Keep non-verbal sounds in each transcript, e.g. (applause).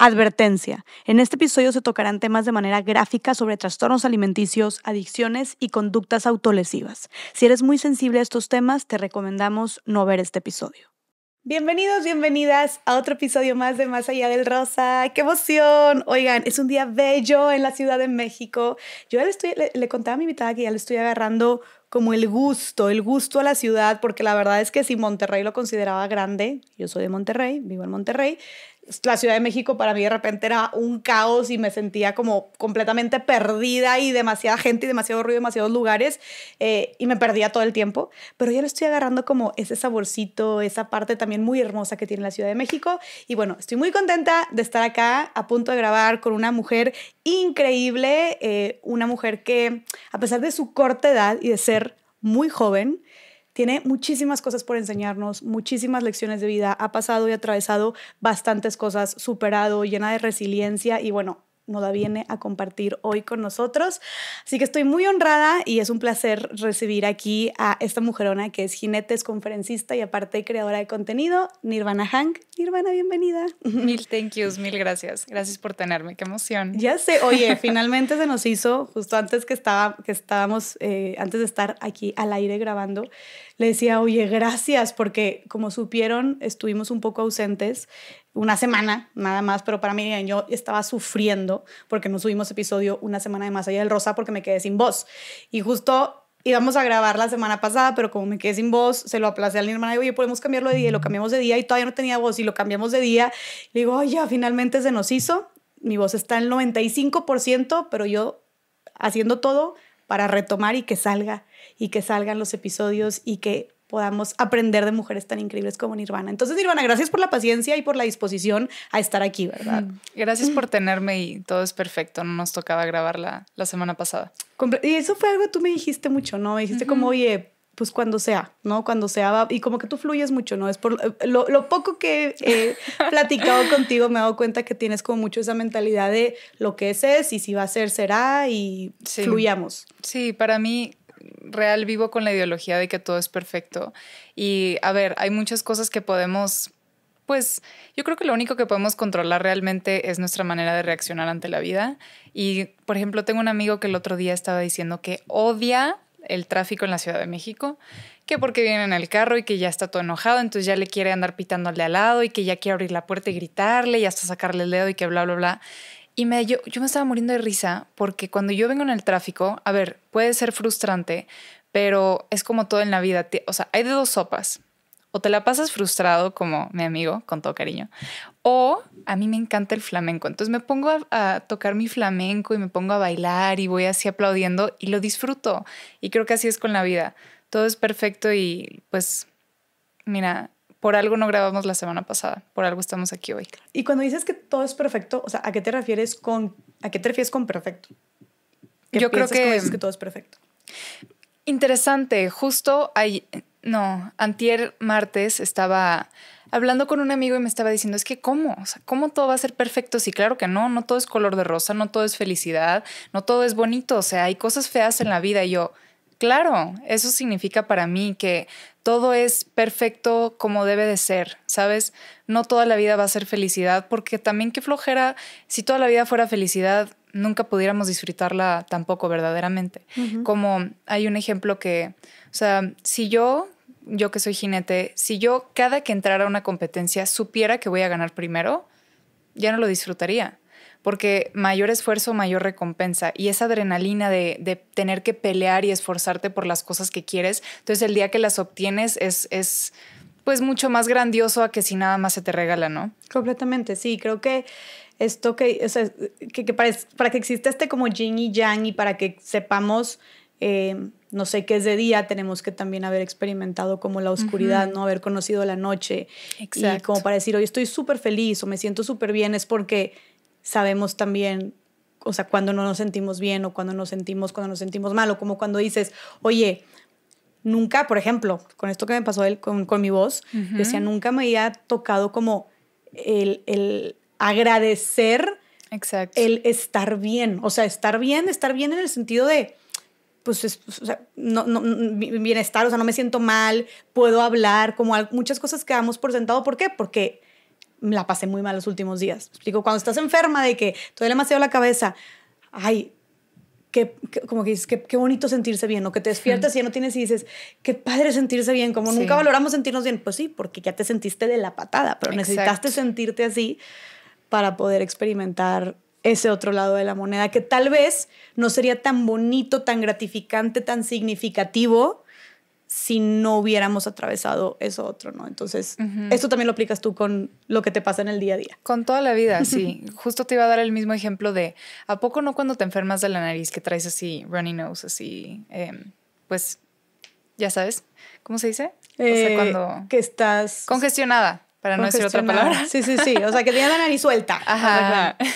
Advertencia. En este episodio se tocarán temas de manera gráfica sobre trastornos alimenticios, adicciones y conductas autolesivas. Si eres muy sensible a estos temas, te recomendamos no ver este episodio. Bienvenidos, bienvenidas a otro episodio más de Más Allá del Rosa. ¡Qué emoción! Oigan, es un día bello en la Ciudad de México. Yo le, estoy, contaba a mi invitada que ya le estoy agarrando como el gusto, el gusto a la ciudad, porque la verdad es que si Monterrey lo consideraba grande, yo soy de Monterrey, vivo en Monterrey, la Ciudad de México para mí de repente era un caos y me sentía como completamente perdida y demasiada gente y demasiado ruido, demasiados lugares eh, y me perdía todo el tiempo. Pero ya lo estoy agarrando como ese saborcito, esa parte también muy hermosa que tiene la Ciudad de México. Y bueno, estoy muy contenta de estar acá a punto de grabar con una mujer increíble, eh, una mujer que a pesar de su corta edad y de ser muy joven, tiene muchísimas cosas por enseñarnos, muchísimas lecciones de vida, ha pasado y atravesado bastantes cosas, superado, llena de resiliencia y bueno, nos la viene a compartir hoy con nosotros. Así que estoy muy honrada y es un placer recibir aquí a esta mujerona que es jinete, es conferencista y aparte creadora de contenido, Nirvana Hank. Nirvana, bienvenida. Mil thank yous, mil gracias. Gracias por tenerme, qué emoción. Ya sé, oye, finalmente se nos hizo, justo antes que, estaba, que estábamos, eh, antes de estar aquí al aire grabando, le decía, oye, gracias, porque como supieron, estuvimos un poco ausentes una semana nada más, pero para mí yo estaba sufriendo porque no subimos episodio una semana de Más Allá del Rosa porque me quedé sin voz. Y justo íbamos a grabar la semana pasada, pero como me quedé sin voz, se lo aplacé a mi hermana y digo, oye, podemos cambiarlo de día, y lo cambiamos de día y todavía no tenía voz y lo cambiamos de día. Le digo, oye, finalmente se nos hizo. Mi voz está en 95%, pero yo haciendo todo para retomar y que salga, y que salgan los episodios y que podamos aprender de mujeres tan increíbles como Nirvana. Entonces, Nirvana, gracias por la paciencia y por la disposición a estar aquí, ¿verdad? Gracias por tenerme y todo es perfecto. No nos tocaba grabar la, semana pasada. Y eso fue algo que tú me dijiste mucho, ¿no? Me dijiste como, oye, pues cuando sea, ¿no? Cuando sea, va, y como que tú fluyes mucho, ¿no? Es por eh, lo, poco que he (laughs) platicado contigo, me he dado cuenta que tienes como mucho esa mentalidad de lo que es es y si va a ser, será y fluyamos. Sí, para mí real vivo con la ideología de que todo es perfecto. Y a ver, hay muchas cosas que podemos pues yo creo que lo único que podemos controlar realmente es nuestra manera de reaccionar ante la vida. Y, por ejemplo, tengo un amigo que el otro día estaba diciendo que odia el tráfico en la Ciudad de México, que porque viene en el carro y que ya está todo enojado, entonces ya le quiere andar pitándole al al lado y que ya quiere abrir la puerta y gritarle y hasta sacarle el dedo y que bla, bla, bla. Y me, yo, me estaba muriendo de risa porque cuando yo vengo en el tráfico, a ver, puede ser frustrante, pero es como todo en la vida. O sea, hay de dos sopas. O te la pasas frustrado como mi amigo, con todo cariño. O a mí me encanta el flamenco. Entonces me pongo a, tocar mi flamenco y me pongo a bailar y voy así aplaudiendo y lo disfruto. Y creo que así es con la vida. Todo es perfecto y pues, mira, por algo no grabamos la semana pasada, por algo estamos aquí hoy. Y cuando dices que todo es perfecto, o sea, ¿a qué te refieres con, a qué te refieres con perfecto? Yo creo que, dices que todo es perfecto. Interesante, justo hay, no, antier martes estaba hablando con un amigo y me estaba diciendo, es que cómo, cómo todo va a ser perfecto. Sí, claro que no, no todo es color de rosa, no todo es felicidad, no todo es bonito, o sea, hay cosas feas en la vida y yo, claro, eso significa para mí que todo es perfecto como debe de ser, ¿sabes? No toda la vida va a ser felicidad, porque también qué flojera, si toda la vida fuera felicidad, nunca pudiéramos disfrutarla tampoco verdaderamente. Como hay un ejemplo que, o sea, si yo, yo que soy jinete, si yo cada que entrara a una competencia supiera que voy a ganar primero, ya no lo disfrutaría porque mayor esfuerzo, mayor recompensa. Y esa adrenalina de, tener que pelear y esforzarte por las cosas que quieres, entonces el día que las obtienes es, es pues mucho más grandioso a que si nada más se te regala, ¿no? Completamente, sí, creo que esto que, o sea, que, para, que exista este como yin y yang y para que sepamos... Eh, no sé qué es de día, tenemos que también haber experimentado como la oscuridad, ¿no? Haber conocido la noche. Exacto. Y como para decir, hoy estoy súper feliz o me siento súper bien, es porque sabemos también, o sea, cuando no nos sentimos bien o cuando nos sentimos, cuando nos sentimos mal, o como cuando dices, oye, nunca, por ejemplo, con esto que me pasó él, con, mi voz, decía, nunca me había tocado como el, agradecer el estar bien, o sea, estar bien, estar bien en el sentido de, pues, bienestar, o sea, no me siento mal, puedo hablar, como muchas cosas que damos por sentado, ¿por qué? Porque la pasé muy mal los últimos días. explico, cuando estás enferma de que te duele demasiado la cabeza, ay, Qué, como que dices, qué, qué, bonito sentirse bien, o que te despiertas y ya no tienes y dices, qué padre sentirse bien, como nunca valoramos sentirnos bien, pues sí, porque ya te sentiste de la patada, pero necesitaste sentirte así para poder experimentar ese otro lado de la moneda, que tal vez no sería tan bonito, tan gratificante, tan significativo si no hubiéramos atravesado eso otro, ¿no? Entonces, esto también lo aplicas tú con lo que te pasa en el día a día. Con toda la vida, sí. (laughs) Justo te iba a dar el mismo ejemplo de, ¿a poco no cuando te enfermas de la nariz que traes así, runny nose, así, em, pues, ya sabes, ¿cómo se dice? o sea, eh, cuando... Que estás... Congestionada para no decir otra palabra. Sí, sí, sí. O sea, que tenía la nariz suelta. (laughs) Ajá. (laughs)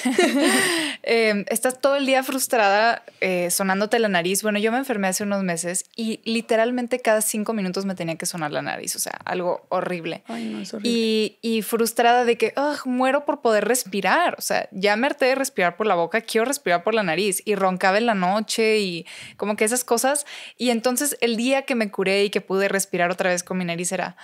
Em, estás todo el día frustrada eh, sonándote la nariz. Bueno, yo me enfermé hace unos meses y literalmente cada cinco minutos me tenía que sonar la nariz. O sea, algo horrible. Ay, no, es horrible. Y, frustrada de que muero por poder respirar. O sea, ya me harté de respirar por la boca, quiero respirar por la nariz. Y roncaba en la noche y como que esas cosas. Y entonces el día que me curé y que pude respirar otra vez con mi nariz era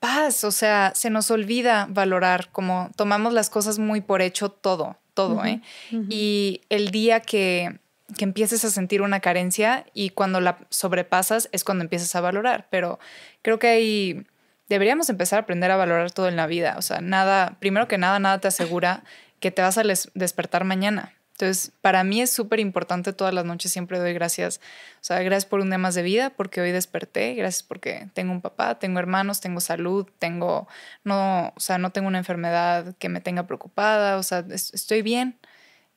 paz, o sea, se nos olvida valorar, como tomamos las cosas muy por hecho todo, todo, ¿eh? Y el día que, que, empieces a sentir una carencia y cuando la sobrepasas es cuando empiezas a valorar, pero creo que ahí deberíamos empezar a aprender a valorar todo en la vida, o sea, nada, primero que nada, nada te asegura que te vas a despertar mañana. Entonces, para mí es súper importante, todas las noches siempre doy gracias. O sea, gracias por un día más de vida, porque hoy desperté, gracias porque tengo un papá, tengo hermanos, tengo salud, tengo, no, o sea, no tengo una enfermedad que me tenga preocupada, o sea, estoy bien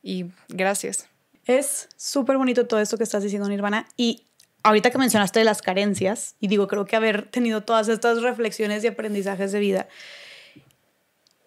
y gracias. Es súper bonito todo esto que estás diciendo, Nirvana, y ahorita que mencionaste de las carencias, y digo, creo que haber tenido todas estas reflexiones y aprendizajes de vida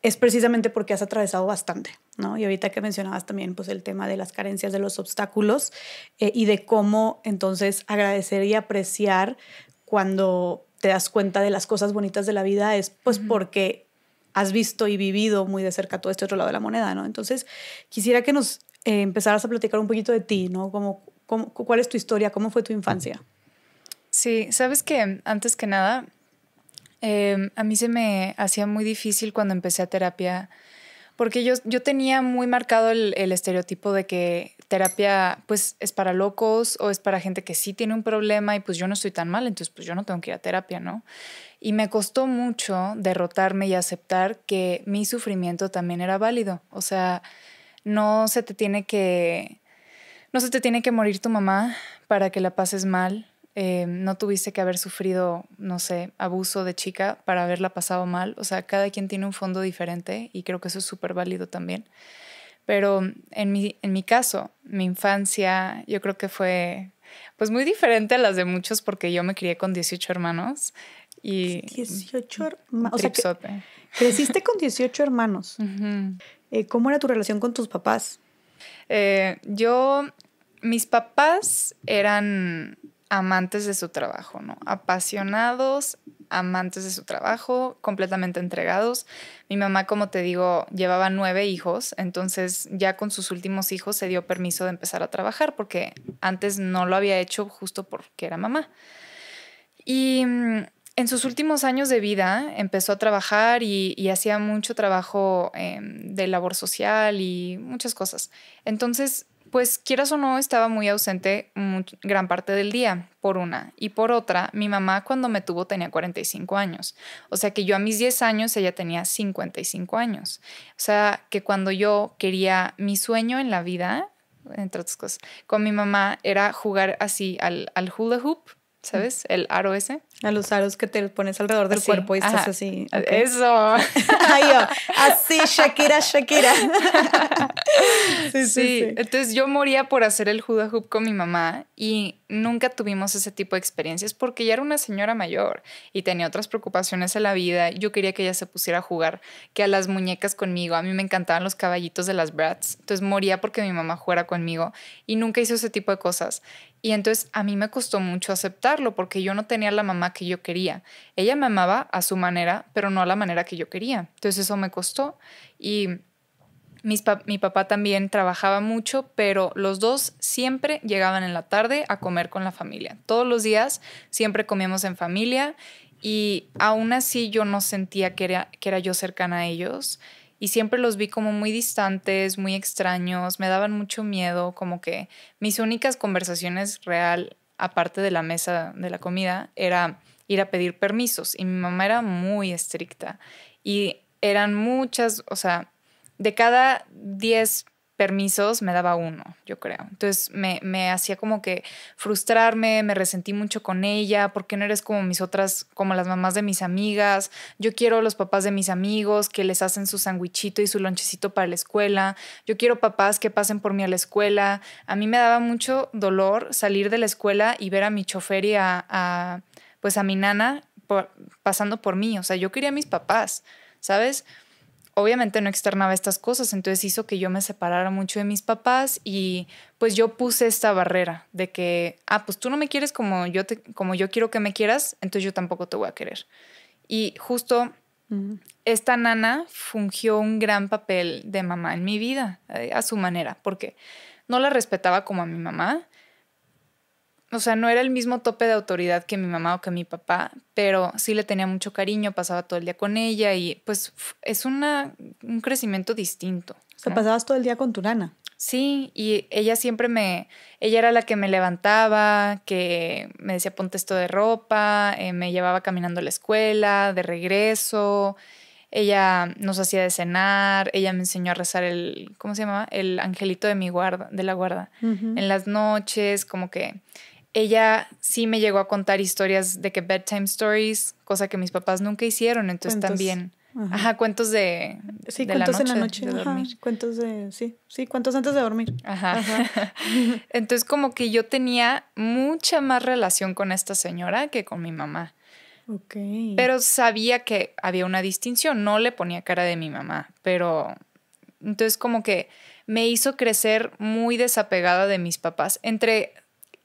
es precisamente porque has atravesado bastante, ¿no? Y ahorita que mencionabas también, pues, el tema de las carencias, de los obstáculos eh, y de cómo entonces agradecer y apreciar cuando te das cuenta de las cosas bonitas de la vida es, pues, porque has visto y vivido muy de cerca todo este otro lado de la moneda, ¿no? Entonces, quisiera que nos eh, empezaras a platicar un poquito de ti, ¿no? ¿Cuál es tu historia? ¿Cómo fue tu infancia? Sí, sabes que antes que nada, Em, a mí se me hacía muy difícil cuando empecé a terapia, porque yo, yo tenía muy marcado el, estereotipo de que terapia pues es para locos o es para gente que sí tiene un problema y pues yo no estoy tan mal, entonces pues yo no tengo que ir a terapia, ¿no? Y me costó mucho derrotarme y aceptar que mi sufrimiento también era válido, o sea, no se te tiene que... No se te tiene que morir tu mamá para que la pases mal, eh, no tuviste que haber sufrido, no sé, abuso de chica para haberla pasado mal. O sea, cada quien tiene un fondo diferente y creo que eso es súper válido también. Pero en mi, en mi caso, mi infancia yo creo que fue pues muy diferente a las de muchos porque yo me crié con 18 hermanos y... 18 hermanos. creciste con 18 hermanos. Eh, ¿Cómo era tu relación con tus papás? Eh, yo, mis papás eran amantes de su trabajo, ¿no? Apasionados, amantes de su trabajo, completamente entregados. Mi mamá, como te digo, llevaba nueve hijos, entonces ya con sus últimos hijos se dio permiso de empezar a trabajar porque antes no lo había hecho justo porque era mamá. Y mm, en sus últimos años de vida empezó a trabajar y, hacía mucho trabajo em, de labor social y muchas cosas. Entonces pues quieras o no, estaba muy ausente gran parte del día, por una. Y por otra, mi mamá cuando me tuvo tenía 45 años. O sea que yo a mis 10 años ella tenía 55 años. O sea que cuando yo quería mi sueño en la vida, entre otras cosas, con mi mamá era jugar así al, al hula hoop ¿sabes? El aro ese. A los aros que te pones alrededor del cuerpo y estás así. Ah, okay. Eso. (laughs) así, Shakira, Shakira. (laughs) sí, sí, Entonces yo moría por hacer el huda hoop con mi mamá y nunca tuvimos ese tipo de experiencias porque ya era una señora mayor y tenía otras preocupaciones en la vida. Yo quería que ella se pusiera a jugar, que a las muñecas conmigo. A mí me encantaban los caballitos de las brats. Entonces moría porque mi mamá jugara conmigo y nunca hizo ese tipo de cosas. Y entonces a mí me costó mucho aceptarlo porque yo no tenía la mamá que yo quería. Ella me amaba a su manera, pero no a la manera que yo quería. Entonces eso me costó. Y mi papá también trabajaba mucho, pero los dos siempre llegaban en la tarde a comer con la familia. Todos los días siempre comíamos en familia y aún así yo no sentía que era, que era yo cercana a ellos y siempre los vi como muy distantes, muy extraños, me daban mucho miedo, como que mis únicas conversaciones real, aparte de la mesa de la comida, era ir a pedir permisos y mi mamá era muy estricta y eran muchas, o sea, de cada 10 permisos me daba uno, yo creo. Entonces me, hacía como que frustrarme, me resentí mucho con ella, porque no eres como mis otras, como las mamás de mis amigas, yo quiero los papás de mis amigos que les hacen su sandwichito y su lonchecito para la escuela, yo quiero papás que pasen por mí a la escuela. A mí me daba mucho dolor salir de la escuela y ver a mi chofer y a, pues a mi nana pasando por mí, o sea, yo quería a mis papás, ¿sabes? obviamente no externaba estas cosas, entonces hizo que yo me separara mucho de mis papás y pues yo puse esta barrera de que, ah, pues tú no me quieres como yo, como yo quiero que me quieras, entonces yo tampoco te voy a querer. Y justo esta nana fungió un gran papel de mamá en mi vida, eh, a su manera, porque no la respetaba como a mi mamá, o sea, no era el mismo tope de autoridad que mi mamá o que mi papá, pero sí le tenía mucho cariño, pasaba todo el día con ella y pues es una, un crecimiento distinto. O sea, pasabas todo el día con tu nana. Sí, y ella siempre me, ella era la que me levantaba, que me decía ponte esto de ropa, eh, me llevaba caminando a la escuela, de regreso, ella nos hacía de cenar, ella me enseñó a rezar el, ¿cómo se llamaba? El angelito de mi guarda, de la guarda, en las noches, como que ella sí me llegó a contar historias de que bedtime stories, cosa que mis papás nunca hicieron, entonces también. Ajá. cuentos de. Sí, cuentos en la noche. cuentos de. Sí, sí, cuentos antes de dormir. Ajá. ajá. (laughs) entonces, como que yo tenía mucha más relación con esta señora que con mi mamá. Ok. Pero sabía que había una distinción. No le ponía cara de mi mamá, pero. Entonces, como que me hizo crecer muy desapegada de mis papás. Entre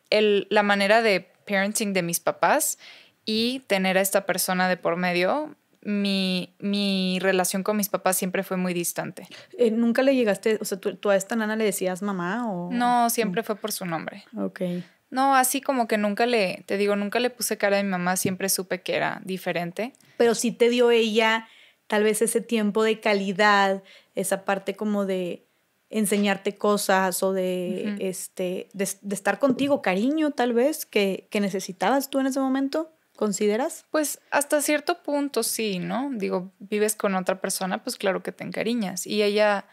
la manera de parenting de mis papás y tener a esta persona de por medio, mi, mi relación con mis papás siempre fue muy distante. Eh, ¿Nunca le llegaste, o sea, ¿tú, a esta nana le decías mamá o...? No, siempre fue por su nombre. Ok. No, así como que nunca le, te digo, nunca le puse cara a mi mamá, siempre supe que era diferente. Pero sí te dio ella tal vez ese tiempo de calidad, esa parte como de enseñarte cosas o de, este, de, estar contigo, cariño tal vez, que, necesitabas tú en ese momento? ¿Consideras? Pues hasta cierto punto sí, ¿no? Digo, vives con otra persona, pues claro que te encariñas. Y ella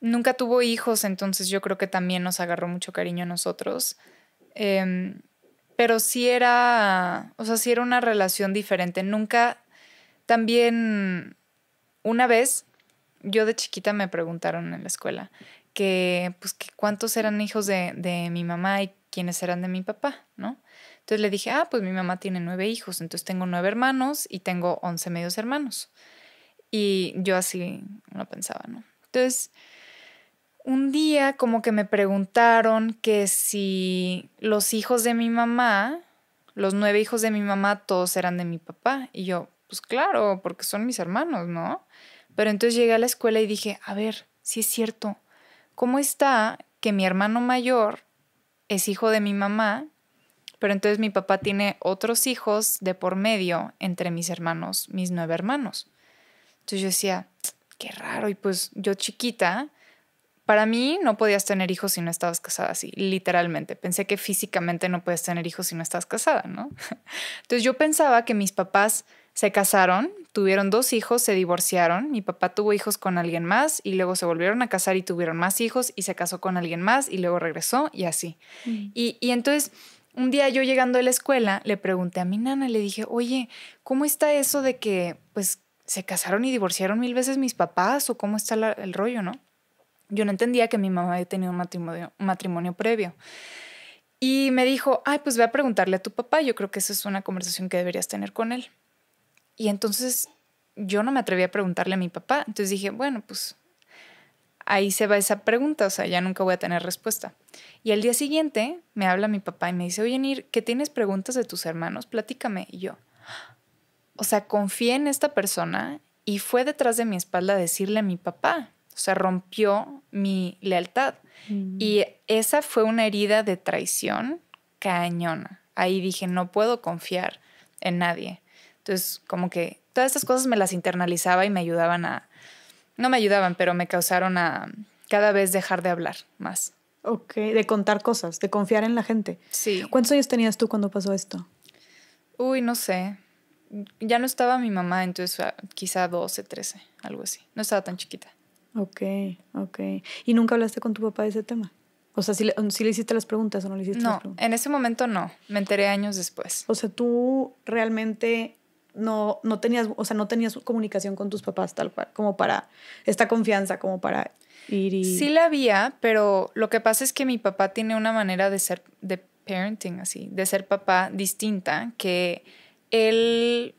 nunca tuvo hijos, entonces yo creo que también nos agarró mucho cariño a nosotros. Em, pero sí era, o sea, sí era una relación diferente. Nunca, también, una vez yo de chiquita me preguntaron en la escuela que, pues, que cuántos eran hijos de, de mi mamá y quiénes eran de mi papá, ¿no? Entonces le dije, ah, pues mi mamá tiene nueve hijos, entonces tengo nueve hermanos y tengo once medios hermanos. Y yo así lo pensaba, ¿no? Entonces, un día como que me preguntaron que si los hijos de mi mamá, los nueve hijos de mi mamá, todos eran de mi papá. Y yo, pues claro, porque son mis hermanos, ¿no? Pero entonces llegué a la escuela y dije, a ver, si es cierto, ¿cómo está que mi hermano mayor es hijo de mi mamá, pero entonces mi papá tiene otros hijos de por medio entre mis hermanos, mis nueve hermanos? Entonces yo decía, qué raro, y pues yo chiquita, para mí no podías tener hijos si no estabas casada, así, literalmente. Pensé que físicamente no podías tener hijos si no estás casada, ¿no? (laughs) Entonces yo pensaba que mis papás se casaron, tuvieron dos hijos, se divorciaron, mi papá tuvo hijos con alguien más y luego se volvieron a casar y tuvieron más hijos y se casó con alguien más y luego regresó y así. Mm. Y, y entonces un día yo llegando a la escuela le pregunté a mi nana, le dije, oye, ¿cómo está eso de que pues se casaron y divorciaron mil veces mis papás o cómo está el rollo, no? Yo no entendía que mi mamá había tenido un matrimonio, matrimonio previo. Y me dijo, ay, pues voy a preguntarle a tu papá, yo creo que esa es una conversación que deberías tener con él. Y entonces yo no me atreví a preguntarle a mi papá. Entonces dije, bueno, pues ahí se va esa pregunta, o sea, ya nunca voy a tener respuesta. Y al día siguiente me habla mi papá y me dice, oye, Nir, ¿qué tienes preguntas de tus hermanos? Platícame. Y yo, o sea, confié en esta persona y fue detrás de mi espalda a decirle a mi papá. O sea, rompió mi lealtad. Mm. Y esa fue una herida de traición cañona. Ahí dije, no puedo confiar en nadie. Entonces, como que todas estas cosas me las internalizaba y me ayudaban a, no me ayudaban, pero me causaron a cada vez dejar de hablar más. Ok, de contar cosas, de confiar en la gente. Sí. ¿Cuántos años tenías tú cuando pasó esto? Uy, no sé. Ya no estaba mi mamá, entonces ah, quizá 12, 13, algo así. No estaba tan chiquita. Ok, ok. ¿Y nunca hablaste con tu papá de ese tema? O sea, si le, hiciste las preguntas o no le hiciste las preguntas. No, en ese momento no. Me enteré años después. O sea, tú realmente no, no tenías, o sea, no tenías comunicación con tus papás tal cual, como para esta confianza, como para ir y... Sí la había, pero lo que pasa es que mi papá tiene una manera de ser, de parenting así, de ser papá distinta, que él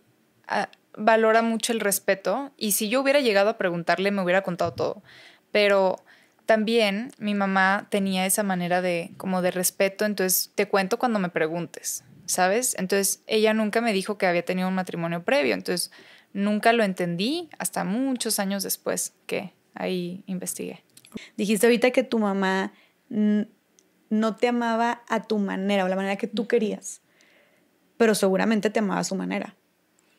ah, valora mucho el respeto y si yo hubiera llegado a preguntarle me hubiera contado todo, pero también mi mamá tenía esa manera de como de respeto, entonces te cuento cuando me preguntes. ¿sabes? Entonces ella nunca me dijo que había tenido un matrimonio previo, entonces nunca lo entendí hasta muchos años después que ahí investigué. Dijiste ahorita que tu mamá no te amaba a tu manera o la manera que tú querías, pero seguramente te amaba a su manera.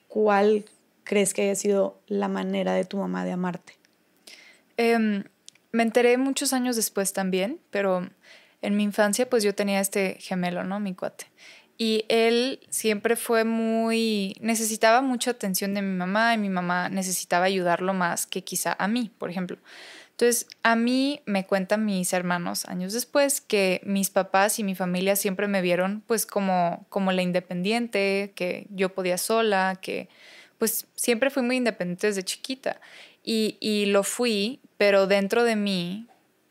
¿Cuál crees que haya sido la manera de tu mamá de amarte? Em, me enteré muchos años después también, pero en mi infancia pues yo tenía este gemelo, ¿no? Mi cuate y él siempre fue muy, necesitaba mucha atención de mi mamá y mi mamá necesitaba ayudarlo más que quizá a mí, por ejemplo. Entonces, a mí me cuentan mis hermanos años después que mis papás y mi familia siempre me vieron pues como, como la independiente, que yo podía sola, que pues siempre fui muy independiente desde chiquita. Y, y lo fui, pero dentro de mí,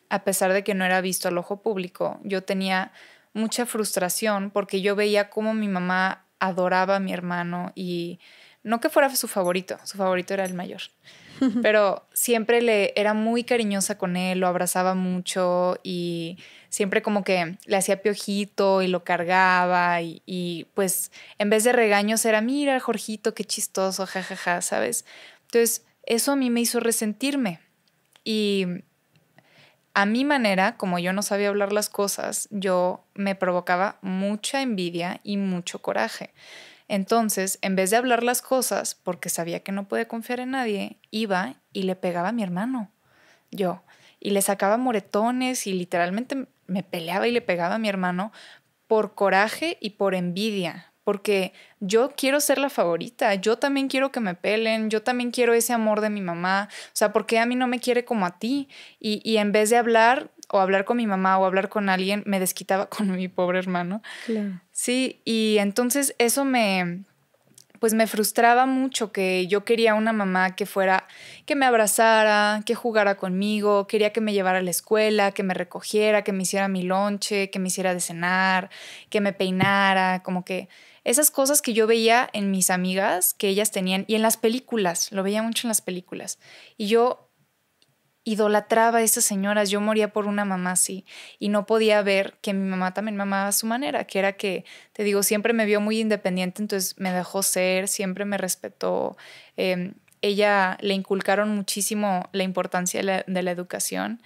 a pesar de que no era visto al ojo público, yo tenía mucha frustración porque yo veía cómo mi mamá adoraba a mi hermano y no que fuera su favorito, su favorito era el mayor, (laughs) pero siempre le era muy cariñosa con él, lo abrazaba mucho y siempre como que le hacía piojito y lo cargaba y, pues en vez de regaños era, mira, Jorgito, qué chistoso, jajaja, ja, ja", ¿sabes? Entonces, eso a mí me hizo resentirme y a mi manera, como yo no sabía hablar las cosas, yo me provocaba mucha envidia y mucho coraje. Entonces, en vez de hablar las cosas, porque sabía que no podía confiar en nadie, iba y le pegaba a mi hermano, yo, y le sacaba moretones y literalmente me peleaba y le pegaba a mi hermano por coraje y por envidia, porque yo quiero ser la favorita, yo también quiero que me pelen, yo también quiero ese amor de mi mamá, o sea, porque a mí no me quiere como a ti? Y, en vez de hablar o hablar con mi mamá o hablar con alguien, me desquitaba (laughs) con mi pobre hermano. Claro. Sí, y entonces eso me, pues me frustraba mucho que yo quería una mamá que fuera, que me abrazara, que jugara conmigo, quería que me llevara a la escuela, que me recogiera, que me hiciera mi lonche, que me hiciera de cenar, que me peinara, como que esas cosas que yo veía en mis amigas que ellas tenían y en las películas, lo veía mucho en las películas. Y yo idolatraba a esas señoras, yo moría por una mamá así y no podía ver que mi mamá también mamaba a su manera, que era que, te digo, siempre me vio muy independiente, entonces me dejó ser, siempre me respetó. Em, ella le inculcaron muchísimo la importancia de la educación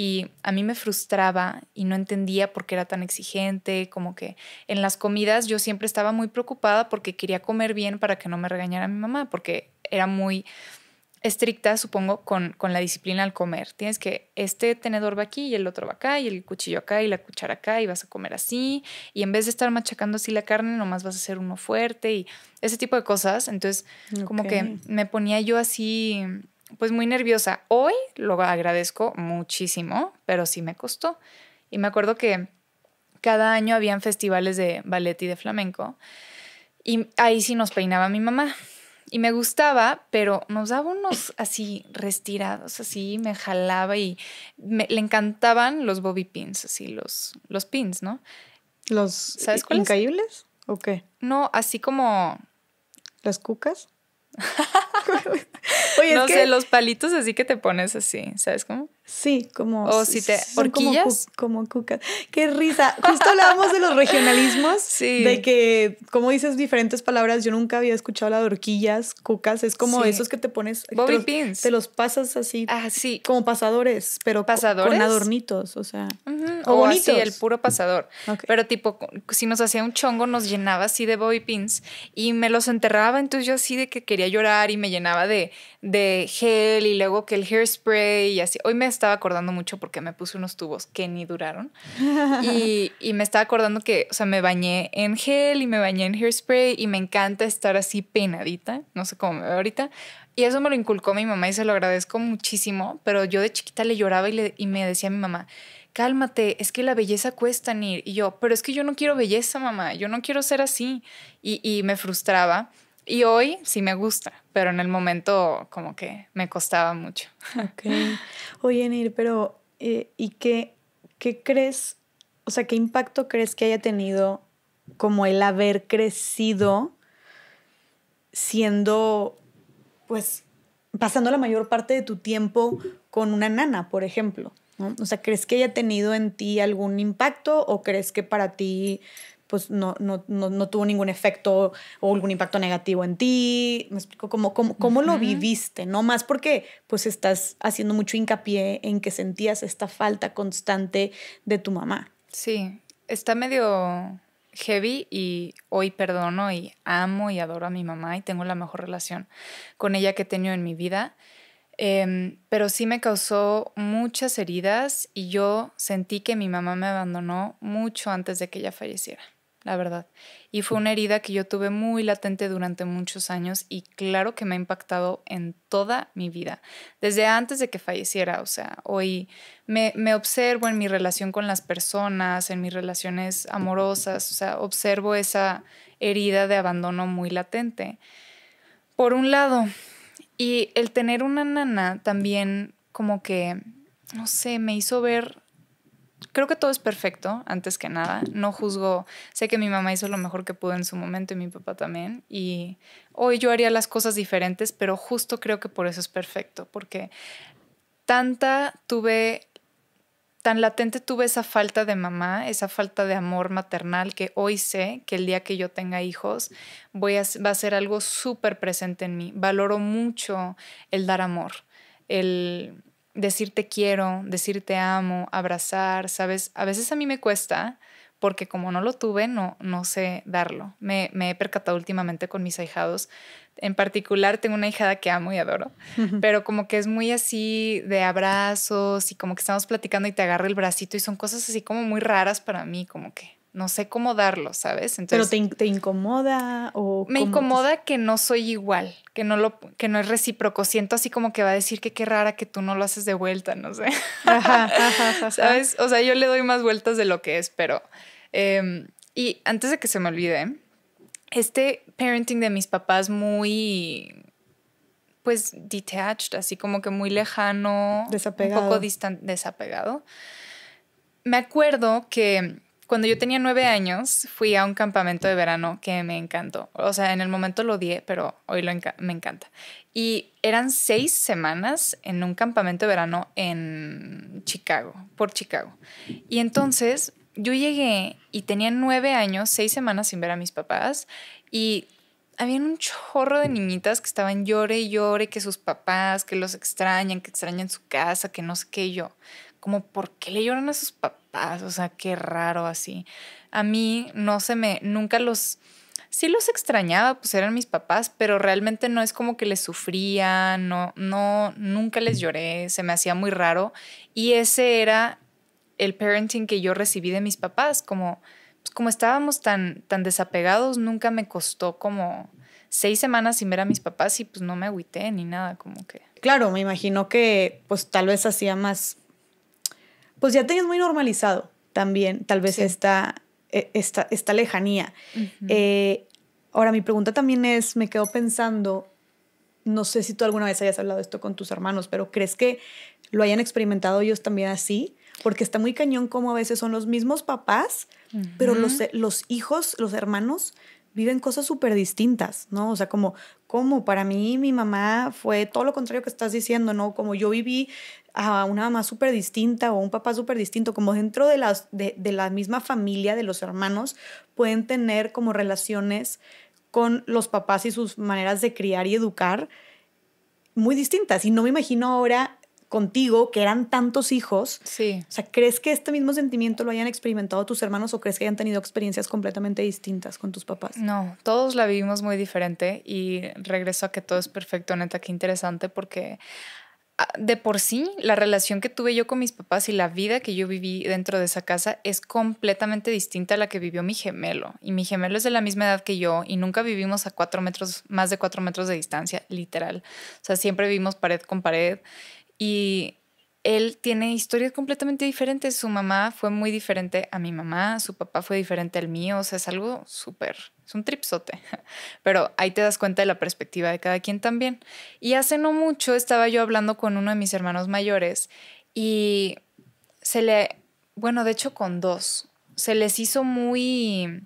y a mí me frustraba y no entendía por qué era tan exigente, como que en las comidas yo siempre estaba muy preocupada porque quería comer bien para que no me regañara mi mamá, porque era muy estricta, supongo, con, la disciplina al comer. Tienes que, este tenedor va aquí y el otro va acá y el cuchillo acá y la cuchara acá y vas a comer así y en vez de estar machacando así la carne, nomás vas a hacer uno fuerte y ese tipo de cosas. Entonces, como que me ponía yo así pues muy nerviosa. Hoy lo agradezco muchísimo, pero sí me costó. Y me acuerdo que cada año habían festivales de ballet y de flamenco. Y ahí sí nos peinaba mi mamá. Y me gustaba, pero nos daba unos (coughs) así restirados, así me jalaba y le encantaban los bobby pins, así los, los pins, ¿no? ¿Los ¿Sabes incaíbles o qué? No, así como... ¿Las cucas? Oye, no sé, los palitos así que te pones así, ¿sabes cómo? Sí, como. O si te. ¿Horquillas? Como, cucas. ¡Qué risa! Justo hablábamos de los regionalismos. (laughs) Sí. De que, como dices diferentes palabras, yo nunca había escuchado la de horquillas, cucas. Es como esos que te pones. Bobby pins. Te los pasas así. Ah, sí. Como pasadores, pero ¿Pasadores? con adornitos, o sea. O, Así, el puro pasador. Pero tipo, si nos hacía un chongo, nos llenaba así de bobby pins y me los enterraba. Entonces yo así de que quería llorar y me llenaba de, de gel y luego que el hairspray y así. Hoy me estaba acordando mucho porque me puse unos tubos que ni duraron. (laughs) Y, y, me estaba acordando que, o sea, me bañé en gel y me bañé en hairspray y me encanta estar así peinadita. No sé cómo me veo ahorita. Y eso me lo inculcó mi mamá y se lo agradezco muchísimo. Pero yo de chiquita le lloraba y, le, y me decía a mi mamá, cálmate, es que la belleza cuesta, ir Y yo, pero es que yo no quiero belleza, mamá. Yo no quiero ser así. Y, y me frustraba. Y hoy sí me gusta, pero en el momento como que me costaba mucho. Okay. Oye, Nir, pero eh, ¿y qué, qué crees? O sea, ¿qué impacto crees que haya tenido como el haber crecido siendo, pues, pasando la mayor parte de tu tiempo con una nana, por ejemplo? ¿no? O sea, ¿crees que haya tenido en ti algún impacto o crees que para ti pues no, no, no, no tuvo ningún efecto o algún impacto negativo en ti. Me explico cómo, cómo, lo viviste, ¿no? Más porque pues estás haciendo mucho hincapié en que sentías esta falta constante de tu mamá. Sí, está medio heavy y hoy perdono y amo y adoro a mi mamá y tengo la mejor relación con ella que he tenido en mi vida. Em, pero sí me causó muchas heridas y yo sentí que mi mamá me abandonó mucho antes de que ella falleciera la verdad. Y fue una herida que yo tuve muy latente durante muchos años y claro que me ha impactado en toda mi vida, desde antes de que falleciera, o sea, hoy me, observo en mi relación con las personas, en mis relaciones amorosas, o sea, observo esa herida de abandono muy latente. Por un lado, y el tener una nana también como que, no sé, me hizo ver creo que todo es perfecto, antes que nada. No juzgo, sé que mi mamá hizo lo mejor que pudo en su momento y mi papá también. Y hoy yo haría las cosas diferentes, pero justo creo que por eso es perfecto, porque tanta tuve, tan latente tuve esa falta de mamá, esa falta de amor maternal que hoy sé que el día que yo tenga hijos voy a, va a ser algo súper presente en mí. Valoro mucho el dar amor, el decir te quiero, decirte amo, abrazar, ¿sabes? A veces a mí me cuesta porque como no lo tuve, no, no sé darlo. Me, he percatado últimamente con mis ahijados. En particular, tengo una ahijada que amo y adoro, pero como que es muy así de abrazos y como que estamos platicando y te agarra el bracito y son cosas así como muy raras para mí, como que no sé cómo darlo, ¿sabes? Entonces, Pero te, incomoda o... Me incomoda que no soy igual, que no, lo, que no es recíproco. Siento así como que va a decir que qué rara que tú no lo haces de vuelta, no sé. (laughs) ¿Sabes? O sea, yo le doy más vueltas de lo que es, pero... Em, y antes de que se me olvide, este parenting de mis papás muy pues detached, así como que muy lejano, un poco distante desapegado. Me acuerdo que cuando yo tenía nueve años, fui a un campamento de verano que me encantó. O sea, en el momento lo odié, pero hoy lo me encanta. Y eran seis semanas en un campamento de verano en Chicago, por Chicago. Y entonces yo llegué y tenía nueve años, seis semanas sin ver a mis papás. Y había un chorro de niñitas que estaban llore y llore, que sus papás, que los extrañan, que extrañan su casa, que no sé qué yo. Como, ¿por qué le lloran a sus papás? o sea, qué raro así. A mí no se me, nunca los, sí los extrañaba, pues eran mis papás, pero realmente no es como que les sufría, no, no, nunca les lloré, se me hacía muy raro. Y ese era el parenting que yo recibí de mis papás, como, pues como estábamos tan, tan desapegados, nunca me costó como seis semanas sin ver a mis papás y pues no me agüité ni nada, como que. Claro, me imagino que pues tal vez hacía más pues ya tenías muy normalizado también, tal vez e, esta, lejanía. Eh, ahora, mi pregunta también es, me quedo pensando, no sé si tú alguna vez hayas hablado esto con tus hermanos, pero ¿crees que lo hayan experimentado ellos también así? Porque está muy cañón como a veces son los mismos papás, pero los, e, los hijos, los hermanos, viven cosas súper distintas, ¿no? O sea, como, como para mí mi mamá fue todo lo contrario que estás diciendo, ¿no? Como yo viví a una mamá súper distinta o un papá súper distinto, como dentro de, las, de, de la misma familia, de los hermanos, pueden tener como relaciones con los papás y sus maneras de criar y educar muy distintas. Y no me imagino ahora contigo, que eran tantos hijos. Sí. O sea, ¿crees que este mismo sentimiento lo hayan experimentado tus hermanos o crees que hayan tenido experiencias completamente distintas con tus papás? No, todos la vivimos muy diferente y regreso a que todo es perfecto, neta, qué interesante porque ah, de por sí, la relación que tuve yo con mis papás y la vida que yo viví dentro de esa casa es completamente distinta a la que vivió mi gemelo. Y mi gemelo es de la misma edad que yo y nunca vivimos a cuatro metros, más de cuatro metros de distancia, literal. O sea, siempre vivimos pared con pared. Y él tiene historias completamente diferentes. Su mamá fue muy diferente a mi mamá, su papá fue diferente al mío, o sea, es algo súper, es un tripsote. (laughs) Pero ahí te das cuenta de la perspectiva de cada quien también. Y hace no mucho estaba yo hablando con uno de mis hermanos mayores y se le, bueno, de hecho con dos, se les hizo muy,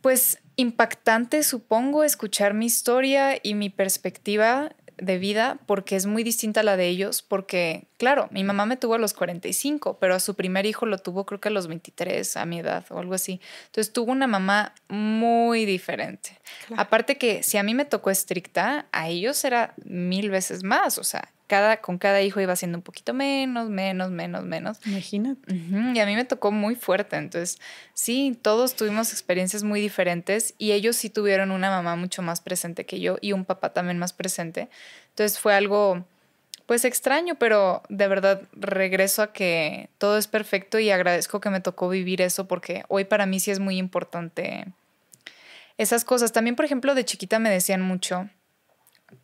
pues impactante, supongo, escuchar mi historia y mi perspectiva de vida porque es muy distinta a la de ellos, porque, claro, mi mamá me tuvo a los 45, pero a su primer hijo lo tuvo creo que a los 23, a mi edad o algo así. Entonces tuvo una mamá muy diferente. Aparte que si a mí me tocó estricta, a ellos era mil veces más, o sea, con cada hijo iba siendo un poquito menos, menos, menos, menos. Imagínate. Y a mí me tocó muy fuerte. Entonces, sí, todos tuvimos experiencias muy diferentes y ellos sí tuvieron una mamá mucho más presente que yo y un papá también más presente. Entonces fue algo, pues extraño, pero de verdad regreso a que todo es perfecto y agradezco que me tocó vivir eso porque hoy para mí sí es muy importante esas cosas. También, por ejemplo, de chiquita me decían mucho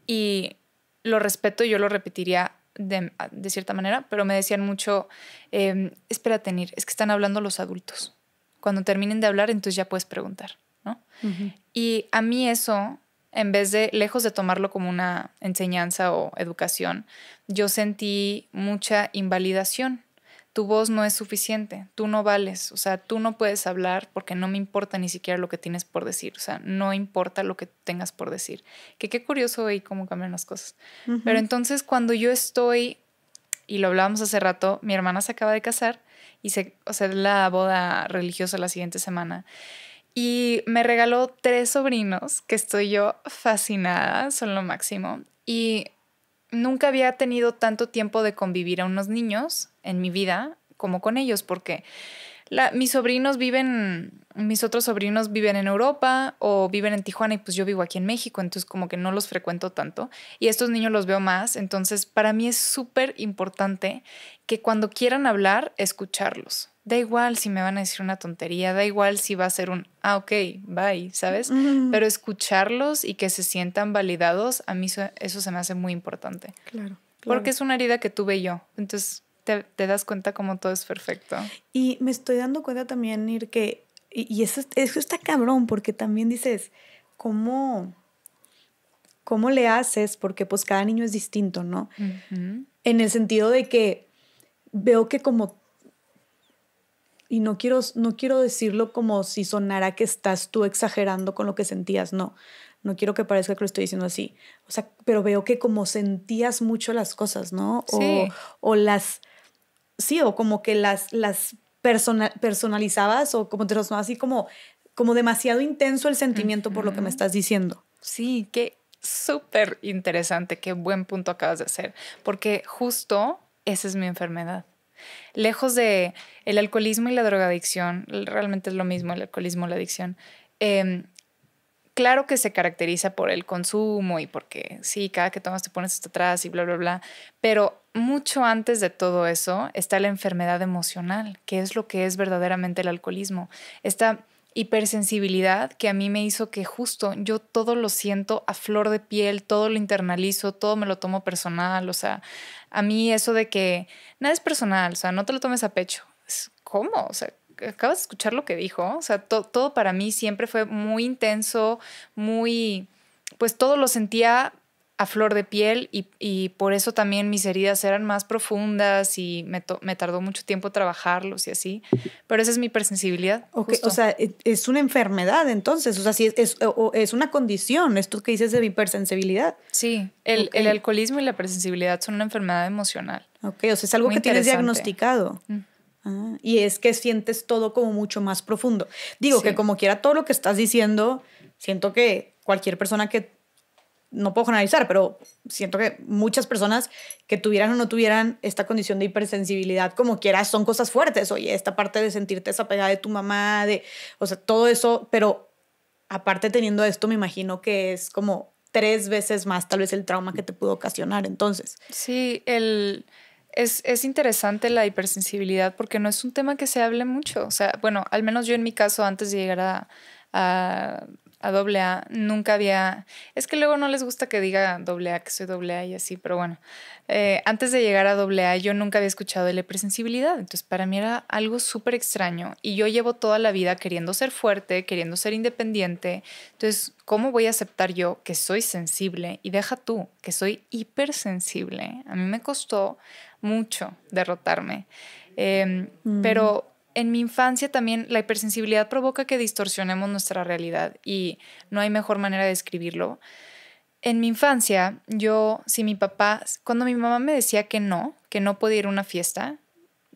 y lo respeto, y yo lo repetiría de, cierta manera, pero me decían mucho, em, espérate, Nir, es que están hablando los adultos. Cuando terminen de hablar, entonces ya puedes preguntar, ¿no? Y a mí eso, en vez de, lejos de tomarlo como una enseñanza o educación, yo sentí mucha invalidación tu voz no es suficiente, tú no vales, o sea, tú no puedes hablar porque no me importa ni siquiera lo que tienes por decir, o sea, no importa lo que tengas por decir. Que qué curioso y cómo cambian las cosas. Pero entonces cuando yo estoy, y lo hablábamos hace rato, mi hermana se acaba de casar y se, o sea, la boda religiosa la siguiente semana. Y me regaló tres sobrinos que estoy yo fascinada, son lo máximo. Y nunca había tenido tanto tiempo de convivir a unos niños en mi vida como con ellos, porque mis sobrinos viven, mis otros sobrinos viven en Europa o viven en Tijuana y pues yo vivo aquí en México, entonces como que no los frecuento tanto y estos niños los veo más, entonces para mí es súper importante que cuando quieran hablar, escucharlos. Da igual si me van a decir una tontería, da igual si va a ser un, ah, ok, bye, ¿sabes? Pero escucharlos y que se sientan validados, a mí eso, se me hace muy importante. claro. Porque es una herida que tuve yo. Entonces, te, das cuenta como todo es perfecto. Y me estoy dando cuenta también, Ir, que, y, eso, eso, está cabrón, porque también dices, ¿cómo, ¿cómo le haces? Porque pues cada niño es distinto, ¿no? En el sentido de que veo que como y no quiero, no quiero decirlo como si sonara que estás tú exagerando con lo que sentías, no, no quiero que parezca que lo estoy diciendo así, o sea, pero veo que como sentías mucho las cosas, ¿no? O, o, las, sí, o como que las, las personalizabas o como te los así como, como demasiado intenso el sentimiento por lo que me estás diciendo. Sí, qué súper interesante, qué buen punto acabas de hacer, porque justo esa es mi enfermedad. Lejos de el alcoholismo y la drogadicción, realmente es lo mismo el alcoholismo y la adicción. Em, claro que se caracteriza por el consumo y porque sí, cada que tomas te pones hasta atrás y bla, bla, bla, pero mucho antes de todo eso está la enfermedad emocional, que es lo que es verdaderamente el alcoholismo. Esta hipersensibilidad que a mí me hizo que justo yo todo lo siento a flor de piel, todo lo internalizo, todo me lo tomo personal, o sea, a mí eso de que nada es personal, o sea, no te lo tomes a pecho. ¿Cómo? O sea, acabas de escuchar lo que dijo, o sea, todo para mí siempre fue muy intenso, muy, pues todo lo sentía a flor de piel y, por eso también mis heridas eran más profundas y me, tardó mucho tiempo trabajarlos y así. Pero esa es mi hipersensibilidad. o sea, e, es una enfermedad entonces, o sea, es, una condición, esto que dices de hipersensibilidad. Sí, el, alcoholismo y la presensibilidad son una enfermedad emocional. Ok, o sea, es algo que tienes diagnosticado. Mm. Ah, y es que sientes todo como mucho más profundo. Digo que como quiera todo lo que estás diciendo, siento que cualquier persona que no puedo analizar, pero siento que muchas personas que tuvieran o no tuvieran esta condición de hipersensibilidad, como quieras, son cosas fuertes. Oye, esta parte de sentirte desapegada de tu mamá, de, o sea, todo eso, pero aparte teniendo esto, me imagino que es como tres veces más tal vez el trauma que te pudo ocasionar entonces. Sí, el... Es, interesante la hipersensibilidad porque no es un tema que se hable mucho. O sea, bueno, al menos yo en mi caso, antes de llegar a a doble A. Nunca había. Es que luego no les gusta que diga doble A, que soy doble y así, pero bueno. Eh, antes de llegar a doble A, yo nunca había escuchado de la hipersensibilidad. Entonces, para mí era algo súper extraño. Y yo llevo toda la vida queriendo ser fuerte, queriendo ser independiente. Entonces, ¿cómo voy a aceptar yo que soy sensible? Y deja tú, que soy hipersensible. A mí me costó mucho derrotarme. Em, mm. Pero en mi infancia también la hipersensibilidad provoca que distorsionemos nuestra realidad y no hay mejor manera de describirlo. En mi infancia, yo, si mi papá, cuando mi mamá me decía que no, que no podía ir a una fiesta,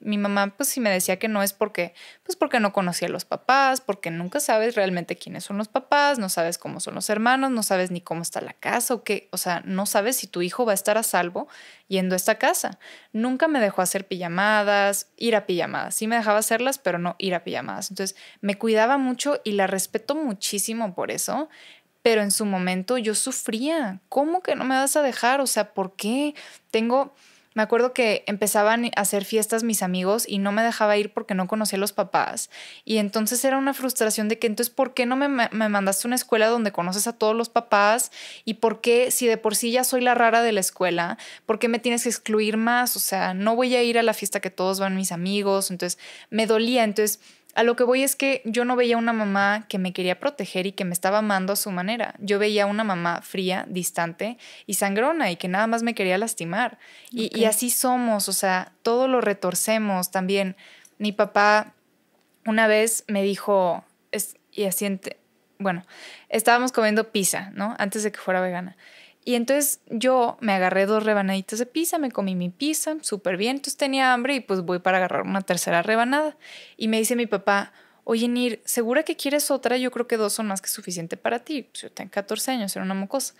mi mamá pues sí me decía que no es porque pues porque no conocía a los papás, porque nunca sabes realmente quiénes son los papás, no sabes cómo son los hermanos, no sabes ni cómo está la casa o qué, o sea, no sabes si tu hijo va a estar a salvo yendo a esta casa. Nunca me dejó hacer pijamadas, ir a pijamadas. Sí me dejaba hacerlas, pero no ir a pijamadas. Entonces, me cuidaba mucho y la respeto muchísimo por eso. Pero en su momento yo sufría. ¿Cómo que no me vas a dejar? O sea, ¿por qué? Tengo me acuerdo que empezaban a hacer fiestas mis amigos y no me dejaba ir porque no conocía a los papás. Y entonces era una frustración de que entonces, ¿por qué no me, me mandaste a una escuela donde conoces a todos los papás? ¿Y por qué, si de por sí ya soy la rara de la escuela, por qué me tienes que excluir más? O sea, no voy a ir a la fiesta que todos van mis amigos. Entonces, me dolía. Entonces, a lo que voy es que yo no veía una mamá que me quería proteger y que me estaba amando a su manera. Yo veía una mamá fría, distante y sangrona y que nada más me quería lastimar. Y, así somos, o sea, todo lo retorcemos también. Mi papá una vez me dijo, es, y así, bueno, estábamos comiendo pizza, ¿no? Antes de que fuera vegana. Y entonces yo me agarré dos rebanaditas de pizza, me comí mi pizza, súper bien, entonces tenía hambre y pues voy para agarrar una tercera rebanada. Y me dice mi papá, oye Nir, ¿segura que quieres otra? Yo creo que dos son más que suficiente para ti. Pues yo tengo 14 años, era una mocosa.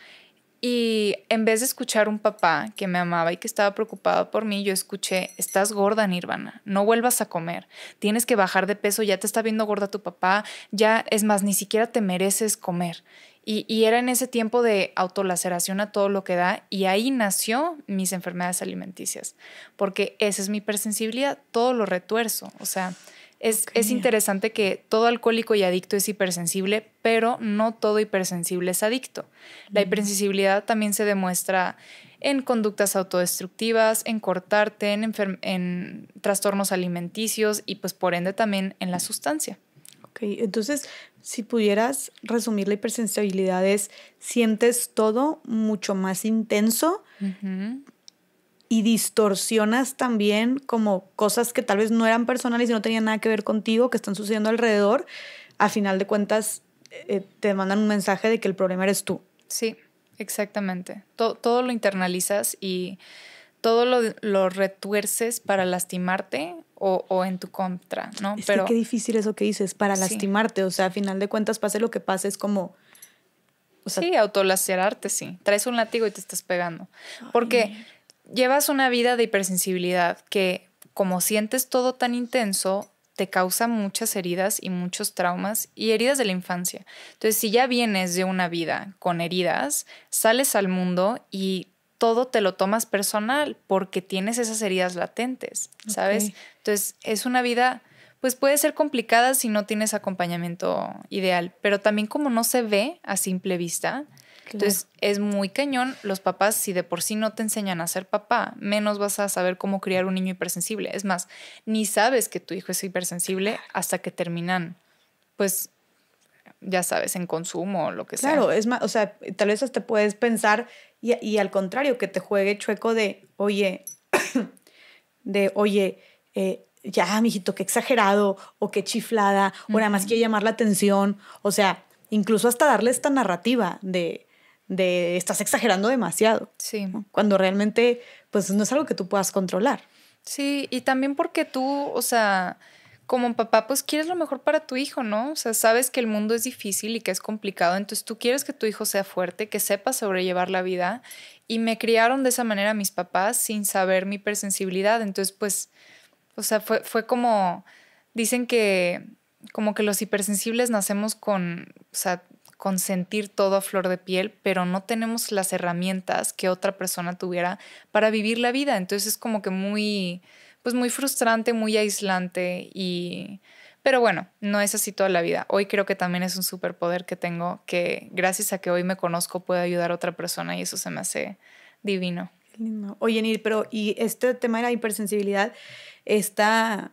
Y en vez de escuchar un papá que me amaba y que estaba preocupado por mí, yo escuché, estás gorda, Nirvana, no vuelvas a comer, tienes que bajar de peso, ya te está viendo gorda tu papá, ya es más, ni siquiera te mereces comer. Y, era en ese tiempo de autolaceración a todo lo que da y ahí nació mis enfermedades alimenticias, porque esa es mi hipersensibilidad, todo lo retuerzo. O sea, es, interesante que todo alcohólico y adicto es hipersensible, pero no todo hipersensible es adicto. La hipersensibilidad también se demuestra en conductas autodestructivas, en cortarte, en, en trastornos alimenticios y pues por ende también en la sustancia. Ok, entonces si pudieras resumir la hipersensibilidad es, sientes todo mucho más intenso y distorsionas también como cosas que tal vez no eran personales y no tenían nada que ver contigo, que están sucediendo alrededor. A final de cuentas, eh, te mandan un mensaje de que el problema eres tú. Sí, exactamente. todo, lo internalizas y todo lo retuerces para lastimarte o, en tu contra, ¿no? Es Pero, que qué difícil eso que dices, para lastimarte, o sea, a final de cuentas, pase lo que pase, es como... sí, autolacerarte, sí. Traes un látigo y te estás pegando. Porque llevas una vida de hipersensibilidad que, como sientes todo tan intenso, te causa muchas heridas y muchos traumas y heridas de la infancia. Entonces, si ya vienes de una vida con heridas, sales al mundo y todo te lo tomas personal porque tienes esas heridas latentes, ¿sabes? Entonces, es una vida, pues puede ser complicada si no tienes acompañamiento ideal, pero también como no se ve a simple vista, Entonces, es muy cañón. Los papás, si de por sí no te enseñan a ser papá, menos vas a saber cómo criar un niño hipersensible. Es más, ni sabes que tu hijo es hipersensible hasta que terminan, pues, ya sabes, en consumo o lo que sea. Claro, es más, o sea, tal vez hasta puedes pensar y, al contrario, que te juegue chueco de, oye, (coughs) de, oye, eh, ya, mijito, qué exagerado, o qué chiflada, o nada más quiere llamar la atención. O sea, incluso hasta darle esta narrativa de, de estás exagerando demasiado. Sí. Cuando realmente, pues no es algo que tú puedas controlar. Sí, y también porque tú, o sea, como papá, pues quieres lo mejor para tu hijo, ¿no? O sea, sabes que el mundo es difícil y que es complicado, entonces tú quieres que tu hijo sea fuerte, que sepa sobrellevar la vida. Y me criaron de esa manera mis papás sin saber mi hipersensibilidad. Entonces, pues, o sea, fue, fue como, dicen que como que los hipersensibles nacemos con, o sea, con sentir todo a flor de piel, pero no tenemos las herramientas que otra persona tuviera para vivir la vida. Entonces es como que muy pues muy frustrante, muy aislante y... Pero bueno, no es así toda la vida. Hoy creo que también es un superpoder que tengo que gracias a que hoy me conozco puedo ayudar a otra persona y eso se me hace divino. Lindo. Oye, Nir, pero y este tema de la hipersensibilidad está,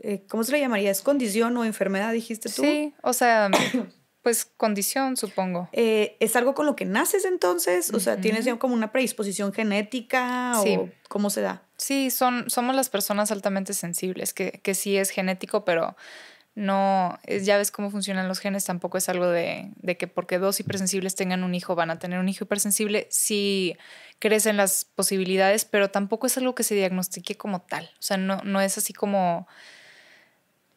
eh, ¿cómo se le llamaría? ¿Es condición o enfermedad, dijiste tú? Sí, o sea, (coughs) pues condición, supongo. Eh, ¿Es algo con lo que naces entonces? O sea, ¿tienes como una predisposición genética o cómo se da? Sí, son, somos las personas altamente sensibles, que, que sí es genético, pero no, ya ves cómo funcionan los genes, tampoco es algo de, de, que porque dos hipersensibles tengan un hijo van a tener un hijo hipersensible, sí crecen las posibilidades, pero tampoco es algo que se diagnostique como tal, o sea, no, no es así como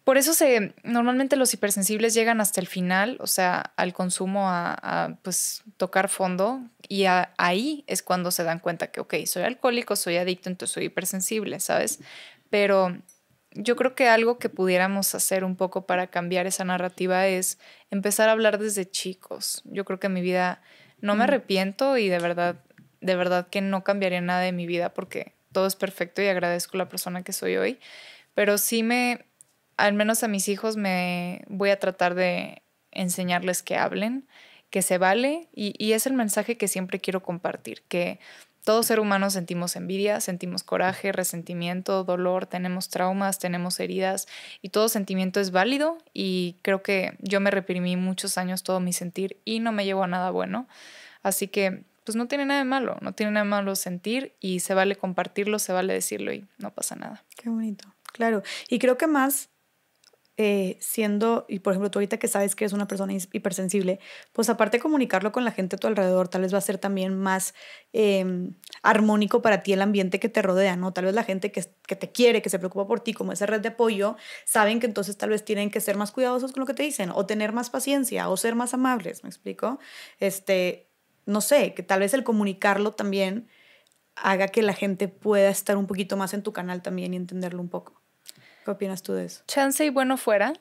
por eso se, normalmente los hipersensibles llegan hasta el final, o sea, al consumo, a, pues tocar fondo, y ahí es cuando se dan cuenta que, ok, soy alcohólico, soy adicto, entonces soy hipersensible, ¿sabes? Pero yo creo que algo que pudiéramos hacer un poco para cambiar esa narrativa es empezar a hablar desde chicos. Yo creo que en mi vida no me mm. arrepiento y de verdad, de verdad que no cambiaría nada de mi vida porque todo es perfecto y agradezco la persona que soy hoy. Pero sí me, al menos a mis hijos me voy a tratar de enseñarles que hablen, que se vale y, es el mensaje que siempre quiero compartir, que todo ser humano sentimos envidia, sentimos coraje, resentimiento, dolor, tenemos traumas, tenemos heridas y todo sentimiento es válido y creo que yo me reprimí muchos años todo mi sentir y no me llevo a nada bueno. Así que pues no tiene nada de malo, no tiene nada de malo sentir y se vale compartirlo, se vale decirlo y no pasa nada. Qué bonito, claro. Y creo que más eh, siendo, y por ejemplo, tú ahorita que sabes que eres una persona hipersensible, pues aparte de comunicarlo con la gente a tu alrededor, tal vez va a ser también más em, armónico para ti el ambiente que te rodea, ¿no? Tal vez la gente que, que te quiere, que se preocupa por ti, como esa red de apoyo, saben que entonces tal vez tienen que ser más cuidadosos con lo que te dicen, o tener más paciencia, o ser más amables, ¿me explico? Este, no sé, que tal vez el comunicarlo también haga que la gente pueda estar un poquito más en tu canal también y entenderlo un poco. ¿Qué opinas tú de eso? Chance y bueno fuera,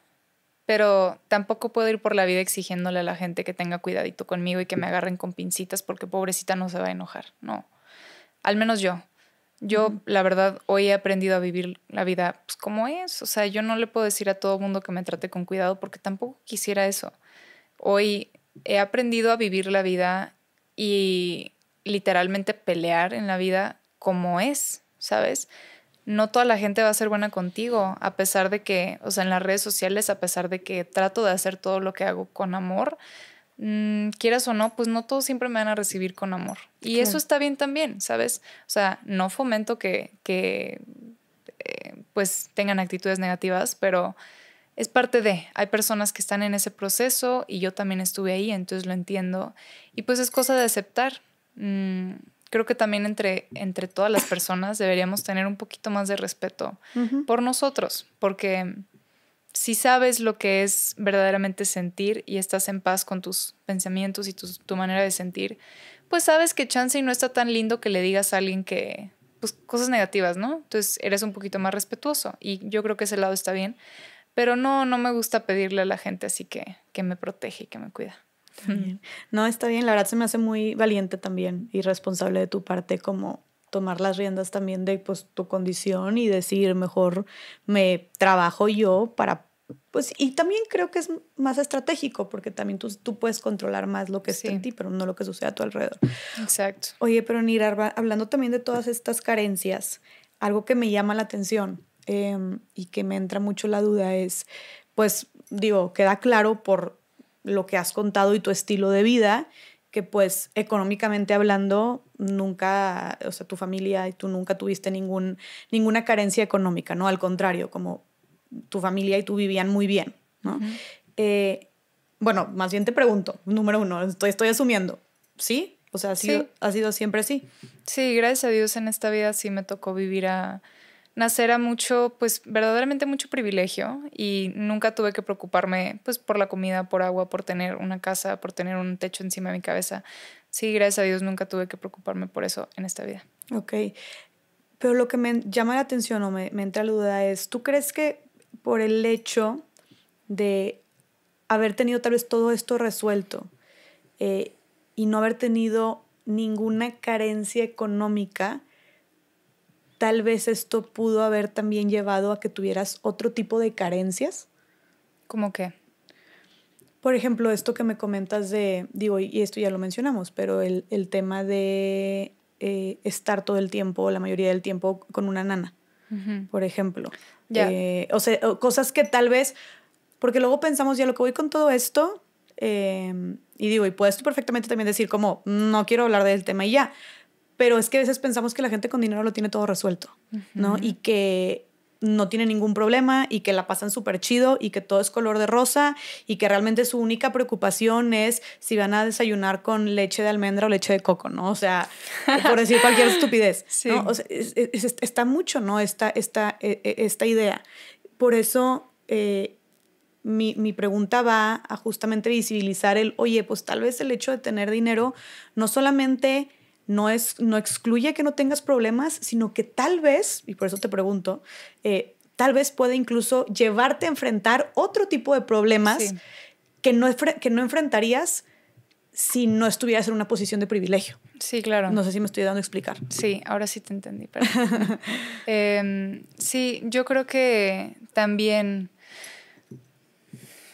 pero tampoco puedo ir por la vida exigiéndole a la gente que tenga cuidadito conmigo y que me agarren con pincitas porque pobrecita no se va a enojar. No. Al menos yo. Yo, la verdad, hoy he aprendido a vivir la vida pues, como es. O sea, yo no le puedo decir a todo mundo que me trate con cuidado porque tampoco quisiera eso. Hoy he aprendido a vivir la vida y literalmente pelear en la vida como es, ¿sabes? no toda la gente va a ser buena contigo, a pesar de que, o sea, en las redes sociales, a pesar de que trato de hacer todo lo que hago con amor, mm, quieras o no, pues no todos siempre me van a recibir con amor. Y eso está bien también, ¿sabes? O sea, no fomento que, que eh, pues tengan actitudes negativas, pero es parte de, hay personas que están en ese proceso y yo también estuve ahí, entonces lo entiendo. Y pues es cosa de aceptar. Mm, creo que también entre, entre todas las personas deberíamos tener un poquito más de respeto por nosotros, porque si sabes lo que es verdaderamente sentir y estás en paz con tus pensamientos y tu, manera de sentir, pues sabes que chance y no está tan lindo que le digas a alguien que, pues, cosas negativas, ¿no? Entonces eres un poquito más respetuoso y yo creo que ese lado está bien, pero no, no me gusta pedirle a la gente así que, que me protege y que me cuida. (laughs) No, está bien, la verdad se me hace muy valiente también y responsable de tu parte como tomar las riendas también de pues, tu condición y decir, mejor me trabajo yo para, pues, y también creo que es más estratégico porque también tú, puedes controlar más lo que es en ti, pero no lo que sucede a tu alrededor. Exacto. Oye, pero Nirarba, hablando también de todas estas carencias, algo que me llama la atención em, y que me entra mucho la duda es, pues, digo, queda claro por lo que has contado y tu estilo de vida, que pues económicamente hablando, nunca, o sea, tu familia y tú nunca tuviste ningún, ninguna carencia económica, ¿no? Al contrario, como tu familia y tú vivían muy bien, ¿no? Eh, bueno, más bien te pregunto, número uno, estoy, asumiendo, ¿sí? O sea, ha sido, ha sido siempre así. Sí, gracias a Dios en esta vida sí me tocó vivir a, nacer a mucho, pues verdaderamente mucho privilegio y nunca tuve que preocuparme pues por la comida, por agua, por tener una casa, por tener un techo encima de mi cabeza. Sí, gracias a Dios nunca tuve que preocuparme por eso en esta vida. Ok, pero lo que me llama la atención o me, me entra la duda es, ¿tú crees que por el hecho de haber tenido tal vez todo esto resuelto eh, y no haber tenido ninguna carencia económica, tal vez esto pudo haber también llevado a que tuvieras otro tipo de carencias. ¿Cómo qué? Por ejemplo, esto que me comentas de, digo, y esto ya lo mencionamos, pero el, tema de eh, estar todo el tiempo, la mayoría del tiempo, con una nana, por ejemplo. Eh, o sea, cosas que tal vez, porque luego pensamos, ya lo que voy con todo esto, eh, y digo, y puedes tú perfectamente también decir como, no quiero hablar del tema y ya, pero es que a veces pensamos que la gente con dinero lo tiene todo resuelto, ¿no? Y que no tiene ningún problema y que la pasan súper chido y que todo es color de rosa y que realmente su única preocupación es si van a desayunar con leche de almendra o leche de coco, ¿no? O sea, por decir cualquier (laughs) estupidez. O sea, está mucho, ¿no? Esta, esta, e, e, esta idea. Por eso eh, mi, mi pregunta va a justamente visibilizar el, oye, pues tal vez el hecho de tener dinero no solamente no, es, no excluye que no tengas problemas, sino que tal vez, y por eso te pregunto, eh, tal vez puede incluso llevarte a enfrentar otro tipo de problemas que, no, que no enfrentarías si no estuvieras en una posición de privilegio. Sí, claro. No sé si me estoy dando a explicar. Sí, ahora sí te entendí. (laughs) Em, sí, yo creo que también,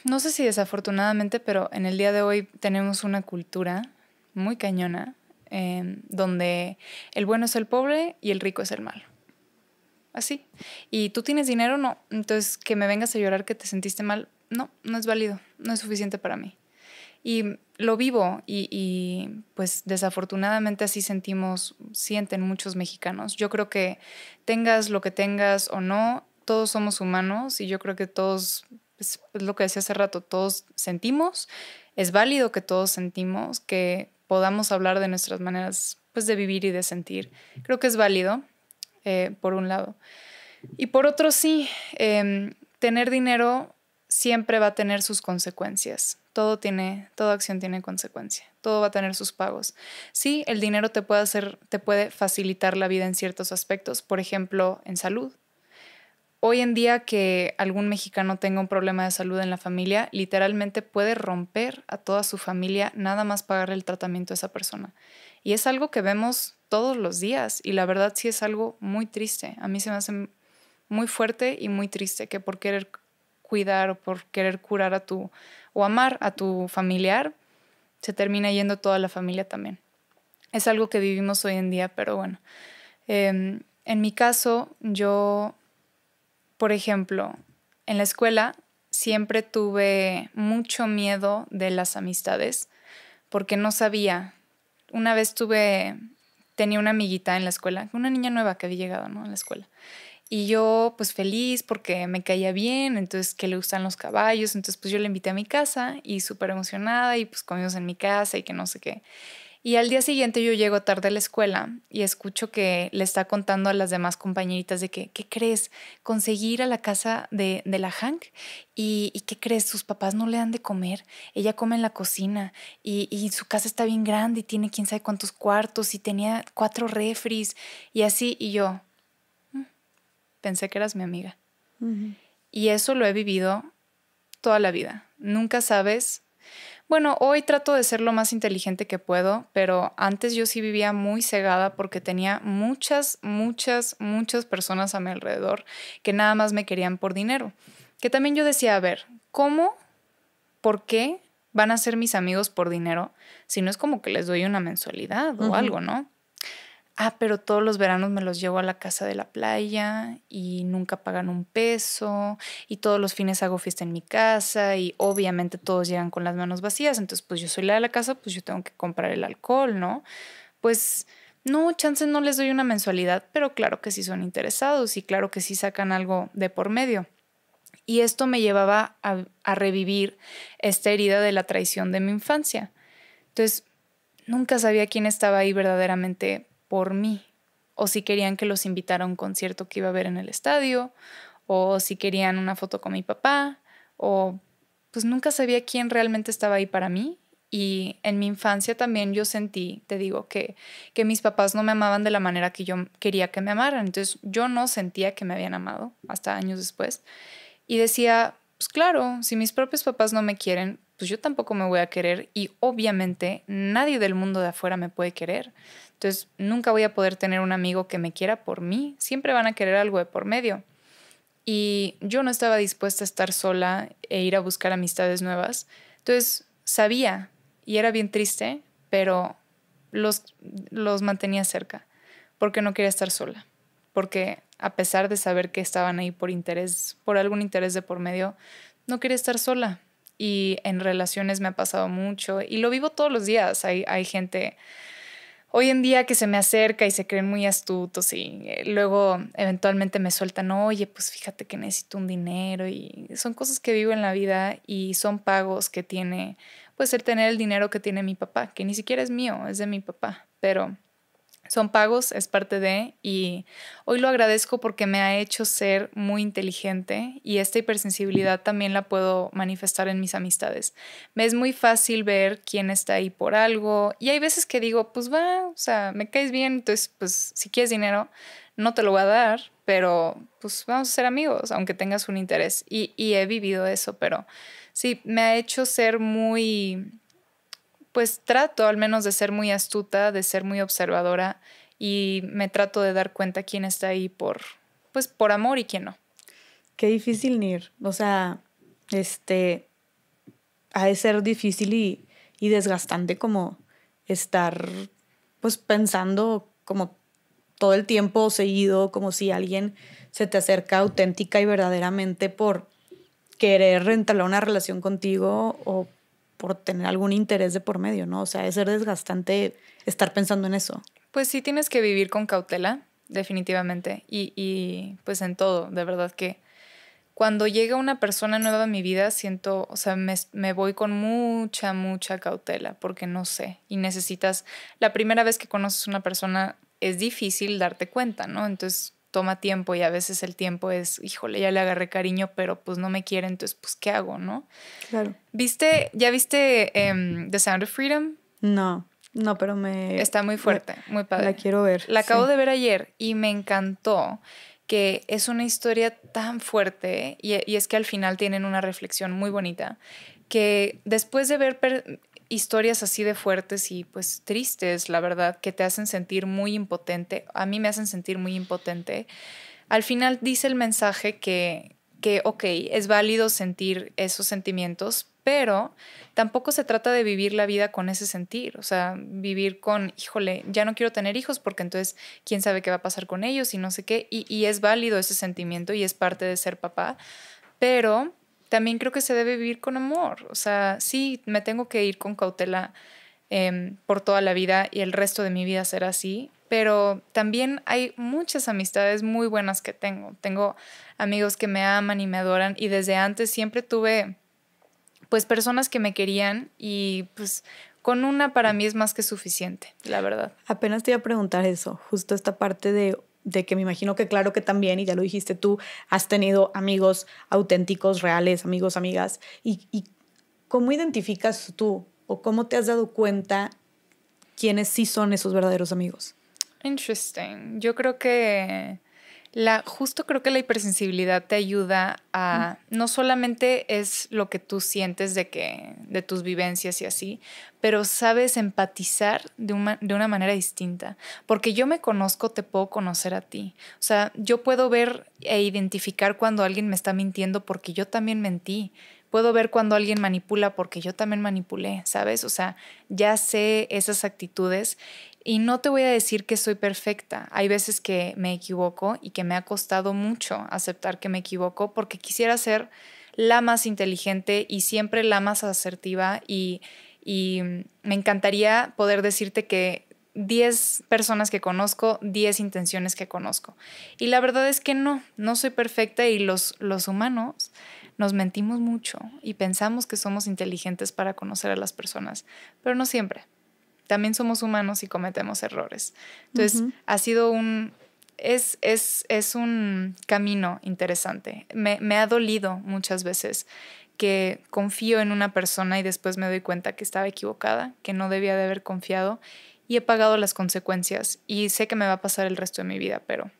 no sé si desafortunadamente, pero en el día de hoy tenemos una cultura muy cañona Em, donde el bueno es el pobre y el rico es el malo. Así. Y tú tienes dinero, no. Entonces, que me vengas a llorar que te sentiste mal, no, no es válido, no es suficiente para mí. Y lo vivo y, pues desafortunadamente así sentimos, sienten muchos mexicanos. Yo creo que tengas lo que tengas o no, todos somos humanos y yo creo que todos, es lo que decía hace rato, todos sentimos, es válido que todos sentimos, que podamos hablar de nuestras maneras pues, de vivir y de sentir. Creo que es válido, eh, por un lado. Y por otro, sí, em, tener dinero siempre va a tener sus consecuencias. Todo tiene, toda acción tiene consecuencia. Todo va a tener sus pagos. Sí, el dinero te puede hacer, te puede facilitar la vida en ciertos aspectos, por ejemplo, en salud hoy en día que algún mexicano tenga un problema de salud en la familia, literalmente puede romper a toda su familia nada más pagar el tratamiento a esa persona. Y es algo que vemos todos los días y la verdad sí es algo muy triste. A mí se me hace muy fuerte y muy triste que por querer cuidar o por querer curar a tu o amar a tu familiar, se termina yendo toda la familia también. Es algo que vivimos hoy en día, pero bueno. Em, en mi caso, yo por ejemplo, en la escuela siempre tuve mucho miedo de las amistades porque no sabía. Una vez tuve, tenía una amiguita en la escuela, una niña nueva que había llegado, A la escuela. Y yo, pues feliz porque me caía bien, entonces que le gustan los caballos, entonces pues yo la invité a mi casa y súper emocionada y pues comimos en mi casa y que no sé qué. Y al día siguiente yo llego tarde a la escuela y escucho que le está contando a las demás compañeritas de que, ¿qué crees? Conseguir a la casa de, de la Hank y, ¿qué crees? Sus papás no le dan de comer, ella come en la cocina y, su casa está bien grande y tiene quién sabe cuántos cuartos y tenía cuatro refris y así y yo mm, pensé que eras mi amiga. Y eso lo he vivido toda la vida. Nunca sabes bueno, hoy trato de ser lo más inteligente que puedo, pero antes yo sí vivía muy cegada porque tenía muchas, muchas, muchas personas a mi alrededor que nada más me querían por dinero. Que también yo decía, a ver, ¿cómo? ¿Por qué? van a ser mis amigos por dinero, si no es como que les doy una mensualidad o algo, ¿no? ah, pero todos los veranos me los llevo a la casa de la playa y nunca pagan un peso y todos los fines hago fiesta en mi casa y obviamente todos llegan con las manos vacías, entonces pues yo soy la de la casa, pues yo tengo que comprar el alcohol, ¿no? Pues no, chances no les doy una mensualidad, pero claro que sí son interesados y claro que sí sacan algo de por medio. Y esto me llevaba a, a revivir esta herida de la traición de mi infancia. Entonces, nunca sabía quién estaba ahí verdaderamente por mí, o si querían que los invitara a un concierto que iba a haber en el estadio, o si querían una foto con mi papá, o pues nunca sabía quién realmente estaba ahí para mí. Y en mi infancia también yo sentí, te digo, que, que mis papás no me amaban de la manera que yo quería que me amaran. Entonces yo no sentía que me habían amado hasta años después. Y decía, pues claro, si mis propios papás no me quieren, pues yo tampoco me voy a querer y obviamente nadie del mundo de afuera me puede querer. Entonces nunca voy a poder tener un amigo que me quiera por mí, siempre van a querer algo de por medio. Y yo no estaba dispuesta a estar sola e ir a buscar amistades nuevas. Entonces sabía y era bien triste, pero los, mantenía cerca porque no quería estar sola, porque a pesar de saber que estaban ahí por interés, por algún interés de por medio, no quería estar sola y en relaciones me ha pasado mucho y lo vivo todos los días. Hay, gente hoy en día que se me acerca y se creen muy astutos y eh, luego eventualmente me sueltan, oye, pues fíjate que necesito un dinero y son cosas que vivo en la vida y son pagos que tiene, pues el tener el dinero que tiene mi papá, que ni siquiera es mío, es de mi papá, pero son pagos, es parte de, y hoy lo agradezco porque me ha hecho ser muy inteligente y esta hipersensibilidad también la puedo manifestar en mis amistades. Me es muy fácil ver quién está ahí por algo y hay veces que digo, pues va, o sea, me caes bien, entonces, pues si quieres dinero, no te lo voy a dar, pero pues vamos a ser amigos, aunque tengas un interés. Y, y he vivido eso, pero sí, me ha hecho ser muy pues trato al menos de ser muy astuta, de ser muy observadora y me trato de dar cuenta quién está ahí por, pues por amor y quién no. Qué difícil, Nir. O sea, este, ha de ser difícil y, desgastante como estar, pues pensando como todo el tiempo seguido, como si alguien se te acerca auténtica y verdaderamente por querer entalar una relación contigo o por tener algún interés de por medio, ¿no? O sea, es ser desgastante estar pensando en eso. Pues sí tienes que vivir con cautela, definitivamente, y, y pues en todo, de verdad que cuando llega una persona nueva a mi vida, siento, o sea, me, me, voy con mucha, mucha cautela, porque no sé, y necesitas, la primera vez que conoces a una persona es difícil darte cuenta, ¿no? Entonces, toma tiempo y a veces el tiempo es, híjole, ya le agarré cariño, pero pues no me quiere, entonces pues ¿qué hago, no? Claro. ¿Viste, ya viste em, The Sound of Freedom? No, no, pero me... Está muy fuerte, muy padre. La quiero ver. La acabo de ver ayer y me encantó que es una historia tan fuerte y, y es que al final tienen una reflexión muy bonita que después de ver historias así de fuertes y pues tristes, la verdad, que te hacen sentir muy impotente. A mí me hacen sentir muy impotente. Al final dice el mensaje que, que ok, es válido sentir esos sentimientos, pero tampoco se trata de vivir la vida con ese sentir, o sea, vivir con, híjole, ya no quiero tener hijos porque entonces quién sabe qué va a pasar con ellos y no sé qué, y, y es válido ese sentimiento y es parte de ser papá, pero también creo que se debe vivir con amor. O sea, sí, me tengo que ir con cautela em, por toda la vida y el resto de mi vida será así, pero también hay muchas amistades muy buenas que tengo. Tengo amigos que me aman y me adoran y desde antes siempre tuve pues personas que me querían y pues con una para mí es más que suficiente, la verdad. Apenas te iba a preguntar eso, justo esta parte de de que me imagino que claro que también, y ya lo dijiste tú, has tenido amigos auténticos, reales, amigos, amigas, y, y ¿cómo identificas tú o cómo te has dado cuenta quiénes sí son esos verdaderos amigos? Interesting. Yo creo que la, justo creo que la hipersensibilidad te ayuda a, no solamente es lo que tú sientes de, que, de tus vivencias y así, pero sabes empatizar de una, de una manera distinta. Porque yo me conozco, te puedo conocer a ti. O sea, yo puedo ver e identificar cuando alguien me está mintiendo porque yo también mentí. Puedo ver cuando alguien manipula porque yo también manipulé, ¿sabes? O sea, ya sé esas actitudes y no te voy a decir que soy perfecta. Hay veces que me equivoco y que me ha costado mucho aceptar que me equivoco porque quisiera ser la más inteligente y siempre la más asertiva y, me encantaría poder decirte que 10 personas que conozco, 10 intenciones que conozco. Y la verdad es que no, no soy perfecta y los, los humanos nos mentimos mucho y pensamos que somos inteligentes para conocer a las personas, pero no siempre también somos humanos y cometemos errores. Entonces, ha sido un... Es, es, un camino interesante. Me, ha dolido muchas veces que confío en una persona y después me doy cuenta que estaba equivocada, que no debía de haber confiado y he pagado las consecuencias y sé que me va a pasar el resto de mi vida, pero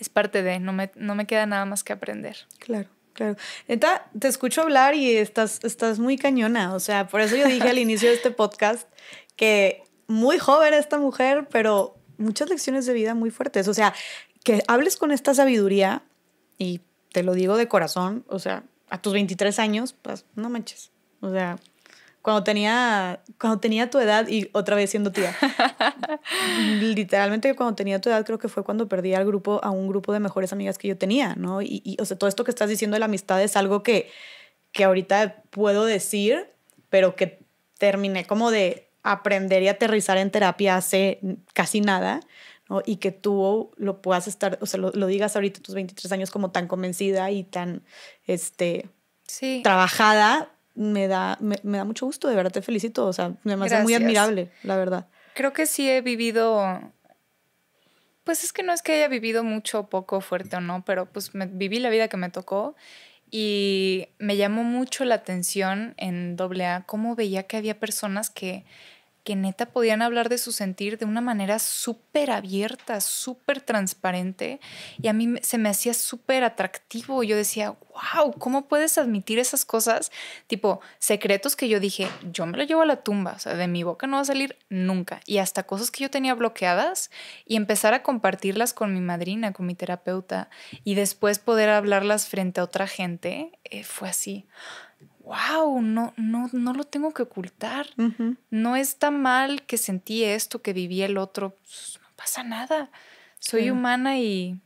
es parte de, no me, no me queda nada más que aprender. Claro. Claro. Neta, te escucho hablar y estás, estás muy cañona. O sea, por eso yo dije al inicio de este podcast que muy joven esta mujer, pero muchas lecciones de vida muy fuertes. O sea, que hables con esta sabiduría, y te lo digo de corazón, o sea, a tus 23 años, pues no manches. O sea, cuando tenía, cuando tenía tu edad, y otra vez siendo tía, (laughs) literalmente cuando tenía tu edad creo que fue cuando perdí al grupo, a un grupo de mejores amigas que yo tenía, ¿no? Y, y o sea, todo esto que estás diciendo de la amistad es algo que, que ahorita puedo decir, pero que terminé como de aprender y aterrizar en terapia hace casi nada, ¿no? y que tú lo puedas estar, o sea, lo, digas ahorita tus 23 años como tan convencida y tan este, trabajada, me da, me, da mucho gusto, de verdad te felicito, o sea, me parece muy admirable, la verdad. Creo que sí he vivido, pues es que no es que haya vivido mucho, poco, fuerte o no, pero pues viví la vida que me tocó y me llamó mucho la atención en AA cómo veía que había personas que que neta podían hablar de su sentir de una manera súper abierta, súper transparente, y a mí se me hacía súper atractivo. Yo decía, wow, ¿cómo puedes admitir esas cosas? Tipo, secretos que yo dije, yo me lo llevo a la tumba, o sea, de mi boca no va a salir nunca. Y hasta cosas que yo tenía bloqueadas y empezar a compartirlas con mi madrina, con mi terapeuta, y después poder hablarlas frente a otra gente, eh, fue así wow, no, no, no lo tengo que ocultar. No está mal que sentí esto, que viví el otro. Pues, no pasa nada. Soy humana y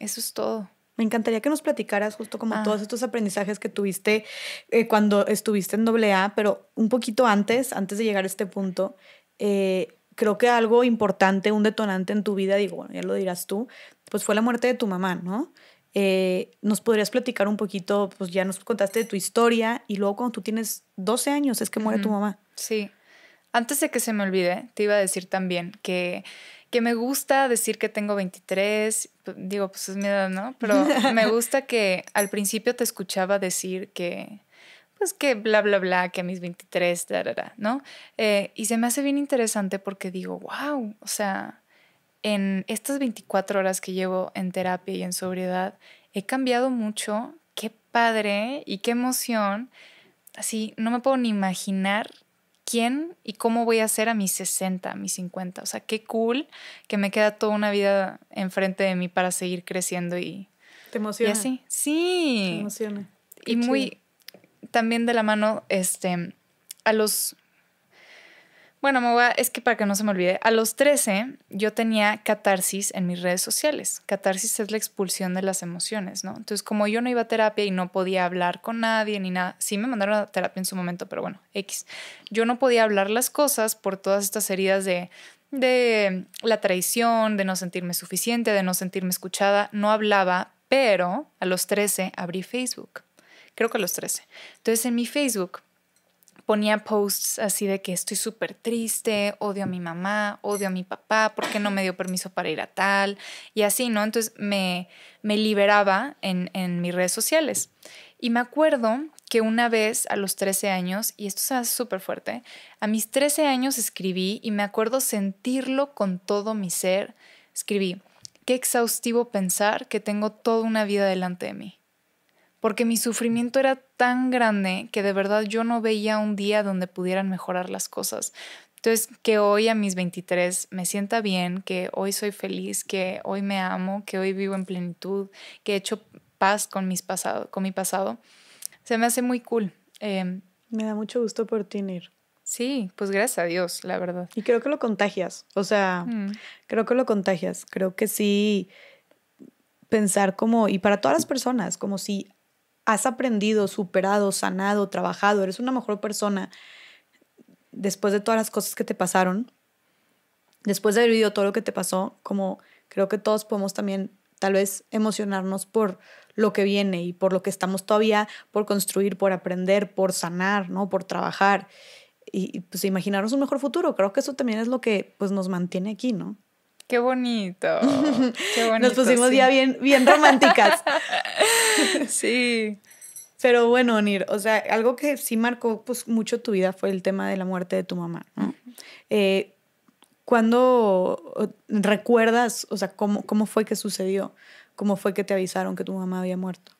eso es todo. Me encantaría que nos platicaras justo como ah. todos estos aprendizajes que tuviste eh, cuando estuviste en AA, pero un poquito antes, antes de llegar a este punto, eh, creo que algo importante, un detonante en tu vida, digo, bueno, ya lo dirás tú, pues fue la muerte de tu mamá, ¿no? Eh, ¿Nos podrías platicar un poquito? Pues ya nos contaste de tu historia y luego cuando tú tienes 12 años es que muere tu mamá. Sí. Antes de que se me olvide, te iba a decir también que, que me gusta decir que tengo 23, pues, digo, pues es mi edad, ¿no? Pero (laughs) me gusta que al principio te escuchaba decir que, pues que bla, bla, bla, que a mis 23, ¿no? Eh, y se me hace bien interesante porque digo, wow, o sea, en estas 24 horas que llevo en terapia y en sobriedad, he cambiado mucho. Qué padre y qué emoción. Así, no me puedo ni imaginar quién y cómo voy a ser a mis 60, a mis 50. O sea, qué cool que me queda toda una vida enfrente de mí para seguir creciendo y... ¿Te emociona? Sí. Te emociona. y muy... También de la mano, este, a los bueno, es que para que no se me olvide, a los 13 yo tenía catarsis en mis redes sociales. Catarsis es la expulsión de las emociones, ¿no? Entonces, como yo no iba a terapia y no podía hablar con nadie ni nada, sí me mandaron a terapia en su momento, pero bueno, X. Yo no podía hablar las cosas por todas estas heridas de, de la traición, de no sentirme suficiente, de no sentirme escuchada. No hablaba, pero a los 13 abrí Facebook. Creo que a los 13. Entonces, en mi Facebook ponía posts así de que estoy súper triste, odio a mi mamá, odio a mi papá, ¿por qué no me dio permiso para ir a tal? Y así, ¿no? Entonces me, liberaba en, en mis redes sociales. Y me acuerdo que una vez a los 13 años, y esto se hace súper fuerte, a mis 13 años escribí y me acuerdo sentirlo con todo mi ser. Escribí, qué exhaustivo pensar que tengo toda una vida delante de mí porque mi sufrimiento era tan grande que de verdad yo no veía un día donde pudieran mejorar las cosas. Entonces, que hoy a mis 23 me sienta bien, que hoy soy feliz, que hoy me amo, que hoy vivo en plenitud, que he hecho paz con, mis pasado, con mi pasado, se me hace muy cool. Em, me da mucho gusto por ti, Nir. Sí, pues gracias a Dios, la verdad. Y creo que lo contagias, o sea, mm. creo que lo contagias, creo que sí, pensar como, y para todas las personas, como si has aprendido, superado, sanado, trabajado, eres una mejor persona después de todas las cosas que te pasaron, después de haber vivido todo lo que te pasó, como creo que todos podemos también tal vez emocionarnos por lo que viene y por lo que estamos todavía por construir, por aprender, por sanar, ¿no? Por trabajar y pues imaginarnos un mejor futuro. Creo que eso también es lo que pues nos mantiene aquí, ¿no? Qué bonito. (laughs) Qué bonito nos pusimos día bien, bien románticas. (laughs) (laughs) sí. Pero bueno, Onir, o sea, algo que sí marcó pues, mucho tu vida fue el tema de la muerte de tu mamá. Eh, ¿Cuándo recuerdas, o sea, cómo, cómo fue que sucedió? ¿Cómo fue que te avisaron que tu mamá había muerto?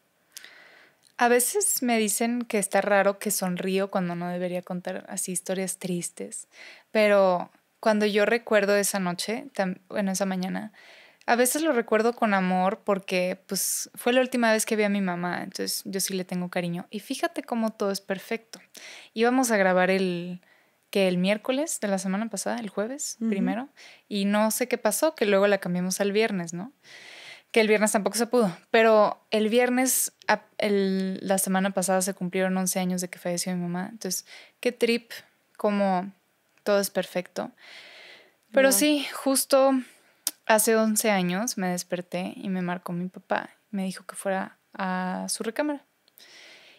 A veces me dicen que está raro que sonrío cuando no debería contar así historias tristes, pero cuando yo recuerdo esa noche, bueno, esa mañana, a veces lo recuerdo con amor porque pues fue la última vez que vi a mi mamá, entonces yo sí le tengo cariño. Y fíjate cómo todo es perfecto. Íbamos a grabar el que el miércoles de la semana pasada, el jueves primero, y no sé qué pasó, que luego la cambiamos al viernes, ¿no? Que el viernes tampoco se pudo, pero el viernes, la semana pasada se cumplieron 11 años de que falleció mi mamá, entonces qué trip, como todo es perfecto. Pero sí, justo hace 11 años me desperté y me marcó mi papá. Me dijo que fuera a su recámara.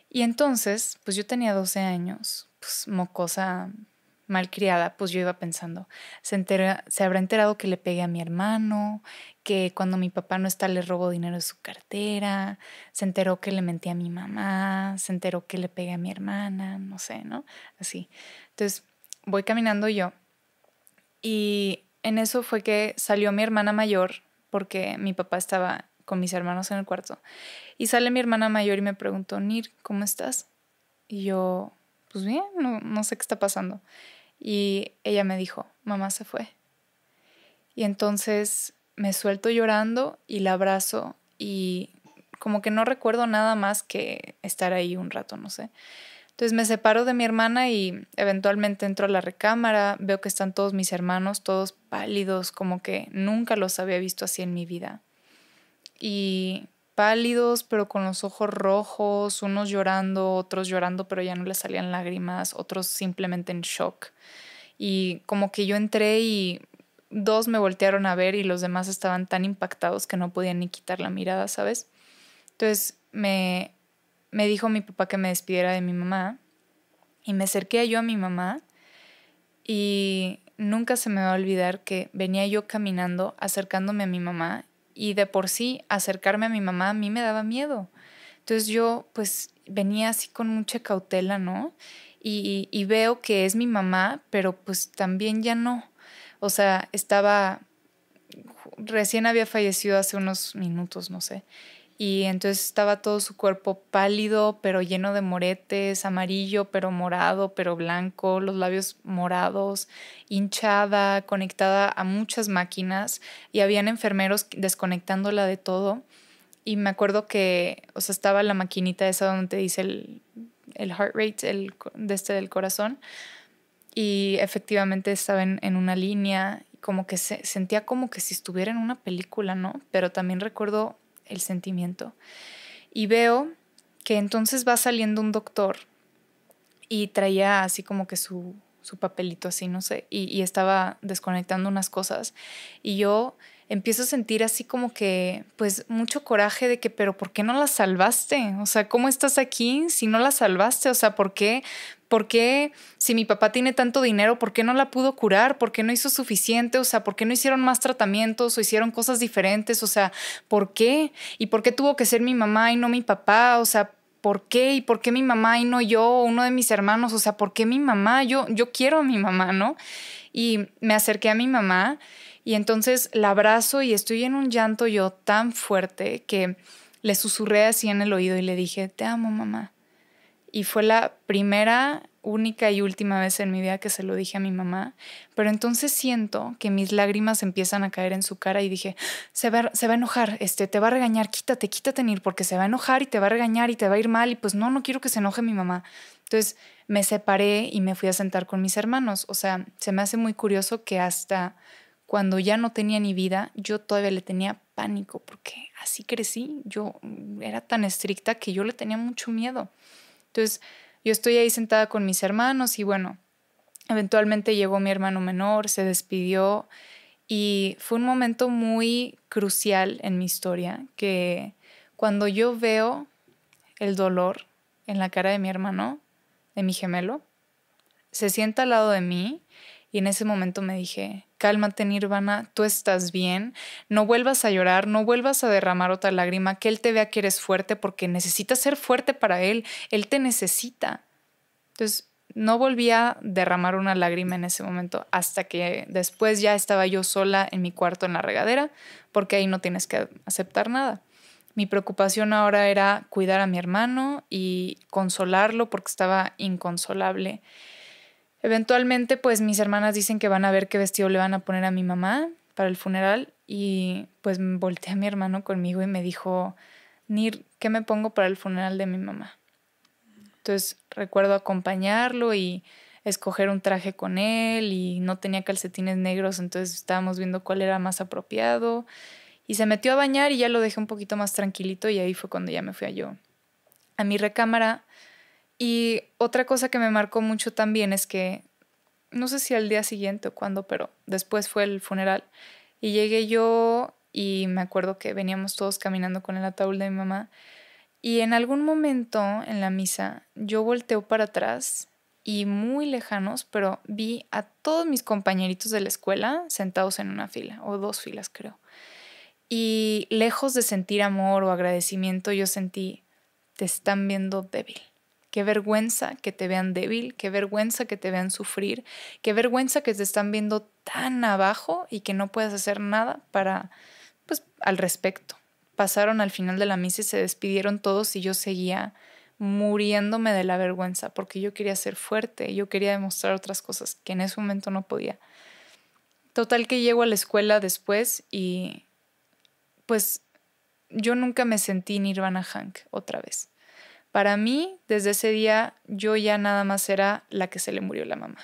Y entonces, pues yo tenía 12 años, pues mocosa malcriada, pues yo iba pensando, se, se habrá enterado que le pegué a mi hermano, que cuando mi papá no está le robo dinero de su cartera, se enteró que le mentí a mi mamá, se enteró que le pegué a mi hermana, no sé, ¿no? Así. Entonces voy caminando yo y en eso fue que salió mi hermana mayor, porque mi papá estaba con mis hermanos en el cuarto, y sale mi hermana mayor y me preguntó, Nir, ¿cómo estás? Y yo, pues bien, no, no sé qué está pasando. Y ella me dijo, mamá se fue. Y entonces me suelto llorando y la abrazo y como que no recuerdo nada más que estar ahí un rato, no sé. Entonces me separo de mi hermana y eventualmente entro a la recámara, veo que están todos mis hermanos, todos pálidos, como que nunca los había visto así en mi vida. Y pálidos, pero con los ojos rojos, unos llorando, otros llorando, pero ya no les salían lágrimas, otros simplemente en shock. Y como que yo entré y dos me voltearon a ver y los demás estaban tan impactados que no podían ni quitar la mirada, ¿sabes? Entonces me me dijo mi papá que me despidiera de mi mamá y me acerqué yo a mi mamá y nunca se me va a olvidar que venía yo caminando acercándome a mi mamá y de por sí acercarme a mi mamá a mí me daba miedo. Entonces yo pues venía así con mucha cautela, ¿no? Y, y, veo que es mi mamá, pero pues también ya no. O sea, estaba, recién había fallecido hace unos minutos, no sé y entonces estaba todo su cuerpo pálido, pero lleno de moretes, amarillo, pero morado, pero blanco, los labios morados, hinchada, conectada a muchas máquinas y habían enfermeros desconectándola de todo. Y me acuerdo que, o sea, estaba la maquinita esa donde te dice el, el heart rate el, de este del corazón y efectivamente estaba en, una línea, como que se, sentía como que si estuviera en una película, ¿no? Pero también recuerdo el sentimiento. Y veo que entonces va saliendo un doctor y traía así como que su, su papelito así, no sé, y, y estaba desconectando unas cosas. Y yo empiezo a sentir así como que, pues, mucho coraje de que, pero ¿por qué no la salvaste? O sea, ¿cómo estás aquí si no la salvaste? O sea, ¿por qué ¿por qué si mi papá tiene tanto dinero, por qué no la pudo curar? ¿Por qué no hizo suficiente? O sea, ¿por qué no hicieron más tratamientos o hicieron cosas diferentes? O sea, ¿por qué? ¿Y por qué tuvo que ser mi mamá y no mi papá? O sea, ¿por qué? ¿Y por qué mi mamá y no yo o uno de mis hermanos? O sea, ¿por qué mi mamá? Yo, yo quiero a mi mamá, ¿no? Y me acerqué a mi mamá y entonces la abrazo y estoy en un llanto yo tan fuerte que le susurré así en el oído y le dije, te amo, mamá y fue la primera, única y última vez en mi vida que se lo dije a mi mamá, pero entonces siento que mis lágrimas empiezan a caer en su cara y dije, se va, se va a enojar, este, te va a regañar, quítate, quítate, Nir, porque se va a enojar y te va a regañar y te va a ir mal y pues no, no quiero que se enoje mi mamá. Entonces me separé y me fui a sentar con mis hermanos. O sea, se me hace muy curioso que hasta cuando ya no tenía ni vida, yo todavía le tenía pánico, porque así crecí, yo era tan estricta que yo le tenía mucho miedo. Entonces, yo estoy ahí sentada con mis hermanos y bueno, eventualmente llegó mi hermano menor, se despidió y fue un momento muy crucial en mi historia que cuando yo veo el dolor en la cara de mi hermano, de mi gemelo, se sienta al lado de mí y en ese momento me dije, cálmate Nirvana, tú estás bien, no vuelvas a llorar, no vuelvas a derramar otra lágrima, que Él te vea que eres fuerte porque necesitas ser fuerte para Él, Él te necesita. Entonces, no volví a derramar una lágrima en ese momento hasta que después ya estaba yo sola en mi cuarto en la regadera, porque ahí no tienes que aceptar nada. Mi preocupación ahora era cuidar a mi hermano y consolarlo porque estaba inconsolable. Eventualmente, pues mis hermanas dicen que van a ver qué vestido le van a poner a mi mamá para el funeral y pues volteé a mi hermano conmigo y me dijo, Nir, ¿qué me pongo para el funeral de mi mamá? Entonces recuerdo acompañarlo y escoger un traje con él y no tenía calcetines negros, entonces estábamos viendo cuál era más apropiado. Y se metió a bañar y ya lo dejé un poquito más tranquilito y ahí fue cuando ya me fui a yo a mi recámara y otra cosa que me marcó mucho también es que, no sé si al día siguiente o cuándo, pero después fue el funeral. Y llegué yo y me acuerdo que veníamos todos caminando con el ataúd de mi mamá. Y en algún momento en la misa yo volteo para atrás y muy lejanos, pero vi a todos mis compañeritos de la escuela sentados en una fila o dos filas creo. Y lejos de sentir amor o agradecimiento, yo sentí, te están viendo débil Qué vergüenza que te vean débil, qué vergüenza que te vean sufrir, qué vergüenza que te están viendo tan abajo y que no puedes hacer nada para, pues, al respecto. Pasaron al final de la misa y se despidieron todos y yo seguía muriéndome de la vergüenza porque yo quería ser fuerte, yo quería demostrar otras cosas que en ese momento no podía. Total que llego a la escuela después y pues yo nunca me sentí Nirvana Hank otra vez. Para mí, desde ese día, yo ya nada más era la que se le murió la mamá.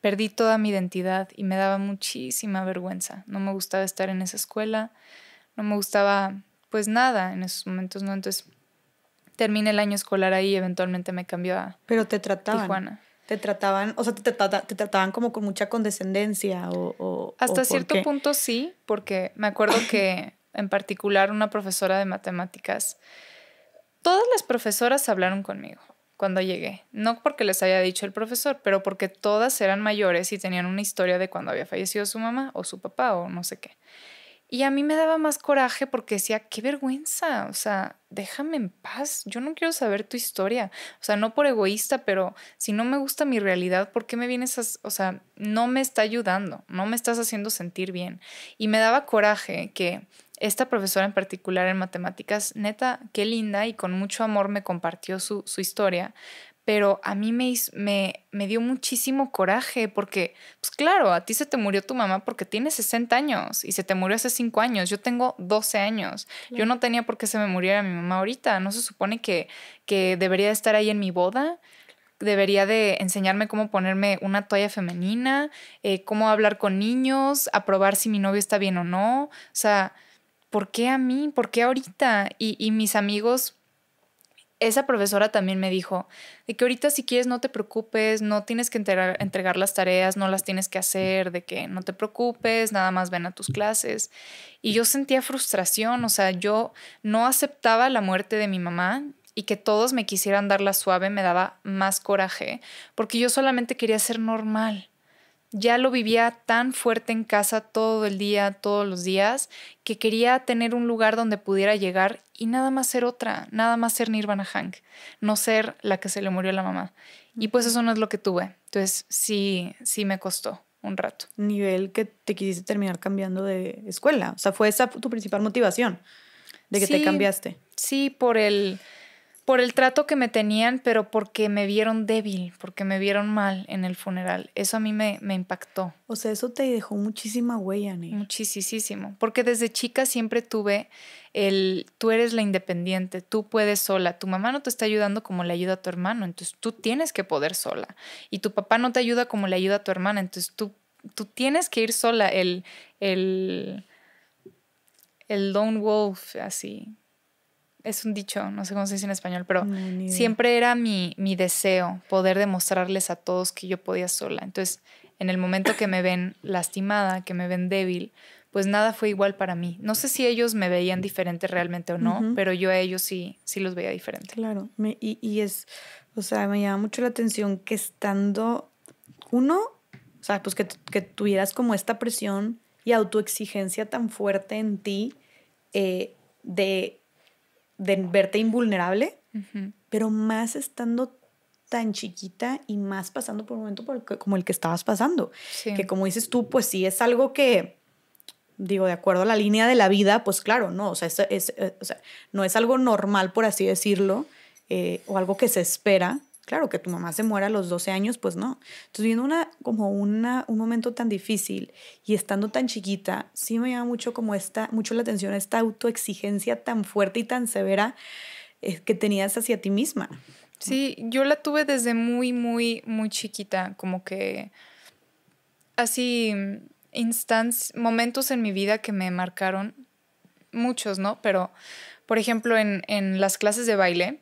Perdí toda mi identidad y me daba muchísima vergüenza. No me gustaba estar en esa escuela, no me gustaba pues nada en esos momentos, ¿no? Entonces terminé el año escolar ahí y eventualmente me cambió a Pero te trataban. Te trataban, o sea, te, trataban, como con mucha condescendencia o... Hasta cierto punto sí, porque me acuerdo que en particular una profesora de matemáticas Todas las profesoras hablaron conmigo cuando llegué, no porque les haya dicho el profesor, pero porque todas eran mayores y tenían una historia de cuando había fallecido su mamá o su papá o no sé qué. Y a mí me daba más coraje porque decía, qué vergüenza, o sea, déjame en paz, yo no quiero saber tu historia, o sea, no por egoísta, pero si no me gusta mi realidad, ¿por qué me vienes a, o sea, no me está ayudando, no me estás haciendo sentir bien? Y me daba coraje que esta profesora en particular en matemáticas, neta, qué linda y con mucho amor me compartió su, historia, pero a mí me, me, dio muchísimo coraje porque, pues claro, a ti se te murió tu mamá porque tienes 60 años y se te murió hace 5 años, yo tengo 12 años, yo no tenía por qué se me muriera mi mamá ahorita, no se supone que, que debería estar ahí en mi boda, debería de enseñarme cómo ponerme una toalla femenina, eh, cómo hablar con niños, aprobar si mi novio está bien o no, o sea... ¿por qué a mí? ¿Por qué ahorita? Y, mis amigos, esa profesora también me dijo, de que ahorita si quieres no te preocupes, no tienes que entregar, las tareas, no las tienes que hacer, de que no te preocupes, nada más ven a tus clases. Y yo sentía frustración, o sea, yo no aceptaba la muerte de mi mamá, y que todos me quisieran dar la suave me daba más coraje, porque yo solamente quería ser normal ya lo vivía tan fuerte en casa todo el día, todos los días, que quería tener un lugar donde pudiera llegar y nada más ser otra, nada más ser Nirvana Hank, no ser la que se le murió a la mamá. Y pues eso no es lo que tuve. Entonces sí, sí me costó un rato. Nivel que te quisiste terminar cambiando de escuela. O sea, fue esa tu principal motivación de que te cambiaste. Sí, por el por el trato que me tenían, pero porque me vieron débil, porque me vieron mal en el funeral. Eso a mí me, me impactó. O sea, eso te dejó muchísima huella, Neil. Muchísimo. Porque desde chica siempre tuve el, tú eres la independiente, tú puedes sola, tu mamá no te está ayudando como le ayuda a tu hermano, entonces tú tienes que poder sola. Y tu papá no te ayuda como le ayuda a tu hermana, entonces tú, tú tienes que ir sola. El, el, el lone wolf, así es un dicho, no sé cómo se dice en español, pero siempre era mi, mi deseo poder demostrarles a todos que yo podía sola. Entonces, en el momento que me ven lastimada, que me ven débil, pues nada fue igual para mí. No sé si ellos me veían diferente realmente o no, pero yo a ellos sí, sí los veía diferente. Claro, y, es, o sea, me llama mucho la atención que estando uno, o sea, pues que, tuvieras como esta presión y autoexigencia tan fuerte en ti eh, de de verte invulnerable, pero más estando tan chiquita y más pasando por un momento como el que estabas pasando. Que como dices tú, pues sí, es algo que, digo, de acuerdo a la línea de la vida, pues claro, no, o sea, es, eh, no es algo normal, por así decirlo, eh, o algo que se espera, Claro, que tu mamá se muera a los 12 años, pues no. Entonces, viendo una, como una, un momento tan difícil y estando tan chiquita, sí me llama mucho, como esta, mucho la atención esta autoexigencia tan fuerte y tan severa eh, que tenías hacia ti misma. Sí, yo la tuve desde muy, muy, muy chiquita, como que así instants, momentos en mi vida que me marcaron, muchos, ¿no? Pero, por ejemplo, en, en las clases de baile,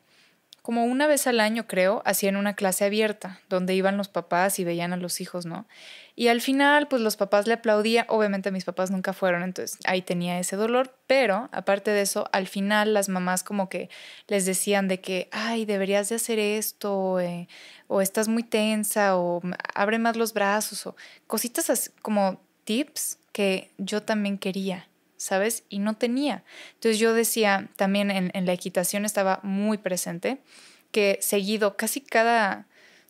como una vez al año, creo, hacían una clase abierta, donde iban los papás y veían a los hijos, ¿no? Y al final, pues los papás le aplaudían, obviamente mis papás nunca fueron, entonces ahí tenía ese dolor, pero aparte de eso, al final las mamás como que les decían de que, ay, deberías de hacer esto, eh, o estás muy tensa, o abre más los brazos, o cositas como tips que yo también quería. ¿sabes? Y no tenía. Entonces yo decía, también en, la equitación estaba muy presente, que seguido, casi cada,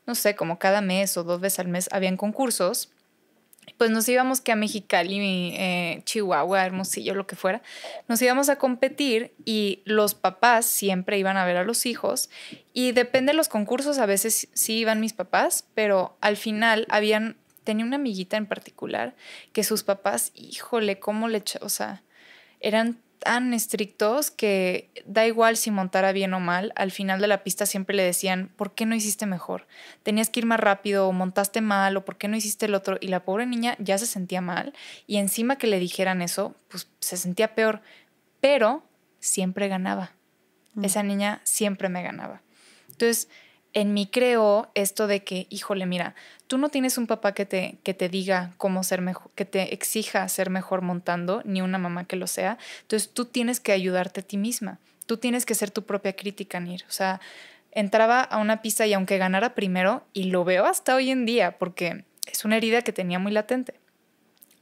no sé, como cada mes o dos veces al mes, habían concursos pues nos íbamos que a Mexicali, eh, Chihuahua, Hermosillo, lo que fuera, nos íbamos a competir y los papás siempre iban a ver a los hijos y depende de los concursos, a veces sí iban mis papás, pero al final habían tenía una amiguita en particular que sus papás, híjole, cómo le, o sea, eran tan estrictos que da igual si montara bien o mal, al final de la pista siempre le decían, ¿por qué no hiciste mejor? Tenías que ir más rápido o montaste mal o ¿por qué no hiciste el otro? Y la pobre niña ya se sentía mal y encima que le dijeran eso, pues se sentía peor, pero siempre ganaba. Mm. Esa niña siempre me ganaba. Entonces, en mí creo esto de que, híjole, mira, tú no tienes un papá que te, que te diga cómo ser mejor, que te exija ser mejor montando, ni una mamá que lo sea. Entonces tú tienes que ayudarte a ti misma. Tú tienes que ser tu propia crítica, Nir. O sea, entraba a una pista y aunque ganara primero, y lo veo hasta hoy en día, porque es una herida que tenía muy latente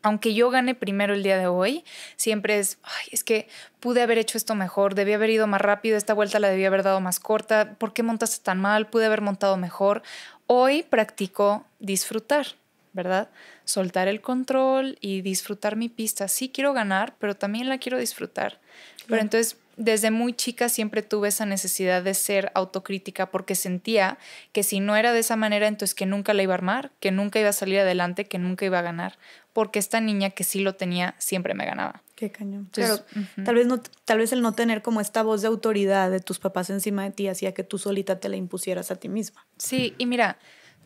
aunque yo gané primero el día de hoy, siempre es, es que pude haber hecho esto mejor, debí haber ido más rápido, esta vuelta la debí haber dado más corta, ¿por qué montaste tan mal? Pude haber montado mejor. Hoy practico disfrutar, ¿verdad? Soltar el control y disfrutar mi pista. Sí quiero ganar, pero también la quiero disfrutar. Pero entonces desde muy chica siempre tuve esa necesidad de ser autocrítica porque sentía que si no era de esa manera, entonces que nunca la iba a armar, que nunca iba a salir adelante, que nunca iba a ganar porque esta niña que sí lo tenía siempre me ganaba. Qué cañón. Pero tal, vez no, tal vez el no tener como esta voz de autoridad de tus papás encima de ti hacía que tú solita te la impusieras a ti misma. Sí, y mira,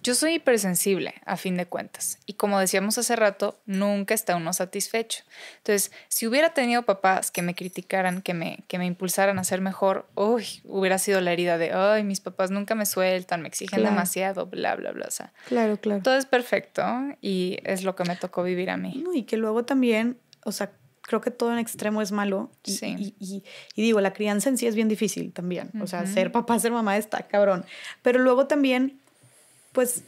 yo soy hipersensible, a fin de cuentas, y como decíamos hace rato, nunca está uno satisfecho. Entonces, si hubiera tenido papás que me criticaran, que me, que me impulsaran a ser mejor, uy, hubiera sido la herida de, ay, mis papás nunca me sueltan, me exigen demasiado, bla, bla, bla. O sea, claro, claro. Todo es perfecto y es lo que me tocó vivir a mí. y que luego también, o sea, creo que todo en extremo es malo. Y, sí. y, digo, la crianza en sí es bien difícil también. O sea, ser papá, ser mamá está cabrón. Pero luego también pues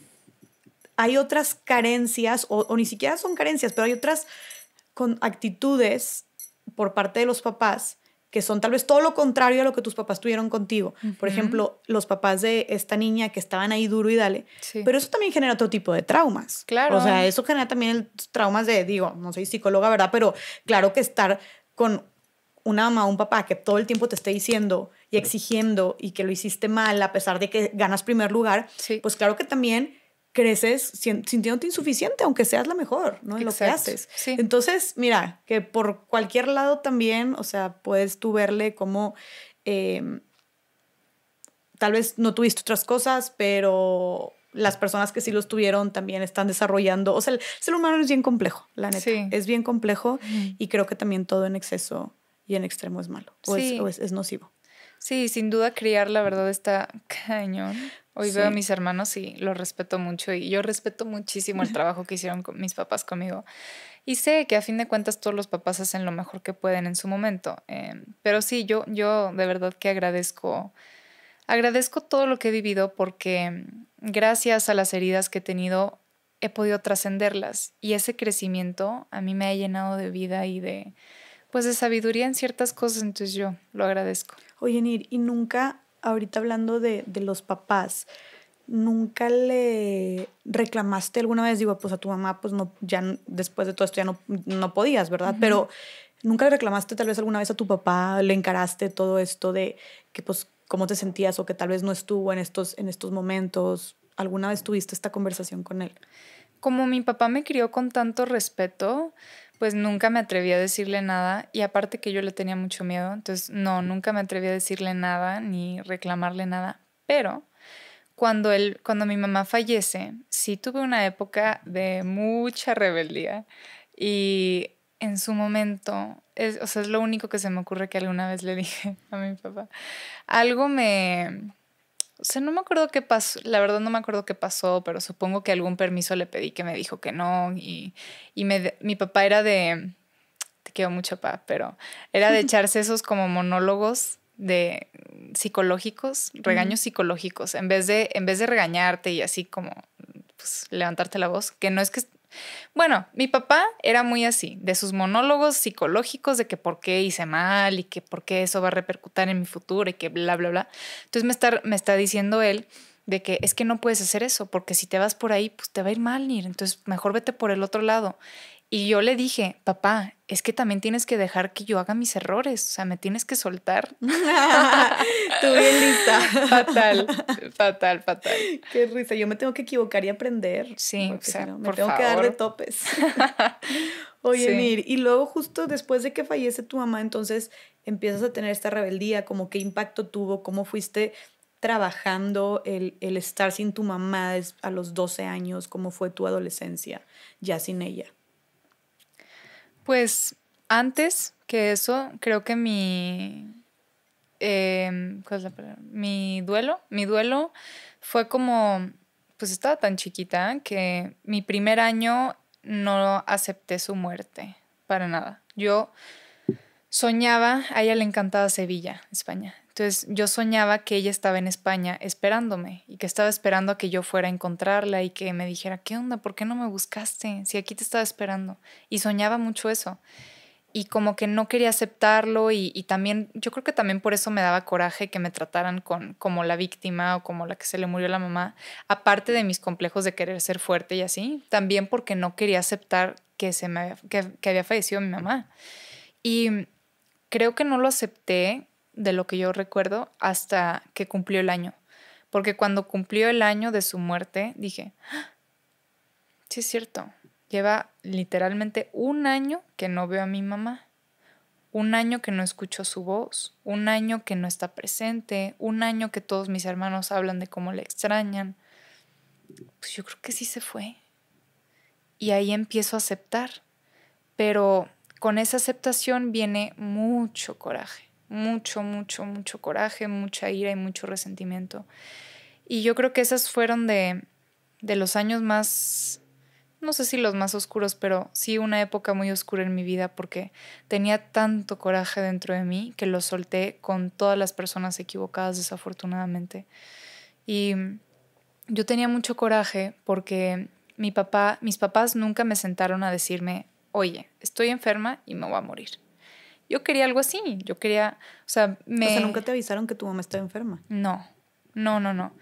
hay otras carencias, o, ni siquiera son carencias, pero hay otras con actitudes por parte de los papás que son tal vez todo lo contrario a lo que tus papás tuvieron contigo. Por ejemplo, los papás de esta niña que estaban ahí duro y dale. Pero eso también genera otro tipo de traumas. Claro. O sea, eso genera también traumas de, digo, no soy psicóloga, ¿verdad? Pero claro que estar con una mamá o un papá que todo el tiempo te esté diciendo, exigiendo y que lo hiciste mal a pesar de que ganas primer lugar, pues claro que también creces sintiéndote insuficiente, aunque seas la mejor, ¿no? En lo que haces. Entonces, mira, que por cualquier lado también, o sea, puedes tú verle como... Em, tal vez no tuviste otras cosas, pero las personas que sí los tuvieron también están desarrollando. O sea, el ser humano es bien complejo, la neta. Es bien complejo y creo que también todo en exceso y en extremo es malo sí. es, nocivo. Sí, sin duda criar, la verdad, está cañón. Hoy veo a mis hermanos y los respeto mucho y yo respeto muchísimo el trabajo que hicieron con mis papás conmigo. Y sé que a fin de cuentas todos los papás hacen lo mejor que pueden en su momento. Eh, pero sí, yo, yo de verdad que agradezco, agradezco todo lo que he vivido porque gracias a las heridas que he tenido he podido trascenderlas y ese crecimiento a mí me ha llenado de vida y de, pues de sabiduría en ciertas cosas, entonces yo lo agradezco. Oye, Nir, y nunca, ahorita hablando de, los papás, ¿nunca le reclamaste alguna vez? Digo, pues a tu mamá, pues no, ya después de todo esto ya no, no podías, ¿verdad? Pero nunca le reclamaste tal vez alguna vez a tu papá, le encaraste todo esto de que pues cómo te sentías o que tal vez no estuvo en estos, en estos momentos. ¿Alguna vez tuviste esta conversación con él? Como mi papá me crió con tanto respeto, pues nunca me atreví a decirle nada y aparte que yo le tenía mucho miedo, entonces no, nunca me atreví a decirle nada ni reclamarle nada, pero cuando, él, cuando mi mamá fallece, sí tuve una época de mucha rebeldía y en su momento, es, o sea, es lo único que se me ocurre que alguna vez le dije (laughs) a mi papá, algo me o sea, no me acuerdo qué pasó, la verdad no me acuerdo qué pasó, pero supongo que algún permiso le pedí que me dijo que no. Y, me, mi papá era de, te quiero mucho, papá, pero era de (laughs) echarse esos como monólogos de psicológicos, regaños psicológicos, en vez, de, en vez de regañarte y así como pues, levantarte la voz, que no es que bueno, mi papá era muy así, de sus monólogos psicológicos de que por qué hice mal y que por qué eso va a repercutir en mi futuro y que bla, bla, bla. Entonces me está, me está diciendo él de que es que no puedes hacer eso, porque si te vas por ahí, pues te va a ir mal, Nir. Entonces, mejor vete por el otro lado. Y yo le dije, papá, es que también tienes que dejar que yo haga mis errores, o sea, me tienes que soltar. (laughs) Tú bien lista. (laughs) Fatal, fatal, fatal. Qué risa, yo me tengo que equivocar y aprender. Sí, o me tengo que dar de topes. (laughs) Oye, y luego justo después de que fallece tu mamá, entonces empiezas a tener esta rebeldía, como qué impacto tuvo, cómo fuiste trabajando el, el estar sin tu mamá a los 12 años, cómo fue tu adolescencia ya sin ella. Pues antes que eso, creo que mi. Em, mi duelo. Mi duelo fue como. Pues estaba tan chiquita que mi primer año no acepté su muerte para nada. Yo soñaba, a ella le encantaba Sevilla, España. Entonces yo soñaba que ella estaba en España esperándome y que estaba esperando a que yo fuera a encontrarla y que me dijera, ¿qué onda? ¿Por qué no me buscaste? Si aquí te estaba esperando. Y soñaba mucho eso. Y como que no quería aceptarlo y, también, yo creo que también por eso me daba coraje que me trataran con, como la víctima o como la que se le murió la mamá, aparte de mis complejos de querer ser fuerte y así, también porque no quería aceptar que, se me que, que había fallecido mi mamá. Y creo que no lo acepté de lo que yo recuerdo, hasta que cumplió el año. Porque cuando cumplió el año de su muerte, dije, ah, sí es cierto, lleva literalmente un año que no veo a mi mamá, un año que no escucho su voz, un año que no está presente, un año que todos mis hermanos hablan de cómo le extrañan. Pues yo creo que sí se fue. Y ahí empiezo a aceptar. Pero con esa aceptación viene mucho coraje mucho, mucho, mucho coraje, mucha ira y mucho resentimiento. Y yo creo que esas fueron de, los años más, no sé si los más oscuros, pero sí una época muy oscura en mi vida porque tenía tanto coraje dentro de mí que lo solté con todas las personas equivocadas desafortunadamente. Y yo tenía mucho coraje porque mi papá, mis papás nunca me sentaron a decirme, oye, estoy enferma y me voy a morir. Yo quería algo así, yo quería, o sea, me... O sea, nunca te avisaron que tu mamá estaba enferma. No, no, no, no.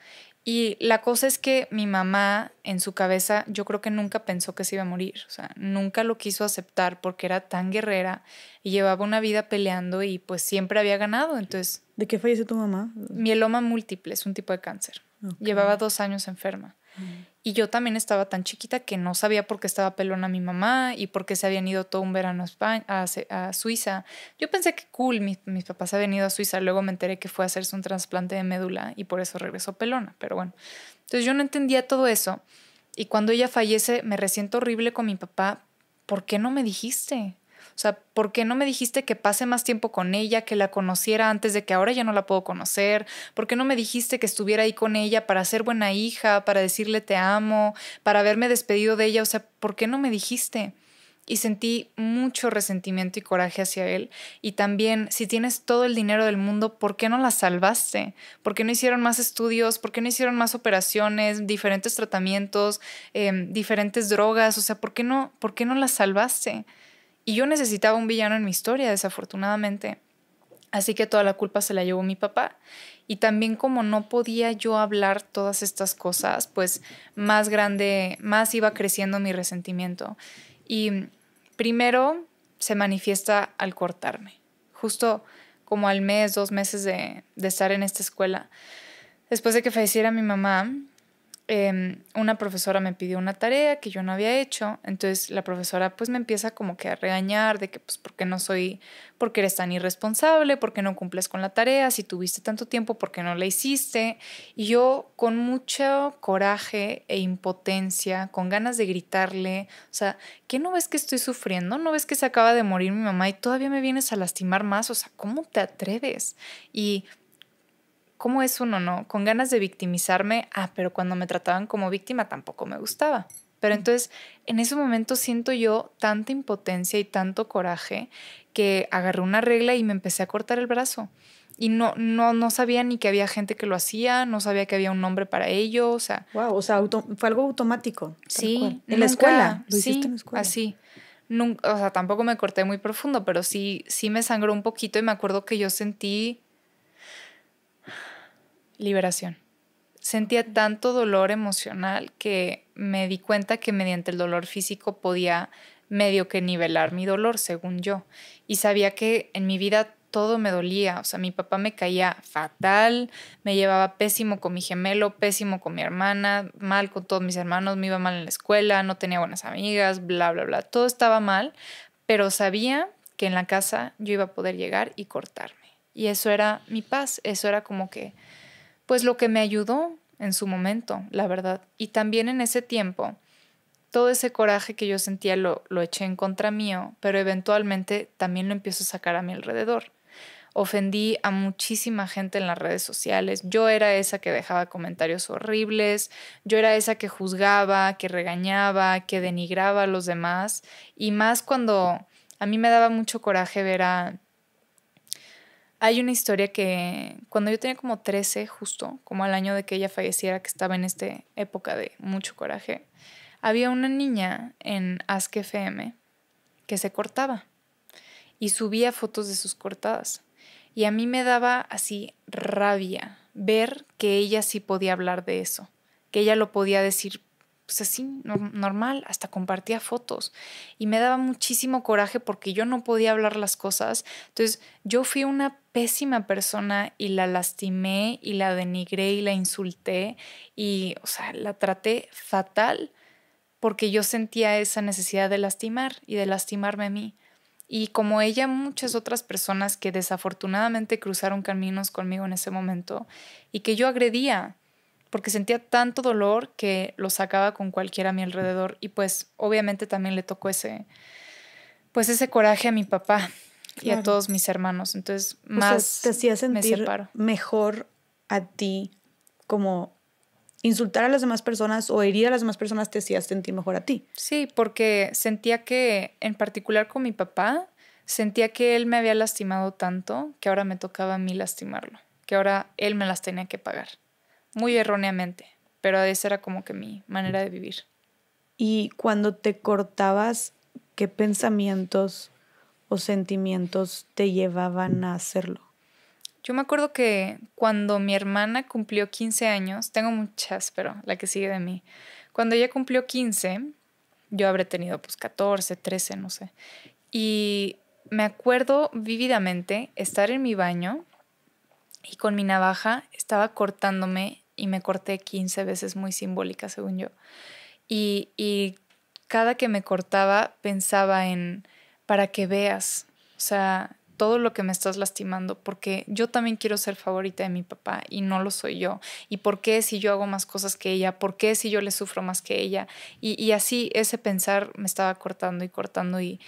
Y la cosa es que mi mamá en su cabeza yo creo que nunca pensó que se iba a morir, o sea, nunca lo quiso aceptar porque era tan guerrera y llevaba una vida peleando y pues siempre había ganado, entonces... ¿De qué falleció tu mamá? Mieloma múltiple, es un tipo de cáncer. Llevaba dos años enferma. Y yo también estaba tan chiquita que no sabía por qué estaba pelona mi mamá y por qué se habían ido todo un verano a, España, a, Suiza. Yo pensé que cool, mis, mis papás habían ido a Suiza. Luego me enteré que fue a hacerse un trasplante de médula y por eso regresó pelona. Pero bueno, entonces yo no entendía todo eso. Y cuando ella fallece, me resiento horrible con mi papá. ¿Por qué no me dijiste? O sea, ¿por qué no me dijiste que pase más tiempo con ella, que la conociera antes de que ahora ya no la puedo conocer? ¿Por qué no me dijiste que estuviera ahí con ella para ser buena hija, para decirle te amo, para haberme despedido de ella? O sea, ¿por qué no me dijiste? y sentí mucho resentimiento y coraje hacia él. Y también, si tienes todo el dinero del mundo, ¿por qué no la salvaste? ¿Por qué no hicieron más estudios? ¿Por qué no hicieron más operaciones, diferentes tratamientos, em, diferentes drogas? O sea, ¿por qué no, por qué no la salvaste? Y yo necesitaba un villano en mi historia, desafortunadamente. Así que toda la culpa se la llevó mi papá. Y también como no podía yo hablar todas estas cosas, pues más grande, más iba creciendo mi resentimiento. Y primero se manifiesta al cortarme, justo como al mes, dos meses de, de estar en esta escuela. Después de que falleciera mi mamá, Em, una profesora me pidió una tarea que yo no había hecho, entonces la profesora pues me empieza como que a regañar de que pues porque no soy, porque eres tan irresponsable, porque no cumples con la tarea, si tuviste tanto tiempo, porque no la hiciste. Y yo con mucho coraje e impotencia, con ganas de gritarle, o sea, ¿qué no ves que estoy sufriendo? ¿No ves que se acaba de morir mi mamá y todavía me vienes a lastimar más? O sea, ¿cómo te atreves? Y ¿cómo es uno, no? Con ganas de victimizarme, ah, pero cuando me trataban como víctima tampoco me gustaba. Pero entonces, en ese momento siento yo tanta impotencia y tanto coraje que agarré una regla y me empecé a cortar el brazo. Y no, no, no sabía ni que había gente que lo hacía, no sabía que había un nombre para ello, o sea... Wow, o sea, fue algo automático. Sí. En la escuela, sí, así. Nunca, o sea, tampoco me corté muy profundo, pero sí, sí me sangró un poquito y me acuerdo que yo sentí liberación. Sentía tanto dolor emocional que me di cuenta que mediante el dolor físico podía medio que nivelar mi dolor, según yo. Y sabía que en mi vida todo me dolía. O sea, mi papá me caía fatal, me llevaba pésimo con mi gemelo, pésimo con mi hermana, mal con todos mis hermanos, me iba mal en la escuela, no tenía buenas amigas, bla, bla, bla. Todo estaba mal, pero sabía que en la casa yo iba a poder llegar y cortarme. Y eso era mi paz, eso era como que pues lo que me ayudó en su momento, la verdad. Y también en ese tiempo, todo ese coraje que yo sentía lo, lo eché en contra mío, pero eventualmente también lo empiezo a sacar a mi alrededor. Ofendí a muchísima gente en las redes sociales. Yo era esa que dejaba comentarios horribles, yo era esa que juzgaba, que regañaba, que denigraba a los demás. Y más cuando a mí me daba mucho coraje ver a, hay una historia que cuando yo tenía como 13, justo como al año de que ella falleciera, que estaba en esta época de mucho coraje, había una niña en Ask que se cortaba y subía fotos de sus cortadas. Y a mí me daba así rabia ver que ella sí podía hablar de eso, que ella lo podía decir pues, así, normal, hasta compartía fotos y me daba muchísimo coraje porque yo no podía hablar las cosas. Entonces yo fui una pésima persona y la lastimé y la denigré y la insulté y, o sea, la traté fatal porque yo sentía esa necesidad de lastimar y de lastimarme a mí. Y como ella, muchas otras personas que desafortunadamente cruzaron caminos conmigo en ese momento y que yo agredía porque sentía tanto dolor que lo sacaba con cualquiera a mi alrededor y pues obviamente también le tocó ese pues ese coraje a mi papá y a todos mis hermanos. Entonces, más me te hacía sentir mejor a ti como insultar a las demás personas o herir a las demás personas te hacía sentir mejor a ti. Sí, porque sentía que en particular con mi papá sentía que él me había lastimado tanto que ahora me tocaba a mí lastimarlo, que ahora él me las tenía que pagar muy erróneamente, pero esa era como que mi manera de vivir. Y cuando te cortabas, ¿qué pensamientos o sentimientos te llevaban a hacerlo? Yo me acuerdo que cuando mi hermana cumplió 15 años, tengo muchas, pero la que sigue de mí, cuando ella cumplió 15, yo habré tenido pues 14, 13, no sé. Y me acuerdo vívidamente estar en mi baño y con mi navaja estaba cortándome y me corté 15 veces muy simbólica, según yo. Y, y cada que me cortaba pensaba en, para que veas, o sea, todo lo que me estás lastimando, porque yo también quiero ser favorita de mi papá y no lo soy yo. ¿Y por qué si yo hago más cosas que ella? ¿Por qué si yo le sufro más que ella? y así ese pensar me estaba cortando y cortando y,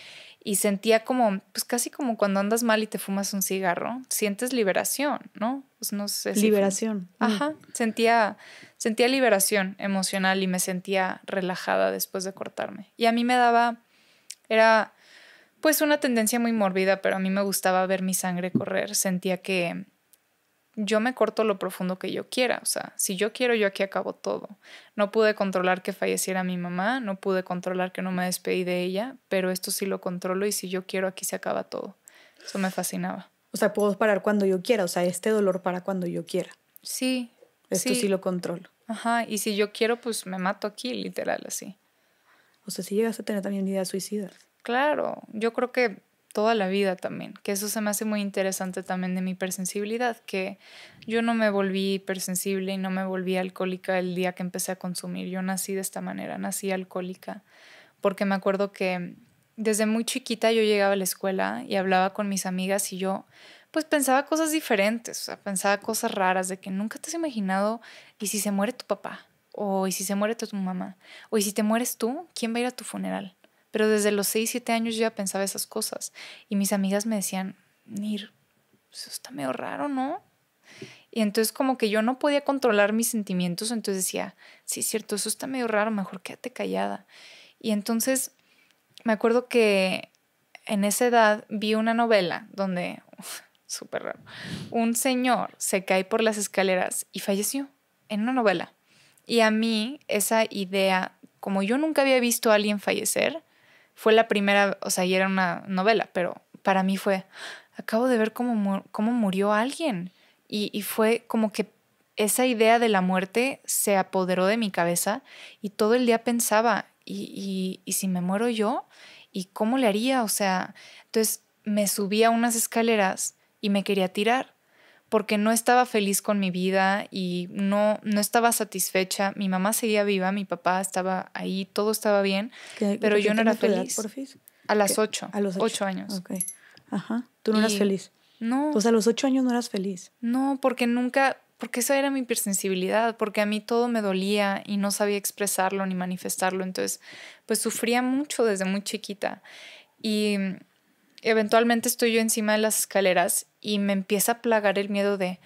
y sentía como, pues casi como cuando andas mal y te fumas un cigarro, sientes liberación, ¿no? Pues no sé. liberación. Mm. Ajá, sentía, sentía liberación emocional y me sentía relajada después de cortarme. Y a mí me daba, era pues una tendencia muy mórbida, pero a mí me gustaba ver mi sangre correr, sentía que yo me corto lo profundo que yo quiera. O sea, si yo quiero, yo aquí acabo todo. No pude controlar que falleciera mi mamá, no pude controlar que no me despedí de ella, pero esto sí lo controlo y si yo quiero, aquí se acaba todo. Eso me fascinaba. O sea, puedo parar cuando yo quiera, o sea, este dolor para cuando yo quiera. Sí. Esto sí, lo controlo. Ajá, y si yo quiero, pues me mato aquí, literal, así. O sea, si llegas a tener también ideas suicidas. Claro, yo creo que toda la vida también, que eso se me hace muy interesante también de mi hipersensibilidad, que yo no me volví hipersensible y no me volví alcohólica el día que empecé a consumir, yo nací de esta manera, nací alcohólica, porque me acuerdo que desde muy chiquita yo llegaba a la escuela y hablaba con mis amigas y yo pues pensaba cosas diferentes, o sea, pensaba cosas raras de que nunca te has imaginado y si se muere tu papá, o y si se muere tu mamá, o y si te mueres tú, ¿quién va a ir a tu funeral? Pero desde los 6, 7 años yo ya pensaba esas cosas. Y mis amigas me decían, Nir, eso está medio raro, ¿no? Y entonces como que yo no podía controlar mis sentimientos, entonces decía, sí, cierto, eso está medio raro, mejor quédate callada. Y entonces me acuerdo que en esa edad vi una novela donde, súper raro, un señor se cae por las escaleras y falleció en una novela. Y a mí esa idea, como yo nunca había visto a alguien fallecer, fue la primera, o sea, y era una novela, pero para mí fue, acabo de ver cómo, cómo murió alguien. Y, fue como que esa idea de la muerte se apoderó de mi cabeza y todo el día pensaba, ¿y, y si me muero yo? ¿Y cómo le haría? O sea, entonces me subí a unas escaleras y me quería tirar porque no estaba feliz con mi vida y no, no estaba satisfecha. Mi mamá seguía viva, mi papá estaba ahí, todo estaba bien, pero yo no era feliz. a las ocho. A los ocho, años. Okay. Ajá. ¿Tú no eras feliz? No. Pues a los ocho años no eras feliz. No, porque nunca, porque esa era mi hipersensibilidad, porque a mí todo me dolía y no sabía expresarlo ni manifestarlo. Entonces, pues sufría mucho desde muy chiquita. Y eventualmente estoy yo encima de las escaleras y me empieza a plagar el miedo de,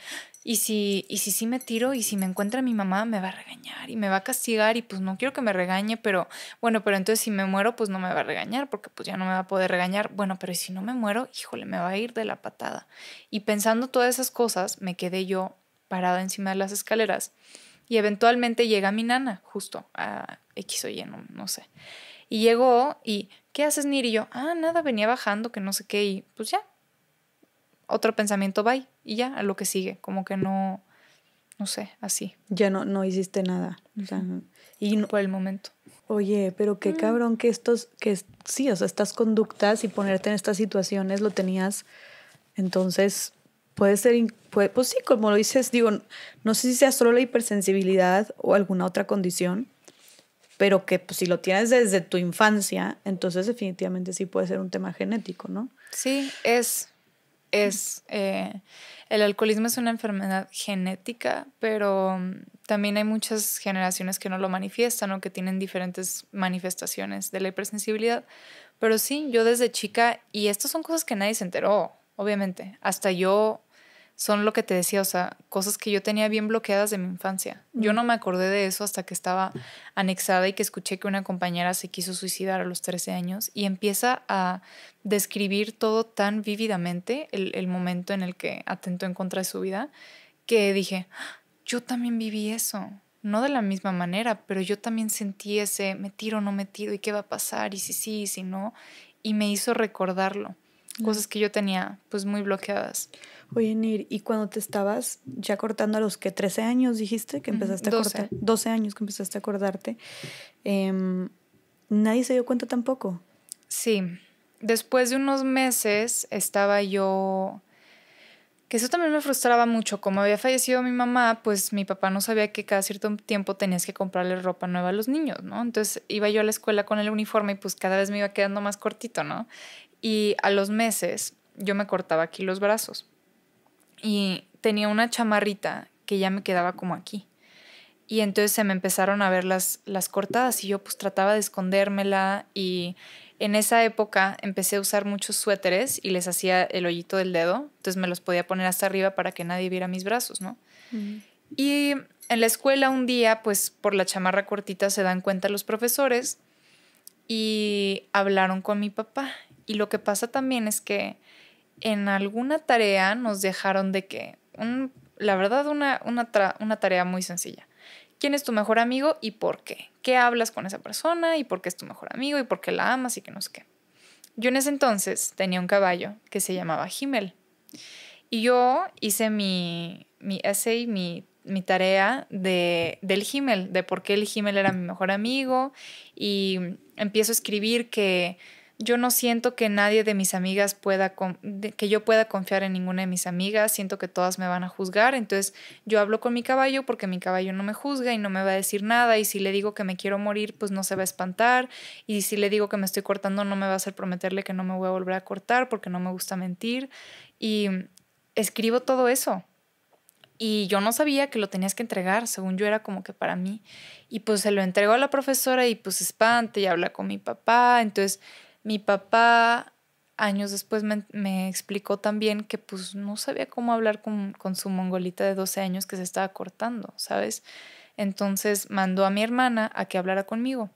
¿y si, y si sí me tiro? ¿Y si me encuentra mi mamá? Me va a regañar y me va a castigar y pues no quiero que me regañe, pero bueno, pero entonces si me muero, pues no me va a regañar porque pues ya no me va a poder regañar. Bueno, pero si no me muero, híjole, me va a ir de la patada. Y pensando todas esas cosas, me quedé yo parada encima de las escaleras y eventualmente llega mi nana, justo a X o Y, no, no sé. Y llegó y, ¿qué haces, Niri? Y yo, ah, nada, venía bajando, que no sé qué, y pues ya. Otro pensamiento, va Y ya, a lo que sigue. Como que no, no sé, así. Ya no, no hiciste nada. O sea, y no, por el momento. Oye, pero qué mm. cabrón que estos, que sí, o sea, estas conductas y ponerte en estas situaciones lo tenías. Entonces, puede ser, pues sí, como lo dices, digo, no sé si sea solo la hipersensibilidad o alguna otra condición, pero que pues, si lo tienes desde tu infancia, entonces definitivamente sí puede ser un tema genético, ¿no? Sí, es, es, eh, el alcoholismo es una enfermedad genética, pero mm, también hay muchas generaciones que no lo manifiestan o que tienen diferentes manifestaciones de la hipersensibilidad. Pero sí, yo desde chica, y estas son cosas que nadie se enteró, obviamente, hasta yo son lo que te decía, o sea, cosas que yo tenía bien bloqueadas de mi infancia. Yo mm. no me acordé de eso hasta que estaba anexada y que escuché que una compañera se quiso suicidar a los 13 años y empieza a describir todo tan vívidamente, el, momento en el que atentó en contra de su vida, que dije, ah, yo también viví eso. No de la misma manera, pero yo también sentí ese me tiro o no me tiro y qué va a pasar y si sí y si no. Y me hizo recordarlo. Mm. Cosas que yo tenía pues muy bloqueadas. Oye, ¿y cuando te estabas ya cortando a los que 13 años dijiste que empezaste a cortar? 12 años que empezaste a acordarte. Em, ¿Nadie se dio cuenta tampoco? Sí. Después de unos meses estaba yo que eso también me frustraba mucho. Como había fallecido mi mamá, pues mi papá no sabía que cada cierto tiempo tenías que comprarle ropa nueva a los niños, ¿no? Entonces iba yo a la escuela con el uniforme y pues cada vez me iba quedando más cortito, ¿no? Y a los meses yo me cortaba aquí los brazos y tenía una chamarrita que ya me quedaba como aquí. Y entonces se me empezaron a ver las, las cortadas y yo pues trataba de escondérmela y en esa época empecé a usar muchos suéteres y les hacía el hoyito del dedo, entonces me los podía poner hasta arriba para que nadie viera mis brazos, ¿no? Y en la escuela un día, pues por la chamarra cortita se dan cuenta los profesores y hablaron con mi papá. Y lo que pasa también es que en alguna tarea nos dejaron de que, la verdad, una, una, tarea muy sencilla. ¿Quién es tu mejor amigo y por qué? ¿Qué hablas con esa persona y por qué es tu mejor amigo y por qué la amas y que no sé qué? Yo en ese entonces tenía un caballo que se llamaba Himmel. Y yo hice mi, mi essay, mi tarea de, del Himmel, de por qué el Himmel era mi mejor amigo y empiezo a escribir que yo no siento que nadie de mis amigas pueda, que yo pueda confiar en ninguna de mis amigas, siento que todas me van a juzgar, entonces yo hablo con mi caballo porque mi caballo no me juzga y no me va a decir nada, y si le digo que me quiero morir, pues no se va a espantar, y si le digo que me estoy cortando, no me va a hacer prometerle que no me voy a volver a cortar porque no me gusta mentir, y escribo todo eso. Y yo no sabía que lo tenías que entregar, según yo era como que para mí. Y pues se lo entregó a la profesora y pues espante y habla con mi papá. Entonces mi papá años después me, explicó también que pues no sabía cómo hablar con, con su mongolita de 12 años que se estaba cortando, ¿sabes? Entonces mandó a mi hermana a que hablara conmigo.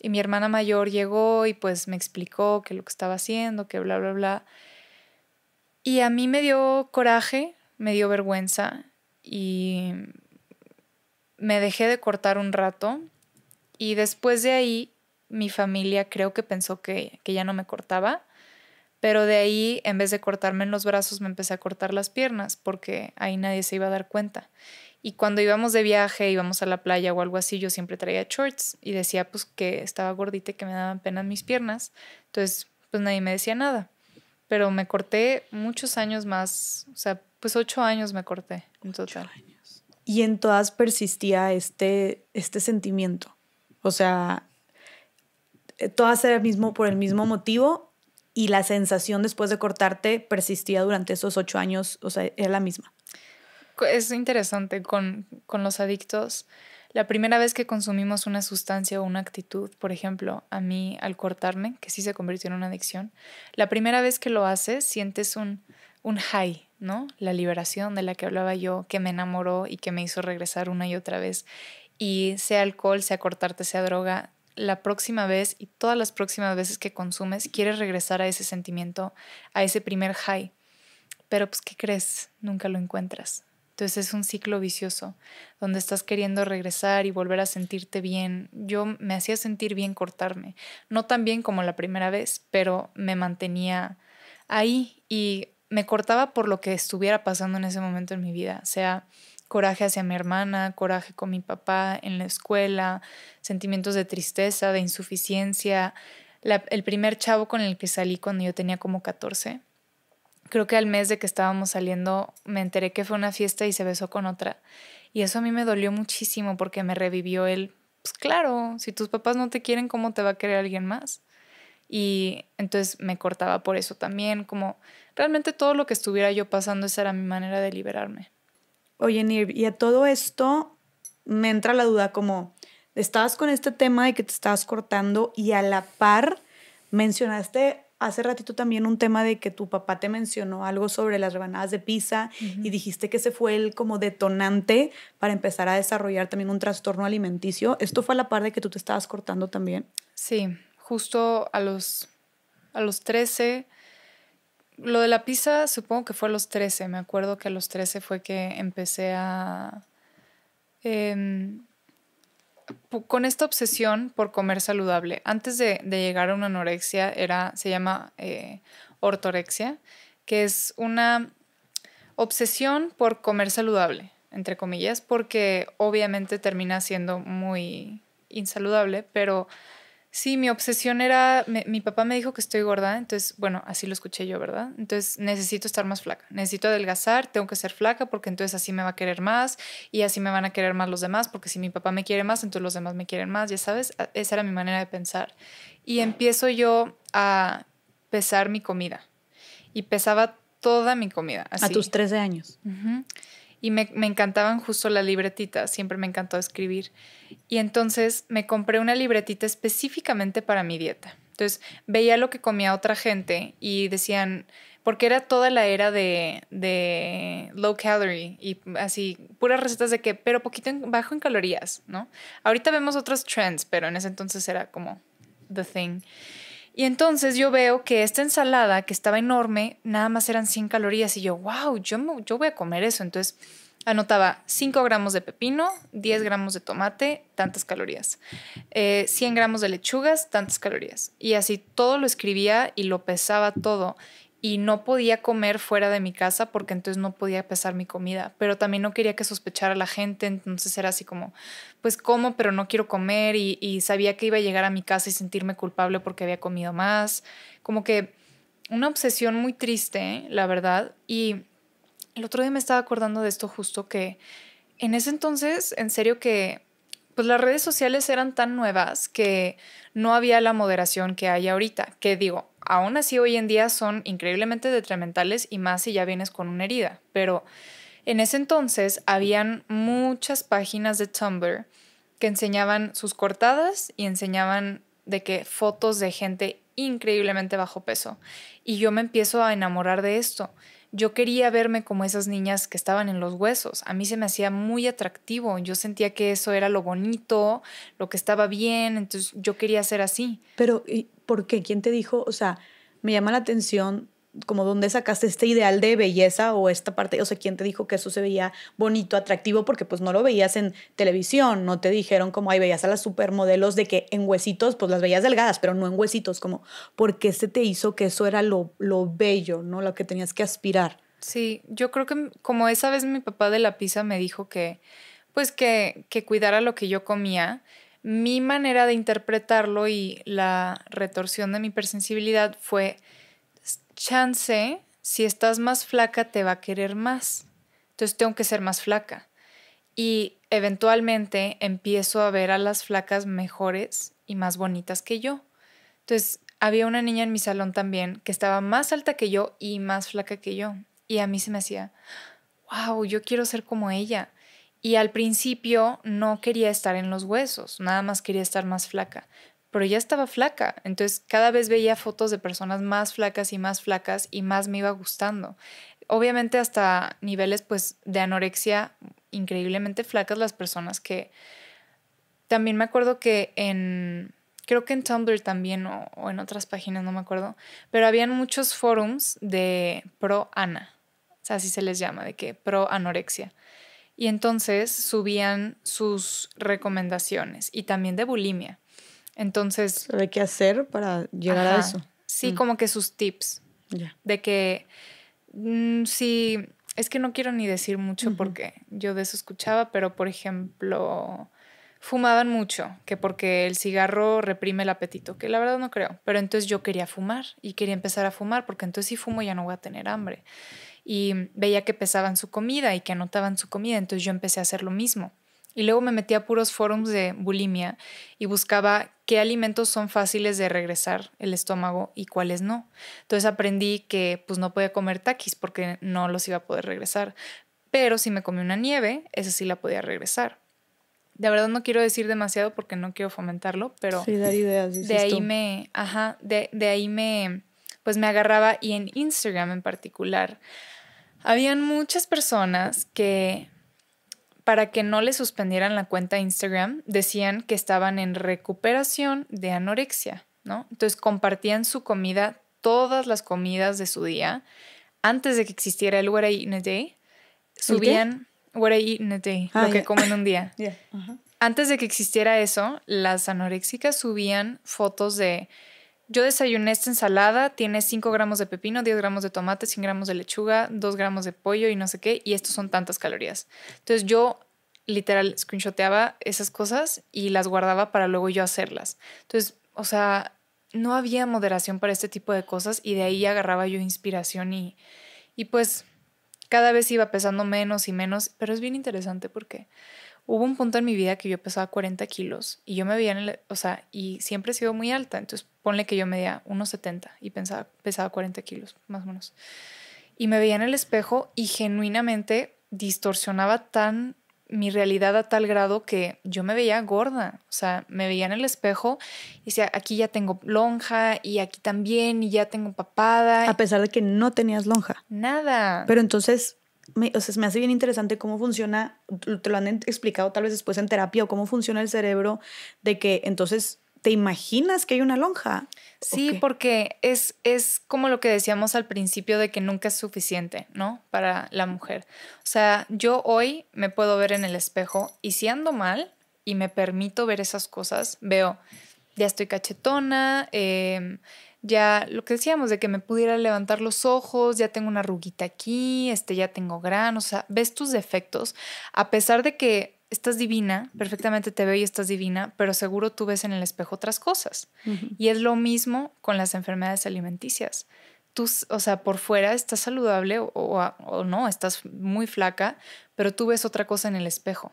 Y mi hermana mayor llegó y pues me explicó que lo que estaba haciendo, que bla, bla, bla. Y a mí me dio coraje, me dio vergüenza y me dejé de cortar un rato. Y después de ahí mi familia creo que pensó que, ya no me cortaba, pero de ahí, en vez de cortarme en los brazos, me empecé a cortar las piernas, porque ahí nadie se iba a dar cuenta. Y cuando íbamos de viaje, íbamos a la playa o algo así, yo siempre traía shorts y decía pues que estaba gordita y que me daban pena mis piernas. Entonces, pues nadie me decía nada. Pero me corté muchos años más, o sea, pues ocho años me corté Ocho años. Y en todas persistía este, este sentimiento. O sea, eh, todo era el mismo, por el mismo motivo y la sensación después de cortarte persistía durante esos ocho años, o sea, era la misma. Es interesante con, los adictos. La primera vez que consumimos una sustancia o una actitud, por ejemplo, a mí al cortarme, que sí se convirtió en una adicción, la primera vez que lo haces sientes un, un high, ¿no? La liberación de la que hablaba yo, que me enamoró y que me hizo regresar una y otra vez. Y sea alcohol, sea cortarte, sea droga, la próxima vez y todas las próximas veces que consumes, quieres regresar a ese sentimiento, a ese primer high. Pero pues, ¿qué crees? Nunca lo encuentras. Entonces es un ciclo vicioso, donde estás queriendo regresar y volver a sentirte bien. Yo me hacía sentir bien cortarme, no tan bien como la primera vez, pero me mantenía ahí y me cortaba por lo que estuviera pasando en ese momento en mi vida, O sea coraje hacia mi hermana, coraje con mi papá en la escuela, sentimientos de tristeza, de insuficiencia. el primer chavo con el que salí cuando yo tenía como 14, creo que al mes de que estábamos saliendo me enteré que fue una fiesta y se besó con otra. Y eso a mí me dolió muchísimo porque me revivió el, Pues claro, si tus papás no te quieren, ¿cómo te va a querer alguien más? Y entonces me cortaba por eso también, como realmente todo lo que estuviera yo pasando, esa era mi manera de liberarme. Oye, Nir, y a todo esto me entra la duda como, estabas con este tema de que te estabas cortando y a la par mencionaste hace ratito también un tema de que tu papá te mencionó algo sobre las rebanadas de pizza y dijiste que ese fue el como detonante para empezar a desarrollar también un trastorno alimenticio. ¿Esto fue a la par de que tú te estabas cortando también? Sí, justo a los, a los 13 lo de la pizza supongo que fue a los 13. Me acuerdo que a los 13 fue que empecé a... Em, con esta obsesión por comer saludable. Antes de, de llegar a una anorexia era, se llama eh, ortorexia, que es una obsesión por comer saludable, entre comillas, porque obviamente termina siendo muy insaludable, pero Sí, mi obsesión era, mi papá me dijo que estoy gorda, entonces, bueno, así lo escuché yo, ¿verdad? Entonces, necesito estar más flaca, necesito adelgazar, tengo que ser flaca porque entonces así me va a querer más y así me van a querer más los demás, porque si mi papá me quiere más, entonces los demás me quieren más, ya sabes, esa era mi manera de pensar. Y empiezo yo a pesar mi comida y pesaba toda mi comida. A tus 13 años y me, me, encantaban justo las libretitas, siempre me encantó escribir. Y entonces me compré una libretita específicamente para mi dieta. Entonces veía lo que comía otra gente y decían, porque era toda la era de, de low calorie y así, puras recetas de que, pero poquito bajo en calorías, ¿no? Ahorita vemos otros trends, pero en ese entonces era como the thing. Y entonces yo veo que esta ensalada que estaba enorme, nada más eran 100 calorías y yo, wow, yo, yo voy a comer eso. Entonces anotaba 5 gramos de pepino, 10 gramos de tomate, tantas calorías, 100 eh, gramos de lechugas, tantas calorías. Y así todo lo escribía y lo pesaba todo y no podía comer fuera de mi casa porque entonces no podía pesar mi comida, pero también no quería que sospechara a la gente, entonces era así como, pues como, pero no quiero comer y, y, sabía que iba a llegar a mi casa y sentirme culpable porque había comido más, como que una obsesión muy triste, la verdad, y el otro día me estaba acordando de esto justo que en ese entonces, en serio que pues las redes sociales eran tan nuevas que no había la moderación que hay ahorita, que digo, aún así hoy en día son increíblemente detrimentales y más si ya vienes con una herida. Pero en ese entonces habían muchas páginas de Tumblr que enseñaban sus cortadas y enseñaban de que fotos de gente increíblemente bajo peso. Y yo me empiezo a enamorar de esto. Yo quería verme como esas niñas que estaban en los huesos. A mí se me hacía muy atractivo. Yo sentía que eso era lo bonito, lo que estaba bien. Entonces yo quería ser así. Pero, ¿por qué? ¿Quién te dijo? O sea, me llama la atención como dónde sacaste este ideal de belleza o esta parte, o sea, quién te dijo que eso se veía bonito, atractivo, porque pues no lo veías en televisión, no te dijeron como, ahí veías a las supermodelos de que en huesitos, pues las veías delgadas, pero no en huesitos, como, porque se te hizo que eso era lo, bello, ¿no? Lo que tenías que aspirar. Sí, yo creo que como esa vez mi papá de la pizza me dijo que, pues que, que cuidara lo que yo comía mi manera de interpretarlo y la retorsión de mi persensibilidad fue, chance, si estás más flaca te va a querer más. Entonces tengo que ser más flaca. Y eventualmente empiezo a ver a las flacas mejores y más bonitas que yo. Entonces había una niña en mi salón también que estaba más alta que yo y más flaca que yo. Y a mí se me hacía, wow, yo quiero ser como ella. Y al principio no quería estar en los huesos, nada más quería estar más flaca, pero ya estaba flaca, entonces cada vez veía fotos de personas más flacas y más flacas y más me iba gustando. Obviamente hasta niveles pues de anorexia increíblemente flacas las personas que también me acuerdo que en creo que en Tumblr también o, o en otras páginas no me acuerdo, pero habían muchos forums de pro ana, o sea, así se les llama de que pro anorexia. Y entonces subían sus recomendaciones y también de bulimia. Entonces... ¿De qué hacer para llegar a eso? Sí, mm. como que sus tips. De que mm, si... Es que no quiero ni decir mucho porque yo de eso escuchaba, pero por ejemplo, fumaban mucho, que porque el cigarro reprime el apetito, que la verdad no creo, pero entonces yo quería fumar y quería empezar a fumar porque entonces si fumo ya no voy a tener hambre y veía que pesaban su comida y que anotaban su comida, entonces yo empecé a hacer lo mismo. Y luego me metí a puros foros de bulimia y buscaba qué alimentos son fáciles de regresar el estómago y cuáles no. Entonces aprendí que pues no podía comer taquis porque no los iba a poder regresar. Pero si me comí una nieve, esa sí la podía regresar. De verdad no quiero decir demasiado porque no quiero fomentarlo, pero de ahí me, ajá, de, de ahí me, pues me agarraba y en Instagram en particular habían muchas personas que para que no le suspendieran la cuenta Instagram, decían que estaban en recuperación de anorexia, ¿no? Entonces compartían su comida, todas las comidas de su día, antes de que existiera el What I Eat in a Day, subían What I Eat a Day, ah, lo que comen un día. (laughs) Antes de que existiera eso, las anoréxicas subían fotos de yo desayuné esta ensalada, tiene 5 gramos de pepino, 10 gramos de tomate, 100 gramos de lechuga, 2 gramos de pollo y no sé qué, y estos son tantas calorías. Entonces yo literal screenshoteaba esas cosas y las guardaba para luego yo hacerlas. Entonces, o sea, no había moderación para este tipo de cosas y de ahí agarraba yo inspiración y, y pues cada vez iba pesando menos y menos, pero es bien interesante porque hubo un punto en mi vida que yo pesaba 40 kilos y yo me veía en el, o sea, y siempre he sido muy alta, entonces ponle que yo medía 1,70 y pensaba, pesaba 40 kilos, más o menos. Y me veía en el espejo y genuinamente distorsionaba tan mi realidad a tal grado que yo me veía gorda, o sea, me veía en el espejo y decía, aquí ya tengo lonja y aquí también y ya tengo papada. A pesar de que no tenías lonja. Nada. Pero entonces, me, o sea, me hace bien interesante cómo funciona, te lo han explicado tal vez después en terapia, o cómo funciona el cerebro, de que entonces te imaginas que hay una lonja. Sí, porque es, es como lo que decíamos al principio de que nunca es suficiente, ¿no? Para la mujer. O sea, yo hoy me puedo ver en el espejo y si ando mal y me permito ver esas cosas, veo, ya estoy cachetona, eh, ya lo que decíamos, de que me pudiera levantar los ojos, ya tengo una ruguita aquí, este, ya tengo gran, o sea, ves tus defectos, a pesar de que estás divina, perfectamente te veo y estás divina, pero seguro tú ves en el espejo otras cosas. Y es lo mismo con las enfermedades alimenticias. Tú, o sea, por fuera estás saludable o, no, estás muy flaca, pero tú ves otra cosa en el espejo,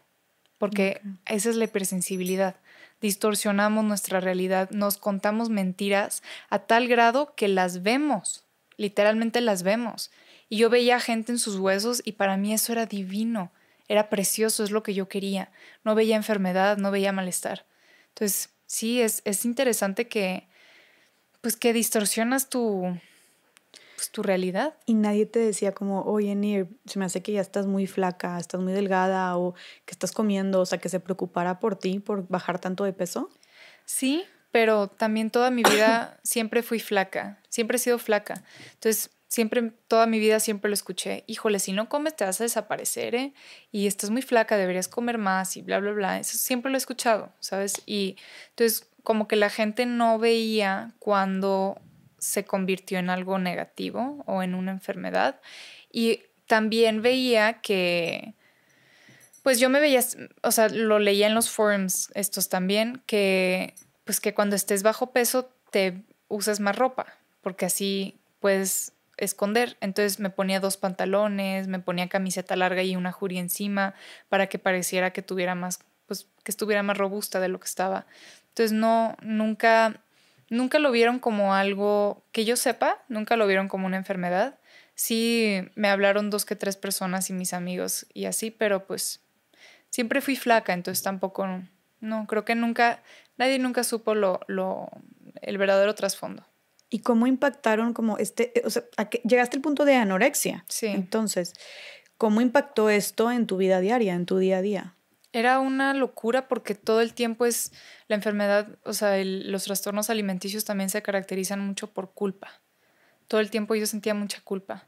porque esa es la hipersensibilidad distorsionamos nuestra realidad, nos contamos mentiras a tal grado que las vemos, literalmente las vemos. Y yo veía gente en sus huesos y para mí eso era divino, era precioso, es lo que yo quería. No veía enfermedad, no veía malestar. Entonces, sí, es, es interesante que, pues que distorsionas tu, pues, tu realidad. Y nadie te decía como, oye, Nir, se me hace que ya estás muy flaca, estás muy delgada o que estás comiendo, o sea, que se preocupara por ti, por bajar tanto de peso. Sí, pero también toda mi vida (coughs) siempre fui flaca, siempre he sido flaca. Entonces, siempre, toda mi vida siempre lo escuché, híjole, si no comes te vas a desaparecer, ¿eh? Y estás muy flaca, deberías comer más y bla, bla, bla. Eso siempre lo he escuchado, ¿sabes? Y entonces, como que la gente no veía cuando se convirtió en algo negativo o en una enfermedad. Y también veía que, pues yo me veía, o sea, lo leía en los forums estos también, que pues que cuando estés bajo peso te usas más ropa, porque así puedes esconder. Entonces me ponía dos pantalones, me ponía camiseta larga y una juría encima para que pareciera que tuviera más, pues que estuviera más robusta de lo que estaba. Entonces no, nunca nunca lo vieron como algo que yo sepa, nunca lo vieron como una enfermedad. Sí, me hablaron dos que tres personas y mis amigos y así, pero pues siempre fui flaca, entonces tampoco, no, creo que nunca, nadie nunca supo lo, lo, el verdadero trasfondo. ¿Y cómo impactaron como este, eh, o sea, llegaste al punto de anorexia? Sí. Entonces, ¿cómo impactó esto en tu vida diaria, en tu día a día? era una locura porque todo el tiempo es la enfermedad, o sea, los trastornos alimenticios también se caracterizan mucho por culpa. Todo el tiempo yo sentía mucha culpa.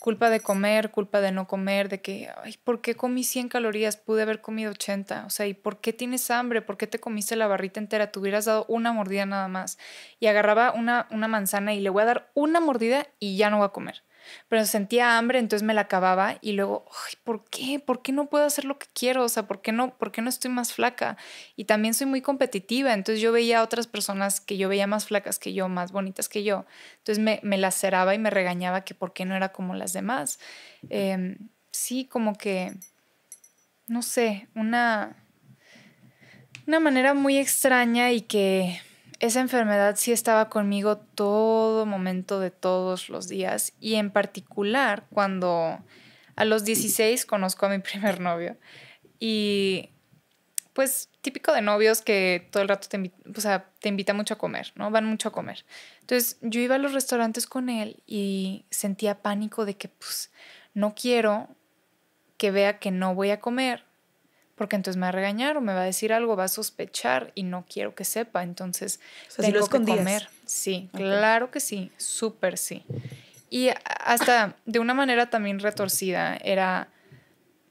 Culpa de comer, culpa de no comer, de que, ay, ¿por qué comí 100 calorías? Pude haber comido 80. O sea, ¿y por qué tienes hambre? ¿Por qué te comiste la barrita entera? Te hubieras dado una mordida nada más. Y agarraba una, una manzana y le voy a dar una mordida y ya no voy a comer pero sentía hambre, entonces me la acababa y luego, ¿por qué? ¿Por qué no puedo hacer lo que quiero? O sea, ¿por qué, no, ¿por qué no estoy más flaca? Y también soy muy competitiva, entonces yo veía a otras personas que yo veía más flacas que yo, más bonitas que yo, entonces me, laceraba y me regañaba que por qué no era como las demás. Em, sí, como que, no sé, una, una manera muy extraña y que esa enfermedad sí estaba conmigo todo momento de todos los días y en particular cuando a los 16 conozco a mi (laughs) primer novio y pues típico de novios que todo el rato te, invita, te mucho a comer, ¿no? Van mucho a comer. Entonces yo iba a los restaurantes con él y sentía pánico de que pues no quiero que vea que no voy a comer porque entonces me va a regañar o me va a decir algo, va a sospechar y no quiero que sepa, entonces o tengo que comer. Sí, claro que sí, súper sí. Y hasta de una manera también retorcida era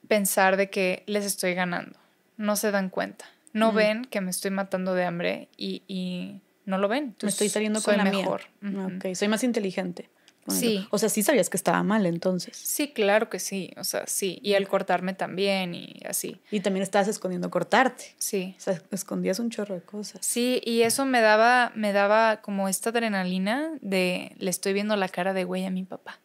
pensar de que les estoy ganando, no se dan cuenta, no ven que me estoy matando de hambre y, no lo ven. me estoy saliendo con la mejor. mía. soy más inteligente. Sí. O sea, sí sabías que estaba mal entonces. Sí, claro que sí. O sea, sí. Y al cortarme también y así. Y también estabas escondiendo cortarte. Sí. O sea, escondías un chorro de cosas. Sí, y eso me daba, me daba como esta adrenalina de le estoy viendo la cara de güey a mi papá.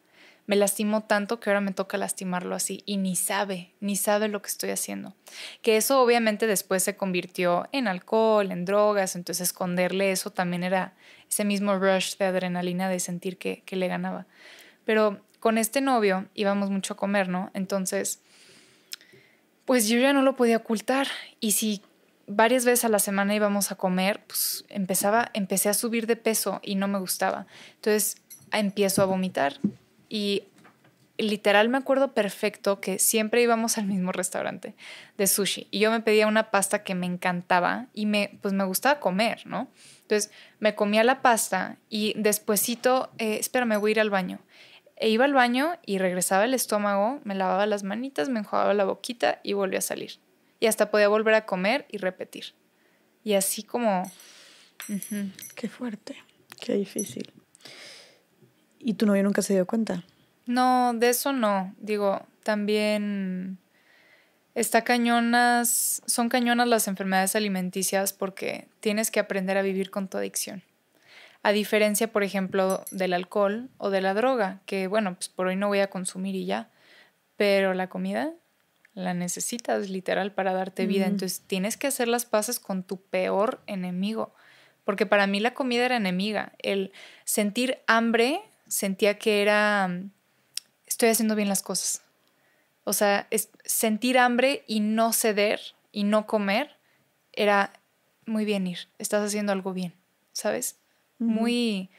Me lastimó tanto que ahora me toca lastimarlo así y ni sabe, ni sabe lo que estoy haciendo. Que eso obviamente después se convirtió en alcohol, en drogas, entonces esconderle eso también era ese mismo rush de adrenalina de sentir que, le ganaba. Pero con este novio íbamos mucho a comer, ¿no? Entonces, pues yo ya no lo podía ocultar. Y si varias veces a la semana íbamos a comer, pues empezaba, empecé a subir de peso y no me gustaba. Entonces empiezo a vomitar y literal me acuerdo perfecto que siempre íbamos al mismo restaurante de sushi y yo me pedía una pasta que me encantaba y me pues me gustaba comer, ¿no? Entonces me comía la pasta y despuesito, eh, espera, voy a ir al baño. E iba al baño y regresaba el estómago, me lavaba las manitas, me enjuagaba la boquita y volvía a salir. Y hasta podía volver a comer y repetir. Y así como... Qué fuerte, qué difícil. ¿Y tu novio nunca se dio cuenta? No, de eso no. Digo, también Está cañonas, son cañonas las enfermedades alimenticias porque tienes que aprender a vivir con tu adicción. A diferencia, por ejemplo, del alcohol o de la droga, que bueno, pues por hoy no voy a consumir y ya, pero la comida la necesitas literal para darte vida, entonces tienes que hacer las paces con tu peor enemigo, porque para mí la comida era enemiga, el sentir hambre sentía que era, estoy haciendo bien las cosas, o sea, es sentir hambre y no ceder y no comer era muy bien ir, estás haciendo algo bien, ¿sabes? Muy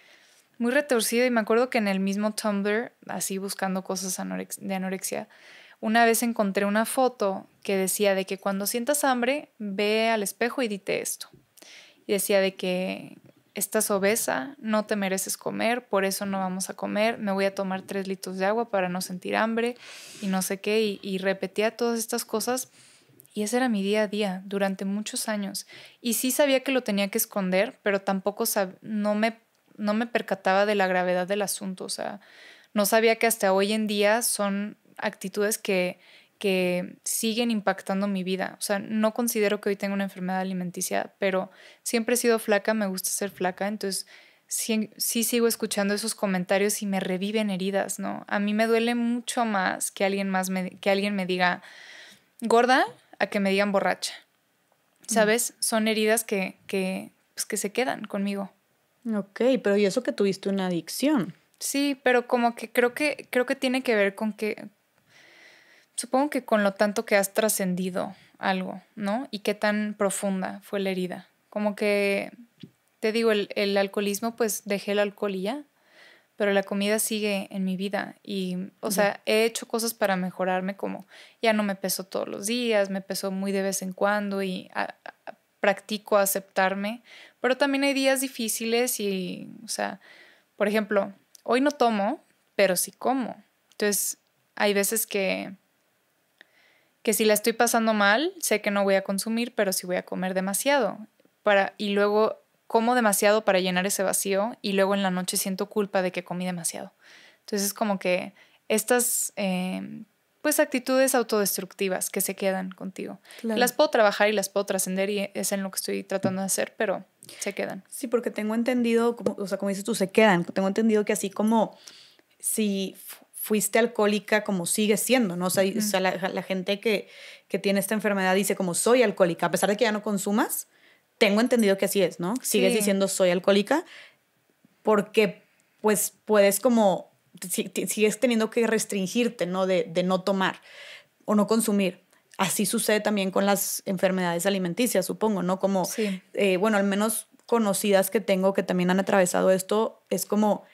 muy retorcido y me acuerdo que en el mismo Tumblr, así buscando cosas de anorexia, una vez encontré una foto que decía de que cuando sientas hambre, ve al espejo y dite esto. Y decía de que estás obesa, no te mereces comer, por eso no vamos a comer, me voy a tomar tres litros de agua para no sentir hambre y no sé qué, y, repetía todas estas cosas y ese era mi día a día durante muchos años. Y sí sabía que lo tenía que esconder, pero tampoco no me, no me percataba de la gravedad del asunto, o sea, no sabía que hasta hoy en día son actitudes que que siguen impactando mi vida. O sea, no considero que hoy tenga una enfermedad alimenticia, pero siempre he sido flaca, me gusta ser flaca, entonces sí, sigo escuchando esos comentarios y me reviven heridas, ¿no? A mí me duele mucho más que alguien, más me, que alguien me diga gorda a que me digan borracha. Mm. ¿Sabes? Son heridas que, que, pues, que se quedan conmigo. Ok, pero ¿y eso que tuviste una adicción? Sí, pero como que creo que, creo que tiene que ver con que Supongo que con lo tanto que has trascendido algo, ¿no? Y qué tan profunda fue la herida. Como que, te digo, el, alcoholismo, pues dejé el alcohol ya, pero la comida sigue en mi vida y, o sea, he hecho cosas para mejorarme como ya no me peso todos los días, me peso muy de vez en cuando y practico aceptarme, pero también hay días difíciles y, o sea, por ejemplo, hoy no tomo, pero sí como. Entonces, hay veces que que si la estoy pasando mal, sé que no voy a consumir, pero si voy a comer demasiado. Para, y luego como demasiado para llenar ese vacío y luego en la noche siento culpa de que comí demasiado. Entonces es como que estas em, pues actitudes autodestructivas que se quedan contigo. Las puedo trabajar y las puedo trascender y es en lo que estoy tratando de hacer, pero se quedan. Sí, porque tengo entendido, como, o sea, como dices tú, se quedan. Tengo entendido que así como si fuiste alcohólica como sigues siendo, ¿no? O sea, la, gente que, que tiene esta enfermedad dice como soy alcohólica, a pesar de que ya no consumas, tengo entendido que así es, ¿no? Sigues diciendo soy alcohólica porque pues puedes como, sigues teniendo que restringirte, ¿no? De, no tomar o no consumir. Así sucede también con las enfermedades alimenticias, supongo, ¿no? Como, eh, bueno, al menos conocidas que tengo que también han atravesado esto, es como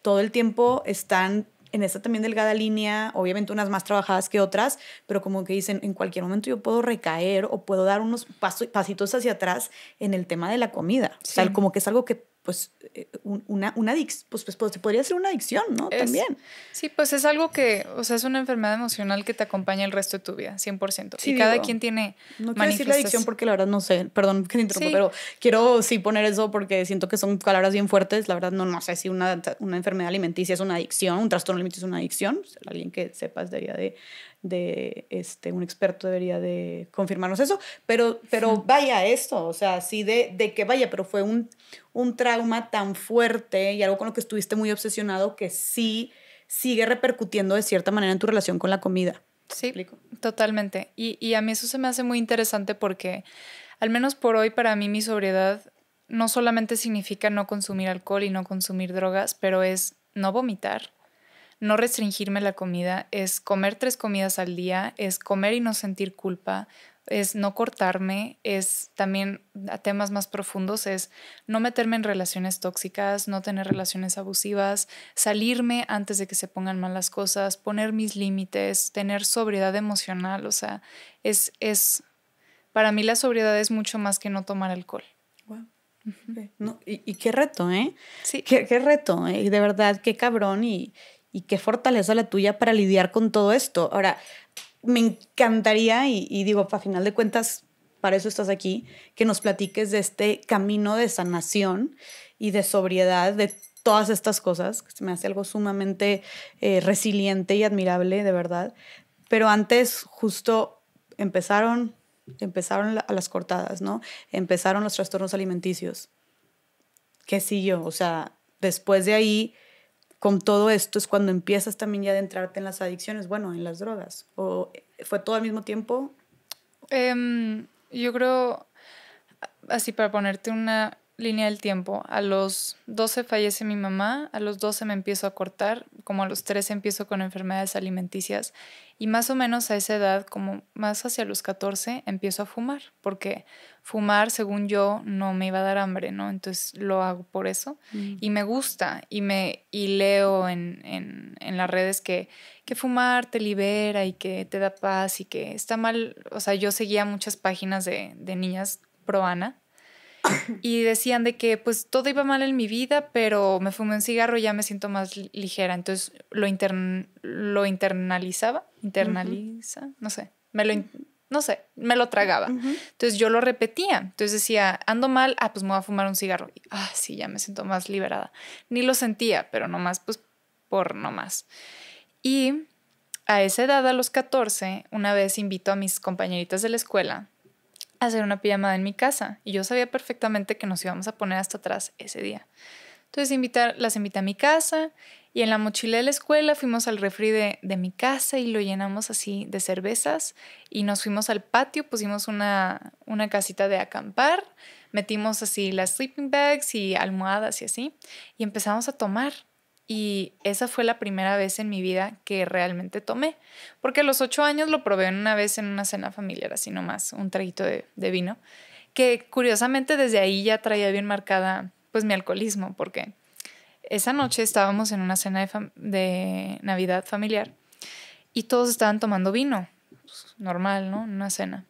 todo el tiempo están en esta también delgada línea, obviamente unas más trabajadas que otras, pero como que dicen, en cualquier momento yo puedo recaer o puedo dar unos pasitos hacia atrás en el tema de la comida. O sea, como que es algo que pues, eh, una, pues, pues, pues, podría ser una adicción, ¿no? También. Sí, pues es algo que, o sea, es una enfermedad emocional que te acompaña el resto de tu vida, 100%. Sí, y cada quien tiene No quiero decir la adicción porque la verdad no sé, perdón que te interrumpa, pero quiero sí poner eso porque siento que son palabras bien fuertes. La verdad no, no sé si una, una enfermedad alimenticia es una adicción, un trastorno alimenticio es una adicción. Pues, alguien que sepas debería de de este, un experto debería de confirmarnos eso, pero, pero vaya esto, o sea, sí de, que vaya, pero fue un, un trauma tan fuerte y algo con lo que estuviste muy obsesionado que sí sigue repercutiendo de cierta manera en tu relación con la comida. Sí, totalmente. y a mí eso se me hace muy interesante porque, al menos por hoy, para mí mi sobriedad no solamente significa no consumir alcohol y no consumir drogas, pero es no vomitar, no restringirme la comida, es comer tres comidas al día, es comer y no sentir culpa, es no cortarme, es también a temas más profundos, es no meterme en relaciones tóxicas, no tener relaciones abusivas, salirme antes de que se pongan mal las cosas, poner mis límites, tener sobriedad emocional, o sea, es, es, para mí la sobriedad es mucho más que no tomar alcohol. y, qué reto, ¿eh? Sí. Qué, qué reto, ¿eh? de verdad, qué cabrón y, y qué fortaleza la tuya para lidiar con todo esto. Ahora, me encantaría, y, digo, a final de cuentas, para eso estás aquí, que nos platiques de este camino de sanación y de sobriedad de todas estas cosas, que se me hace algo sumamente eh, resiliente y admirable, de verdad. Pero antes, justo empezaron, empezaron a las cortadas, ¿no? Empezaron los trastornos alimenticios. ¿Qué siguió? O sea, después de ahí, con todo esto es cuando empiezas también ya a entrarte en las adicciones, bueno, en las drogas. ¿O eh, fue todo al mismo tiempo? Em, yo creo, así para ponerte una línea del tiempo, a los 12 fallece mi mamá, a los 12 me empiezo a cortar, como a los 13 empiezo con enfermedades alimenticias y más o menos a esa edad, como más hacia los 14, empiezo a fumar, porque fumar, según yo, no me iba a dar hambre, ¿no? Entonces lo hago por eso. Mm. Y me gusta. Y me y leo en, en, las redes que, que fumar te libera y que te da paz y que está mal. O sea, yo seguía muchas páginas de, de niñas pro Ana. Y decían de que pues todo iba mal en mi vida, pero me fumé un cigarro y ya me siento más ligera. Entonces lo, lo internalizaba, internaliza, no sé, me lo, no sé, me lo tragaba. Entonces yo lo repetía. Entonces decía, ando mal, ah, pues me voy a fumar un cigarro. ah, sí, ya me siento más liberada. Ni lo sentía, pero nomás, pues por nomás. Y a esa edad, a los 14, una vez invito a mis compañeritas de la escuela a hacer una pijamada en mi casa. Y yo sabía perfectamente que nos íbamos a poner hasta atrás ese día. Entonces invitar, las invité a mi casa y en la mochila de la escuela fuimos al refri de, mi casa y lo llenamos así de cervezas. Y nos fuimos al patio, pusimos una, una casita de acampar, metimos así las sleeping bags y almohadas y así. Y empezamos a tomar. Y esa fue la primera vez en mi vida que realmente tomé. Porque a los ocho años lo probé una vez en una cena familiar, así nomás, un traguito de, de vino. Que curiosamente desde ahí ya traía bien marcada pues mi alcoholismo, porque esa noche estábamos en una cena de, Navidad familiar y todos estaban tomando vino, pues, normal, ¿no? Una cena.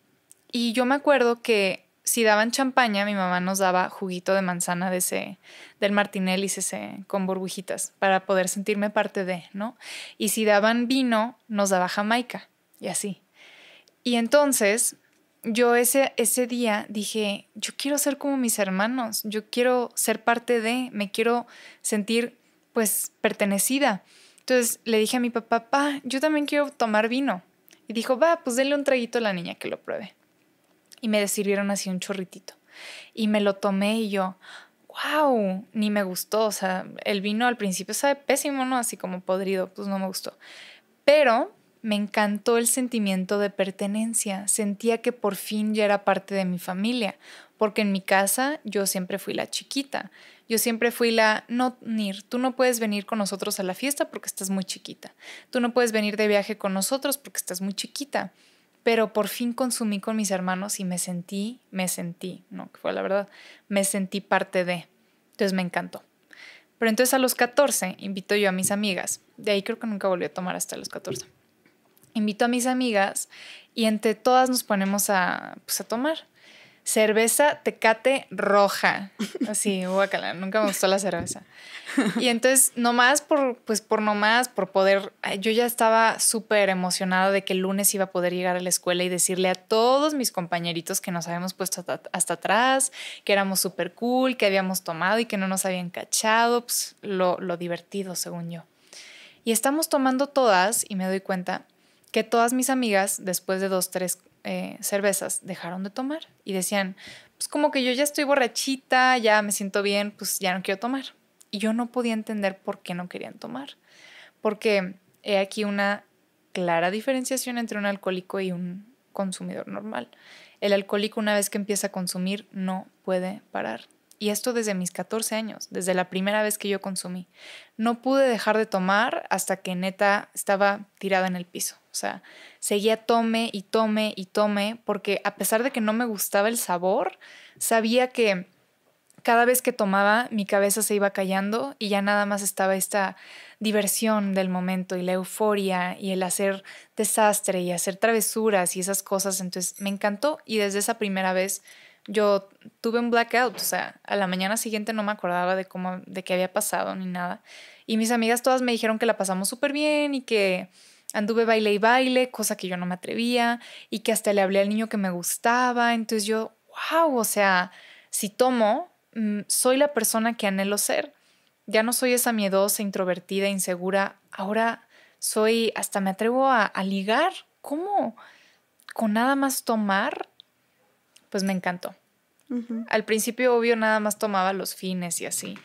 Y yo me acuerdo que si daban champaña, mi mamá nos daba juguito de manzana de ese, del Martinelli ese, con burbujitas para poder sentirme parte de, ¿no? Y si daban vino, nos daba Jamaica y así. Y entonces yo ese, ese día dije, yo quiero ser como mis hermanos, yo quiero ser parte de, me quiero sentir pues pertenecida. Entonces le dije a mi papá, papá, yo también quiero tomar vino. Y dijo, va, pues denle un traguito a la niña que lo pruebe. Y me sirvieron así un chorritito. Y me lo tomé y yo, wow, ni me gustó. O sea, el vino al principio sabe pésimo, ¿no? Así como podrido, pues no me gustó. Pero me encantó el sentimiento de pertenencia, sentía que por fin ya era parte de mi familia, porque en mi casa yo siempre fui la chiquita, yo siempre fui la, no, Nir, tú no puedes venir con nosotros a la fiesta porque estás muy chiquita, tú no puedes venir de viaje con nosotros porque estás muy chiquita, pero por fin consumí con mis hermanos y me sentí, me sentí, no, que fue la verdad, me sentí parte de, entonces me encantó. Pero entonces a los 14 invito yo a mis amigas, de ahí creo que nunca volví a tomar hasta los 14 invito a mis amigas y entre todas nos ponemos a, pues, tomar. Cerveza tecate roja. Así, (laughs) guacala, nunca me gustó la cerveza. Y entonces, nomás por, pues por nomás, por poder, yo ya estaba súper emocionada de que el lunes iba a poder llegar a la escuela y decirle a todos mis compañeritos que nos habíamos puesto hasta, atrás, que éramos súper cool, que habíamos tomado y que no nos habían cachado, pues, lo, lo divertido, según yo. Y estamos tomando todas y me doy cuenta que todas mis amigas, después de dos, tres eh, cervezas, dejaron de tomar y decían, pues como que yo ya estoy borrachita, ya me siento bien, pues ya no quiero tomar. Y yo no podía entender por qué no querían tomar, porque he aquí una clara diferenciación entre un alcohólico y un consumidor normal. El alcohólico una vez que empieza a consumir no puede parar, y esto desde mis 14 años, desde la primera vez que yo consumí. No pude dejar de tomar hasta que neta estaba tirada en el piso. O sea, seguía tome y tome y tome, porque a pesar de que no me gustaba el sabor, sabía que cada vez que tomaba mi cabeza se iba callando y ya nada más estaba esta diversión del momento y la euforia y el hacer desastre y hacer travesuras y esas cosas. Entonces me encantó y desde esa primera vez yo tuve un blackout, o sea, a la mañana siguiente no me acordaba de cómo, de qué había pasado ni nada. Y mis amigas todas me dijeron que la pasamos súper bien y que anduve baile y baile, cosa que yo no me atrevía, y que hasta le hablé al niño que me gustaba. Entonces yo, wow, o sea, si tomo, mm, soy la persona que anhelo ser. Ya no soy esa miedosa, introvertida, insegura. Ahora soy, hasta me atrevo a, a ligar. ¿Cómo? Con nada más tomar pues me encantó. Al principio, obvio, nada más tomaba los fines y así.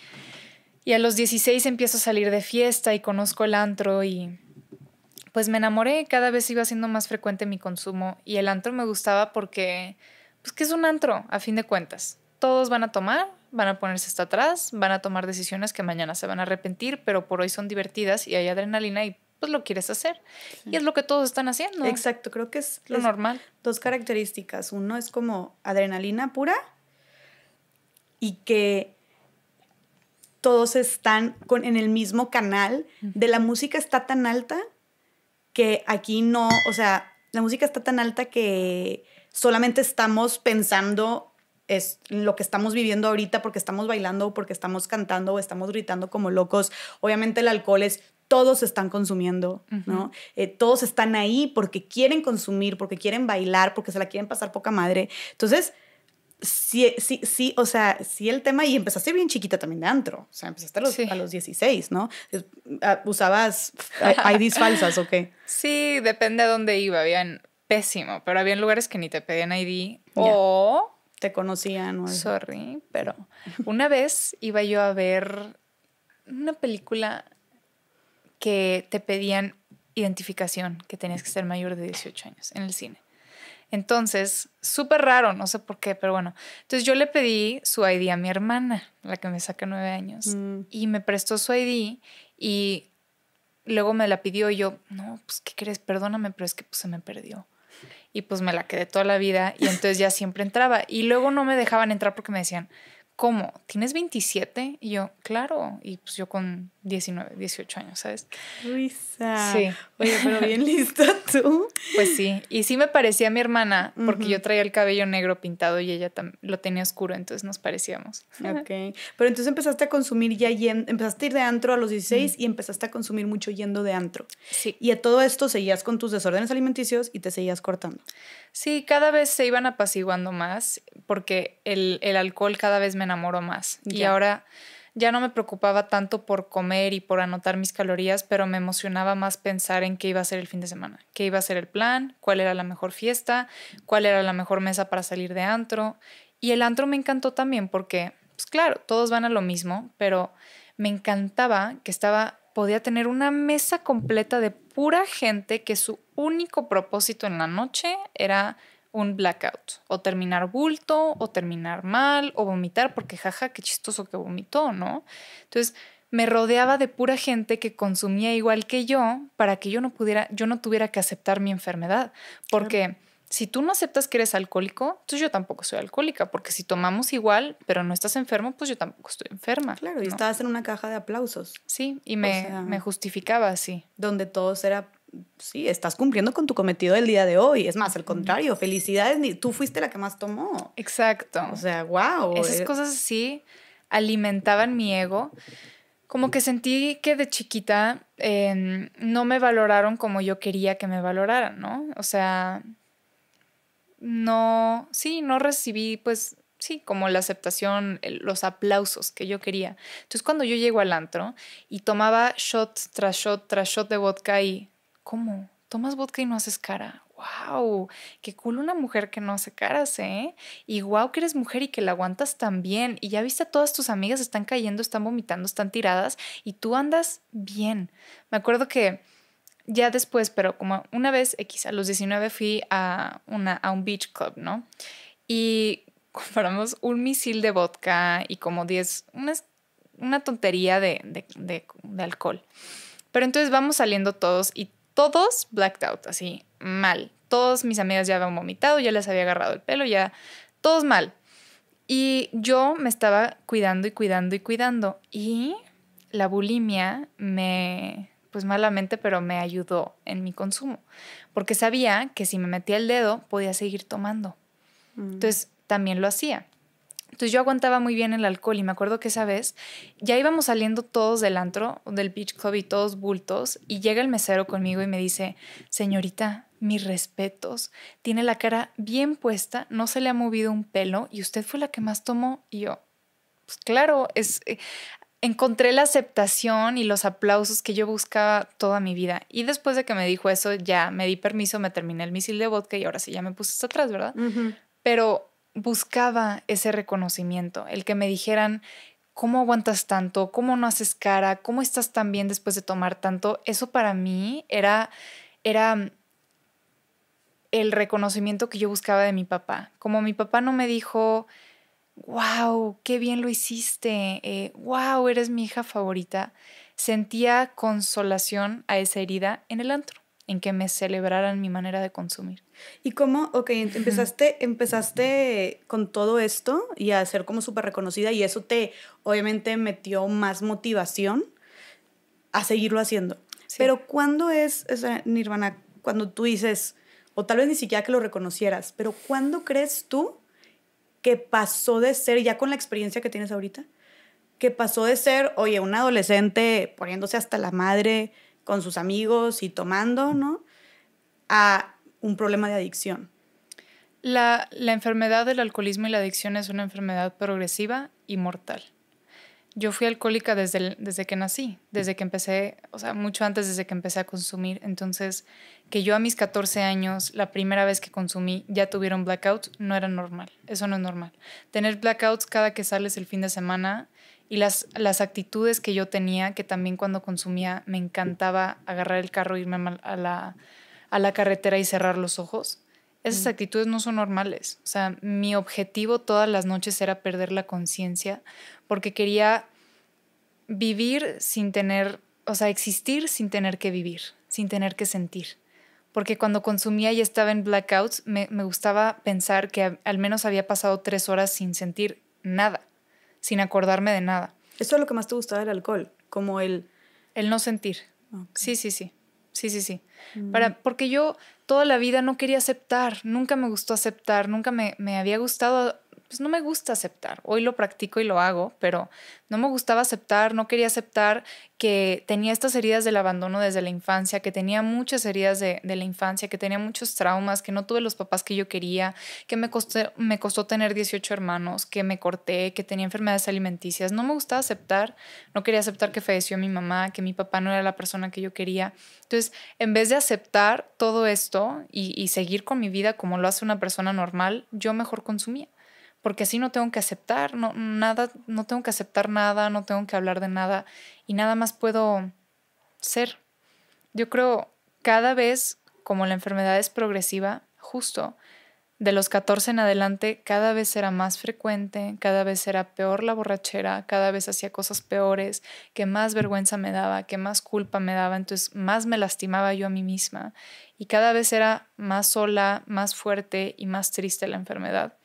Y a los 16 empiezo a salir de fiesta y conozco el antro y pues me enamoré, cada vez iba siendo más frecuente mi consumo y el antro me gustaba porque, pues que es un antro, a fin de cuentas. Todos van a tomar, van a ponerse hasta atrás, van a tomar decisiones que mañana se van a arrepentir, pero por hoy son divertidas y hay adrenalina y pues lo quieres hacer. Y es lo que todos están haciendo. Exacto, creo que es lo normal. Dos características. Uno es como adrenalina pura y que todos están en el mismo canal. De la música está tan alta que aquí no, o sea, la música está tan alta que solamente estamos pensando es lo que estamos viviendo ahorita porque estamos bailando, o porque estamos cantando o estamos gritando como locos. Obviamente el alcohol es todos están consumiendo, ¿no? Eh, todos están ahí porque quieren consumir, porque quieren bailar, porque se la quieren pasar poca madre. Entonces, sí, sí, sí, o sea, sí el tema, y empezaste bien chiquita también de antro, o sea, empezaste a los, 16, ¿no? Ah, ¿Usabas IDs (laughs) falsas o qué? Sí, depende de dónde iba, en pésimo, pero había en lugares que ni te pedían ID o... Te conocían. O Sorry, pero (laughs) una vez iba yo a ver una película que te pedían identificación, que tenías que ser mayor de 18 años en el cine. Entonces, súper raro, no sé por qué, pero bueno. Entonces yo le pedí su ID a mi hermana, la que me saca nueve años, mm. y me prestó su ID y luego me la pidió y yo, no, pues, ¿qué crees? Perdóname, pero es que pues, se me perdió. Y pues me la quedé toda la vida y entonces ya siempre entraba. Y luego no me dejaban entrar porque me decían, ¿cómo? ¿Tienes 27? Y yo, claro. Y pues yo con 19, 18 años, ¿sabes? Luisa. Sí. Oye, pero bien lista tú. Pues sí. Y sí me parecía mi hermana, porque yo traía el cabello negro pintado y ella lo tenía oscuro, entonces nos parecíamos. Ok. Pero entonces empezaste a consumir ya, yendo, empezaste a ir de antro a los 16 y empezaste a consumir mucho yendo de antro. Sí. Y a todo esto seguías con tus desórdenes alimenticios y te seguías cortando. Sí, cada vez se iban apaciguando más porque el, alcohol cada vez me enamoró más. Y ahora ya no me preocupaba tanto por comer y por anotar mis calorías, pero me emocionaba más pensar en qué iba a ser el fin de semana, qué iba a ser el plan, cuál era la mejor fiesta, cuál era la mejor mesa para salir de antro. Y el antro me encantó también porque, pues claro, todos van a lo mismo, pero me encantaba que estaba podía tener una mesa completa de pura gente que su único propósito en la noche era un blackout, o terminar bulto, o terminar mal, o vomitar, porque jaja, qué chistoso que vomitó, ¿no? Entonces, me rodeaba de pura gente que consumía igual que yo para que yo no pudiera, yo no tuviera que aceptar mi enfermedad, porque si tú no aceptas que eres alcohólico, entonces yo tampoco soy alcohólica, porque si tomamos igual, pero no estás enfermo, pues yo tampoco estoy enferma. Claro, y estabas en una caja de aplausos. Sí, y me, justificaba así. Donde todo era, sí, estás cumpliendo con tu cometido del día de hoy. Es más, al contrario, felicidades, tú fuiste la que más tomó. Exacto. O sea, wow. Esas eh. cosas así alimentaban mi ego. Como que sentí que de chiquita em, no me valoraron como yo quería que me valoraran, ¿no? O sea, no, sí, no recibí pues sí, como la aceptación, los aplausos que yo quería. Entonces cuando yo llego al antro y tomaba shot tras shot tras shot de vodka y, ¿cómo? Tomas vodka y no haces cara. ¡Wow! Qué cool una mujer que no hace caras, ¿eh? Y wow, que eres mujer y que la aguantas tan bien. Y ya viste todas tus amigas, están cayendo, están vomitando, están tiradas y tú andas bien. Me acuerdo que ya después, pero como una vez X, a los 19 fui a, una, a un beach club, ¿no? Y (laughs) compramos un misil de vodka y como 10, una, tontería de, de, alcohol. Pero entonces vamos saliendo todos y todos blacked out, así, mal. Todos mis amigos ya habían vomitado, ya les había agarrado el pelo, ya, todos mal. Y yo me estaba cuidando y cuidando y cuidando. Y la bulimia me, pues malamente, pero me ayudó en mi consumo, porque sabía que si me metía el dedo podía seguir tomando. Mm. Entonces, también lo hacía. Entonces yo aguantaba muy bien el alcohol y me acuerdo que esa vez ya íbamos saliendo todos del antro, del beach club y todos bultos y llega el mesero conmigo y me dice, señorita, mis respetos, tiene la cara bien puesta, no se le ha movido un pelo y usted fue la que más tomó y yo. Pues claro, es, eh, encontré la aceptación y los aplausos que yo buscaba toda mi vida. Y después de que me dijo eso, ya me di permiso, me terminé el misil de vodka y ahora sí, ya me puse hasta atrás, ¿verdad? Pero buscaba ese reconocimiento, el que me dijeran, ¿cómo aguantas tanto? ¿Cómo no haces cara? ¿Cómo estás tan bien después de tomar tanto? Eso para mí era, era el reconocimiento que yo buscaba de mi papá. Como mi papá no me dijo wow, qué bien lo hiciste, wow, eh, eres mi hija favorita, sentía consolación a esa herida en el antro, en que me celebraran mi manera de consumir. ¿Y cómo? Ok, empezaste, empezaste con todo esto y a ser como súper reconocida y eso te obviamente metió más motivación a seguirlo haciendo. Pero ¿cuándo es, Nirvana, cuando tú dices, o tal vez ni siquiera que lo reconocieras, pero ¿cuándo crees tú que pasó de ser, ya con la experiencia que tienes ahorita, que pasó de ser, oye, un adolescente poniéndose hasta la madre con sus amigos y tomando, ¿no? A un problema de adicción. La, la enfermedad del alcoholismo y la adicción es una enfermedad progresiva y mortal yo fui alcohólica desde, desde que nací, desde que empecé, o sea, mucho antes desde que empecé a consumir. Entonces, que yo a mis 14 años, la primera vez que consumí, ya tuvieron blackout no era normal. Eso no es normal. Tener blackouts cada que sales el fin de semana y las, las actitudes que yo tenía, que también cuando consumía me encantaba agarrar el carro, irme a la carretera y cerrar los ojos. Esas actitudes no son normales. O sea, mi objetivo todas las noches era perder la conciencia porque quería vivir sin tener, o sea, existir sin tener que vivir, sin tener que sentir. Porque cuando consumía y estaba en blackouts, me, gustaba pensar que al menos había pasado tres horas sin sentir nada, sin acordarme de nada. Eso es lo que más te gustaba del alcohol, como el... El no sentir. Sí, sí, sí sí, sí, sí. Mm. Para, porque yo toda la vida no quería aceptar, nunca me gustó aceptar, nunca me, me había gustado pues no me gusta aceptar. Hoy lo practico y lo hago, pero no me gustaba aceptar, no quería aceptar que tenía estas heridas del abandono desde la infancia, que tenía muchas heridas de, la infancia, que tenía muchos traumas, que no tuve los papás que yo quería, que me costó, tener 18 hermanos, que me corté, que tenía enfermedades alimenticias. No me gustaba aceptar, no quería aceptar que falleció mi mamá, que mi papá no era la persona que yo quería. Entonces, en vez de aceptar todo esto y seguir con mi vida como lo hace una persona normal, yo mejor consumía porque así no tengo que aceptar, no, nada, no tengo que aceptar nada, no tengo que hablar de nada y nada más puedo ser. Yo creo cada vez como la enfermedad es progresiva, justo de los 14 en adelante cada vez era más frecuente, cada vez era peor la borrachera, cada vez hacía cosas peores, que más vergüenza me daba, que más culpa me daba, entonces más me lastimaba yo a mí misma y cada vez era más sola, más fuerte y más triste la enfermedad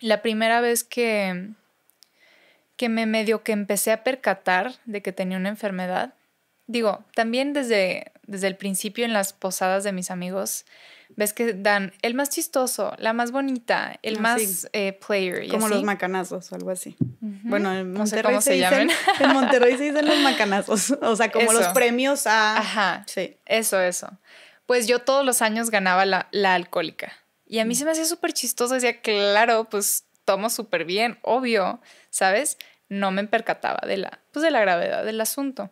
la primera vez que, que me medio que empecé a percatar de que tenía una enfermedad, digo, también desde, desde el principio en las posadas de mis amigos, ves que dan el más chistoso, la más bonita, el ah, más eh, player. Como los macanazos o algo así. Bueno, en Monterrey se, (laughs) en Monterrey se dicen los macanazos, o sea, como los premios a... Ajá, sí. Eso, eso. Pues yo todos los años ganaba la alcohólica. Y a mí se me hacía súper chistoso, decía, claro, pues tomo súper bien, obvio, ¿sabes? No me percataba de la, pues, de la gravedad del asunto.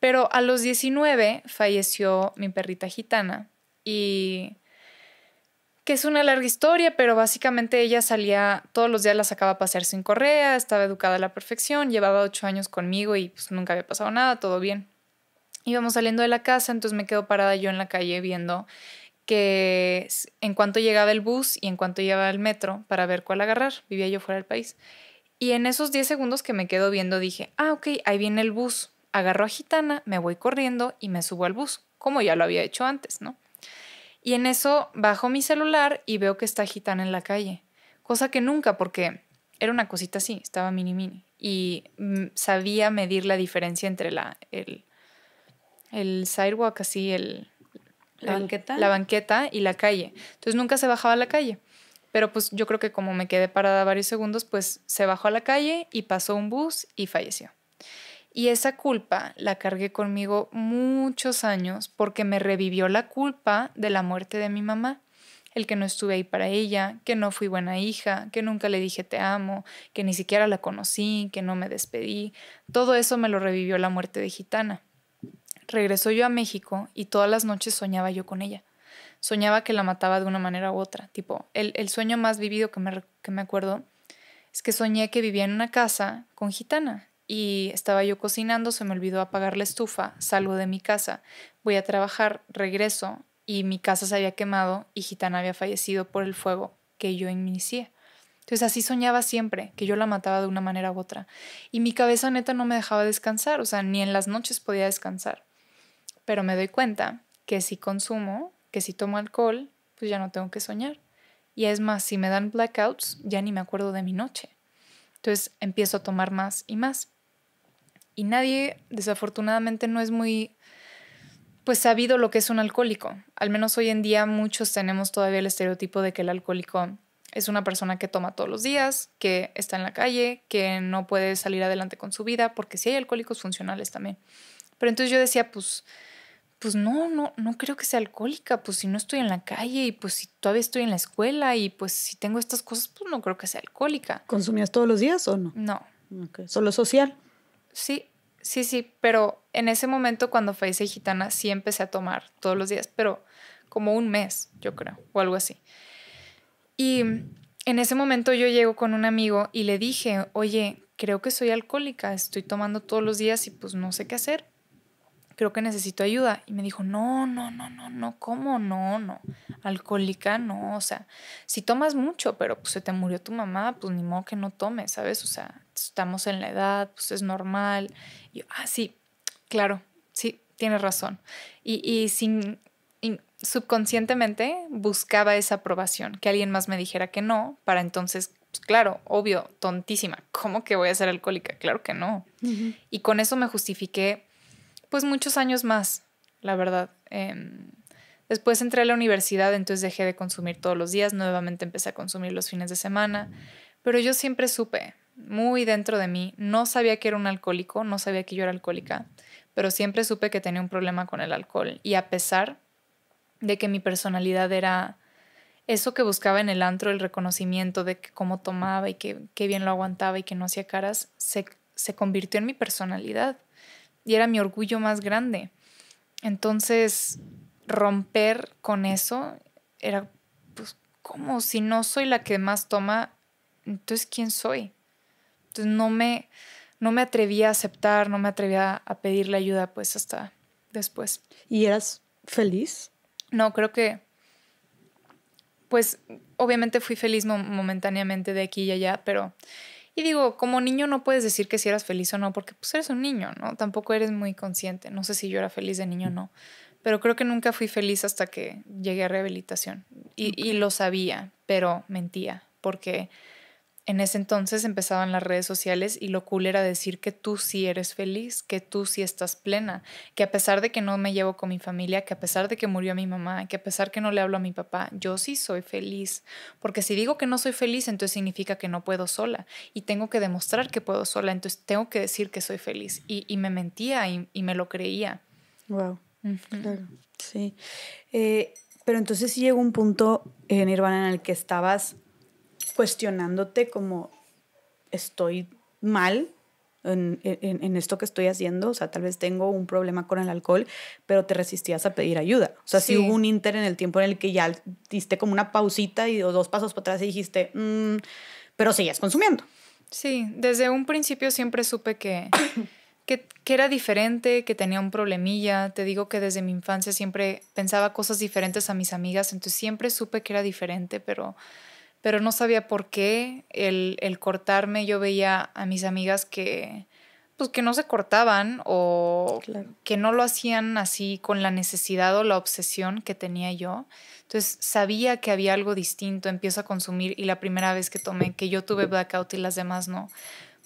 Pero a los 19 falleció mi perrita gitana y que es una larga historia, pero básicamente ella salía todos los días, la sacaba a pasear sin correa, estaba educada a la perfección, llevaba ocho años conmigo y pues nunca había pasado nada, todo bien. Íbamos saliendo de la casa, entonces me quedo parada yo en la calle viendo que en cuanto llegaba el bus y en cuanto llegaba el metro para ver cuál agarrar, vivía yo fuera del país. Y en esos 10 segundos que me quedo viendo dije, ah, ok, ahí viene el bus, agarro a Gitana, me voy corriendo y me subo al bus, como ya lo había hecho antes, ¿no? Y en eso bajo mi celular y veo que está Gitana en la calle, cosa que nunca, porque era una cosita así, estaba mini mini, y mm, sabía medir la diferencia entre la, el, el sidewalk así, el, ¿La banqueta? La banqueta y la calle. Entonces nunca se bajaba a la calle. Pero pues yo creo que como me quedé parada varios segundos, pues se bajó a la calle y pasó un bus y falleció. Y esa culpa la cargué conmigo muchos años porque me revivió la culpa de la muerte de mi mamá. El que no estuve ahí para ella, que no fui buena hija, que nunca le dije te amo, que ni siquiera la conocí, que no me despedí. Todo eso me lo revivió la muerte de Gitana. Regresó yo a México y todas las noches soñaba yo con ella. Soñaba que la mataba de una manera u otra. Tipo, el, sueño más vivido que me, que me acuerdo es que soñé que vivía en una casa con gitana y estaba yo cocinando, se me olvidó apagar la estufa, salgo de mi casa, voy a trabajar, regreso y mi casa se había quemado y gitana había fallecido por el fuego que yo inicié. Entonces así soñaba siempre, que yo la mataba de una manera u otra. Y mi cabeza neta no me dejaba descansar, o sea, ni en las noches podía descansar pero me doy cuenta que si consumo, que si tomo alcohol, pues ya no tengo que soñar. Y es más, si me dan blackouts, ya ni me acuerdo de mi noche. Entonces empiezo a tomar más y más. Y nadie, desafortunadamente, no es muy pues sabido lo que es un alcohólico. Al menos hoy en día muchos tenemos todavía el estereotipo de que el alcohólico es una persona que toma todos los días, que está en la calle, que no puede salir adelante con su vida, porque si hay alcohólicos funcionales también. Pero entonces yo decía, pues pues no, no, no creo que sea alcohólica, pues si no estoy en la calle y pues si todavía estoy en la escuela y pues si tengo estas cosas, pues no creo que sea alcohólica. ¿Consumías todos los días o no? No. ¿Solo social? Sí, sí, sí, pero en ese momento cuando fallecí gitana sí empecé a tomar todos los días, pero como un mes, yo creo, o algo así. Y en ese momento yo llego con un amigo y le dije, oye, creo que soy alcohólica, estoy tomando todos los días y pues no sé qué hacer creo que necesito ayuda. Y me dijo, no, no, no, no, no, ¿cómo? No, no, alcohólica, no, o sea, si tomas mucho, pero pues, se te murió tu mamá, pues ni modo que no tomes, ¿sabes? O sea, estamos en la edad, pues es normal. Y yo, ah, sí, claro, sí, tienes razón. Y, sin, subconscientemente buscaba esa aprobación, que alguien más me dijera que no, para entonces pues, claro, obvio, tontísima, ¿cómo que voy a ser alcohólica? Claro que no. Y con eso me justifiqué pues muchos años más, la verdad. Em, después entré a la universidad, entonces dejé de consumir todos los días, nuevamente empecé a consumir los fines de semana, pero yo siempre supe, muy dentro de mí, no sabía que era un alcohólico, no sabía que yo era alcohólica, pero siempre supe que tenía un problema con el alcohol y a pesar de que mi personalidad era eso que buscaba en el antro, el reconocimiento de cómo tomaba y que, bien lo aguantaba y que no hacía caras, se, se convirtió en mi personalidad y era mi orgullo más grande. Entonces, romper con eso era, pues, Si no soy la que más toma, entonces, ¿quién soy? Entonces, no me, no me atrevía a aceptar, no me atrevía a pedirle ayuda, pues, hasta después. ¿Y eras feliz? No, creo que, pues, obviamente fui feliz momentáneamente de aquí y allá, pero y digo, como niño no puedes decir que si eras feliz o no, porque pues eres un niño, ¿no? Tampoco eres muy consciente. No sé si yo era feliz de niño o mm. no, pero creo que nunca fui feliz hasta que llegué a rehabilitación. Y, y lo sabía, pero mentía, porque en ese entonces empezaban las redes sociales y lo cool era decir que tú sí eres feliz, que tú sí estás plena, que a pesar de que no me llevo con mi familia, que a pesar de que murió mi mamá, que a pesar que no le hablo a mi papá, yo sí soy feliz. Porque si digo que no soy feliz, entonces significa que no puedo sola y tengo que demostrar que puedo sola, entonces tengo que decir que soy feliz. Y, y me mentía y, me lo creía. Wow. sí. Eh, pero entonces sí llegó un punto en Nirvana en el que estabas cuestionándote como estoy mal en, en, esto que estoy haciendo, o sea, tal vez tengo un problema con el alcohol, pero te resistías a pedir ayuda. O sea, si hubo un inter en el tiempo en el que ya diste como una pausita y dos pasos para atrás y dijiste, mm, pero seguías consumiendo. Sí, desde un principio siempre supe que, (coughs) que, que, era diferente, que tenía un problemilla. Te digo que desde mi infancia siempre pensaba cosas diferentes a mis amigas, entonces siempre supe que era diferente, pero pero no sabía por qué el, el cortarme. Yo veía a mis amigas que, pues, que no se cortaban o que no lo hacían así con la necesidad o la obsesión que tenía yo. Entonces sabía que había algo distinto, empiezo a consumir y la primera vez que tomé, que yo tuve blackout y las demás no,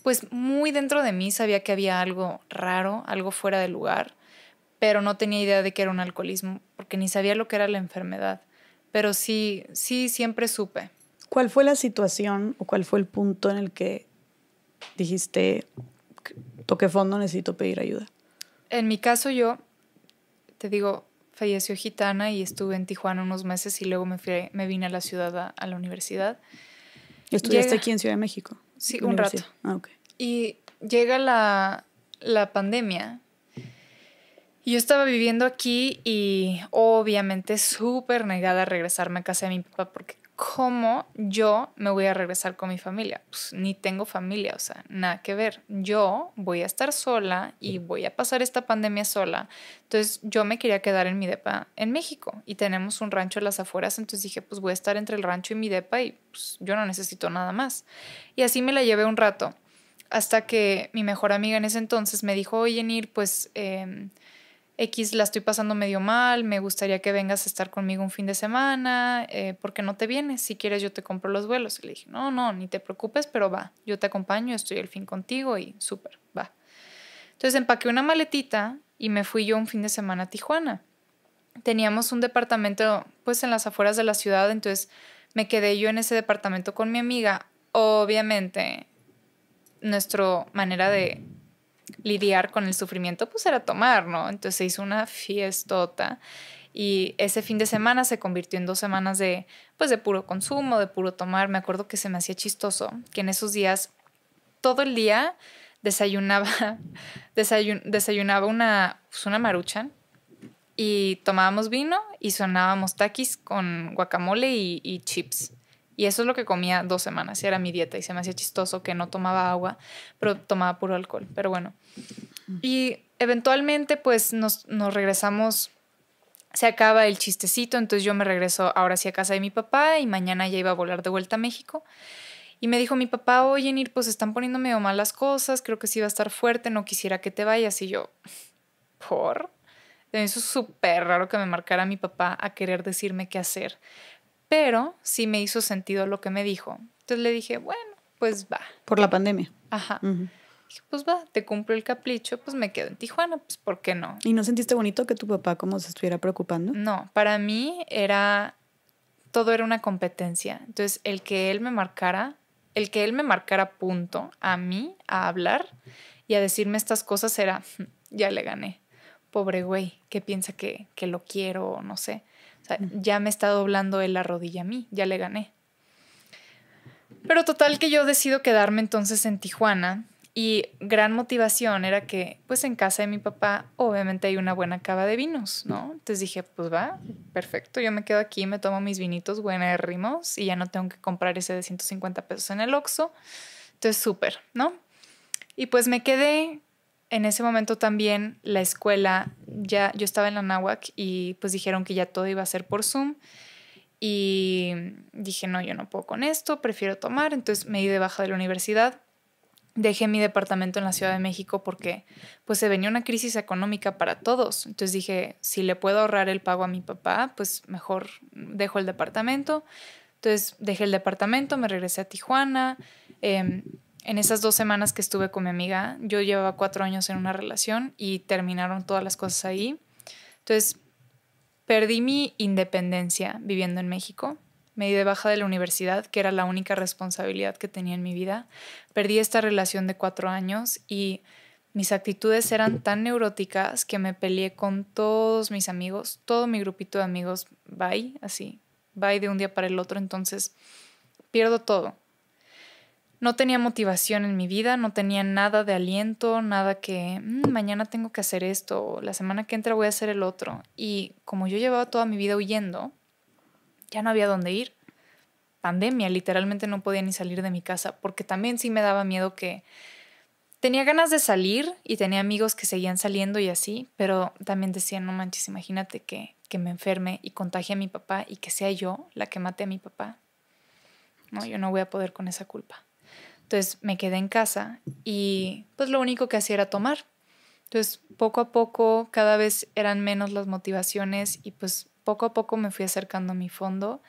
pues muy dentro de mí sabía que había algo raro, algo fuera de lugar, pero no tenía idea de que era un alcoholismo, porque ni sabía lo que era la enfermedad. Pero sí, sí, siempre supe. ¿Cuál fue la situación o cuál fue el punto en el que dijiste, toque fondo, necesito pedir ayuda? En mi caso yo, te digo, falleció Gitana y estuve en Tijuana unos meses y luego me, me vine a la ciudad, a, la universidad. ¿Estudiaste aquí en Ciudad de México? Sí, un rato. Ah, okay. Y llega la, la pandemia. Yo estaba viviendo aquí y obviamente súper negada a regresarme a casa de mi papá porque ¿cómo yo me voy a regresar con mi familia? Pues ni tengo familia, o sea, nada que ver. Yo voy a estar sola y voy a pasar esta pandemia sola. Entonces yo me quería quedar en mi depa en México y tenemos un rancho en las afueras, entonces dije, pues voy a estar entre el rancho y mi depa y pues yo no necesito nada más. Y así me la llevé un rato, hasta que mi mejor amiga en ese entonces me dijo, oye, ir pues... Em, X la estoy pasando medio mal, me gustaría que vengas a estar conmigo un fin de semana, eh, ¿por qué no te vienes? Si quieres yo te compro los vuelos. Y le dije, no, no, ni te preocupes, pero va, yo te acompaño, estoy el fin contigo y súper, va. Entonces empaqué una maletita y me fui yo un fin de semana a Tijuana. Teníamos un departamento pues en las afueras de la ciudad, entonces me quedé yo en ese departamento con mi amiga. Obviamente, nuestra manera de lidiar con el sufrimiento, pues era tomar, ¿no? Entonces se hizo una fiestota y ese fin de semana se convirtió en dos semanas de, pues, de puro consumo, de puro tomar. Me acuerdo que se me hacía chistoso que en esos días, todo el día desayunaba, (laughs) desayunaba una, pues una maruchan y tomábamos vino y sonábamos taquis con guacamole y chips. Y eso es lo que comía dos semanas, era mi dieta. Y se me hacía chistoso que no tomaba agua, pero tomaba puro alcohol. Pero bueno. Y eventualmente, pues nos, nos regresamos se acaba el chistecito, entonces yo me regreso ahora sí a casa de mi papá y mañana ya iba a volar de vuelta a México. Y me dijo mi papá, oye, ir pues están poniendo medio mal las cosas, creo que sí va a estar fuerte, no quisiera que te vayas. Y yo, ¿por? Eso es súper raro que me marcara mi papá a querer decirme qué hacer pero sí me hizo sentido lo que me dijo. Entonces le dije, bueno, pues va. Por la pandemia. Ajá. Dije, pues va, te cumplo el capricho, pues me quedo en Tijuana, pues ¿por qué no? ¿Y no sentiste bonito que tu papá como se estuviera preocupando? No, para mí era, todo era una competencia. Entonces, el que él me marcara, el que él me marcara punto a mí, a hablar y a decirme estas cosas era, hm, ya le gané. Pobre güey, que piensa que, que lo quiero, o no sé ya me está doblando él la rodilla a mí, ya le gané. Pero total que yo decido quedarme entonces en Tijuana y gran motivación era que pues en casa de mi papá obviamente hay una buena cava de vinos, ¿no? Entonces dije, pues va, perfecto, yo me quedo aquí, me tomo mis vinitos rimos y ya no tengo que comprar ese de 150 pesos en el Oxxo. Entonces súper, ¿no? Y pues me quedé en ese momento también la escuela, ya yo estaba en la NAWAC y pues dijeron que ya todo iba a ser por Zoom. Y dije, no, yo no puedo con esto, prefiero tomar. Entonces me di de baja de la universidad. Dejé mi departamento en la Ciudad de México porque pues se venía una crisis económica para todos. Entonces dije, si le puedo ahorrar el pago a mi papá, pues mejor dejo el departamento. Entonces dejé el departamento, me regresé a Tijuana. Em, en esas dos semanas que estuve con mi amiga, yo llevaba cuatro años en una relación y terminaron todas las cosas ahí. Entonces, perdí mi independencia viviendo en México. Me di de baja de la universidad, que era la única responsabilidad que tenía en mi vida. Perdí esta relación de cuatro años y mis actitudes eran tan neuróticas que me peleé con todos mis amigos, todo mi grupito de amigos, bye, así, bye de un día para el otro. Entonces, pierdo todo no tenía motivación en mi vida, no tenía nada de aliento, nada que mm, mañana tengo que hacer esto, la semana que entra voy a hacer el otro. Y como yo llevaba toda mi vida huyendo, ya no había dónde ir. Pandemia, literalmente no podía ni salir de mi casa, porque también sí me daba miedo que tenía ganas de salir y tenía amigos que seguían saliendo y así, pero también decía, no manches, imagínate que, que me enferme y contagie a mi papá y que sea yo la que mate a mi papá. No, yo no voy a poder con esa culpa. Entonces me quedé en casa y pues lo único que hacía era tomar. Entonces poco a poco cada vez eran menos las motivaciones y pues poco a poco me fui acercando a mi fondo.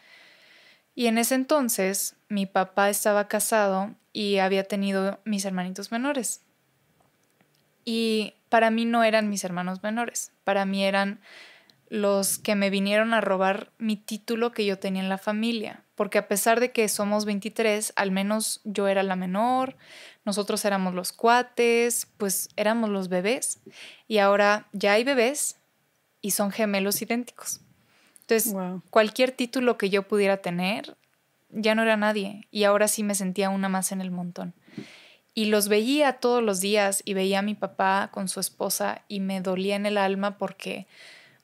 Y en ese entonces mi papá estaba casado y había tenido mis hermanitos menores. Y para mí no eran mis hermanos menores, para mí eran los que me vinieron a robar mi título que yo tenía en la familia, porque a pesar de que somos 23, al menos yo era la menor, nosotros éramos los cuates, pues éramos los bebés, y ahora ya hay bebés y son gemelos idénticos. Entonces, cualquier título que yo pudiera tener, ya no era nadie, y ahora sí me sentía una más en el montón. Y los veía todos los días y veía a mi papá con su esposa y me dolía en el alma porque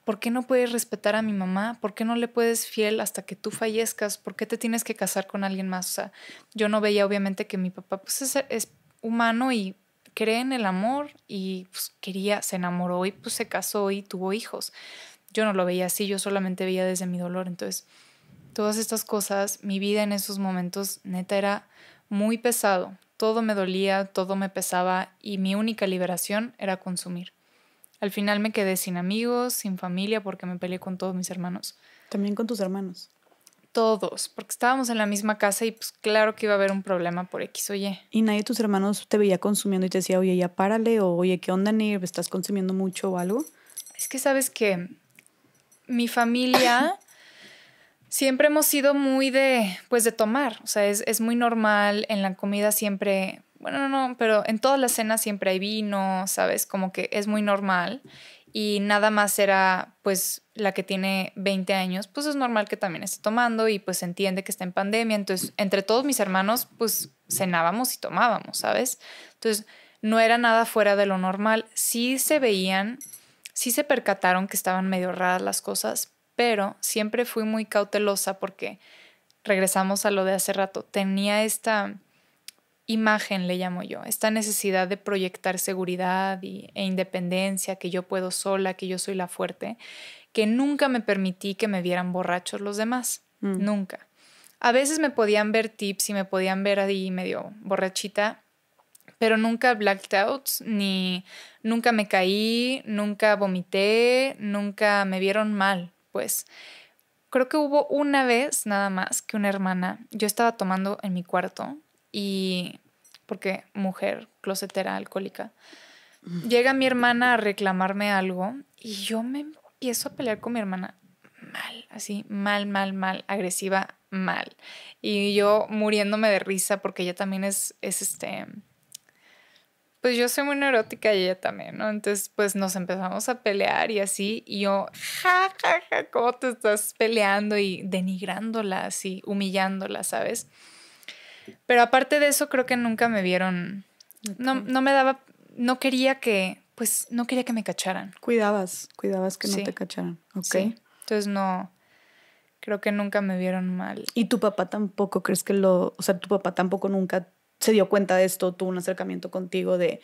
¿Por qué no puedes respetar a mi mamá? ¿Por qué no le puedes fiel hasta que tú fallezcas? ¿Por qué te tienes que casar con alguien más? O sea, yo no veía obviamente que mi papá pues, es, humano y cree en el amor y pues, quería, se enamoró y pues, se casó y tuvo hijos. Yo no lo veía así, yo solamente veía desde mi dolor. Entonces, todas estas cosas, mi vida en esos momentos, neta, era muy pesado. Todo me dolía, todo me pesaba y mi única liberación era consumir. Al final me quedé sin amigos, sin familia, porque me peleé con todos mis hermanos. También con tus hermanos. Todos, porque estábamos en la misma casa y pues claro que iba a haber un problema por X o Y. Y nadie de tus hermanos te veía consumiendo y te decía, oye, ya párale, o oye, ¿qué onda, Nir? ¿Estás consumiendo mucho o algo? Es que sabes que mi familia (coughs) siempre hemos sido muy de, pues de tomar, o sea, es, es muy normal, en la comida siempre bueno, no, pero en todas las cenas siempre hay vino, ¿sabes? Como que es muy normal. Y nada más era, pues, la que tiene 20 años, pues es normal que también esté tomando y pues entiende que está en pandemia. Entonces, entre todos mis hermanos, pues cenábamos y tomábamos, ¿sabes? Entonces, no era nada fuera de lo normal. Sí se veían, sí se percataron que estaban medio raras las cosas, pero siempre fui muy cautelosa porque regresamos a lo de hace rato. Tenía esta imagen, le llamo yo, esta necesidad de proyectar seguridad e independencia, que yo puedo sola, que yo soy la fuerte, que nunca me permití que me vieran borrachos los demás, mm. nunca. A veces me podían ver tips y me podían ver ahí medio borrachita, pero nunca blacked out, ni nunca me caí, nunca vomité, nunca me vieron mal, pues. Creo que hubo una vez nada más que una hermana, yo estaba tomando en mi cuarto y porque mujer closetera alcohólica. Llega mi hermana a reclamarme algo y yo me empiezo a pelear con mi hermana mal, así, mal, mal, mal, agresiva, mal. Y yo muriéndome de risa porque ella también es, es este, pues yo soy muy neurótica y ella también, ¿no? Entonces, pues nos empezamos a pelear y así, y yo, ja, ja, ja, ¿cómo te estás peleando y denigrándola, así, humillándola, ¿sabes? Pero aparte de eso, creo que nunca me vieron. No, me daba. No quería que. Pues no quería que me cacharan. Cuidabas, cuidabas que no te cacharan. Ok. Sí. Entonces no. Creo que nunca me vieron mal. ¿Y tu papá tampoco crees que lo. O sea, tu papá tampoco nunca se dio cuenta de esto, tuvo un acercamiento contigo de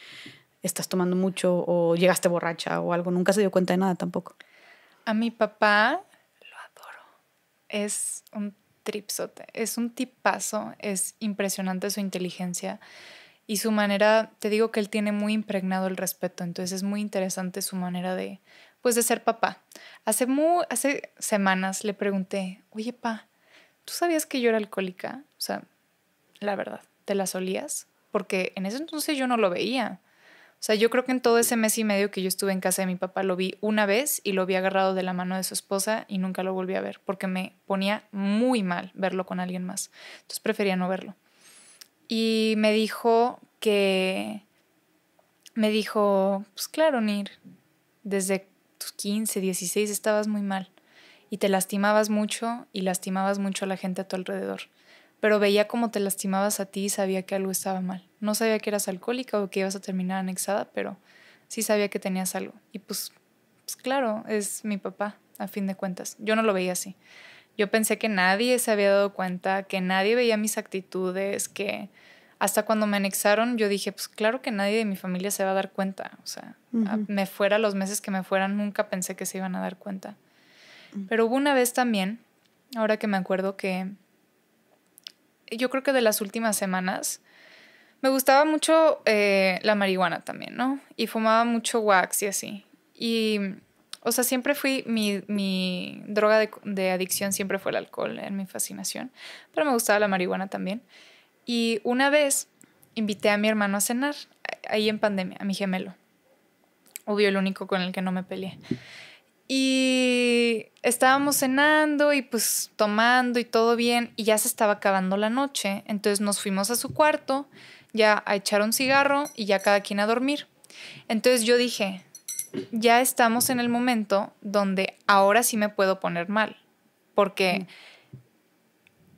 estás tomando mucho o llegaste borracha o algo. Nunca se dio cuenta de nada tampoco. A mi papá lo adoro. Es un tripsote. Es un tipazo, es impresionante su inteligencia y su manera, te digo que él tiene muy impregnado el respeto, entonces es muy interesante su manera de, pues de ser papá. Hace, muy, hace semanas le pregunté, oye, pa, ¿tú sabías que yo era alcohólica? O sea, la verdad, ¿te la olías? Porque en ese entonces yo no lo veía. O sea, yo creo que en todo ese mes y medio que yo estuve en casa de mi papá lo vi una vez y lo vi agarrado de la mano de su esposa y nunca lo volví a ver porque me ponía muy mal verlo con alguien más. Entonces prefería no verlo. Y me dijo que... Me dijo, pues claro, Nir, desde tus 15, 16 estabas muy mal y te lastimabas mucho y lastimabas mucho a la gente a tu alrededor pero veía cómo te lastimabas a ti y sabía que algo estaba mal. No sabía que eras alcohólica o que ibas a terminar anexada, pero sí sabía que tenías algo. Y pues, pues claro, es mi papá, a fin de cuentas. Yo no lo veía así. Yo pensé que nadie se había dado cuenta, que nadie veía mis actitudes, que hasta cuando me anexaron yo dije, pues claro que nadie de mi familia se va a dar cuenta. O sea, me fuera los meses que me fueran, nunca pensé que se iban a dar cuenta. Mm. Pero hubo una vez también, ahora que me acuerdo que yo creo que de las últimas semanas, me gustaba mucho eh, la marihuana también, ¿no? Y fumaba mucho wax y así. Y, o sea, siempre fui, mi, droga de, de, adicción siempre fue el alcohol, en mi fascinación, pero me gustaba la marihuana también. Y una vez invité a mi hermano a cenar, ahí en pandemia, a mi gemelo. Obvio, el único con el que no me peleé. Y estábamos cenando y pues tomando y todo bien y ya se estaba acabando la noche. Entonces nos fuimos a su cuarto ya a echar un cigarro y ya cada quien a dormir. Entonces yo dije, ya estamos en el momento donde ahora sí me puedo poner mal, porque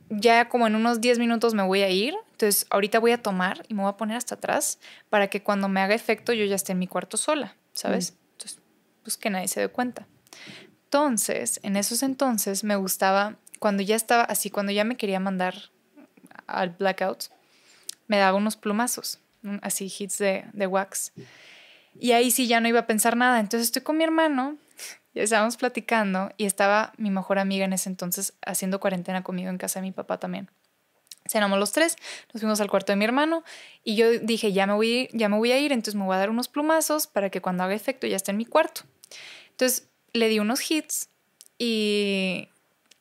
ya como en unos 10 minutos me voy a ir, entonces ahorita voy a tomar y me voy a poner hasta atrás para que cuando me haga efecto yo ya esté en mi cuarto sola, ¿sabes? Entonces, pues que nadie se dé cuenta entonces, en esos entonces me gustaba, cuando ya estaba así, cuando ya me quería mandar al blackout, me daba unos plumazos, así hits de, wax. Y ahí sí ya no iba a pensar nada. Entonces estoy con mi hermano, ya estábamos platicando y estaba mi mejor amiga en ese entonces haciendo cuarentena conmigo en casa de mi papá también. Cenamos los tres, nos fuimos al cuarto de mi hermano y yo dije, ya me voy, ya me voy a ir, entonces me voy a dar unos plumazos para que cuando haga efecto ya esté en mi cuarto. Entonces le di unos hits y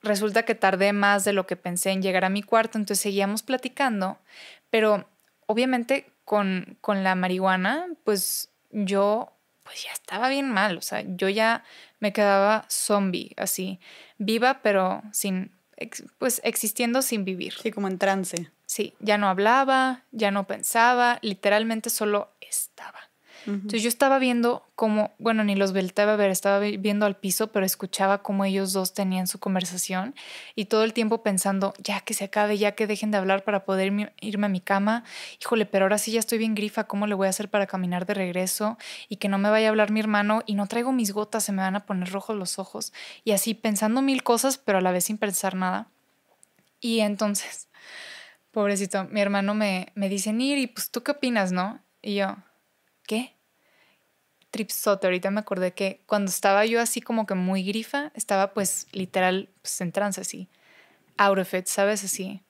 resulta que tardé más de lo que pensé en llegar a mi cuarto, entonces seguíamos platicando, pero obviamente con, la marihuana, pues yo pues ya estaba bien mal, o sea, yo ya me quedaba zombie, así, viva pero sin, pues existiendo sin vivir. Sí, como en trance. Sí, ya no hablaba, ya no pensaba, literalmente solo estaba. Entonces yo estaba viendo cómo, bueno, ni los volteaba a ver, estaba viendo al piso, pero escuchaba cómo ellos dos tenían su conversación y todo el tiempo pensando, ya que se acabe, ya que dejen de hablar para poder irme a mi cama, híjole, pero ahora sí ya estoy bien grifa, ¿cómo le voy a hacer para caminar de regreso? Y que no me vaya a hablar mi hermano y no traigo mis gotas, se me van a poner rojos los ojos. Y así pensando mil cosas, pero a la vez sin pensar nada. Y entonces, pobrecito, mi hermano me, me dice, y pues tú qué opinas, ¿no? Y yo, ¿qué? Tripsote, ahorita me acordé que cuando estaba yo así como que muy grifa, estaba pues literal pues, en trance así, out of it, ¿sabes? Así.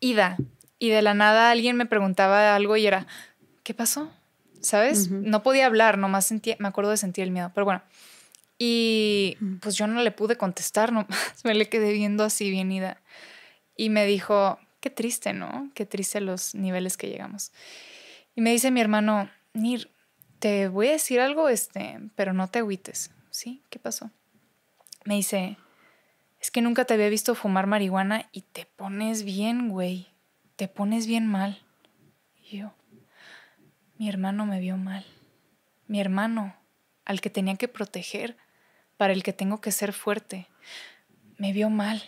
Ida. Y de la nada alguien me preguntaba algo y era, ¿qué pasó? ¿Sabes? No podía hablar, nomás sentía, me acuerdo de sentir el miedo, pero bueno. Y pues yo no le pude contestar, (laughs) nomás me le quedé viendo así bien ida. Y me dijo, qué triste, ¿no? Qué triste los niveles que llegamos. Y me dice mi hermano, Nir, te voy a decir algo, este, pero no te agüites. ¿Sí? ¿Qué pasó? Me dice, es que nunca te había visto fumar marihuana y te pones bien, güey. Te pones bien mal. Y yo, mi hermano me vio mal. Mi hermano, al que tenía que proteger, para el que tengo que ser fuerte, me vio mal.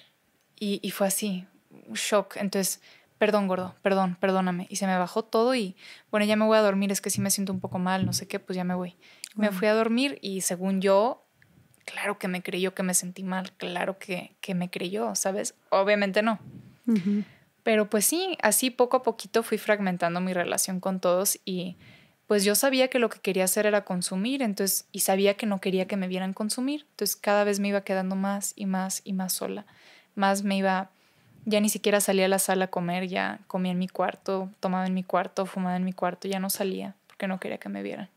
Y, y fue así, un shock. Entonces perdón, gordo, perdón, perdóname. Y se me bajó todo y, bueno, ya me voy a dormir, es que sí me siento un poco mal, no sé qué, pues ya me voy. Me fui a dormir y según yo, claro que me creyó que me sentí mal, claro que, que me creyó, ¿sabes? Obviamente no. Pero pues sí, así poco a poquito fui fragmentando mi relación con todos y pues yo sabía que lo que quería hacer era consumir, entonces, y sabía que no quería que me vieran consumir, entonces cada vez me iba quedando más y más y más sola, más me iba ya ni siquiera salía a la sala a comer, ya comía en mi cuarto, tomaba en mi cuarto, fumaba en mi cuarto, ya no salía porque no quería que me vieran.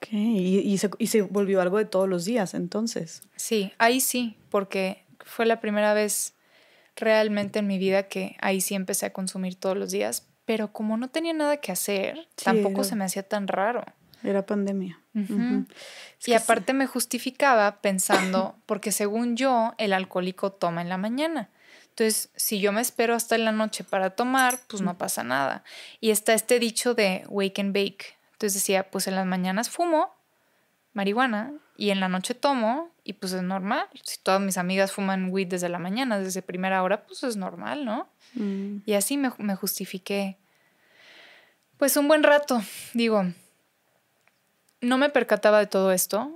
Ok, ¿Y, y, se, y se volvió algo de todos los días entonces. Sí, ahí sí, porque fue la primera vez realmente en mi vida que ahí sí empecé a consumir todos los días, pero como no tenía nada que hacer, tampoco se me hacía tan raro. Era pandemia. Y aparte me justificaba pensando, porque según yo, el alcohólico toma en la mañana. Entonces, si yo me espero hasta la noche para tomar, pues no pasa nada. Y está este dicho de wake and bake. Entonces decía, pues en las mañanas fumo marihuana y en la noche tomo y pues es normal. Si todas mis amigas fuman weed desde la mañana, desde primera hora, pues es normal, ¿no? Mm. Y así me, justifiqué. Pues un buen rato, digo, no me percataba de todo esto,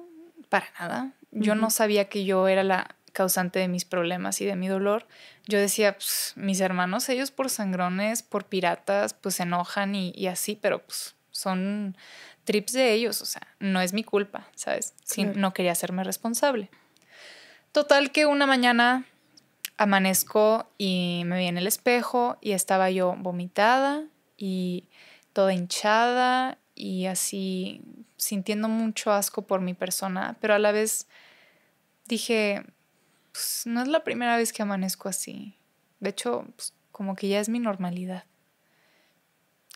para nada. Yo no sabía que yo era la causante de mis problemas y de mi dolor, yo decía, pues, mis hermanos, ellos por sangrones, por piratas, pues se enojan y, así, pero pues son trips de ellos, o sea, no es mi culpa, ¿sabes? No quería hacerme responsable. Total que una mañana amanezco y me vi en el espejo y estaba yo vomitada y toda hinchada y así sintiendo mucho asco por mi persona, pero a la vez dije, pues, no es la primera vez que amanezco así. De hecho, pues, como que ya es mi normalidad.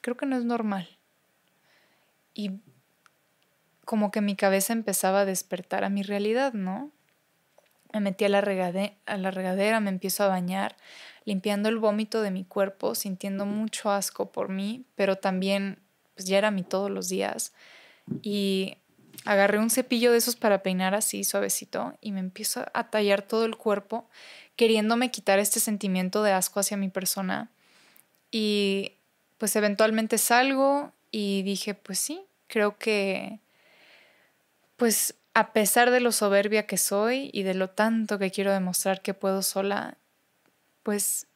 Creo que no es normal. Y como que mi cabeza empezaba a despertar a mi realidad, ¿no? Me metí a la, a la regadera, me empiezo a bañar, limpiando el vómito de mi cuerpo, sintiendo mucho asco por mí, pero también pues ya era mi todos los días. Y agarré un cepillo de esos para peinar así suavecito y me empiezo a tallar todo el cuerpo, queriéndome quitar este sentimiento de asco hacia mi persona. Y pues eventualmente salgo y dije, pues sí, creo que, pues a pesar de lo soberbia que soy y de lo tanto que quiero demostrar que puedo sola, pues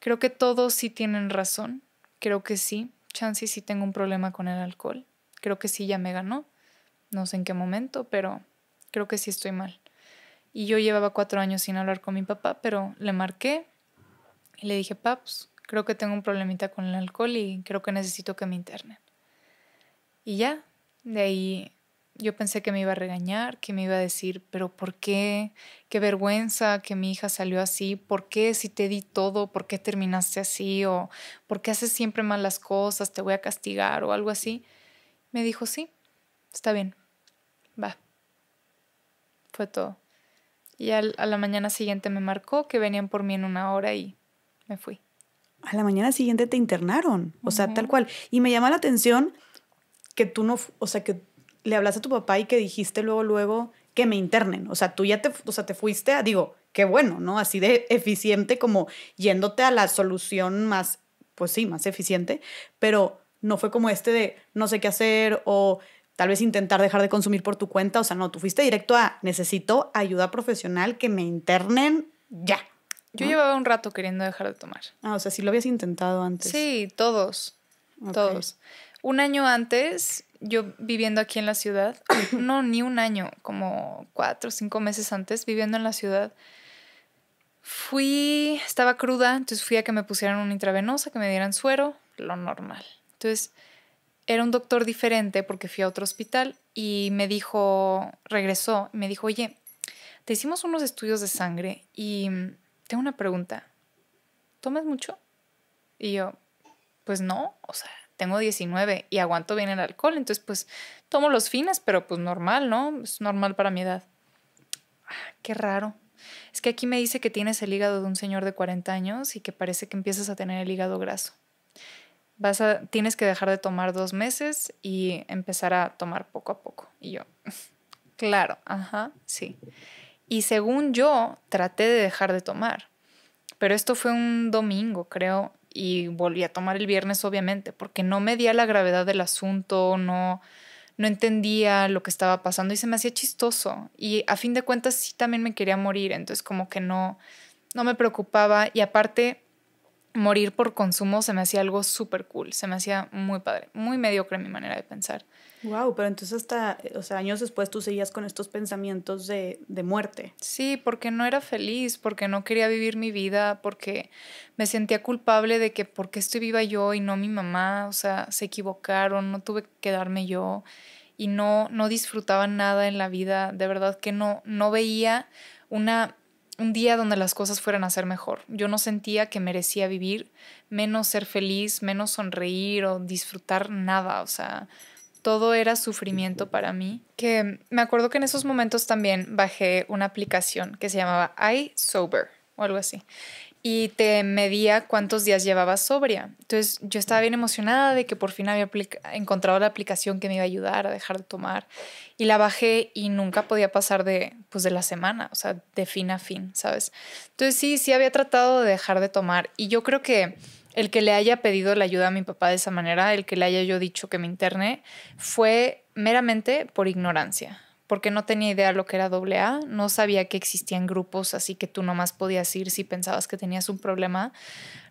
creo que todos sí tienen razón, creo que sí, Chance sí tengo un problema con el alcohol, creo que sí ya me ganó no sé en qué momento, pero creo que sí estoy mal. Y yo llevaba cuatro años sin hablar con mi papá, pero le marqué y le dije, paps, creo que tengo un problemita con el alcohol y creo que necesito que me internen. Y ya, de ahí yo pensé que me iba a regañar, que me iba a decir, pero ¿por qué? Qué vergüenza que mi hija salió así, ¿por qué si te di todo? ¿Por qué terminaste así? ¿O por qué haces siempre mal las cosas? ¿Te voy a castigar? ¿O algo así? Me dijo, sí, está bien, fue todo. Y a la mañana siguiente me marcó que venían por mí en una hora y me fui. A la mañana siguiente te internaron, o sea, tal cual. Y me llama la atención que tú no, o sea, que le hablaste a tu papá y que dijiste luego, luego que me internen. O sea, tú ya te, o sea, te fuiste a, digo, qué bueno, ¿no? Así de eficiente como yéndote a la solución más, pues sí, más eficiente, pero no fue como este de no sé qué hacer o tal vez intentar dejar de consumir por tu cuenta, o sea, no, tú fuiste directo a necesito ayuda profesional que me internen ya. Yo llevaba un rato queriendo dejar de tomar. Ah, o sea, si lo habías intentado antes. Sí, todos, todos. Un año antes, yo viviendo aquí en la ciudad, (coughs) no, ni un año, como cuatro o cinco meses antes, viviendo en la ciudad, fui, estaba cruda, entonces fui a que me pusieran una intravenosa, que me dieran suero, lo normal. Entonces, era un doctor diferente porque fui a otro hospital y me dijo, regresó, me dijo, oye, te hicimos unos estudios de sangre y mm, tengo una pregunta, ¿tomas mucho? Y yo, pues no, o sea, tengo 19 y aguanto bien el alcohol, entonces pues tomo los fines, pero pues normal, ¿no? Es normal para mi edad. Ah, qué raro. Es que aquí me dice que tienes el hígado de un señor de 40 años y que parece que empiezas a tener el hígado graso tienes que dejar de tomar dos meses y empezar a tomar poco a poco. Y yo, (laughs) claro, ajá, sí. Y según yo, traté de dejar de tomar. Pero esto fue un domingo, creo, y volví a tomar el viernes, obviamente, porque no medía la gravedad del asunto, no, no entendía lo que estaba pasando y se me hacía chistoso. Y a fin de cuentas sí también me quería morir, entonces como que no, no me preocupaba. Y aparte, morir por consumo se me hacía algo súper cool, se me hacía muy padre, muy mediocre mi manera de pensar. Wow, pero entonces hasta, o sea, años después tú seguías con estos pensamientos de, de muerte. Sí, porque no era feliz, porque no quería vivir mi vida, porque me sentía culpable de que por qué estoy viva yo y no mi mamá, o sea, se equivocaron, no tuve que quedarme yo y no, no disfrutaba nada en la vida, de verdad que no, no veía una un día donde las cosas fueran a ser mejor. Yo no sentía que merecía vivir, menos ser feliz, menos sonreír o disfrutar nada, o sea, todo era sufrimiento para mí. Que me acuerdo que en esos momentos también bajé una aplicación que se llamaba Sober o algo así y te medía cuántos días llevabas sobria. Entonces yo estaba bien emocionada de que por fin había encontrado la aplicación que me iba a ayudar a dejar de tomar y la bajé y nunca podía pasar de pues de la semana, o sea, de fin a fin, ¿sabes? Entonces sí, sí había tratado de dejar de tomar y yo creo que el que le haya pedido la ayuda a mi papá de esa manera, el que le haya yo dicho que me interne, fue meramente por ignorancia porque no tenía idea lo que era AA, no sabía que existían grupos, así que tú nomás podías ir si pensabas que tenías un problema.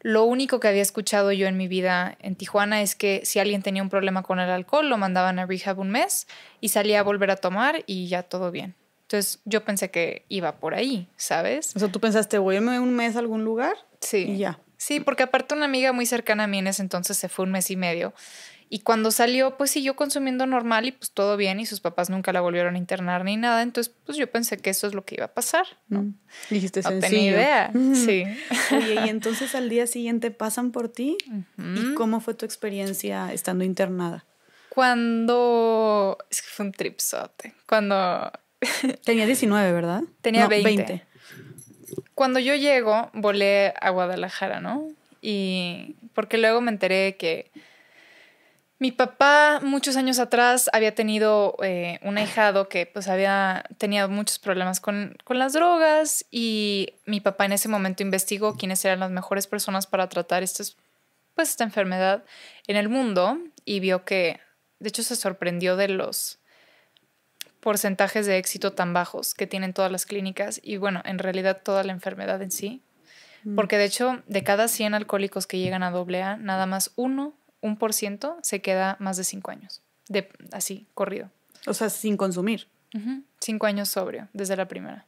Lo único que había escuchado yo en mi vida en Tijuana es que si alguien tenía un problema con el alcohol, lo mandaban a rehab un mes y salía a volver a tomar y ya todo bien. Entonces yo pensé que iba por ahí, ¿sabes? O sea, tú pensaste, voy a irme un mes a algún lugar sí. y ya. Sí, porque aparte una amiga muy cercana a mí en ese entonces se fue un mes y medio y cuando salió, pues siguió consumiendo normal y pues todo bien y sus papás nunca la volvieron a internar ni nada. Entonces, pues yo pensé que eso es lo que iba a pasar, ¿no? Mm. Dijiste no tenía idea, (laughs) sí. y entonces al día siguiente pasan por ti. ¿Y cómo fue tu experiencia estando internada? Cuando... Es que fue un tripsote. Cuando... (laughs) Tenía 19, ¿verdad? Tenía 20. Cuando yo llego, volé a Guadalajara, ¿no? Y porque luego me enteré que mi papá muchos años atrás había tenido eh, un ahijado que pues había tenido muchos problemas con, las drogas y mi papá en ese momento investigó quiénes eran las mejores personas para tratar pues, esta enfermedad en el mundo y vio que, de hecho, se sorprendió de los porcentajes de éxito tan bajos que tienen todas las clínicas y bueno, en realidad toda la enfermedad en sí. Mm. Porque de hecho, de cada 100 alcohólicos que llegan a AA, nada más uno un por ciento se queda más de cinco años, de, así, corrido. O sea, sin consumir. Cinco años sobrio, desde la primera.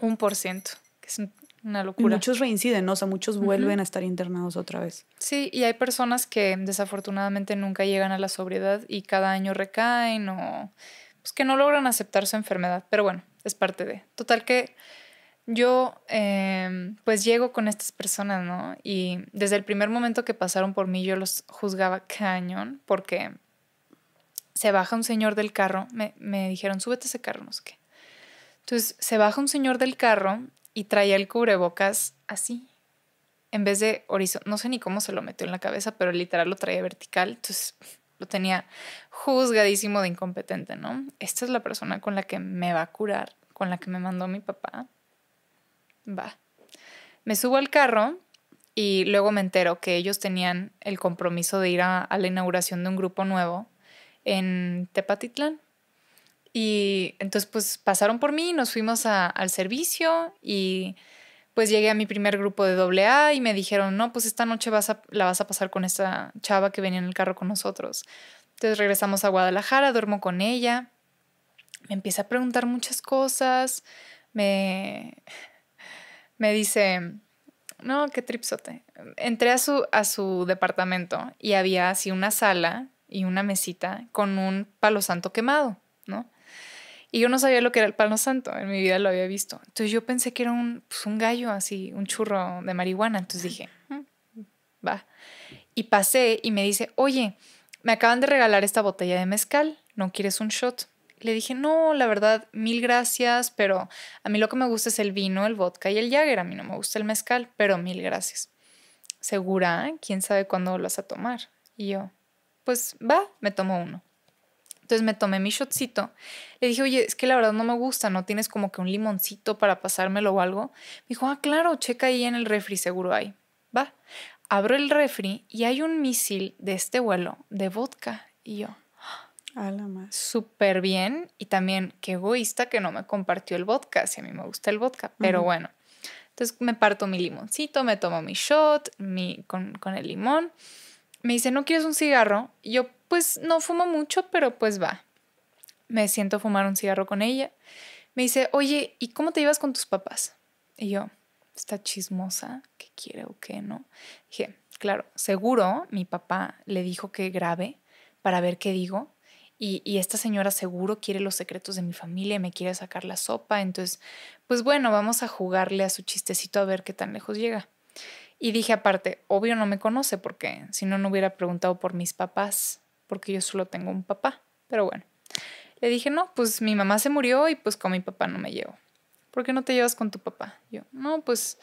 Un por ciento, que es una locura. muchos reinciden, ¿no? o sea, muchos vuelven a estar internados otra vez. Sí, y hay personas que desafortunadamente nunca llegan a la sobriedad y cada año recaen o pues que no logran aceptar su enfermedad, pero bueno, es parte de. Total que yo em, pues llego con estas personas, ¿no? Y desde el primer momento que pasaron por mí yo los juzgaba cañón porque se baja un señor del carro, me, dijeron, súbete ese carro, no sé qué. Entonces se baja un señor del carro y traía el cubrebocas así, en vez de horizontal, no sé ni cómo se lo metió en la cabeza, pero literal lo traía vertical, entonces lo tenía juzgadísimo de incompetente, ¿no? Esta es la persona con la que me va a curar, con la que me mandó mi papá. Va. Me subo al carro y luego me entero que ellos tenían el compromiso de ir a, la inauguración de un grupo nuevo en Tepatitlán. Y entonces pues pasaron por mí, nos fuimos al servicio y pues llegué a mi primer grupo de AA y me dijeron, no, pues esta noche vas la vas a pasar con esta chava que venía en el carro con nosotros. Entonces regresamos a Guadalajara, duermo con ella, me empieza a preguntar muchas cosas, me, me dice, no, qué tripsote. Entré a su, a su departamento y había así una sala y una mesita con un palo santo quemado, ¿no? Y yo no sabía lo que era el palo santo, en mi vida lo había visto. Entonces yo pensé que era un, pues, gallo así, un churro de marihuana. Entonces dije, mm, va. Y pasé y me dice, oye, me acaban de regalar esta botella de mezcal, ¿no quieres un shot? le dije, no, la verdad, mil gracias, pero a mí lo que me gusta es el vino, el vodka y el Jagger, a mí no me gusta el mezcal, pero mil gracias. Segura, quién sabe cuándo lo vas a tomar. Y yo, pues va, me tomo uno. Entonces me tomé mi shotcito. Le dije, oye, es que la verdad no me gusta, ¿no tienes como que un limoncito para pasármelo o algo? Me dijo, ah, claro, checa ahí en el refri, seguro hay. Va. Abro el refri y hay un misil de este vuelo de vodka. Y yo, súper bien y también qué egoísta que no me compartió el vodka, si a mí me gusta el vodka, pero bueno. Entonces me parto mi limoncito, me tomo mi shot mi, con, el limón. Me dice, ¿no quieres un cigarro? yo pues no fumo mucho, pero pues va. Me siento fumar un cigarro con ella. Me dice, oye, ¿y cómo te ibas con tus papás? Y yo, está chismosa, ¿qué quiere o qué no? Dije, claro, seguro mi papá le dijo que grabe para ver qué digo y, esta señora seguro quiere los secretos de mi familia y me quiere sacar la sopa, entonces, pues bueno, vamos a jugarle a su chistecito a ver qué tan lejos llega. Y dije aparte, obvio no me conoce porque si no, no hubiera preguntado por mis papás, porque yo solo tengo un papá, pero bueno. Le dije, no, pues mi mamá se murió y pues con mi papá no me llevo. ¿Por qué no te llevas con tu papá? Yo, no, pues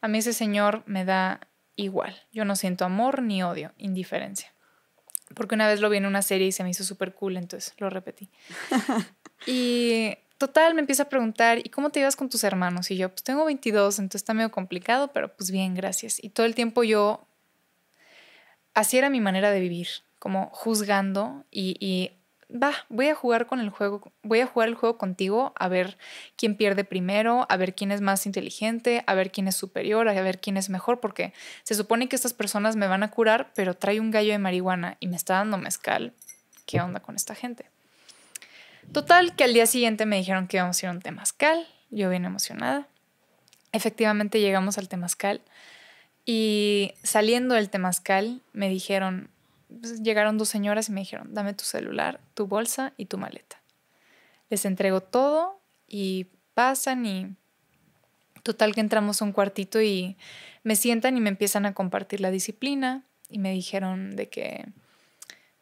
a mí ese señor me da igual. Yo no siento amor ni odio, indiferencia porque una vez lo vi en una serie y se me hizo súper cool, entonces lo repetí. (laughs) y total, me empieza a preguntar, ¿y cómo te ibas con tus hermanos? Y yo, pues tengo 22, entonces está medio complicado, pero pues bien, gracias. Y todo el tiempo yo, así era mi manera de vivir, como juzgando y, y va, voy a jugar con el juego, voy a jugar el juego contigo, a ver quién pierde primero, a ver quién es más inteligente, a ver quién es superior, a ver quién es mejor, porque se supone que estas personas me van a curar, pero trae un gallo de marihuana y me está dando mezcal. ¿Qué onda con esta gente? Total, que al día siguiente me dijeron que íbamos a ir a un temazcal, yo bien emocionada. Efectivamente llegamos al temazcal y saliendo del temazcal me dijeron, pues, llegaron dos señoras y me dijeron, dame tu celular, tu bolsa y tu maleta. Les entrego todo y pasan y total que entramos a un cuartito y me sientan y me empiezan a compartir la disciplina y me dijeron de que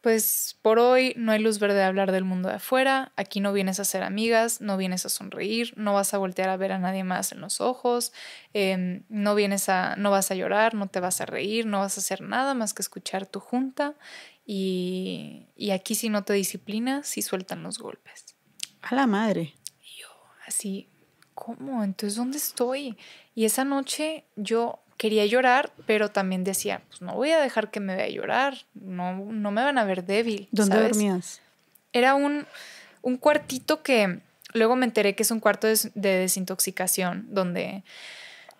pues por hoy no hay luz verde de hablar del mundo de afuera, aquí no vienes a ser amigas, no vienes a sonreír, no vas a voltear a ver a nadie más en los ojos, em, no vienes a, no vas a llorar, no te vas a reír, no vas a hacer nada más que escuchar tu junta y, aquí si no te disciplinas, si sí sueltan los golpes. A la madre. Y yo así, ¿cómo? Entonces, ¿dónde estoy? Y esa noche yo quería llorar, pero también decía, pues no voy a dejar que me vea llorar, no, no me van a ver débil. ¿Dónde dormías? Era un, cuartito que luego me enteré que es un cuarto de, desintoxicación, donde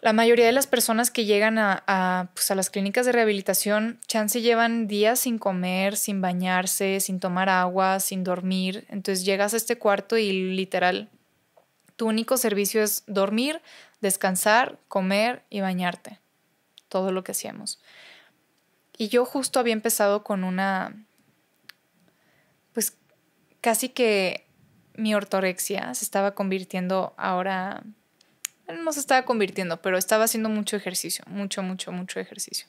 la mayoría de las personas que llegan a, pues, a, las clínicas de rehabilitación, chance llevan días sin comer, sin bañarse, sin tomar agua, sin dormir. Entonces llegas a este cuarto y literal, tu único servicio es dormir, descansar, comer y bañarte todo lo que hacíamos. Y yo justo había empezado con una, pues casi que mi ortorexia se estaba convirtiendo ahora, no se estaba convirtiendo, pero estaba haciendo mucho ejercicio, mucho, mucho, mucho ejercicio.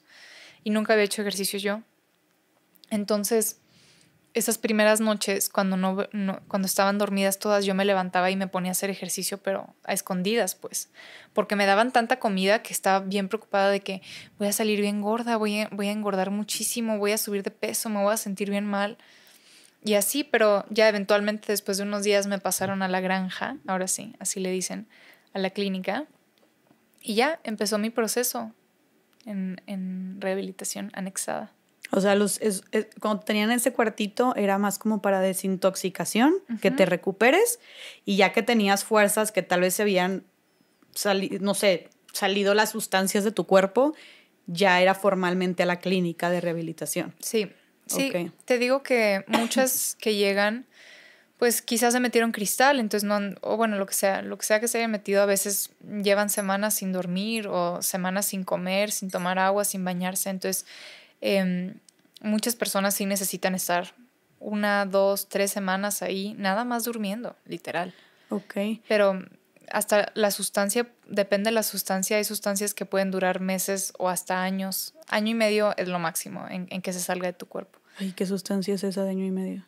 Y nunca había hecho ejercicio yo. Entonces, esas primeras noches, cuando, no, cuando estaban dormidas todas, yo me levantaba y me ponía a hacer ejercicio, pero a escondidas, pues, porque me daban tanta comida que estaba bien preocupada de que voy a salir bien gorda, voy a, engordar muchísimo, voy a subir de peso, me voy a sentir bien mal. Y así, pero ya eventualmente después de unos días me pasaron a la granja, ahora sí, así le dicen, a la clínica. Y ya empezó mi proceso en rehabilitación anexada. O sea, los, cuando tenían ese cuartito era más como para desintoxicación, que te recuperes y ya que tenías fuerzas que tal vez se habían, sali no sé, salido las sustancias de tu cuerpo, ya era formalmente a la clínica de rehabilitación. Sí, sí. Te digo que muchas (coughs) que llegan, pues quizás se metieron cristal, entonces no, o bueno, lo que sea, lo que sea que se haya metido, a veces llevan semanas sin dormir o semanas sin comer, sin tomar agua, sin bañarse, entonces... Em, muchas personas sí necesitan estar una, dos, tres semanas ahí, nada más durmiendo, literal. Ok. Pero hasta la sustancia, depende de la sustancia, hay sustancias que pueden durar meses o hasta años. Año y medio es lo máximo en, que se salga de tu cuerpo. ¿Y qué sustancia es esa de año y medio?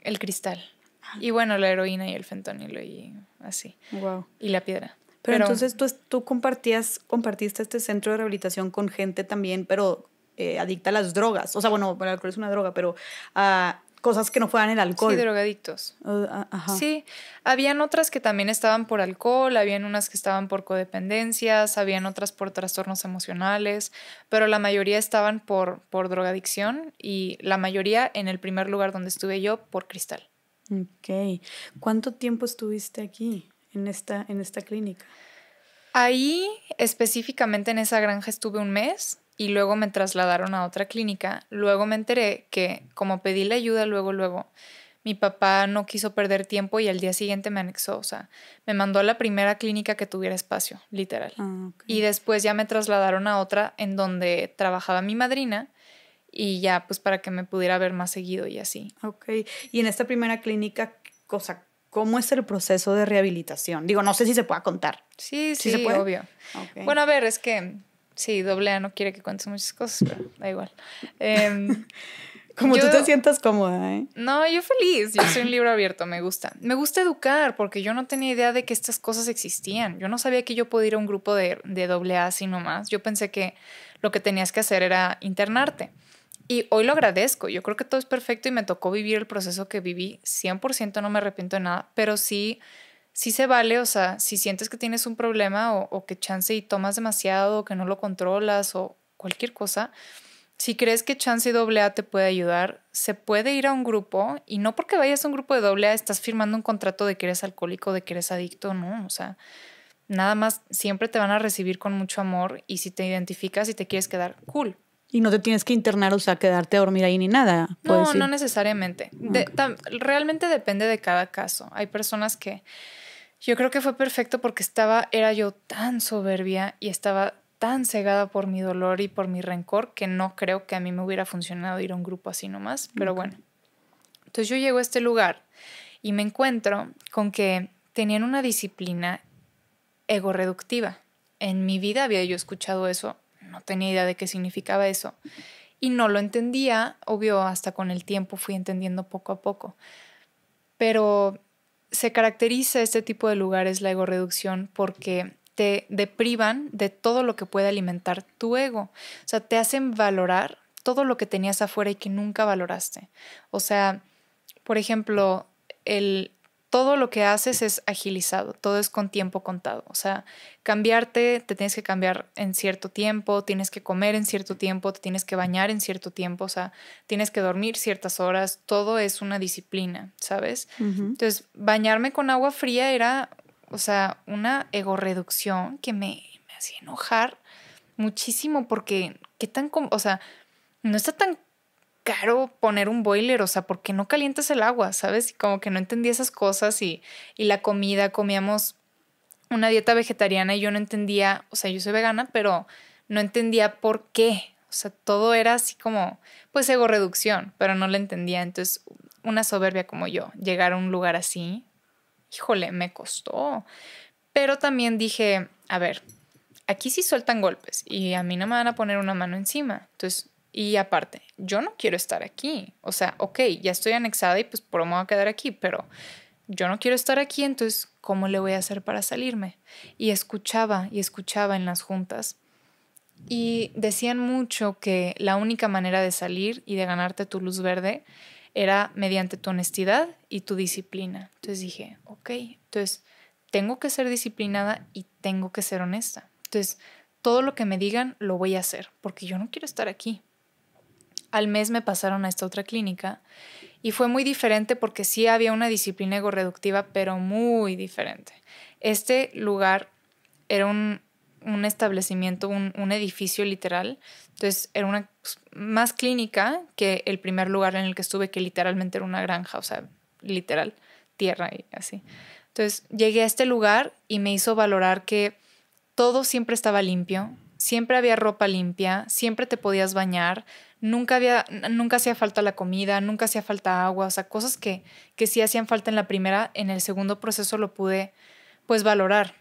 El cristal. Ah. Y bueno, la heroína y el fentanilo y así. Wow. Y la piedra. Pero, entonces tú, tú compartías, compartiste este centro de rehabilitación con gente también, pero eh, adicta a las drogas. O sea, bueno, el alcohol es una droga, pero a cosas que no fueran el alcohol. Sí, drogadictos. ajá. Sí, habían otras que también estaban por alcohol, habían unas que estaban por codependencias, habían otras por trastornos emocionales, pero la mayoría estaban por, por drogadicción y la mayoría en el primer lugar donde estuve yo por cristal. Ok. ¿Cuánto tiempo estuviste aquí, en esta, en esta clínica? Ahí, específicamente en esa granja, estuve un mes y luego me trasladaron a otra clínica. Luego me enteré que, como pedí la ayuda luego, luego, mi papá no quiso perder tiempo y al día siguiente me anexó, o sea, me mandó a la primera clínica que tuviera espacio, literal. Ah, y después ya me trasladaron a otra en donde trabajaba mi madrina y ya pues para que me pudiera ver más seguido y así. Ok, y en esta primera clínica, cosa, ¿cómo es el proceso de rehabilitación? Digo, no sé si se pueda contar. Sí, sí, se puede? obvio. Bueno, a ver, es que Sí, doble A no quiere que cuentes muchas cosas, pero da igual. Em, (laughs) Como tú te sientas cómoda, ¿eh? No, yo feliz, yo soy un libro abierto, me gusta. Me gusta educar porque yo no tenía idea de que estas cosas existían. Yo no sabía que yo podía ir a un grupo de, de doble A así nomás. Yo pensé que lo que tenías que hacer era internarte. Y hoy lo agradezco, yo creo que todo es perfecto y me tocó vivir el proceso que viví. 100% no me arrepiento de nada, pero sí si se vale, o sea, si sientes que tienes un problema o, que chance y tomas demasiado, o que no lo controlas o cualquier cosa, si crees que chance y a te puede ayudar, se puede ir a un grupo y no porque vayas a un grupo de a estás firmando un contrato de que eres alcohólico, de que eres adicto, no, o sea, nada más siempre te van a recibir con mucho amor y si te identificas y te quieres quedar, cool. Y no te tienes que internar, o sea, quedarte a dormir ahí ni nada. No, no necesariamente. realmente depende de cada caso. Hay personas que yo creo que fue perfecto porque estaba, era yo tan soberbia y estaba tan cegada por mi dolor y por mi rencor que no creo que a mí me hubiera funcionado ir a un grupo así nomás, pero bueno. Entonces yo llego a este lugar y me encuentro con que tenían una disciplina ego-reductiva. En mi vida había yo escuchado eso, no tenía idea de qué significaba eso y no lo entendía, obvio, hasta con el tiempo fui entendiendo poco a poco. Pero se caracteriza este tipo de lugares, la ego reducción porque te deprivan de todo lo que puede alimentar tu ego. O sea, te hacen valorar todo lo que tenías afuera y que nunca valoraste. O sea, por ejemplo, el todo lo que haces es agilizado, todo es con tiempo contado. O sea, cambiarte, te tienes que cambiar en cierto tiempo, tienes que comer en cierto tiempo, te tienes que bañar en cierto tiempo, o sea, tienes que dormir ciertas horas, todo es una disciplina, ¿sabes? Entonces, bañarme con agua fría era, o sea, una reducción que me, me hacía enojar muchísimo porque, ¿qué tan, o sea, no está tan caro poner un boiler, o sea, ¿por qué no calientas el agua? ¿Sabes? Y como que no entendía esas cosas y, y la comida, comíamos una dieta vegetariana y yo no entendía, o sea, yo soy vegana, pero no entendía por qué. O sea, todo era así como, pues, ego reducción, pero no la entendía. Entonces, una soberbia como yo, llegar a un lugar así, híjole, me costó. Pero también dije, a ver, aquí sí sueltan golpes y a mí no me van a poner una mano encima. Entonces, y aparte, yo no quiero estar aquí. O sea, ok, ya estoy anexada y pues por lo menos voy a quedar aquí, pero yo no quiero estar aquí, entonces, ¿cómo le voy a hacer para salirme? Y escuchaba y escuchaba en las juntas. Y decían mucho que la única manera de salir y de ganarte tu luz verde era mediante tu honestidad y tu disciplina. Entonces dije, ok, entonces tengo que ser disciplinada y tengo que ser honesta. Entonces, todo lo que me digan lo voy a hacer, porque yo no quiero estar aquí al mes me pasaron a esta otra clínica y fue muy diferente porque sí había una disciplina reductiva pero muy diferente. Este lugar era un, establecimiento, un, edificio literal, entonces era una pues, más clínica que el primer lugar en el que estuve, que literalmente era una granja, o sea, literal, tierra y así. Entonces llegué a este lugar y me hizo valorar que todo siempre estaba limpio, siempre había ropa limpia, siempre te podías bañar, nunca había, nunca hacía falta la comida, nunca hacía falta agua, o sea, cosas que, que sí hacían falta en la primera, en el segundo proceso lo pude pues valorar.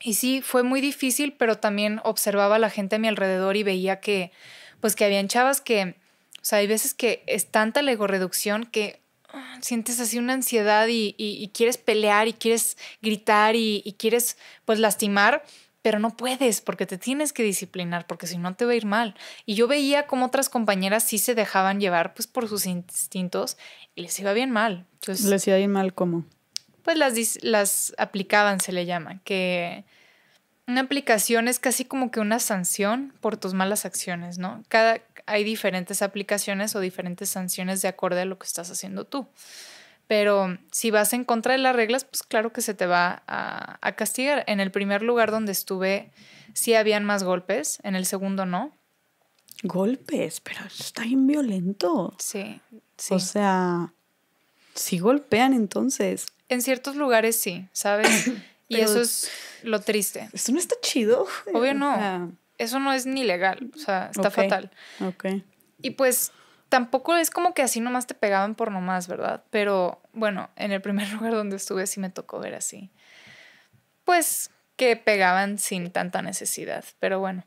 Y sí, fue muy difícil, pero también observaba a la gente a mi alrededor y veía que, pues que habían chavas que, o sea, hay veces que es tanta la egoreducción que ah, sientes así una ansiedad y, y, y, quieres pelear y quieres gritar y, y quieres, pues, lastimar pero no puedes porque te tienes que disciplinar, porque si no te va a ir mal. Y yo veía como otras compañeras sí se dejaban llevar pues por sus instintos y les iba bien mal. ¿Les iba bien mal cómo? Pues las, las aplicaban, se le llama, que una aplicación es casi como que una sanción por tus malas acciones, ¿no? Cada, hay diferentes aplicaciones o diferentes sanciones de acuerdo a lo que estás haciendo tú. Pero si vas en contra de las reglas, pues claro que se te va a, castigar. En el primer lugar donde estuve, sí habían más golpes, en el segundo no. Golpes, pero está bien violento. Sí, sí. O sea, sí golpean entonces. En ciertos lugares sí, ¿sabes? (coughs) y eso es lo triste. ¿Eso no está chido. Obvio no. Eso no es ni legal, o sea, está fatal. Ok. Y pues tampoco es como que así nomás te pegaban por nomás, ¿verdad? Pero bueno, en el primer (laughs) lugar donde estuve sí me tocó ver así. Pues que pegaban sin tanta necesidad, pero bueno.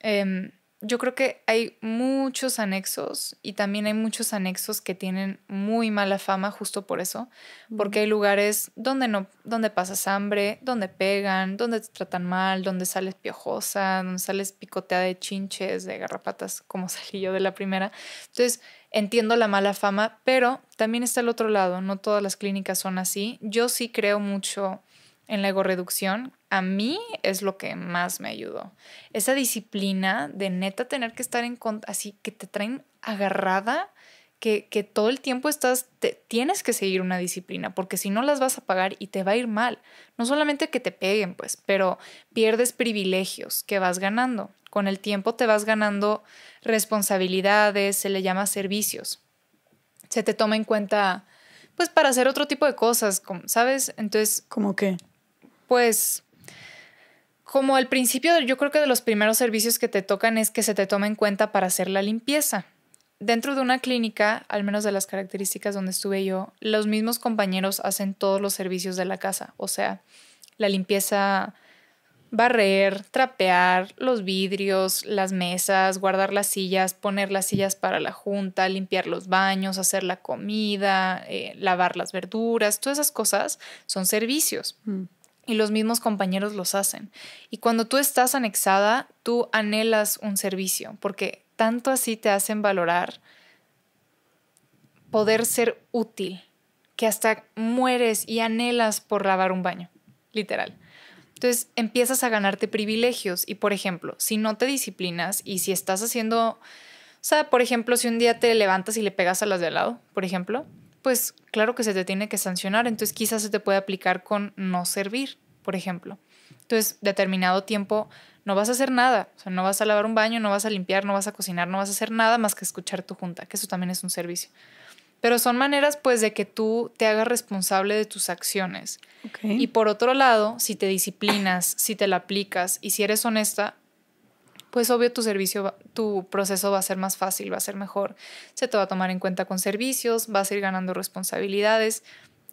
Eh, yo creo que hay muchos anexos y también hay muchos anexos que tienen muy mala fama justo por eso, porque hay lugares donde no donde pasas hambre, donde pegan, donde te tratan mal, donde sales piojosa, donde sales picoteada de chinches, de garrapatas, como (laughs) salí yo de la primera. Entonces, entiendo la mala fama, pero también está el otro lado, no todas las clínicas son así. Yo sí creo mucho en la egoreducción a mí es lo que más me ayudó. Esa disciplina de neta tener que estar en contra, así que te traen agarrada, que, que todo el tiempo estás, tienes que seguir una disciplina, porque si no las vas a pagar y te va a ir mal. No solamente que te peguen, pues, pero pierdes privilegios que vas ganando. Con el tiempo te vas ganando responsabilidades, se le llama servicios. Se te toma en cuenta, pues, para hacer otro tipo de cosas, ¿sabes? Entonces... ¿Cómo que pues como al principio, yo creo que de los primeros servicios que te tocan es que se te tome en cuenta para hacer la limpieza. Dentro de una clínica, al menos de las características donde estuve yo, los mismos compañeros hacen todos los servicios de la casa, o sea, la limpieza, barrer, trapear, los vidrios, las mesas, guardar las sillas, poner las sillas para la junta, limpiar los baños, hacer la comida, eh, lavar las verduras, todas esas cosas son servicios. Mm y los mismos compañeros los hacen. Y cuando tú estás anexada, tú anhelas un servicio, porque tanto así te hacen valorar poder ser útil, que hasta mueres y anhelas por lavar un baño, literal. Entonces empiezas a ganarte privilegios y, por ejemplo, si no te disciplinas y si estás haciendo, o sea, por ejemplo, si un día te levantas y le pegas a las de al lado, por ejemplo, pues claro que se te tiene que sancionar, entonces quizás se te puede aplicar con no servir, por ejemplo. Entonces, determinado tiempo no vas a hacer nada, o sea, no vas a lavar un baño, no vas a limpiar, no vas a cocinar, no vas a hacer nada más que escuchar tu junta, que eso también es un servicio. Pero son maneras pues de que tú te hagas responsable de tus acciones. Y por otro lado, si te disciplinas, si te la aplicas y si eres honesta, pues obvio tu servicio, tu proceso va a ser más fácil, va a ser mejor. Se te va a tomar en cuenta con servicios, vas a ir ganando responsabilidades.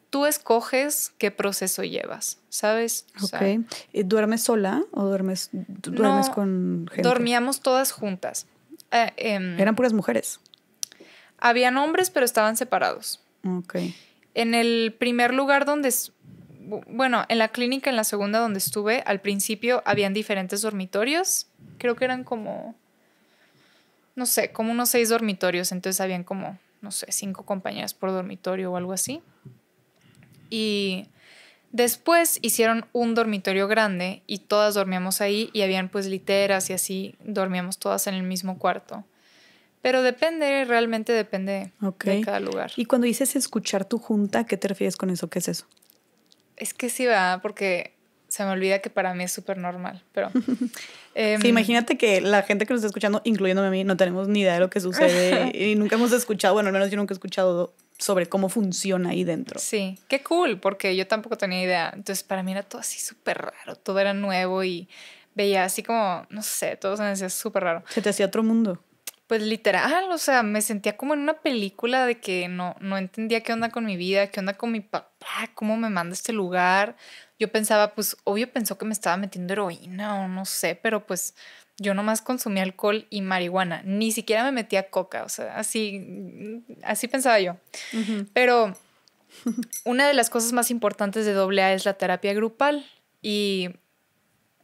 Tú escoges qué proceso llevas, ¿sabes? ok. ¿Duermes sola o duermes, con gente? Dormíamos todas juntas. Eh, em, Eran puras mujeres. Habían hombres, pero estaban separados. Ok. En el primer lugar donde bueno, en la clínica, en la segunda donde estuve, al principio habían diferentes dormitorios. Creo que eran como, no sé, como unos seis dormitorios. Entonces habían como, no sé, cinco compañeras por dormitorio o algo así. Y después hicieron un dormitorio grande y todas dormíamos ahí y habían pues literas y así dormíamos todas en el mismo cuarto. Pero depende, realmente depende de cada lugar. Y cuando dices escuchar tu junta, ¿qué te refieres con eso? ¿Qué es eso? Es que sí va, porque se me olvida que para mí es súper normal, pero... (laughs) Em, imagínate que la gente que nos está escuchando, incluyéndome a mí, no tenemos ni idea de lo que sucede (laughs) y nunca hemos escuchado, bueno, al menos yo nunca he escuchado sobre cómo funciona ahí dentro. Sí, qué cool, porque yo tampoco tenía idea. Entonces, para mí era todo así súper raro, todo era nuevo y veía así como, no sé, todo se me hacía súper raro. Se te hacía otro mundo pues literal, o sea, me sentía como en una película de que no, no entendía qué onda con mi vida, qué onda con mi papá, cómo me manda este lugar. Yo pensaba, pues obvio pensó que me estaba metiendo heroína o no sé, pero pues yo nomás consumía alcohol y marihuana, ni siquiera me metía coca, o sea, así, mm, así pensaba yo. Pero una de las cosas más importantes de AA es la terapia grupal y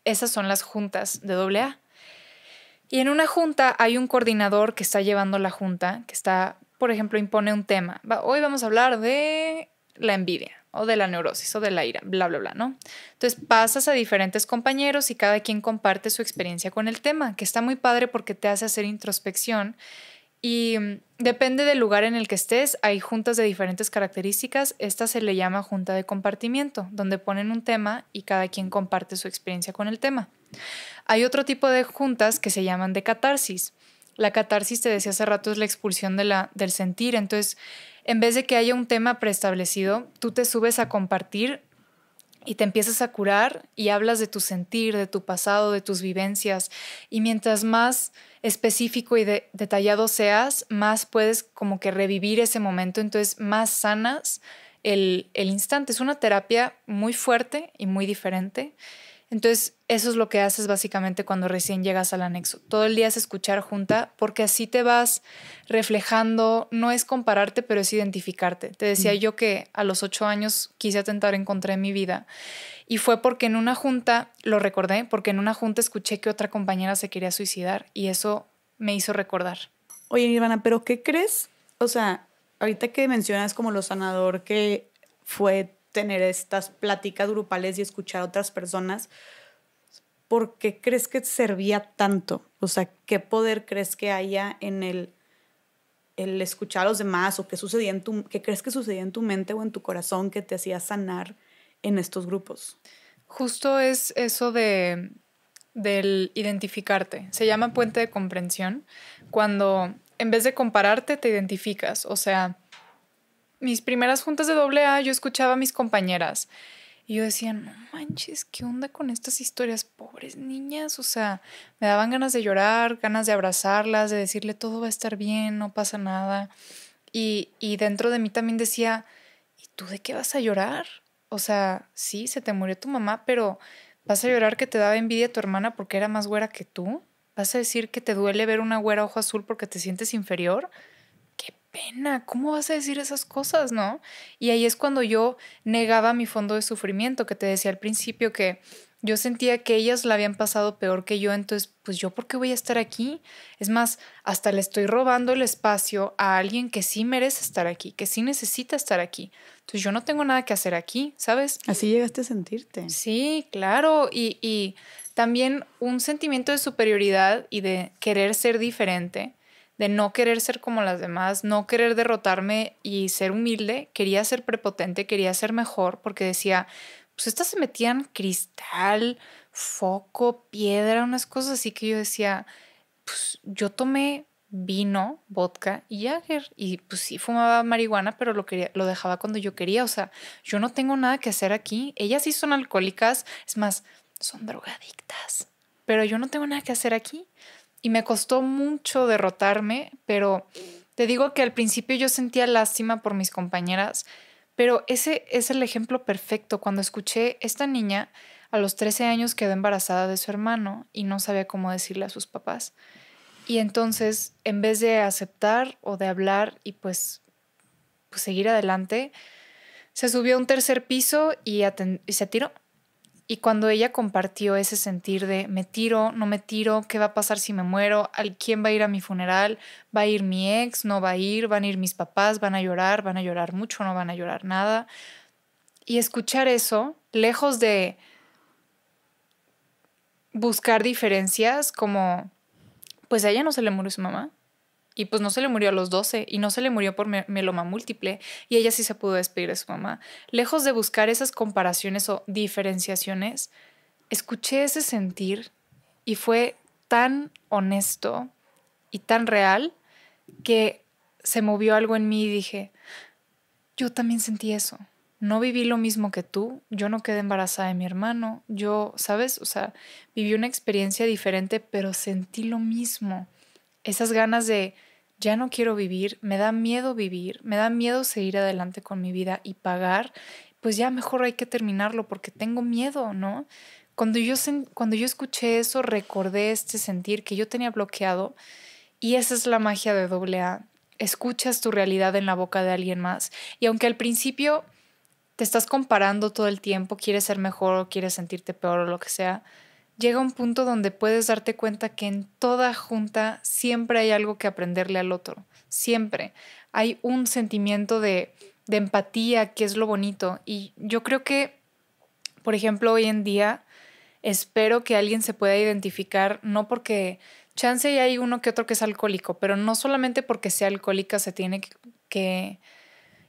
esas son las juntas de AA y en una junta hay un coordinador que está llevando la junta, que está, por ejemplo, impone un tema. hoy vamos a hablar de la envidia o de la neurosis o de la ira, bla, bla, bla, ¿no? Entonces pasas a diferentes compañeros y cada quien comparte su experiencia con el tema, que está muy padre porque te hace hacer introspección y mm, depende del lugar en el que estés, hay juntas de diferentes características, esta se le llama junta de compartimiento, donde ponen un tema y cada quien comparte su experiencia con el tema. Hay otro tipo de juntas que se llaman de catarsis. La catarsis, te decía hace rato, es la expulsión del sentir. Entonces, en vez de que haya un tema preestablecido, tú te subes a compartir y te empiezas a curar y hablas de tu sentir, de tu pasado, de tus vivencias. Y mientras más específico y detallado seas, más puedes como que revivir ese momento, entonces más sanas el, el instante. Es una terapia muy fuerte y muy diferente. Entonces, eso es lo que haces básicamente cuando recién llegas al anexo. Todo el día es escuchar junta porque así te vas reflejando, no es compararte, pero es identificarte. Te decía mm. yo que a los ocho años quise atentar encontré mi vida y fue porque en una junta, lo recordé, porque en una junta escuché que otra compañera se quería suicidar y eso me hizo recordar. Oye, Nirvana, ¿pero qué crees? O sea, ahorita que mencionas como lo sanador que fue tener estas pláticas grupales y escuchar a otras personas, ¿por qué crees que servía tanto? O sea, ¿qué poder crees que haya en el, el escuchar a los demás o qué, sucedía en tu, qué crees que sucedía en tu mente o en tu corazón que te hacía sanar en estos grupos? Justo es eso de del identificarte. Se llama puente de comprensión cuando en vez de compararte te identificas, o sea, mis primeras juntas de doble A, yo escuchaba a mis compañeras y yo decía, no manches, ¿qué onda con estas historias? Pobres niñas, o sea, me daban ganas de llorar, ganas de abrazarlas, de decirle todo va a estar bien, no pasa nada. Y, y dentro de mí también decía, ¿y tú de qué vas a llorar? O sea, sí, se te murió tu mamá, pero ¿vas a llorar que te daba envidia tu hermana porque era más güera que tú? ¿Vas a decir que te duele ver una güera ojo azul porque te sientes inferior? pena, ¿cómo vas a decir esas cosas, no? Y ahí es cuando yo negaba mi fondo de sufrimiento, que te decía al principio que yo sentía que ellas la habían pasado peor que yo, entonces, pues yo, ¿por qué voy a estar aquí? Es más, hasta le estoy robando el espacio a alguien que sí merece estar aquí, que sí necesita estar aquí. Entonces, yo no tengo nada que hacer aquí, ¿sabes? Así llegaste a sentirte. Sí, claro, y, y también un sentimiento de superioridad y de querer ser diferente de no querer ser como las demás, no querer derrotarme y ser humilde, quería ser prepotente, quería ser mejor, porque decía, pues estas se metían cristal, foco, piedra, unas cosas así que yo decía, pues yo tomé vino, vodka y Jagger. Y pues sí fumaba marihuana, pero lo, quería, lo dejaba cuando yo quería. O sea, yo no tengo nada que hacer aquí. Ellas sí son alcohólicas, es más, son drogadictas. Pero yo no tengo nada que hacer aquí y me costó mucho derrotarme, pero te digo que al principio yo sentía lástima por mis compañeras, pero ese es el ejemplo perfecto cuando escuché esta niña a los 13 años quedó embarazada de su hermano y no sabía cómo decirle a sus papás. Y entonces, en vez de aceptar o de hablar y pues, pues seguir adelante, se subió a un tercer piso y, y se tiró. Y cuando ella compartió ese sentir de me tiro, no me tiro, qué va a pasar si me muero, ¿Al, quién va a ir a mi funeral, va a ir mi ex, no va a ir, van a ir mis papás, van a llorar, van a llorar mucho, no van a llorar nada. Y escuchar eso, lejos de buscar diferencias como, pues a ella no se le murió su mamá, y pues no se le murió a los 12 y no se le murió por meloma múltiple y ella sí se pudo despedir de su mamá. Lejos de buscar esas comparaciones o diferenciaciones, escuché ese sentir y fue tan honesto y tan real que se movió algo en mí y dije, yo también sentí eso. No viví lo mismo que tú, yo no quedé embarazada de mi hermano, yo, ¿sabes? O sea, viví una experiencia diferente, pero sentí lo mismo. Esas ganas de ya no quiero vivir, me da miedo vivir, me da miedo seguir adelante con mi vida y pagar, pues ya mejor hay que terminarlo porque tengo miedo, ¿no? Cuando yo, cuando yo escuché eso, recordé este sentir que yo tenía bloqueado y esa es la magia de doble Escuchas tu realidad en la boca de alguien más y aunque al principio te estás comparando todo el tiempo, quieres ser mejor o quieres sentirte peor o lo que sea, llega un punto donde puedes darte cuenta que en toda junta siempre hay algo que aprenderle al otro, siempre. Hay un sentimiento de, de empatía que es lo bonito y yo creo que, por ejemplo, hoy en día espero que alguien se pueda identificar, no porque chance y hay uno que otro que es alcohólico, pero no solamente porque sea alcohólica se tiene que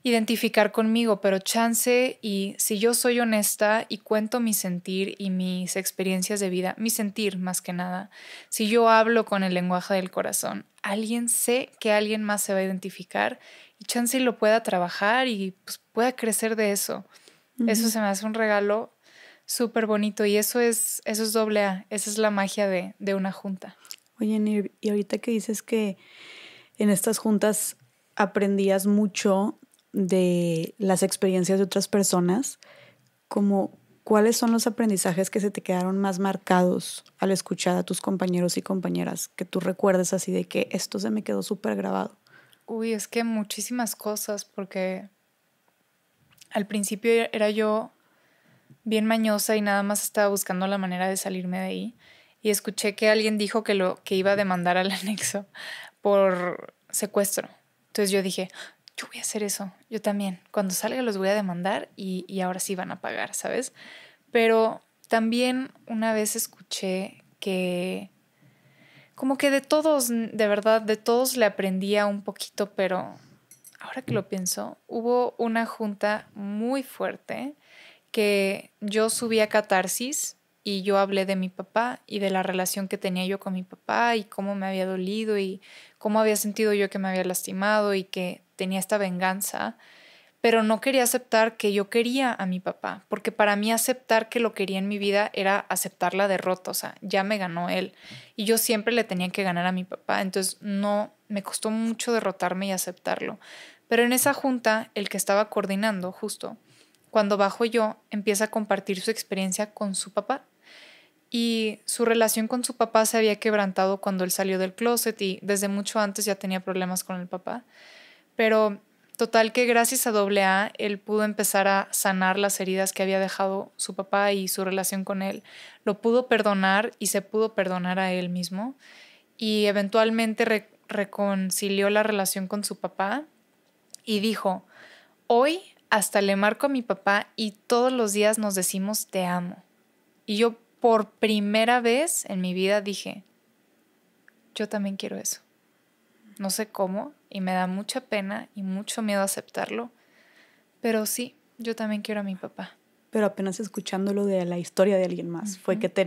identificar conmigo, pero chance y si yo soy honesta y cuento mi sentir y mis experiencias de vida, mi sentir más que nada, si yo hablo con el lenguaje del corazón, alguien sé que alguien más se va a identificar y chance y lo pueda trabajar y pues, pueda crecer de eso. Eso se me hace un regalo súper bonito y eso es, eso es doble A, esa es la magia de, de una junta. Oye, y ahorita que dices que en estas juntas aprendías mucho de las experiencias de otras personas, como cuáles son los aprendizajes que se te quedaron más marcados al escuchar a tus compañeros y compañeras, que tú recuerdes así de que esto se me quedó súper grabado. Uy, es que muchísimas cosas, porque al principio e-, era yo bien mañosa y nada más estaba buscando la manera de salirme de ahí. Y escuché que alguien dijo que lo que iba a demandar al (laughs) anexo por secuestro. Entonces yo dije, yo voy a hacer eso, yo también. Cuando salga los voy a demandar y, y ahora sí van a pagar, ¿sabes? Pero también una vez escuché que como que de todos, de verdad, de todos le aprendía un poquito, pero ahora que lo pienso, hubo una junta muy fuerte que yo subí a catarsis y yo hablé de mi papá y de la relación que tenía yo con mi papá y cómo me había dolido y cómo había sentido yo que me había lastimado y que tenía esta venganza, pero no quería aceptar que yo quería a mi papá, porque para mí aceptar que lo quería en mi vida era aceptar la derrota, o sea, ya me ganó él y yo siempre le tenía que ganar a mi papá, entonces no, me costó mucho derrotarme y aceptarlo. Pero en esa junta, el que estaba coordinando, justo, cuando bajo yo, empieza a compartir su experiencia con su papá. Y su relación con su papá se había quebrantado cuando él salió del closet y desde mucho antes ya tenía problemas con el papá. Pero total que gracias a AA él pudo empezar a sanar las heridas que había dejado su papá y su relación con él. Lo pudo perdonar y se pudo perdonar a él mismo. Y eventualmente reconcilió la relación con su papá y dijo, hoy hasta le marco a mi papá y todos los días nos decimos te amo. Y yo por primera vez en mi vida dije, yo también quiero eso. No sé cómo, y me da mucha pena y mucho miedo aceptarlo, pero sí, yo también quiero a mi papá. Pero apenas escuchándolo de la historia de alguien más, fue que te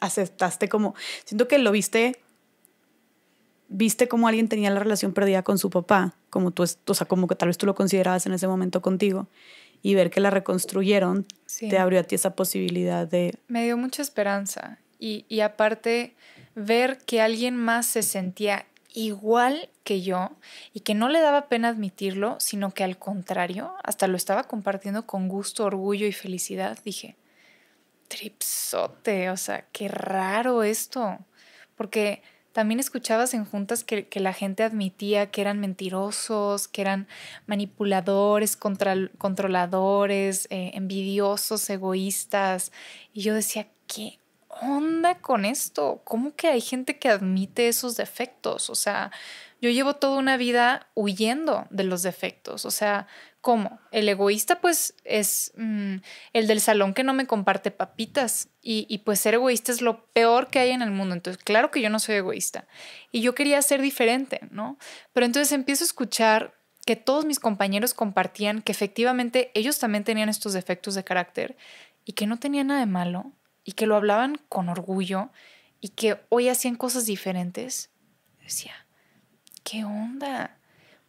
aceptaste como, siento que lo viste, viste cómo alguien tenía la relación perdida con su papá, como tú, o sea, como que tal vez tú lo considerabas en ese momento contigo, y ver que la reconstruyeron, te abrió a ti esa posibilidad de... Me dio mucha esperanza, y, y aparte ver que alguien más se sentía igual que yo y que no le daba pena admitirlo, sino que al contrario, hasta lo estaba compartiendo con gusto, orgullo y felicidad, dije, tripsote, o sea, qué raro esto, porque también escuchabas en juntas que, la gente admitía que eran mentirosos, que eran manipuladores, controladores, eh, envidiosos, egoístas. Y yo decía, ¿qué onda con esto? ¿Cómo que hay gente que admite esos defectos? O sea, yo llevo toda una vida huyendo de los defectos, o sea, ¿cómo? El egoísta pues es mm, el del salón que no me comparte papitas y, pues ser egoísta es lo peor que hay en el mundo, entonces claro que yo no soy egoísta y yo quería ser diferente, ¿no? Pero entonces empiezo a escuchar que todos mis compañeros compartían que efectivamente ellos también tenían estos defectos de carácter y que no tenían nada de malo y que lo hablaban con orgullo y que hoy hacían cosas diferentes. decía, ¿qué onda?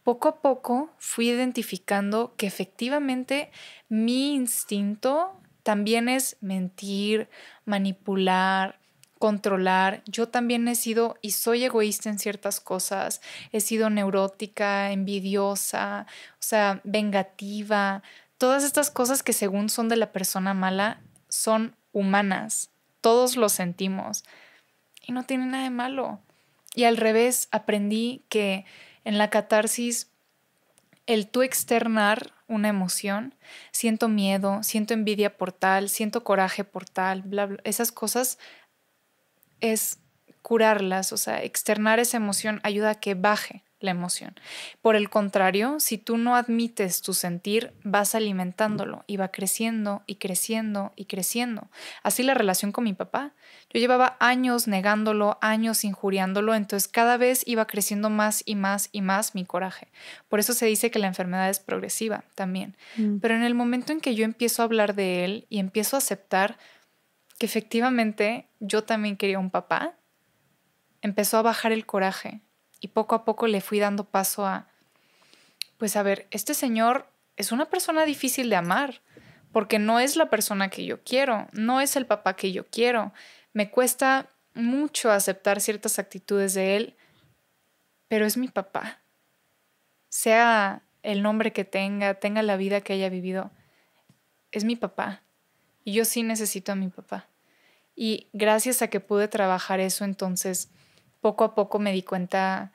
Poco a poco fui identificando que efectivamente mi instinto también es mentir, manipular, controlar. Yo también he sido y soy egoísta en ciertas cosas. He sido neurótica, envidiosa, o sea, vengativa. Todas estas cosas que según son de la persona mala son humanas. Todos lo sentimos. Y no tiene nada de malo. Y al revés, aprendí que en la catarsis el tú externar una emoción, siento miedo, siento envidia por tal, siento coraje por tal, bla, bla, esas cosas es curarlas, o sea, externar esa emoción ayuda a que baje la emoción. Por el contrario, si tú no admites tu sentir, vas alimentándolo y va creciendo y creciendo y creciendo. Así la relación con mi papá. Yo llevaba años negándolo, años injuriándolo, entonces cada vez iba creciendo más y más y más mi coraje. Por eso se dice que la enfermedad es progresiva también. Mm. Pero en el momento en que yo empiezo a hablar de él y empiezo a aceptar que efectivamente yo también quería un papá, empezó a bajar el coraje y poco a poco le fui dando paso a, pues a ver, este señor es una persona difícil de amar, porque no es la persona que yo quiero, no es el papá que yo quiero, me cuesta mucho aceptar ciertas actitudes de él, pero es mi papá. Sea el nombre que tenga, tenga la vida que haya vivido, es mi papá. Y yo sí necesito a mi papá. Y gracias a que pude trabajar eso, entonces poco a poco me di cuenta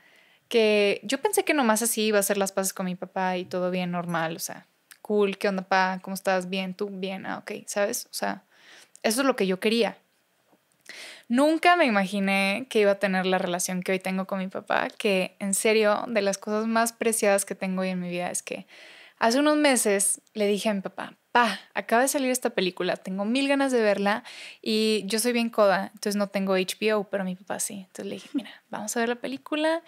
que yo pensé que nomás así iba a hacer las paces con mi papá y todo bien normal, o sea, cool, ¿qué onda, pa? ¿Cómo estás? Bien, tú, bien, ah, ok, ¿sabes? O sea, eso es lo que yo quería. Nunca me imaginé que iba a tener la relación que hoy tengo con mi papá, que en serio, de las cosas más preciadas que tengo hoy en mi vida es que hace unos meses le dije a mi papá, pa, acaba de salir esta película, tengo mil ganas de verla y yo soy bien coda, entonces no tengo HBO, pero mi papá sí. Entonces le dije, mira, vamos a ver la película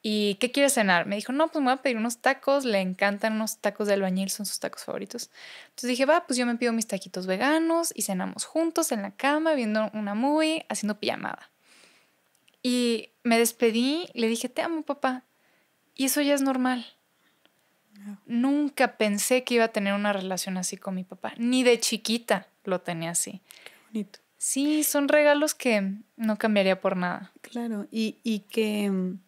¿Y qué quieres cenar? Me dijo, no, pues me voy a pedir unos tacos, le encantan unos tacos de albañil, son sus tacos favoritos. Entonces dije, va, pues yo me pido mis taquitos veganos y cenamos juntos en la cama, viendo una movie, haciendo pijamada. Y me despedí, le dije, te amo, papá. Y eso ya es normal. Nunca pensé que iba a tener una relación así con mi papá. Ni de chiquita lo tenía así. Qué bonito. Sí, son regalos que no cambiaría por nada. Claro, y, que mm,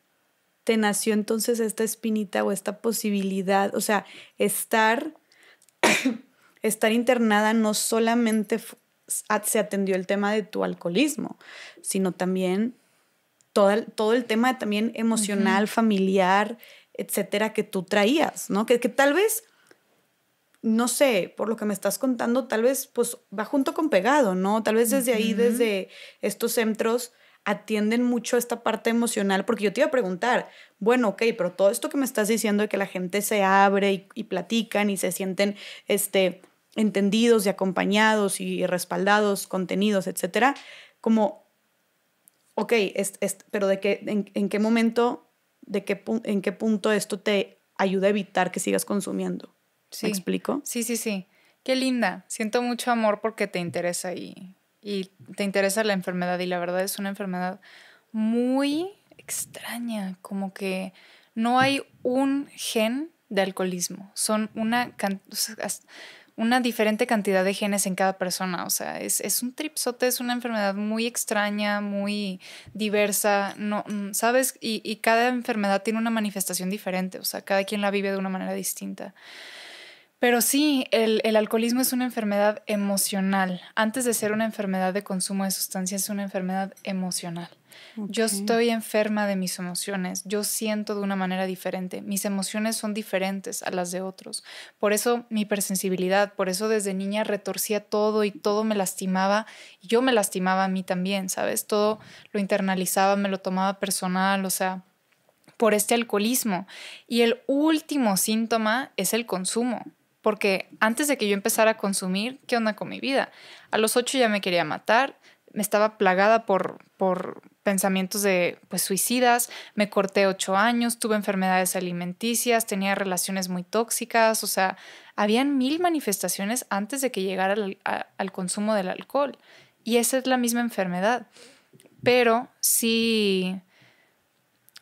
te nació entonces esta espinita o esta posibilidad, o sea, estar, (coughs) estar internada no solamente se atendió el tema de tu alcoholismo, sino también todo el, tema también emocional, familiar, etcétera, que tú traías, ¿no? Que, que tal vez, no sé, por lo que me estás contando, tal vez pues va junto con pegado, ¿no? Tal vez desde ahí, desde estos centros, atienden mucho esta parte emocional, porque yo te iba a preguntar, bueno, ok, pero todo esto que me estás diciendo de que la gente se abre y, platican y se sienten, este, entendidos y acompañados y respaldados, contenidos, etcétera, como, ok, es, pero de qué, en, qué momento de qué en qué punto esto te ayuda a evitar que sigas consumiendo. ¿Me explico? Sí, sí, sí. Qué linda. Siento mucho amor porque te interesa y, te interesa la enfermedad y la verdad es una enfermedad muy extraña, como que no hay un gen de alcoholismo. Son una una diferente cantidad de genes en cada persona. O sea, es, un tripsote, es una enfermedad muy extraña, muy diversa, no, mm, ¿sabes? Y, cada enfermedad tiene una manifestación diferente, o sea, cada quien la vive de una manera distinta. Pero sí, el, el alcoholismo es una enfermedad emocional. Antes de ser una enfermedad de consumo de sustancias, es una enfermedad emocional. Yo estoy enferma de mis emociones, yo siento de una manera diferente, mis emociones son diferentes a las de otros. Por eso mi persensibilidad por eso desde niña retorcía todo y todo me lastimaba, yo me lastimaba a mí también, ¿sabes? Todo lo internalizaba, me lo tomaba personal, o sea, por este alcoholismo. Y el último síntoma es el consumo porque antes de que yo empezara a consumir, ¿qué onda con mi vida? A los ocho ya me quería matar, me estaba plagada por, por pensamientos de pues, suicidas, me corté ocho años, tuve enfermedades alimenticias, tenía relaciones muy tóxicas, o sea, habían mil manifestaciones antes de que llegara al consumo del alcohol. Y esa es la misma enfermedad. Pero sí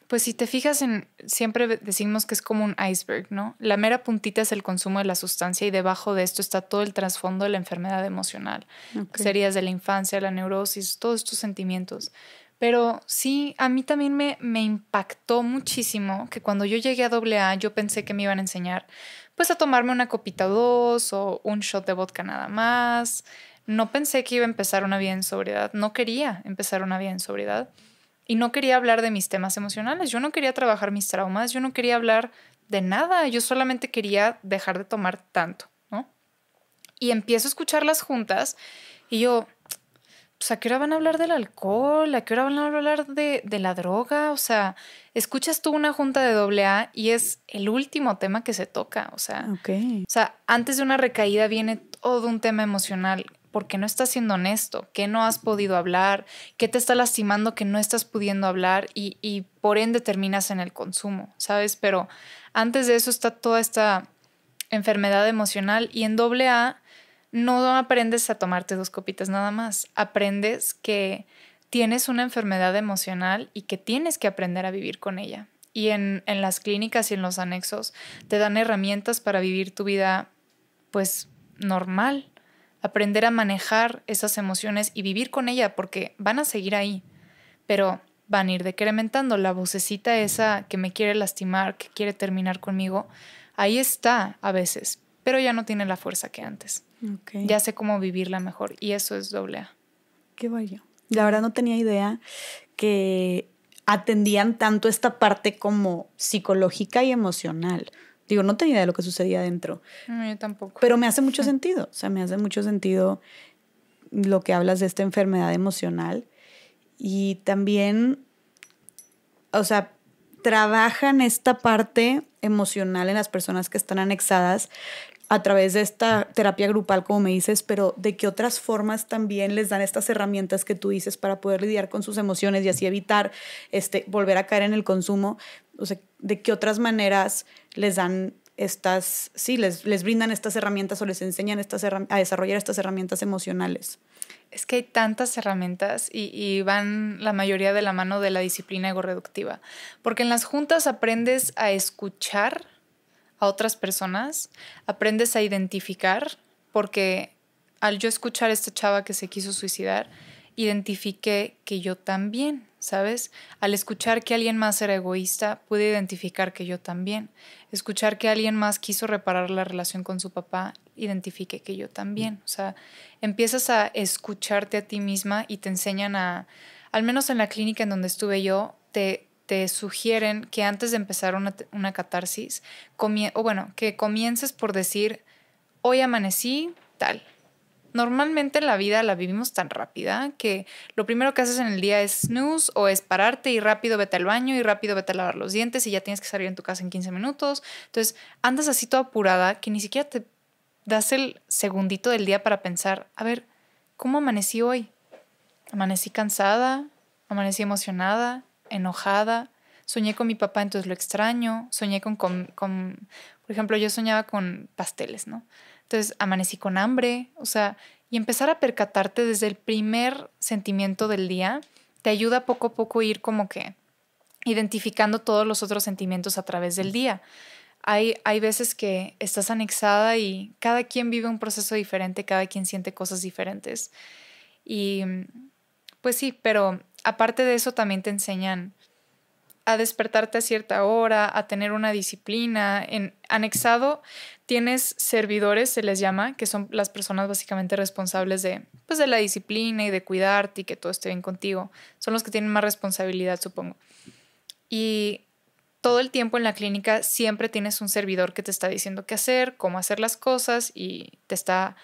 pues si te fijas en, siempre decimos que es como un iceberg, ¿no? La mera puntita es el consumo de la sustancia y debajo de esto está todo el trasfondo de la enfermedad emocional, Serías de la infancia, la neurosis, todos estos sentimientos. Pero sí, a mí también me, me impactó muchísimo que cuando yo llegué a AA yo pensé que me iban a enseñar pues a tomarme una copita o dos o un shot de vodka nada más. No pensé que iba a empezar una vida en sobriedad, no quería empezar una vida en sobriedad y no quería hablar de mis temas emocionales, yo no quería trabajar mis traumas, yo no quería hablar de nada, yo solamente quería dejar de tomar tanto, ¿no? Y empiezo a escuchar las juntas y yo, pues, ¿a qué hora van a hablar del alcohol? ¿A qué hora van a hablar de, la droga? O sea, escuchas tú una junta de doble a y es el último tema que se toca. O sea, o sea, antes de una recaída viene todo un tema emocional porque no estás siendo honesto? que no has podido hablar? que te está lastimando que no estás pudiendo hablar? Y, por ende terminas en el consumo, ¿sabes? Pero antes de eso está toda esta enfermedad emocional y en doble A no aprendes a tomarte dos copitas nada más, aprendes que tienes una enfermedad emocional y que tienes que aprender a vivir con ella. Y en, las clínicas y en los anexos te dan herramientas para vivir tu vida, pues, normal aprender a manejar esas emociones y vivir con ella porque van a seguir ahí, pero van a ir decrementando. La vocecita esa que me quiere lastimar, que quiere terminar conmigo, ahí está a veces, pero ya no tiene la fuerza que antes. Ya sé cómo vivirla mejor y eso es doble A. Qué vaya. La verdad no tenía idea que atendían tanto esta parte como psicológica y emocional. Digo, no tenía idea de lo que sucedía adentro. yo tampoco. Pero me hace mucho (laughs) sentido, o sea, me hace mucho sentido lo que hablas de esta enfermedad emocional. Y también, o sea, trabajan esta parte emocional en las personas que están anexadas, a través de esta terapia grupal, como me dices, pero de qué otras formas también les dan estas herramientas que tú dices para poder lidiar con sus emociones y así evitar este, volver a caer en el consumo. O sea, de qué otras maneras les dan estas, sí, les, les brindan estas herramientas o les enseñan estas a desarrollar estas herramientas emocionales. Es que hay tantas herramientas y, van la mayoría de la mano de la disciplina reductiva, porque en las juntas aprendes a escuchar a otras personas, aprendes a identificar, porque al yo escuchar a esta chava que se quiso suicidar, identifiqué que yo también, ¿sabes? Al escuchar que alguien más era egoísta, pude identificar que yo también. Escuchar que alguien más quiso reparar la relación con su papá, identifiqué que yo también. O sea, empiezas a escucharte a ti misma y te enseñan a, al menos en la clínica en donde estuve yo, te, te sugieren que antes de empezar una, una catarsis, o bueno, que comiences por decir, hoy amanecí tal. Normalmente la vida la vivimos tan rápida que lo primero que haces en el día es snooze o es pararte y rápido vete al baño y rápido vete a lavar los dientes y ya tienes que salir en tu casa en 15 minutos. Entonces andas así toda apurada que ni siquiera te das el segundito del día para pensar, a ver, ¿cómo amanecí hoy? ¿Amanecí cansada? ¿Amanecí emocionada? enojada. Soñé con mi papá, entonces lo extraño. Soñé con, con, por ejemplo, yo soñaba con pasteles, ¿no? Entonces amanecí con hambre, o sea, y empezar a percatarte desde el primer sentimiento del día te ayuda poco a poco ir como que identificando todos los otros sentimientos a través del día. Hay, hay veces que estás anexada y cada quien vive un proceso diferente, cada quien siente cosas diferentes. Y pues sí, pero aparte de eso también te enseñan a despertarte a cierta hora, a tener una disciplina. En anexado tienes servidores, se les llama, que son las personas básicamente responsables de, pues, de la disciplina y de cuidarte y que todo esté bien contigo. Son los que tienen más responsabilidad, supongo. Y todo el tiempo en la clínica siempre tienes un servidor que te está diciendo qué hacer, cómo hacer las cosas y te está,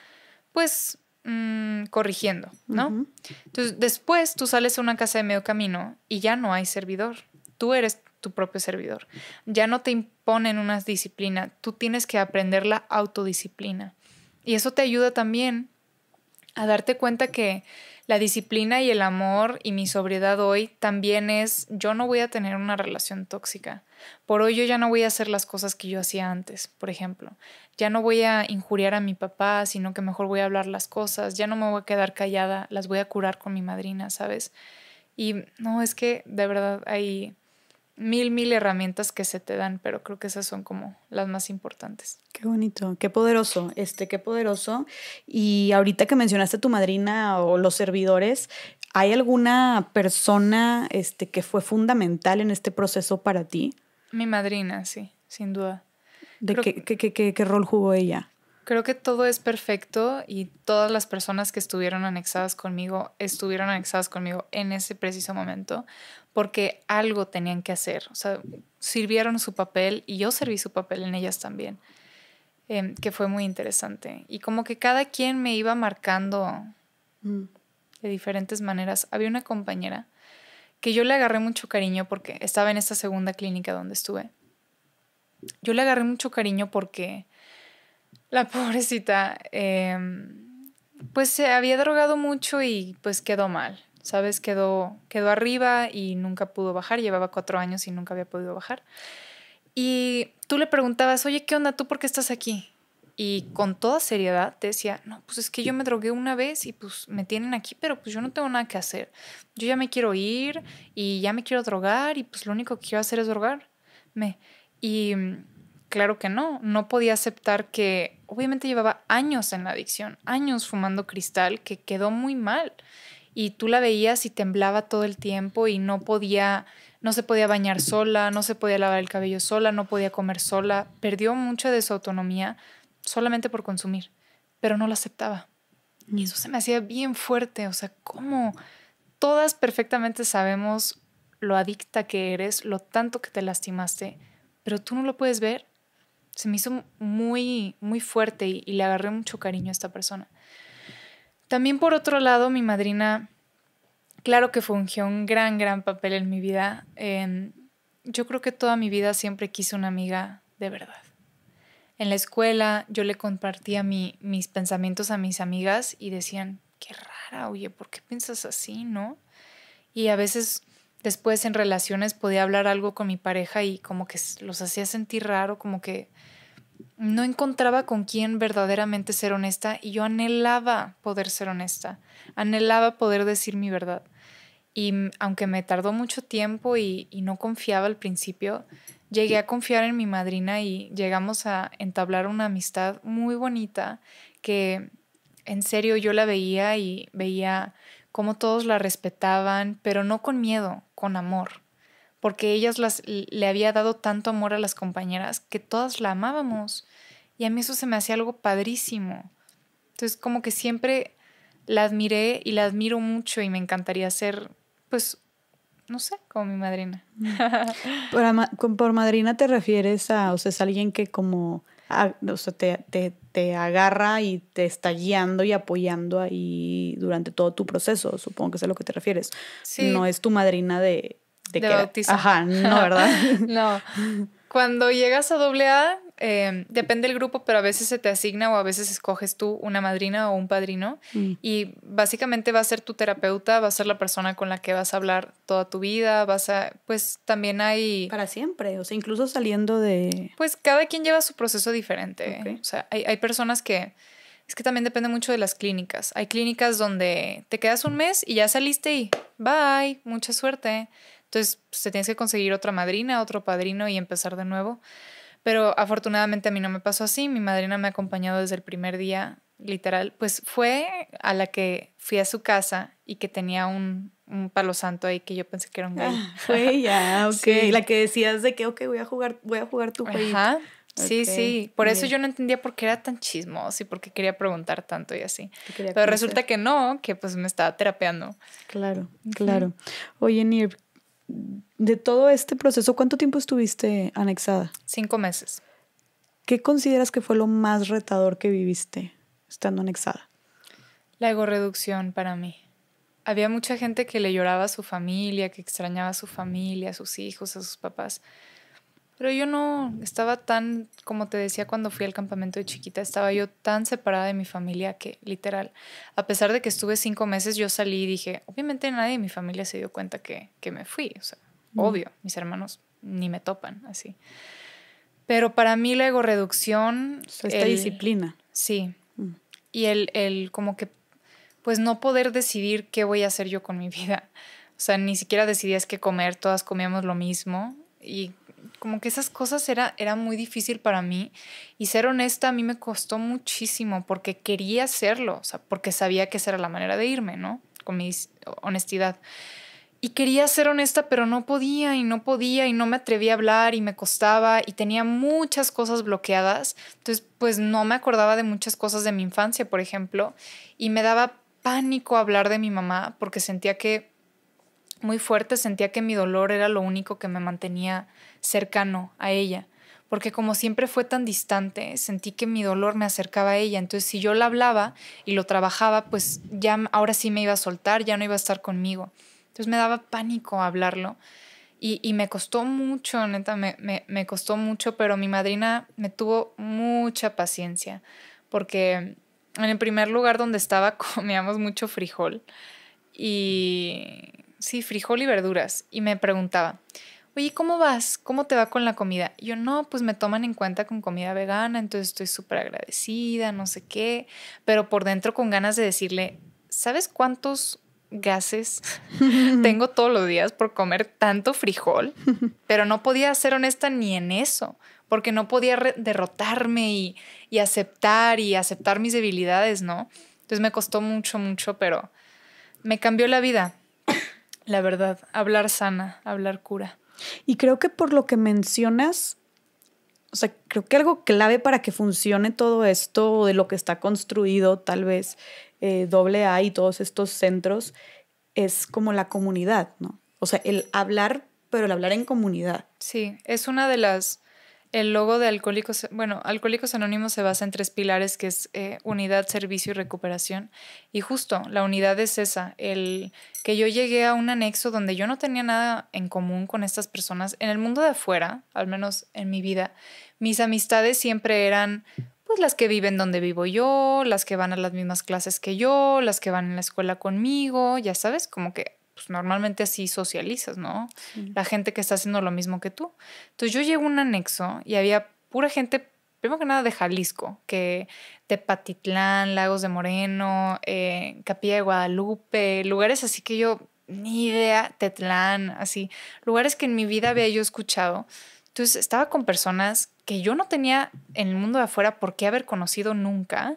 pues, Mm, corrigiendo, ¿no? Entonces, después tú sales a una casa de medio camino y ya no hay servidor. Tú eres tu propio servidor. Ya no te imponen unas disciplinas, tú tienes que aprender la autodisciplina. Y eso te ayuda también a darte cuenta que la disciplina y el amor y mi sobriedad hoy también es yo no voy a tener una relación tóxica. Por hoy yo ya no voy a hacer las cosas que yo hacía antes, por ejemplo. Ya no voy a injuriar a mi papá, sino que mejor voy a hablar las cosas, ya no me voy a quedar callada, las voy a curar con mi madrina, ¿sabes? Y no, es que de verdad hay mil, mil herramientas que se te dan, pero creo que esas son como las más importantes. Qué bonito, qué poderoso, este, qué poderoso. Y ahorita que mencionaste a tu madrina o los servidores, ¿hay alguna persona este, que fue fundamental en este proceso para ti? Mi madrina, sí, sin duda. ¿De qué, qué rol jugó ella? Creo que todo es perfecto y todas las personas que estuvieron anexadas conmigo estuvieron anexadas conmigo en ese preciso momento porque algo tenían que hacer. O sea, sirvieron su papel y yo serví su papel en ellas también, em, que fue muy interesante. Y como que cada quien me iba marcando mm. de diferentes maneras. Había una compañera que yo le agarré mucho cariño porque estaba en esta segunda clínica donde estuve. Yo le agarré mucho cariño porque la (laughs) pobrecita, em, pues se había drogado mucho y pues quedó mal. ¿sabes? Quedó, quedó arriba y nunca pudo bajar, llevaba cuatro años y nunca había podido bajar. Y tú le preguntabas, oye, ¿qué onda tú? ¿Por qué estás aquí? Y con toda seriedad te decía, no, pues es que yo me drogué una vez y pues me tienen aquí, pero pues yo no tengo nada que hacer. Yo ya me quiero ir y ya me quiero drogar y pues lo único que quiero hacer es drogarme. Y mm, claro que no, no podía aceptar que obviamente llevaba años en la adicción, años fumando cristal, que quedó muy mal y tú la veías y temblaba todo el tiempo y no podía, no se podía bañar sola, no se podía lavar el cabello sola, no podía comer sola, perdió mucha de su autonomía solamente por consumir, pero no la aceptaba. Y eso se me hacía bien fuerte, o sea, ¿cómo? Todas perfectamente sabemos lo adicta que eres, lo tanto que te lastimaste, pero tú no lo puedes ver. Se me hizo muy, muy fuerte y le agarré mucho cariño a esta persona. También por otro lado, mi madrina, claro que fungió un gran, gran papel en mi vida. yo creo que toda mi vida siempre quise una amiga de verdad. En la escuela yo le compartía mis pensamientos a mis amigas y decían, qué rara, oye, ¿por qué piensas así, no? Y a veces después en relaciones podía hablar algo con mi pareja y como que los hacía sentir raro, como que no encontraba con quién verdaderamente ser honesta y yo anhelaba poder ser honesta, anhelaba poder decir mi verdad. Y aunque me tardó mucho tiempo y, no confiaba al principio, llegué a confiar en mi madrina y llegamos a entablar una amistad muy bonita que en serio yo la veía y veía cómo todos la respetaban, pero no con miedo, con amor porque ellas las, le había dado tanto amor a las compañeras que todas la amábamos. Y a mí eso se me hacía algo padrísimo. Entonces como que siempre la admiré y la admiro mucho y me encantaría ser, pues, no sé, como mi madrina. (laughs) por, madrina te refieres a, o sea, es alguien que como, o sea, te, te, te, agarra y te está guiando y apoyando ahí durante todo tu proceso, supongo que es a lo que te refieres. Sí. No es tu madrina de, te Ajá, no, ¿verdad? (laughs) no. Cuando llegas a doble em, depende del grupo, pero a veces se te asigna o a veces escoges tú una madrina o un padrino. Mm. Y básicamente va a ser tu terapeuta, va a ser la persona con la que vas a hablar toda tu vida, vas a, pues también hay... Para siempre, o sea, incluso saliendo de... Pues cada quien lleva su proceso diferente. O sea, hay, hay personas que... Es que también depende mucho de las clínicas. Hay clínicas donde te quedas un mes y ya saliste y bye, mucha suerte. Entonces, pues, tienes que conseguir otra madrina, otro padrino y empezar de nuevo. Pero afortunadamente a mí no me pasó así. Mi madrina me ha acompañado desde el primer día, literal. Pues fue a la que fui a su casa y que tenía un, palo santo ahí que yo pensé que era un gay. (laughs) fue ya (laughs) ok. La que decías de que, ok, voy a jugar, voy a jugar tu país. Ajá. Sí, sí. Por eso yo no entendía por qué era tan chismoso y por qué quería preguntar tanto y así. Pero resulta que no, que pues me estaba terapeando. Claro, claro. Oye, Nir, de todo este proceso, ¿cuánto tiempo estuviste anexada? Cinco meses. ¿Qué consideras que fue lo más retador que viviste estando anexada? La egorreducción para mí. Había mucha gente que le lloraba a su familia, que extrañaba a su familia, a sus hijos, a sus papás. Pero yo no estaba tan, como te decía cuando fui al campamento de chiquita, estaba yo tan separada de mi familia que literal, a pesar de que estuve cinco meses, yo salí y dije, obviamente nadie de mi familia se dio cuenta que, me fui, o sea, obvio, mis hermanos ni me topan así. Pero para mí la egorreducción... esta disciplina. Sí. Mm. Y el, el como que, pues no poder decidir qué voy a hacer yo con mi vida. O sea, ni siquiera decidías qué comer, todas comíamos lo mismo y como que esas cosas era, era muy difícil para mí y ser honesta a mí me costó muchísimo porque quería hacerlo, o sea, porque sabía que esa era la manera de irme, ¿no? Con mi honestidad. Y quería ser honesta, pero no podía y no podía y no me atrevía a hablar y me costaba y tenía muchas cosas bloqueadas. Entonces, pues no me acordaba de muchas cosas de mi infancia, por ejemplo, y me daba pánico hablar de mi mamá porque sentía que muy fuerte, sentía que mi dolor era lo único que me mantenía cercano a ella, porque como siempre fue tan distante, sentí que mi dolor me acercaba a ella, entonces si yo la hablaba y lo trabajaba, pues ya ahora sí me iba a soltar, ya no iba a estar conmigo. Entonces me daba pánico hablarlo y, me costó mucho, neta, me, me costó mucho, pero mi madrina me tuvo mucha paciencia, porque en el primer lugar donde estaba (laughs) comíamos mucho frijol y sí, frijol y verduras, y me preguntaba, oye, ¿cómo vas? ¿Cómo te va con la comida? yo, no, pues me toman en cuenta con comida vegana, entonces estoy súper agradecida, no sé qué, pero por dentro con ganas de decirle, ¿sabes cuántos gases (laughs) tengo todos los días por comer tanto frijol? Pero no podía ser honesta ni en eso, porque no podía derrotarme y, y aceptar y aceptar mis debilidades, ¿no? Entonces me costó mucho, mucho, pero me cambió la vida la verdad, hablar sana, hablar cura. Y creo que por lo que mencionas, o sea, creo que algo clave para que funcione todo esto de lo que está construido, tal vez eh, doble y todos estos centros, es como la comunidad, ¿no? O sea, el hablar, pero el hablar en comunidad. Sí, es una de las el logo de Alcohólicos, bueno, Alcohólicos Anónimos se basa en tres pilares que es eh, unidad, servicio y recuperación. Y justo, la unidad es esa, el que yo llegué a un anexo donde yo no tenía nada en común con estas personas. En el mundo de afuera, al menos en mi vida, mis amistades siempre eran pues las que viven donde vivo yo, las que van a las mismas clases que yo, las que van en la escuela conmigo, ya sabes, como que pues normalmente así socializas, ¿no? La gente que está haciendo lo mismo que tú. Entonces yo llego a un anexo y había pura gente, primero que nada de Jalisco, que de Patitlán, Lagos de Moreno, eh, Capilla de Guadalupe, lugares así que yo, ni idea, Tetlán, así, lugares que en mi vida había yo escuchado. Entonces estaba con personas que yo no tenía en el mundo de afuera por qué haber conocido nunca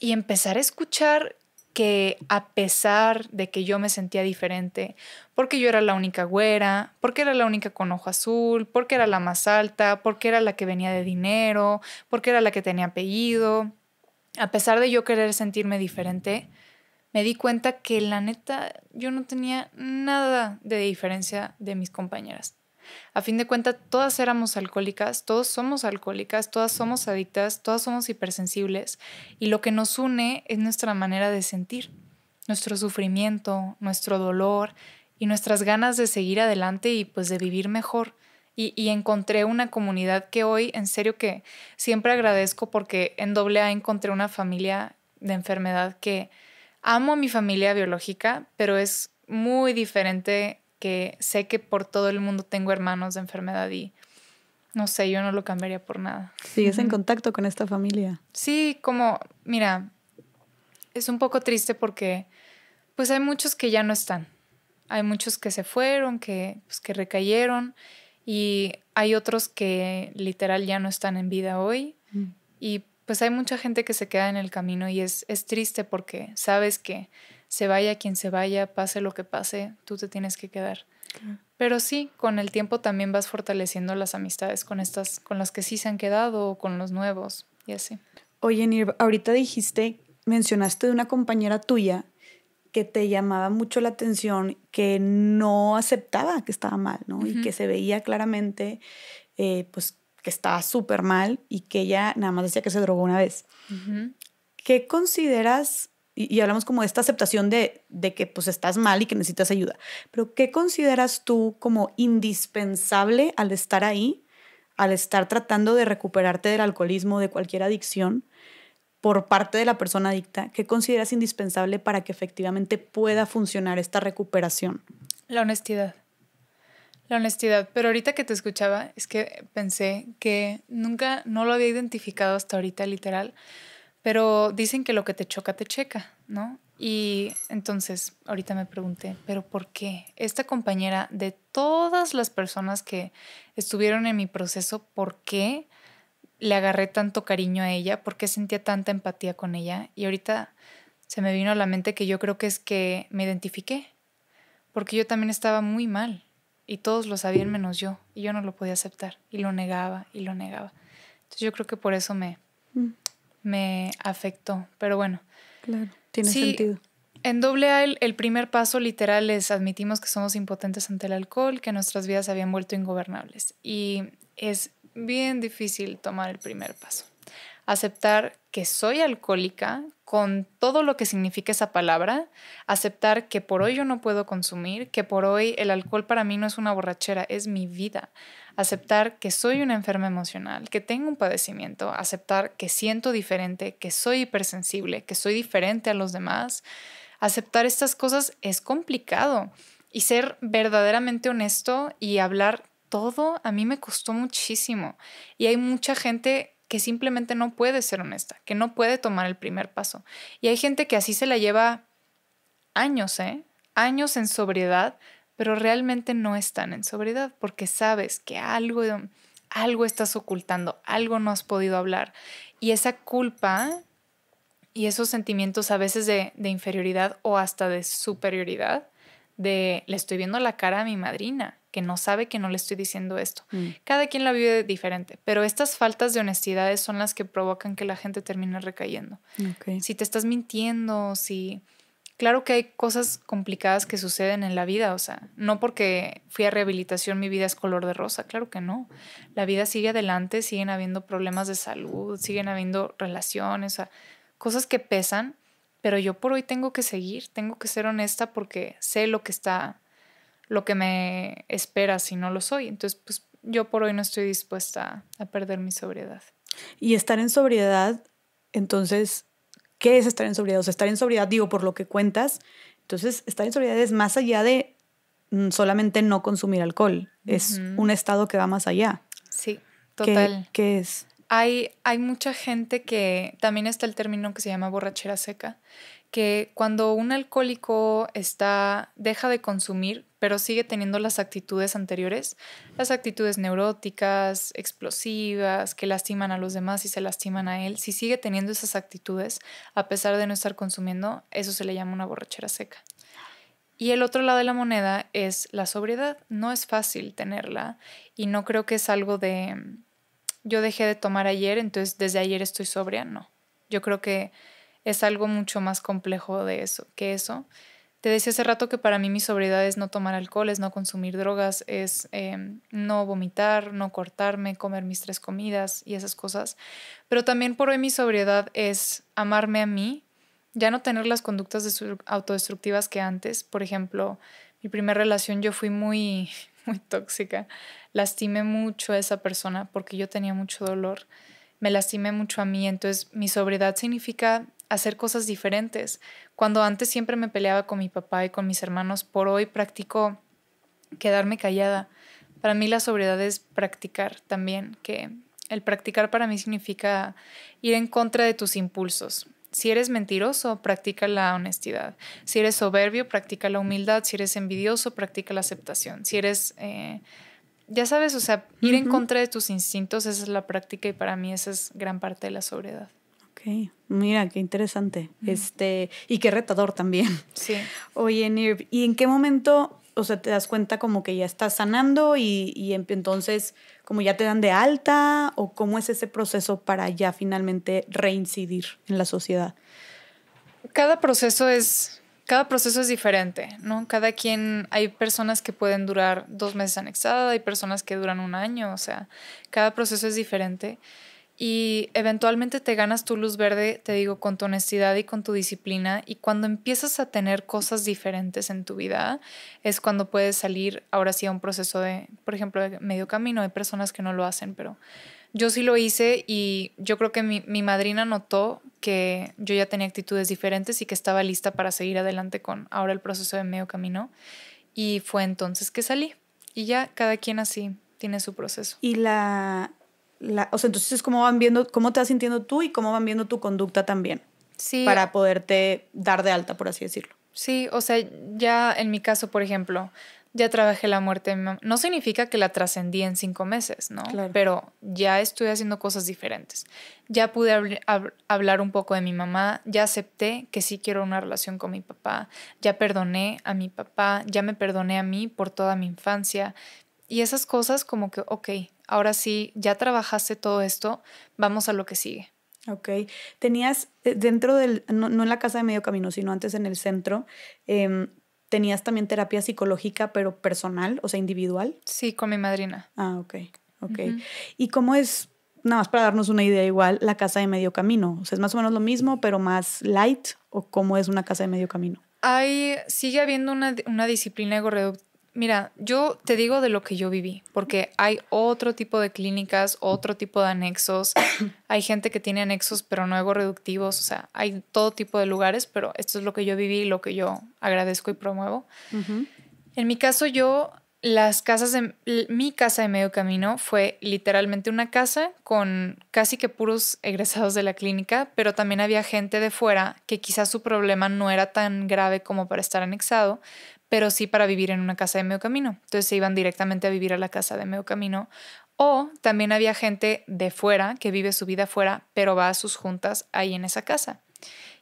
y empezar a escuchar que a pesar de que yo me sentía diferente, porque yo era la única güera, porque era la única con ojo azul, porque era la más alta, porque era la que venía de dinero, porque era la que tenía apellido, a pesar de yo querer sentirme diferente, me di cuenta que la neta yo no tenía nada de diferencia de mis compañeras. A fin de cuentas, todas éramos alcohólicas, todos somos alcohólicas, todas somos adictas, todas somos hipersensibles y lo que nos une es nuestra manera de sentir, nuestro sufrimiento, nuestro dolor y nuestras ganas de seguir adelante y pues de vivir mejor. Y, y, encontré una comunidad que hoy, en serio que siempre agradezco porque en doble A encontré una familia de enfermedad que amo a mi familia biológica, pero es muy diferente sé que por todo el mundo tengo hermanos de enfermedad y no sé, yo no lo cambiaría por nada. ¿Sigues en contacto con esta familia? Sí, como, mira, es un poco triste porque pues hay muchos que ya no están. Hay muchos que se fueron, que, pues, que recayeron y hay otros que literal ya no están en vida hoy. Y pues hay mucha gente que se queda en el camino y es, es triste porque sabes que se vaya quien se vaya, pase lo que pase, tú te tienes que quedar. Pero sí, con el tiempo también vas fortaleciendo las amistades con estas, con las que sí se han quedado o con los nuevos y así. Oye, Nir, ahorita dijiste, mencionaste de una compañera tuya que te llamaba mucho la atención, que no aceptaba que estaba mal, ¿no? Y que se veía claramente, eh, pues, que estaba súper mal y que ella nada más decía que se drogó una vez. ¿Qué consideras y, hablamos como de esta aceptación de, de que pues estás mal y que necesitas ayuda. Pero ¿qué consideras tú como indispensable al estar ahí, al estar tratando de recuperarte del alcoholismo, de cualquier adicción, por parte de la persona adicta? ¿Qué consideras indispensable para que efectivamente pueda funcionar esta recuperación? La honestidad. La honestidad. Pero ahorita que te escuchaba, es que pensé que nunca, no lo había identificado hasta ahorita, literal pero dicen que lo que te choca, te checa, ¿no? Y entonces ahorita me pregunté, ¿pero por qué? Esta compañera, de todas las personas que estuvieron en mi proceso, ¿por qué le agarré tanto cariño a ella? ¿Por qué sentía tanta empatía con ella? Y ahorita se me vino a la mente que yo creo que es que me identifiqué, porque yo también estaba muy mal y todos lo sabían menos yo, y yo no lo podía aceptar, y lo negaba, y lo negaba. Entonces yo creo que por eso me, mm me afectó. Pero bueno. Claro, tiene sentido. En doble A, el, el, primer paso literal es admitimos que somos impotentes ante el alcohol, que nuestras vidas se habían vuelto ingobernables. Y es bien difícil tomar el primer paso aceptar que soy alcohólica con todo lo que significa esa palabra, aceptar que por hoy yo no puedo consumir, que por hoy el alcohol para mí no es una borrachera, es mi vida, aceptar que soy una enferma emocional, que tengo un padecimiento, aceptar que siento diferente, que soy hipersensible, que soy diferente a los demás. Aceptar estas cosas es complicado y ser verdaderamente honesto y hablar todo a mí me costó muchísimo y hay mucha gente que simplemente no puede ser honesta, que no puede tomar el primer paso. Y hay gente que así se la lleva años, ¿eh? Años en sobriedad, pero realmente no están en sobriedad porque sabes que algo, algo estás ocultando, algo no has podido hablar. Y esa culpa y esos sentimientos a veces de inferioridad o hasta de superioridad de le estoy viendo la cara a mi madrina, que no sabe que no le estoy diciendo esto. Mm. Cada quien la vive diferente, pero estas faltas de honestidades son las que provocan que la gente termine recayendo. Si te estás mintiendo, si... Claro que hay cosas complicadas que suceden en la vida, o sea, no porque fui a rehabilitación mi vida es color de rosa, claro que no. La vida sigue adelante, siguen habiendo problemas de salud, siguen habiendo relaciones, o cosas que pesan, pero yo por hoy tengo que seguir, tengo que ser honesta porque sé lo que está, lo que me espera si no lo soy. Entonces, pues yo por hoy no estoy dispuesta a, perder mi sobriedad. Y estar en sobriedad, entonces, ¿qué es estar en sobriedad? O sea, estar en sobriedad, digo, por lo que cuentas, entonces estar en sobriedad es más allá de mm, solamente no consumir alcohol, es un estado que va más allá. Sí, total. qué es? hay, hay mucha gente que también está el término que se llama borrachera seca, que cuando un alcohólico está deja de consumir, pero sigue teniendo las actitudes anteriores, las actitudes neuróticas, explosivas, que lastiman a los demás y se lastiman a él, si sigue teniendo esas actitudes a pesar de no estar consumiendo, eso se le llama una borrachera seca. Y el otro lado de la moneda es la sobriedad. No es fácil tenerla y no creo que es algo de yo dejé de tomar ayer, entonces desde ayer estoy sobria, no. Yo creo que es algo mucho más complejo de eso, que eso. Te decía hace rato que para mí mi sobriedad es no tomar alcohol, es no consumir drogas, es em, no vomitar, no cortarme, comer mis tres comidas y esas cosas. Pero también por hoy mi sobriedad es amarme a mí, ya no tener las conductas autodestructivas que antes. Por ejemplo, mi primera relación yo fui muy (laughs) muy tóxica, lastimé mucho a esa persona porque yo tenía mucho dolor, me lastimé mucho a mí, entonces mi sobriedad significa hacer cosas diferentes. Cuando antes siempre me peleaba con mi papá y con mis hermanos, por hoy practico quedarme callada. Para mí la sobriedad es practicar también, que el practicar para mí significa ir en contra de tus impulsos. Si eres mentiroso, practica la honestidad. Si eres soberbio, practica la humildad. Si eres envidioso, practica la aceptación. Si eres... Eh, ya sabes, o sea, ir en contra de tus instintos, esa es la práctica y para mí esa es gran parte de la sobriedad. Ok, mira, qué interesante. Este, y qué retador también. Sí. Oye, Nirv, ¿y en qué momento, o sea, te das cuenta como que ya estás sanando y, y entonces ¿Cómo ya te dan de alta o cómo es ese proceso para ya finalmente reincidir en la sociedad? Cada proceso es, cada proceso es diferente, ¿no? Cada quien, hay personas que pueden durar dos meses anexada, hay personas que duran un año, o sea, cada proceso es diferente y eventualmente te ganas tu luz verde, te digo, con tu honestidad y con tu disciplina. Y cuando empiezas a tener cosas diferentes en tu vida, es cuando puedes salir ahora sí a un proceso de, por ejemplo, de medio camino. Hay personas que no lo hacen, pero yo sí lo hice y yo creo que mi, mi madrina notó que yo ya tenía actitudes diferentes y que estaba lista para seguir adelante con ahora el proceso de medio camino. Y fue entonces que salí. Y ya cada quien así tiene su proceso. Y la o sea, entonces es cómo van viendo, cómo te vas sintiendo tú y cómo van viendo tu conducta también. Para poderte dar de alta, por así decirlo. Sí, o sea, ya en mi caso, por ejemplo, ya trabajé la muerte de mi mamá. No significa que la trascendí en cinco meses, ¿no? Pero ya estoy haciendo cosas diferentes. Ya pude hablar un poco de mi mamá, ya acepté que sí quiero una relación con mi papá, ya perdoné a mi papá, ya me perdoné a mí por toda mi infancia. Y esas cosas como que, ok, ahora sí, ya trabajaste todo esto, vamos a lo que sigue. Ok, tenías eh, dentro del, no, en la casa de medio camino, sino antes en el centro, em, tenías también terapia psicológica, pero personal, o sea, individual. Sí, con mi madrina. Ah, ok, ok. ¿Y cómo es, nada más para darnos una idea igual, la casa de medio camino? O sea, es más o menos lo mismo, pero más light, o cómo es una casa de medio camino? Hay, sigue habiendo una, una disciplina Mira, yo te digo de lo que yo viví, porque hay otro tipo de clínicas, otro tipo de anexos, (coughs) hay gente que tiene anexos pero no ego reductivos, o sea, hay todo tipo de lugares, pero esto es lo que yo viví y lo que yo agradezco y promuevo. En mi caso, yo, las casas, de, mi casa de medio camino fue literalmente una casa con casi que puros egresados de la clínica, pero también había gente de fuera que quizás su problema no era tan grave como para estar anexado pero sí para vivir en una casa de medio camino. Entonces se iban directamente a vivir a la casa de medio camino. O también había gente de fuera que vive su vida fuera, pero va a sus juntas ahí en esa casa.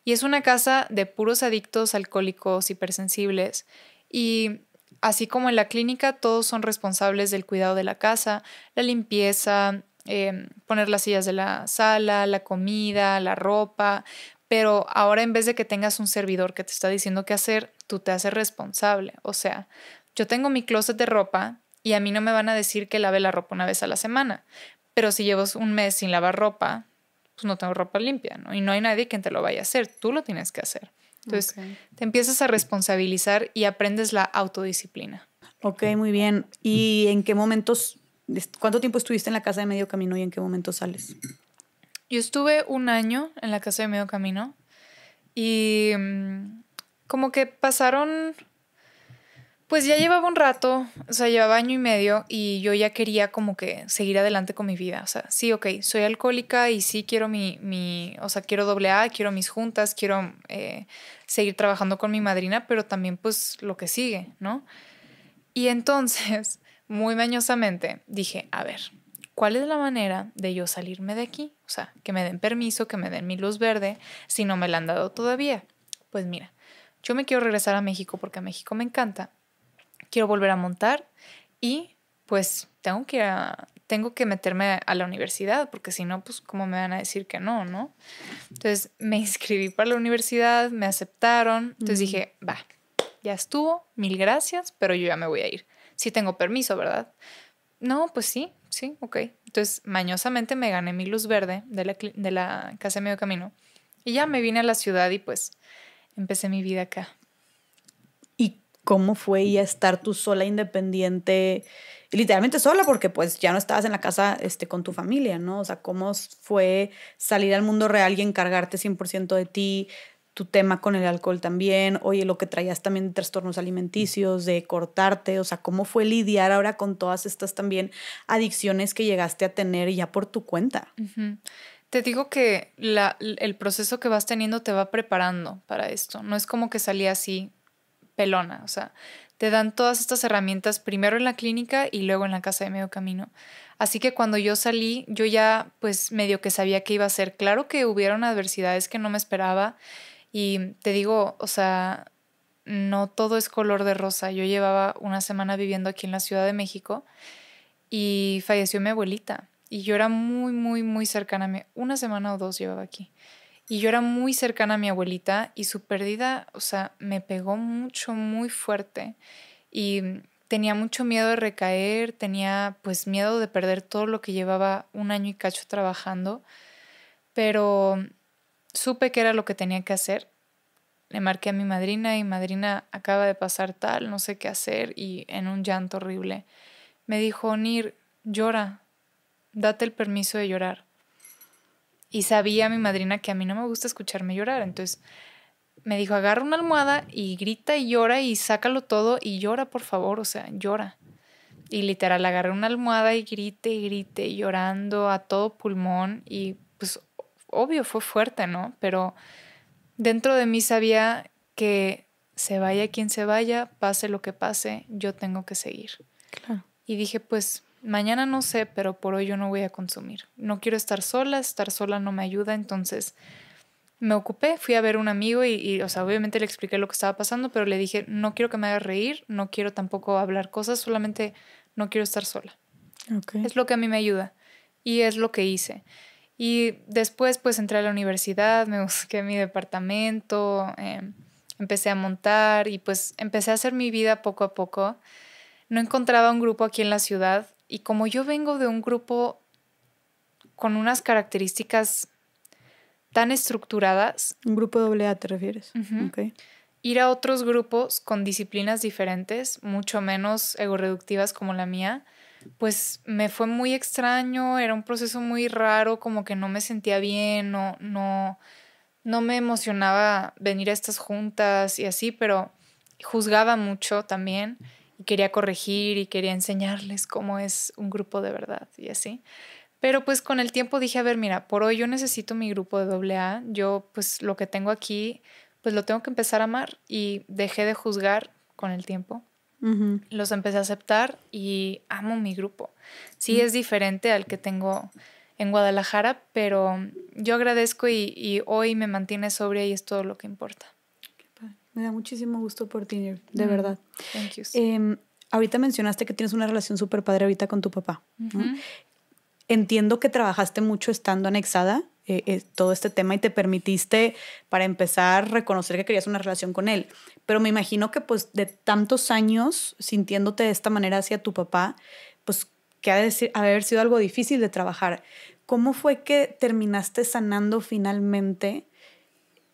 Y es una casa de puros adictos, alcohólicos, hipersensibles. Y así como en la clínica, todos son responsables del cuidado de la casa, la limpieza, eh, poner las sillas de la sala, la comida, la ropa, pero ahora en vez de que tengas un servidor que te está diciendo qué hacer, tú te haces responsable. O sea, yo tengo mi closet de ropa y a mí no me van a decir que lave la ropa una vez a la semana, pero si llevo un mes sin lavar ropa, pues no tengo ropa limpia, ¿no? Y no hay nadie quien te lo vaya a hacer, tú lo tienes que hacer. Entonces, te empiezas a responsabilizar y aprendes la autodisciplina. Ok, muy bien. ¿Y en qué momentos, cuánto tiempo estuviste en la casa de medio camino y en qué momento sales? Yo estuve un año en la casa de Medio Camino y mm, como que pasaron, pues ya llevaba un rato, o sea, llevaba año y medio y yo ya quería como que seguir adelante con mi vida. O sea, sí, ok, soy alcohólica y sí quiero mi, mi o sea, quiero doble A, quiero mis juntas, quiero eh, seguir trabajando con mi madrina, pero también pues lo que sigue, ¿no? Y entonces, (laughs) muy mañosamente, dije, a ver, ¿cuál es la manera de yo salirme de aquí? sea, que me den permiso, que me den mi luz verde, si no me la han dado todavía. Pues mira, yo me quiero regresar a México porque a México me encanta, quiero volver a montar y pues tengo que, tengo que meterme a la universidad porque si no, pues cómo me van a decir que no, ¿no? Entonces me inscribí para la universidad, me aceptaron, entonces dije, va, ya estuvo, mil gracias, pero yo ya me voy a ir. Si tengo permiso, ¿verdad? No, pues sí, sí, ok. Entonces, mañosamente me gané mi luz verde de la, de la casa de medio camino y ya me vine a la ciudad y pues empecé mi vida acá. ¿Y cómo fue ya estar tú sola, independiente, literalmente sola, porque pues ya no estabas en la casa este, con tu familia, ¿no? O sea, ¿cómo fue salir al mundo real y encargarte 100% de ti, tu tema con el alcohol también, oye, lo que traías también de trastornos alimenticios, de cortarte, o sea, cómo fue lidiar ahora con todas estas también adicciones que llegaste a tener ya por tu cuenta. Te digo que el proceso que vas teniendo te va preparando para esto, no es como que salí así pelona, o sea, te dan todas estas herramientas primero en la clínica y luego en la casa de medio camino. Así que cuando yo salí, yo ya pues medio que sabía que iba a ser. Claro que hubieron adversidades que no me esperaba, y te digo, o sea, no todo es color de rosa. Yo llevaba una semana viviendo aquí en la Ciudad de México y falleció mi abuelita. Y yo era muy, muy, muy cercana a mí. Una semana o dos llevaba aquí. Y yo era muy cercana a mi abuelita y su pérdida, o sea, me pegó mucho, muy fuerte. Y tenía mucho miedo de recaer, tenía pues miedo de perder todo lo que llevaba un año y cacho trabajando. Pero supe que era lo que tenía que hacer. Le marqué a mi madrina y madrina acaba de pasar tal, no sé qué hacer y en un llanto horrible. Me dijo, Nir, llora, date el permiso de llorar. Y sabía mi madrina que a mí no me gusta escucharme llorar, entonces me dijo, agarra una almohada y grita y llora y sácalo todo y llora, por favor, o sea, llora. Y literal, agarré una almohada y grite y grite, llorando a todo pulmón y pues obvio fue fuerte, ¿no? Pero dentro de mí sabía que se vaya quien se vaya, pase lo que pase, yo tengo que seguir. Claro. Y dije, pues mañana no sé, pero por hoy yo no voy a consumir. No quiero estar sola, estar sola no me ayuda, entonces me ocupé, fui a ver un amigo y, y, o sea, obviamente le expliqué lo que estaba pasando, pero le dije, no quiero que me haga reír, no quiero tampoco hablar cosas, solamente no quiero estar sola. Okay. Es lo que a mí me ayuda y es lo que hice. Y después pues entré a la universidad, me busqué mi departamento, em, empecé a montar y pues empecé a hacer mi vida poco a poco. No encontraba un grupo aquí en la ciudad y como yo vengo de un grupo con unas características tan estructuradas. Un grupo doble A te refieres. Ir a otros grupos con disciplinas diferentes, mucho menos ego reductivas como la mía, pues me fue muy extraño, era un proceso muy raro, como que no me sentía bien, no, no, no me emocionaba venir a estas juntas y así, pero juzgaba mucho también y quería corregir y quería enseñarles cómo es un grupo de verdad y así. Pero pues con el tiempo dije, a ver, mira, por hoy yo necesito mi grupo de AA, yo pues lo que tengo aquí, pues lo tengo que empezar a amar y dejé de juzgar con el tiempo los empecé a aceptar y amo mi grupo. Sí, es diferente al que tengo en Guadalajara, pero yo agradezco y, hoy me mantiene sobria y es todo lo que importa. Me da muchísimo gusto por ti, de mm, verdad. Em, ahorita mencionaste que tienes una relación súper padre ahorita con tu papá. Entiendo que trabajaste mucho estando anexada eh, eh, todo este tema y te permitiste, para empezar, reconocer que querías una relación con él. Pero me imagino que pues de tantos años sintiéndote de esta manera hacia tu papá, pues que ha de haber sido algo difícil de trabajar. ¿Cómo fue que terminaste sanando finalmente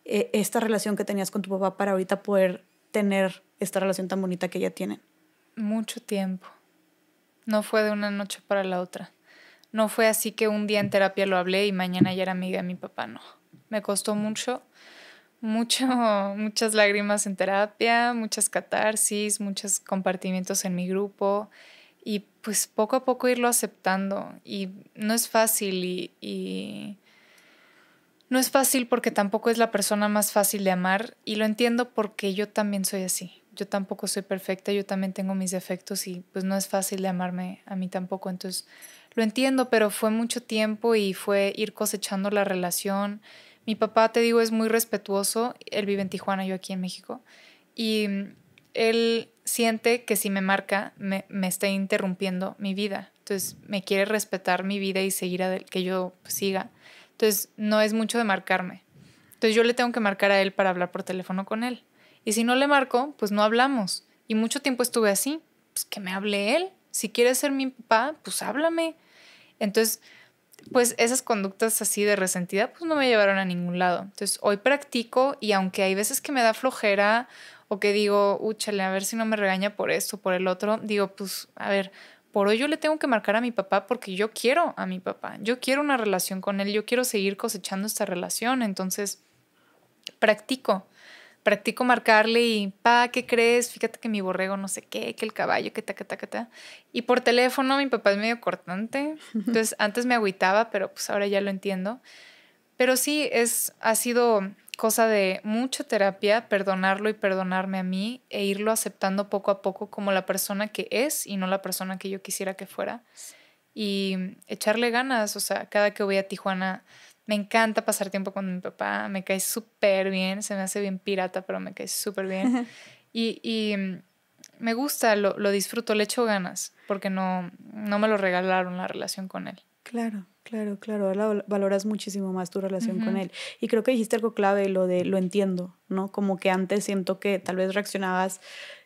eh, esta relación que tenías con tu papá para ahorita poder tener esta relación tan bonita que ya tienen? Mucho tiempo. No fue de una noche para la otra. No fue así que un día en terapia lo hablé y mañana ya era amiga de mi papá, no. Me costó mucho, mucho, (laughs) muchas lágrimas en terapia, muchas catarsis, muchos compartimientos en mi grupo y pues poco a poco irlo aceptando y no es fácil y, y no es fácil porque tampoco es la persona más fácil de amar y lo entiendo porque yo también soy así. Yo tampoco soy perfecta, yo también tengo mis defectos y pues no es fácil de amarme a mí tampoco. Entonces lo entiendo, pero fue mucho tiempo y fue ir cosechando la relación. Mi papá, te digo, es muy respetuoso. Él vive en Tijuana, yo aquí en México. Y mm, él siente que si me marca, me, me está interrumpiendo mi vida. Entonces, me quiere respetar mi vida y seguir a que yo pues, siga. Entonces, no es mucho de marcarme. Entonces, yo le tengo que marcar a él para hablar por teléfono con él. Y si no le marco, pues no hablamos. Y mucho tiempo estuve así, pues que me hable él si quieres ser mi papá, pues háblame. Entonces, pues esas conductas así de resentida, pues no me llevaron a ningún lado. Entonces, hoy practico y aunque hay veces que me da flojera o que digo, úchale, a ver si no me regaña por esto, por el otro, digo, pues, a ver, por hoy yo le tengo que marcar a mi papá porque yo quiero a mi papá, yo quiero una relación con él, yo quiero seguir cosechando esta relación, entonces practico practico marcarle y, pa, ¿qué crees? Fíjate que mi borrego no sé qué, que el caballo, que ta, que ta, que ta. Y por teléfono mi papá es medio cortante, (laughs) entonces antes me agüitaba, pero pues ahora ya lo entiendo. Pero sí, es, ha sido cosa de mucha terapia, perdonarlo y perdonarme a mí e irlo aceptando poco a poco como la persona que es y no la persona que yo quisiera que fuera. Y echarle ganas, o sea, cada que voy a Tijuana me encanta pasar tiempo con mi papá, me cae súper bien, se me hace bien pirata, pero me cae súper bien. (laughs) y, mm, me gusta, lo, disfruto, le echo ganas, porque no, no me lo regalaron la relación con él. Claro, claro, claro. Ahora valoras muchísimo más tu relación con él. Y creo que dijiste algo clave, lo de lo entiendo, ¿no? Como que antes siento que tal vez reaccionabas,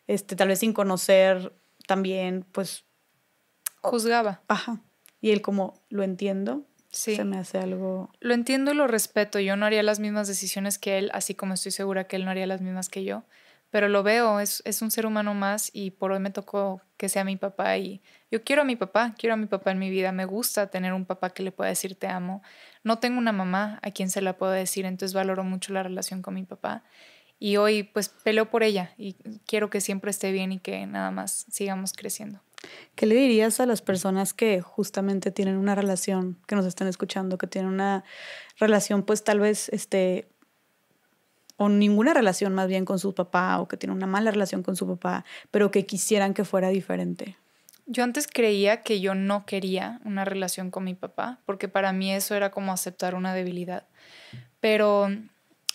este, tal vez sin conocer también, pues... Juzgaba. Ajá. Y él como, lo entiendo, me hace algo. Lo entiendo y lo respeto. Yo no haría las mismas decisiones que él, así como estoy segura que él no haría las mismas que yo. Pero lo veo, es, es un ser humano más y por hoy me tocó que sea mi papá. Y yo quiero a mi papá, quiero a mi papá en mi vida. Me gusta tener un papá que le pueda decir te amo. No tengo una mamá a quien se la pueda decir, entonces valoro mucho la relación con mi papá. Y hoy, pues, peleo por ella y quiero que siempre esté bien y que nada más sigamos creciendo. ¿Qué le dirías a las personas que justamente tienen una relación, que nos están escuchando, que tienen una relación, pues tal vez, este, o ninguna relación más bien con su papá, o que tienen una mala relación con su papá, pero que quisieran que fuera diferente? Yo antes creía que yo no quería una relación con mi papá, porque para mí eso era como aceptar una debilidad. Pero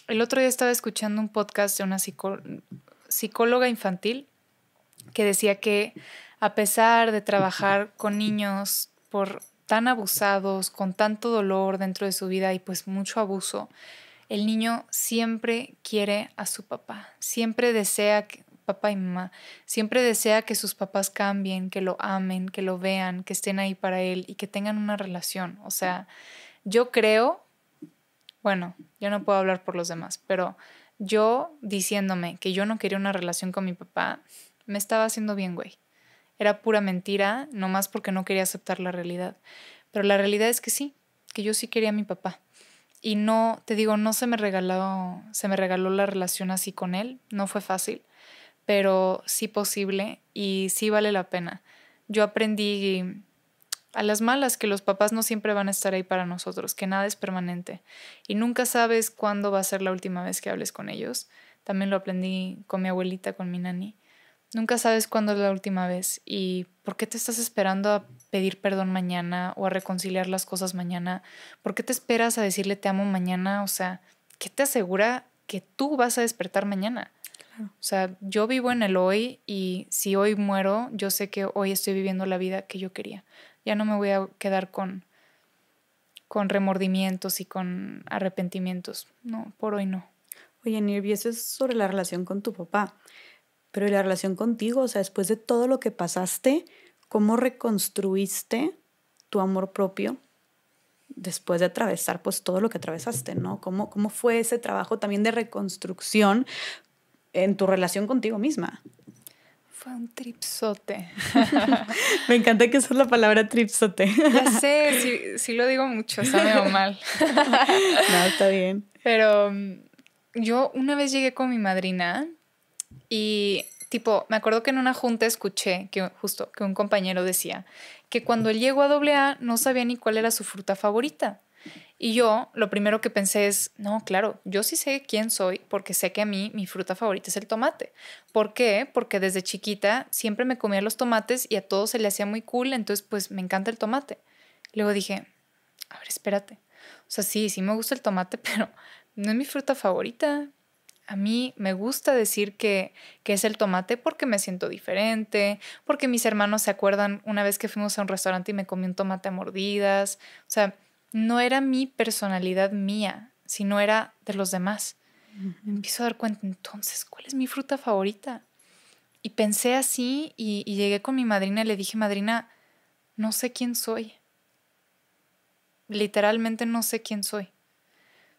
el otro día estaba escuchando un podcast de una psicóloga infantil que decía que a pesar de trabajar con niños por tan abusados, con tanto dolor dentro de su vida y pues mucho abuso, el niño siempre quiere a su papá, siempre desea que papá y mamá, siempre desea que sus papás cambien, que lo amen, que lo vean, que estén ahí para él y que tengan una relación. O sea, yo creo, bueno, yo no puedo hablar por los demás, pero yo diciéndome que yo no quería una relación con mi papá, me estaba haciendo bien, güey era pura mentira, nomás porque no quería aceptar la realidad. Pero la realidad es que sí, que yo sí quería a mi papá. Y no, te digo, no se me regaló, se me regaló la relación así con él, no fue fácil, pero sí posible y sí vale la pena. Yo aprendí a las malas que los papás no siempre van a estar ahí para nosotros, que nada es permanente y nunca sabes cuándo va a ser la última vez que hables con ellos. También lo aprendí con mi abuelita, con mi nani. Nunca sabes cuándo es la última vez y por qué te estás esperando a pedir perdón mañana o a reconciliar las cosas mañana. ¿Por qué te esperas a decirle te amo mañana? O sea, ¿qué te asegura que tú vas a despertar mañana? O sea, yo vivo en el hoy y si hoy muero, yo sé que hoy estoy viviendo la vida que yo quería. Ya no me voy a quedar con, con remordimientos y con arrepentimientos. No, por hoy no. Oye, Nirvi, eso es sobre la relación con tu papá. Pero ¿y la relación contigo? O sea, después de todo lo que pasaste, ¿cómo reconstruiste tu amor propio después de atravesar pues todo lo que atravesaste, ¿no? ¿Cómo, cómo fue ese trabajo también de reconstrucción en tu relación contigo misma? Fue un tripsote. (laughs) me encanta que es la palabra tripsote. ya sé, sí, lo digo mucho, sabe mal. (laughs) no, está bien. Pero mm, yo una vez llegué con mi madrina y tipo, me acuerdo que en una junta escuché que justo que un compañero decía que cuando él llegó a AA no sabía ni cuál era su fruta favorita. Y yo lo primero que pensé es, no, claro, yo sí sé quién soy porque sé que a mí mi fruta favorita es el tomate. ¿Por qué? Porque desde chiquita siempre me comía los tomates y a todos se le hacía muy cool, entonces pues me encanta el tomate. Luego dije, a ver, espérate. O sea, sí, sí me gusta el tomate, (laughs) pero no es mi fruta favorita. A mí me gusta decir que, que, es el tomate porque me siento diferente, porque mis hermanos se acuerdan una vez que fuimos a un restaurante y me comí un tomate a mordidas. O sea, no era mi personalidad mía, sino era de los demás. Me empiezo a dar cuenta entonces, ¿cuál es mi fruta favorita? Y pensé así y llegué con mi madrina y le dije, madrina, no sé quién soy. Literalmente no sé quién soy.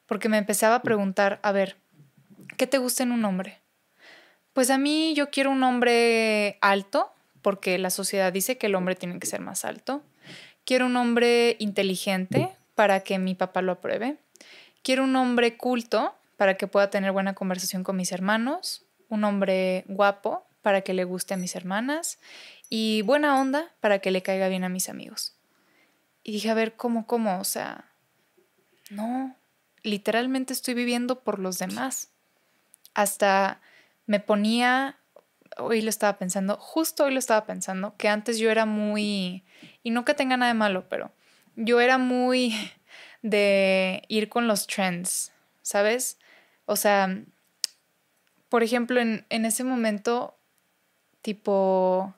Porque me empezaba a preguntar, a ver, ¿Qué te gusta en un hombre? Pues a mí yo quiero un hombre alto, porque la sociedad dice que el hombre tiene que ser más alto. Quiero un hombre inteligente para que mi papá lo apruebe. Quiero un hombre culto para que pueda tener buena conversación con mis hermanos. Un hombre guapo para que le guste a mis hermanas. Y buena onda para que le caiga bien a mis amigos. Y dije, a ver, ¿cómo, cómo? O sea, no, literalmente estoy viviendo por los demás hasta me ponía, hoy lo estaba pensando, justo hoy lo estaba pensando, que antes yo era muy, y no que tenga nada de malo, pero yo era muy (laughs) de ir con los trends, ¿sabes? O sea, por ejemplo, en, en ese momento, tipo,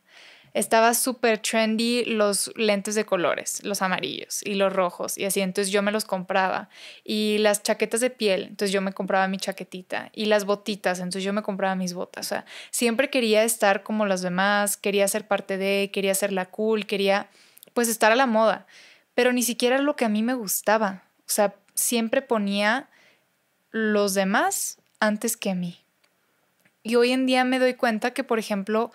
estaba súper trendy los lentes de colores, los amarillos y los rojos y así, entonces yo me los compraba. Y las chaquetas de piel, entonces yo me compraba mi chaquetita y las botitas, entonces yo me compraba mis botas. O sea, siempre quería estar como las demás, quería ser parte de, quería ser la cool, quería pues estar a la moda, pero ni siquiera lo que a mí me gustaba. O sea, siempre ponía los demás antes que a mí. Y hoy en día me doy cuenta que, por ejemplo,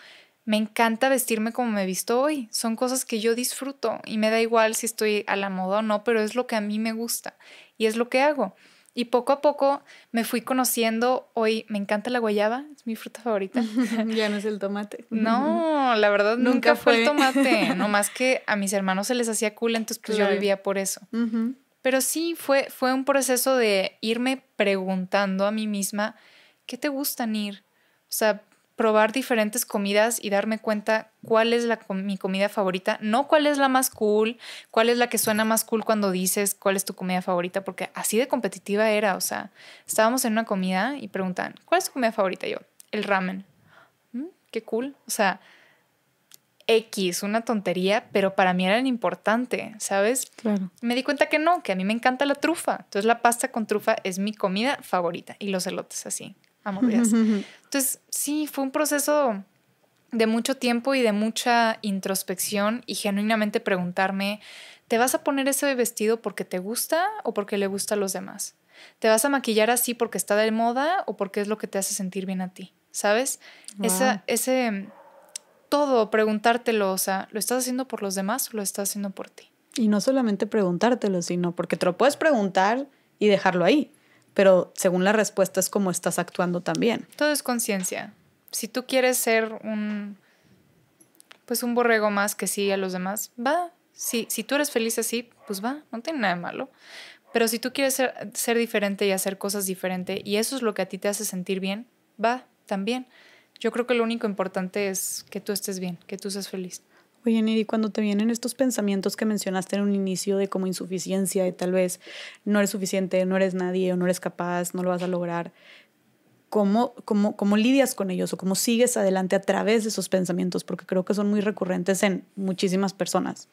me encanta vestirme como me he visto hoy. Son cosas que yo disfruto y me da igual si estoy a la moda o no, pero es lo que a mí me gusta y es lo que hago. Y poco a poco me fui conociendo. Hoy me encanta la guayaba, es mi fruta favorita. (laughs) ya no es el tomate. (laughs) No, la verdad nunca, fue. el tomate. (laughs) Nomás que a mis hermanos se les hacía cool, entonces pues yo vivía por eso. Pero sí fue, fue un proceso de irme preguntando a mí misma qué te gusta, Nir. O sea, probar diferentes comidas y darme cuenta cuál es la, mi comida favorita, no cuál es la más cool, cuál es la que suena más cool cuando dices cuál es tu comida favorita, porque así de competitiva era, o sea, estábamos en una comida y preguntan, ¿cuál es tu comida favorita? Yo, el ramen. Mm, qué cool, o sea, X, una tontería, pero para mí era importante, ¿sabes? Me di cuenta que no, que a mí me encanta la trufa, entonces la pasta con trufa es mi comida favorita y los elotes así, entonces, sí, fue un proceso de mucho tiempo y de mucha introspección y genuinamente preguntarme, ¿te vas a poner ese vestido porque te gusta o porque le gusta a los demás? ¿Te vas a maquillar así porque está de moda o porque es lo que te hace sentir bien a ti? ¿Sabes? Esa, ese todo, preguntártelo, o sea, ¿lo estás haciendo por los demás o lo estás haciendo por ti? Y no solamente preguntártelo, sino porque te lo puedes preguntar y dejarlo ahí pero según la respuesta es como estás actuando también. Todo es conciencia. Si tú quieres ser un pues un borrego más que sí a los demás, va. Si, si tú eres feliz así, pues va, no tiene nada de malo. Pero si tú quieres ser, ser diferente y hacer cosas diferentes y eso es lo que a ti te hace sentir bien, va, también. Yo creo que lo único importante es que tú estés bien, que tú seas feliz. Oye, cuando te vienen estos pensamientos que mencionaste en un inicio de como insuficiencia, y tal vez no eres suficiente, no eres nadie o no eres capaz, no lo vas a lograr, ¿cómo, cómo, cómo lidias con ellos o cómo sigues adelante a través de esos pensamientos? Porque creo que son muy recurrentes en muchísimas personas.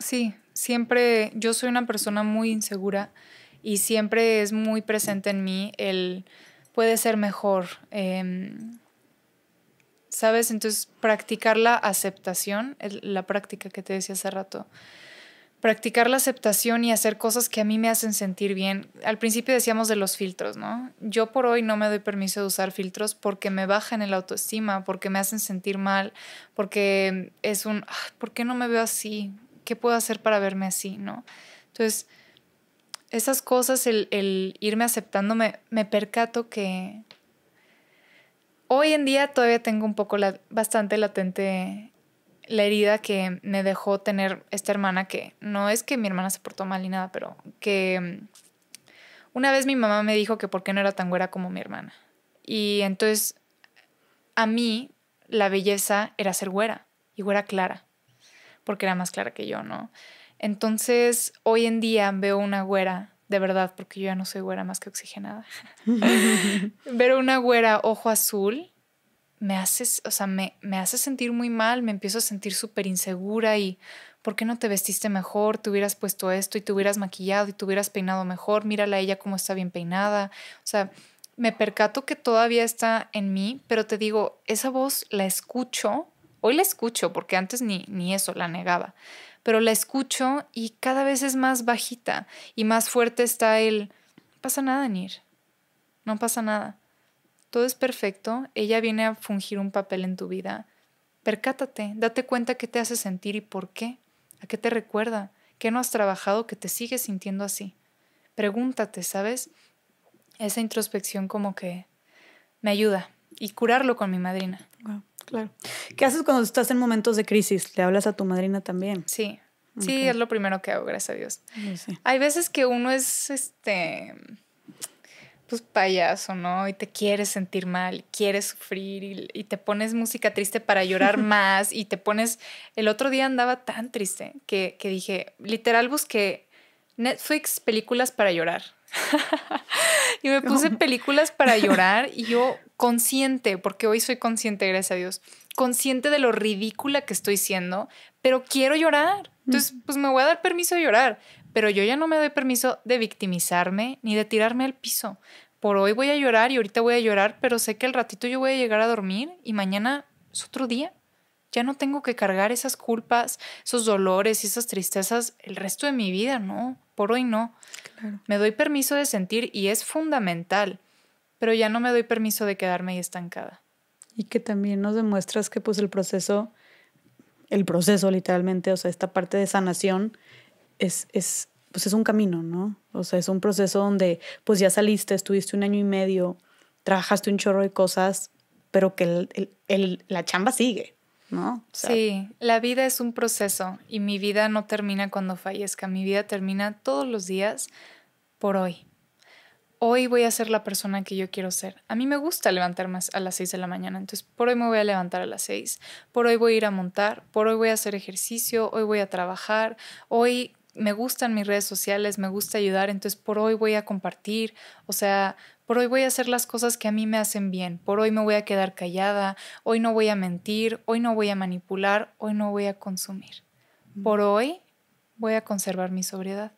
Sí, siempre yo soy una persona muy insegura y siempre es muy presente en mí el puede ser mejor. Eh, ¿sabes? Entonces, practicar la aceptación, la práctica que te decía hace rato. Practicar la aceptación y hacer cosas que a mí me hacen sentir bien. Al principio decíamos de los filtros, ¿no? Yo por hoy no me doy permiso de usar filtros porque me bajan el autoestima, porque me hacen sentir mal, porque es un, ¿por qué no me veo así? ¿Qué puedo hacer para verme así, ¿no? Entonces, esas cosas, el, el irme aceptando, me, me percato que, Hoy en día todavía tengo un poco la, bastante latente la herida que me dejó tener esta hermana, que no es que mi hermana se portó mal ni nada, pero que mm, una vez mi mamá me dijo que por qué no era tan güera como mi hermana. Y entonces a mí la belleza era ser güera y güera clara, porque era más clara que yo, ¿no? Entonces hoy en día veo una güera de verdad, porque yo ya no soy güera más que oxigenada. (laughs) Ver una güera ojo azul me hace, o sea, me, me hace sentir muy mal, me empiezo a sentir súper insegura y ¿por qué no te vestiste mejor? Te hubieras puesto esto y te hubieras maquillado y te hubieras peinado mejor, mírala a ella cómo está bien peinada. O sea, me percato que todavía está en mí, pero te digo, esa voz la escucho, hoy la escucho porque antes ni, ni eso la negaba, pero la escucho y cada vez es más bajita y más fuerte está el, no pasa nada, Nir, no pasa nada. Todo es perfecto, ella viene a fungir un papel en tu vida. Percátate, date cuenta qué te hace sentir y por qué, a qué te recuerda, qué no has trabajado que te sigues sintiendo así. Pregúntate, ¿sabes? Esa introspección como que me ayuda y curarlo con mi madrina. Claro. ¿Qué haces cuando estás en momentos de crisis? ¿Le hablas a tu madrina también? Sí. Sí, es lo primero que hago, gracias a Dios. Hay veces que uno es este pues payaso, ¿no? Y te quieres sentir mal, quieres sufrir y, y te pones música triste para llorar (laughs) más y te pones... El otro día andaba tan triste que, que dije, literal busqué Netflix películas para llorar (laughs) y me puse películas para (laughs) llorar y yo consciente, porque hoy soy consciente, gracias a Dios, consciente de lo ridícula que estoy siendo, pero quiero llorar. Entonces, pues me voy a dar permiso de llorar, pero yo ya no me doy permiso de victimizarme ni de tirarme al piso. Por hoy voy a llorar y ahorita voy a llorar, pero sé que el ratito yo voy a llegar a dormir y mañana es otro día. Ya no tengo que cargar esas culpas, esos dolores y esas tristezas el resto de mi vida, ¿no? Por hoy no. Me doy permiso de sentir y es fundamental, pero ya no me doy permiso de quedarme ahí estancada. Y que también nos demuestras que pues el proceso, el proceso literalmente, o sea, esta parte de sanación es, es, pues es un camino, ¿no? O sea, es un proceso donde pues ya saliste, estuviste un año y medio, trabajaste un chorro de cosas, pero que la chamba sigue. ¿no? sí, la vida es un proceso y mi vida no termina cuando fallezca, mi vida termina todos los días por hoy. Hoy voy a ser la persona que yo quiero ser. A mí me gusta levantarme a las 6 de la mañana, entonces por hoy me voy a levantar a las 6, por hoy voy a ir a montar, por hoy voy a hacer ejercicio, hoy voy a trabajar, hoy me gustan mis redes sociales, me gusta ayudar, entonces por hoy voy a compartir, o sea, por hoy voy a hacer las cosas que a mí me hacen bien. Por hoy me voy a quedar callada. Hoy no voy a mentir. Hoy no voy a manipular. Hoy no voy a consumir. Mm. Por hoy voy a conservar mi sobriedad.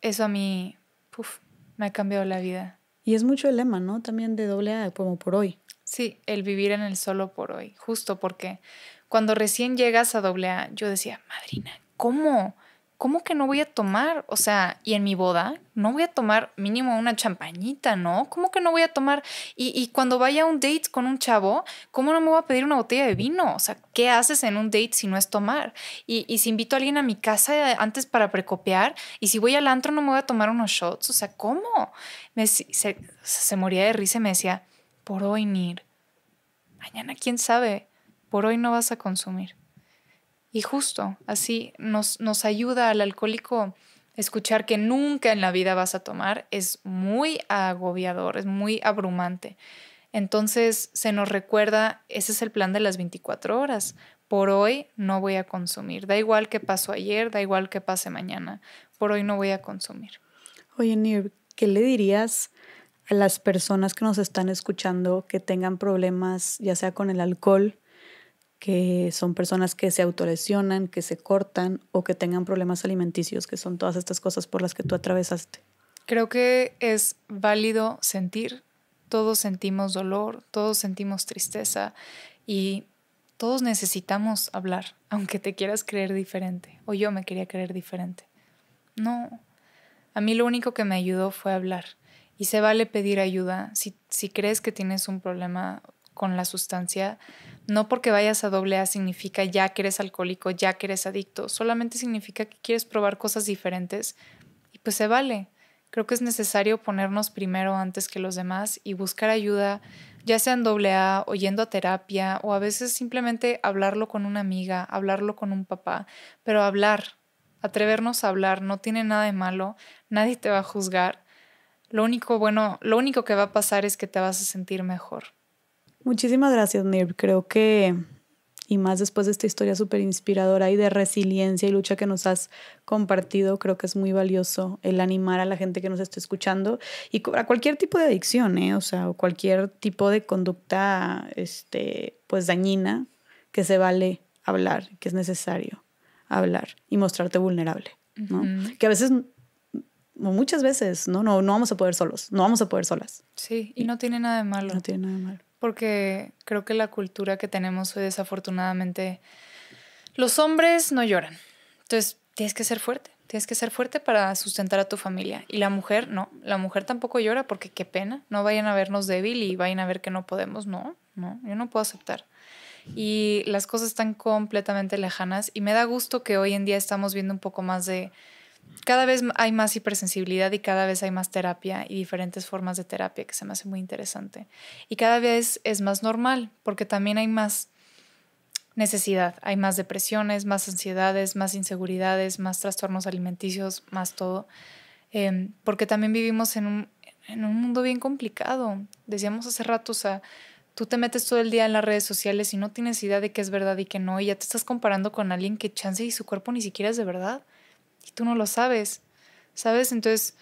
Eso a mí puf, me ha cambiado la vida. Y es mucho el lema, ¿no? También de AA como por hoy. Sí, el vivir en el solo por hoy. Justo porque cuando recién llegas a doble yo decía, madrina, ¿cómo? ¿cómo que no voy a tomar? O sea, y en mi boda, no voy a tomar mínimo una champañita, ¿no? ¿Cómo que no voy a tomar? Y, cuando vaya a un date con un chavo, ¿cómo no me voy a pedir una botella de vino? O sea, ¿qué haces en un date si no es tomar? Y, si invito a alguien a mi casa antes para precopiar, y si voy al antro no me voy a tomar unos shots, o sea, ¿cómo? Me, se, se moría de risa y me decía, por hoy, Nir, mañana quién sabe, por hoy no vas a consumir. Y justo así nos, nos ayuda al alcohólico escuchar que nunca en la vida vas a tomar. Es muy agobiador, es muy abrumante. Entonces se nos recuerda, ese es el plan de las 24 horas. Por hoy no voy a consumir. Da igual que pasó ayer, da igual que pase mañana. Por hoy no voy a consumir. Oye, Nir, ¿qué le dirías a las personas que nos están escuchando que tengan problemas, ya sea con el alcohol que son personas que se autolesionan, que se cortan o que tengan problemas alimenticios, que son todas estas cosas por las que tú atravesaste. Creo que es válido sentir, todos sentimos dolor, todos sentimos tristeza y todos necesitamos hablar, (laughs) aunque te quieras creer diferente, o yo me quería creer diferente. No, a mí lo único que me ayudó fue hablar y se vale pedir ayuda si, si crees que tienes un problema con la sustancia no porque vayas a doble A significa ya que eres alcohólico, ya que eres adicto, solamente significa que quieres probar cosas diferentes y pues se vale. Creo que es necesario ponernos primero antes que los demás y buscar ayuda, ya sea en doble A o a terapia o a veces simplemente hablarlo con una amiga, hablarlo con un papá, pero hablar, atrevernos a hablar, no tiene nada de malo, nadie te va a juzgar. Lo único bueno, lo único que va a pasar es que te vas a sentir mejor. Muchísimas gracias, Nir. Creo que, y más después de esta historia súper inspiradora y de resiliencia y lucha que nos has compartido, creo que es muy valioso el animar a la gente que nos está escuchando y a cualquier tipo de adicción, ¿eh? o sea, cualquier tipo de conducta este, pues dañina que se vale hablar, que es necesario hablar y mostrarte vulnerable, ¿no? Que a veces muchas veces, ¿no? No, no vamos a poder solos, no vamos a poder solas. Sí, y no tiene nada de malo. No tiene nada de malo porque creo que la cultura que tenemos hoy desafortunadamente, los hombres no lloran. Entonces, tienes que ser fuerte, tienes que ser fuerte para sustentar a tu familia. Y la mujer, no, la mujer tampoco llora porque qué pena, no vayan a vernos débil y vayan a ver que no podemos, no, no, yo no puedo aceptar. Y las cosas están completamente lejanas y me da gusto que hoy en día estamos viendo un poco más de cada vez hay más hipersensibilidad y cada vez hay más terapia y diferentes formas de terapia que se me hace muy interesante. Y cada vez es más normal porque también hay más necesidad, hay más depresiones, más ansiedades, más inseguridades, más trastornos alimenticios, más todo, em, porque también vivimos en un, mundo bien complicado. Decíamos hace rato, o sea, tú te metes todo el día en las redes sociales y no tienes idea de qué es verdad y qué no, y ya te estás comparando con alguien que chance y su cuerpo ni siquiera es de verdad y tú no lo sabes, ¿sabes? Entonces,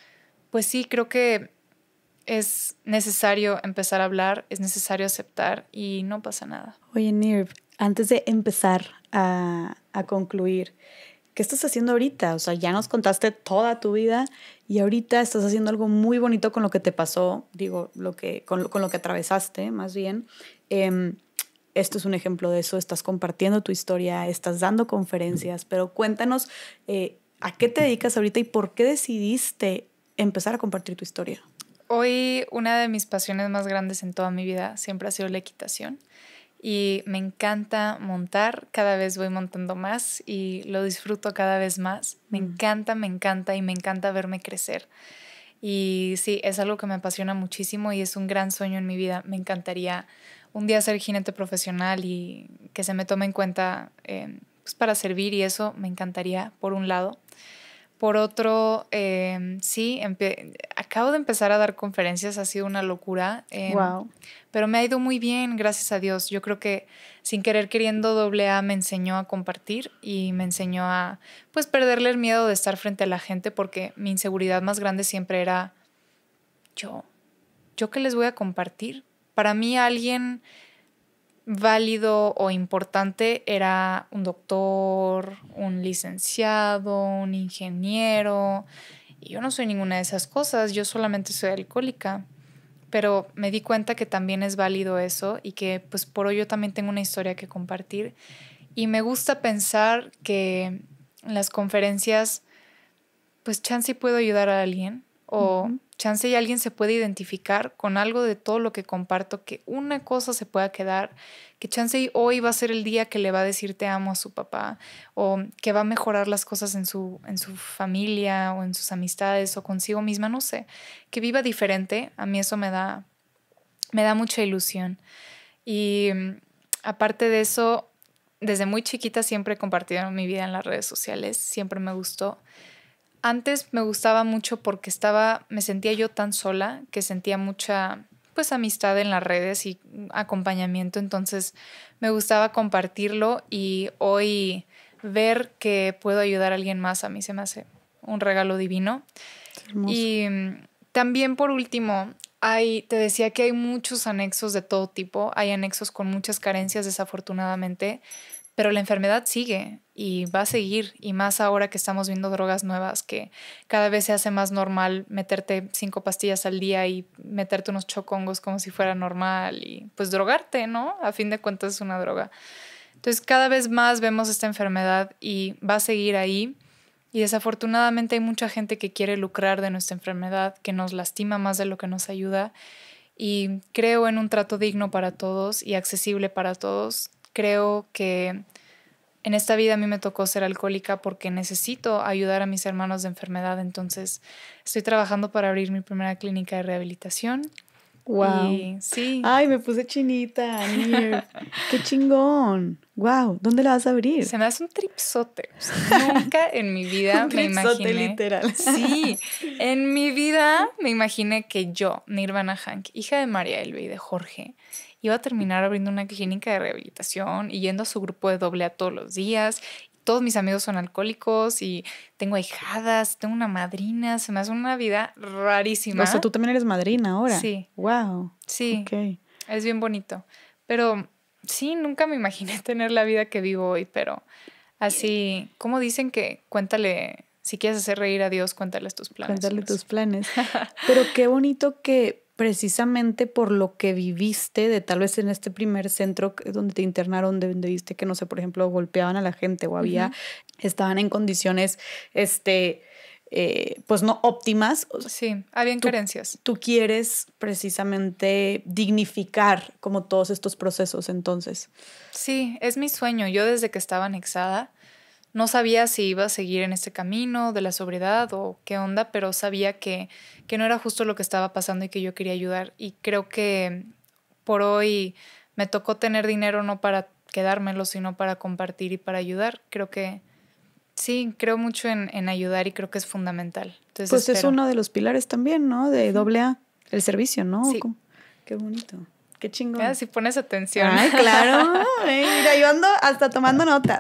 pues sí, creo que es necesario empezar a hablar, es necesario aceptar y no pasa nada. Oye, Nirv, antes de empezar a, concluir, ¿qué estás haciendo ahorita? O sea, ya nos contaste toda tu vida y ahorita estás haciendo algo muy bonito con lo que te pasó, digo, lo que, con, lo, que atravesaste, más bien. Em, esto es un ejemplo de eso, estás compartiendo tu historia, estás dando conferencias, pero cuéntanos eh, ¿A qué te dedicas ahorita y por qué decidiste empezar a compartir tu historia? Hoy una de mis pasiones más grandes en toda mi vida siempre ha sido la equitación y me encanta montar, cada vez voy montando más y lo disfruto cada vez más. Me mm. encanta, me encanta y me encanta verme crecer. Y sí, es algo que me apasiona muchísimo y es un gran sueño en mi vida. Me encantaría un día ser jinete profesional y que se me tome en cuenta eh, para servir y eso me encantaría, por un lado. Por otro, em, sí, acabo de empezar a dar conferencias, ha sido una locura. wow. Em, pero me ha ido muy bien, gracias a Dios. Yo creo que sin querer queriendo, doble a me enseñó a compartir y me enseñó a pues perderle el miedo de estar frente a la gente porque mi inseguridad más grande siempre era yo. ¿Yo qué les voy a compartir? Para mí alguien válido o importante era un doctor, un licenciado, un ingeniero. Y yo no soy ninguna de esas cosas, yo solamente soy alcohólica. Pero me di cuenta que también es válido eso y que pues por hoy yo también tengo una historia que compartir. Y me gusta pensar que en las conferencias, pues chance puedo ayudar a alguien o chance y alguien se puede identificar con algo de todo lo que comparto, que una cosa se pueda quedar, que chance hoy va a ser el día que le va a decir te amo a su papá, o que va a mejorar las cosas en su, en su familia o en sus amistades o consigo misma, no sé, que viva diferente, a mí eso me da, me da mucha ilusión. Y mm, aparte de eso, desde muy chiquita siempre he compartido mi vida en las redes sociales, siempre me gustó. Antes me gustaba mucho porque estaba, me sentía yo tan sola que sentía mucha pues amistad en las redes y acompañamiento, entonces me gustaba compartirlo y hoy ver que puedo ayudar a alguien más a mí se me hace un regalo divino. Y mm, también por último, hay, te decía que hay muchos anexos de todo tipo, hay anexos con muchas carencias desafortunadamente, pero la enfermedad sigue y va a seguir, y más ahora que estamos viendo drogas nuevas, que cada vez se hace más normal meterte cinco pastillas al día y meterte unos chocongos como si fuera normal y pues drogarte, ¿no? A fin de cuentas es una droga. Entonces cada vez más vemos esta enfermedad y va a seguir ahí. Y desafortunadamente hay mucha gente que quiere lucrar de nuestra enfermedad, que nos lastima más de lo que nos ayuda. Y creo en un trato digno para todos y accesible para todos creo que en esta vida a mí me tocó ser alcohólica porque necesito ayudar a mis hermanos de enfermedad. Entonces, estoy trabajando para abrir mi primera clínica de rehabilitación. Wow. sí. Ay, me puse chinita, (laughs) Qué chingón. Wow, ¿dónde la vas a abrir? Se me hace un tripsote. (laughs) nunca en mi vida me imaginé. literal. Sí, (laughs) en mi vida me imaginé que yo, Nirvana Hank, hija de María elvi y de Jorge, iba a terminar abriendo una clínica de rehabilitación y yendo a su grupo de doble a todos los días. Todos mis amigos son alcohólicos y tengo ahijadas, tengo una madrina, se me hace una vida rarísima. O sea, tú también eres madrina ahora. Sí. Wow. Sí. Okay. Es bien bonito. Pero sí, nunca me imaginé (laughs) tener la vida que vivo hoy, pero así, como dicen que cuéntale si quieres hacer reír a Dios, cuéntale tus planes. Cuéntale tus (laughs) planes. Pero qué bonito que precisamente por lo que viviste de tal vez en este primer centro donde te internaron, donde viste que, no sé, por ejemplo, golpeaban a la gente o había, estaban en condiciones, este, eh, pues no óptimas. Sí, había carencias. Tú quieres precisamente dignificar como todos estos procesos, entonces. Sí, es mi sueño. Yo desde que estaba anexada, no sabía si iba a seguir en este camino de la sobriedad o qué onda, pero sabía que, que no era justo lo que estaba pasando y que yo quería ayudar. Y creo que por hoy me tocó tener dinero no para quedármelo, sino para compartir y para ayudar. Creo que sí, creo mucho en, ayudar y creo que es fundamental. Entonces, pues es uno de los pilares también, ¿no? De doble A, el servicio, ¿no? Sí. Qué bonito. Qué chingón. Ah, si pones atención. Ah, (laughs) Ay, claro. mira, yo ando hasta tomando notas.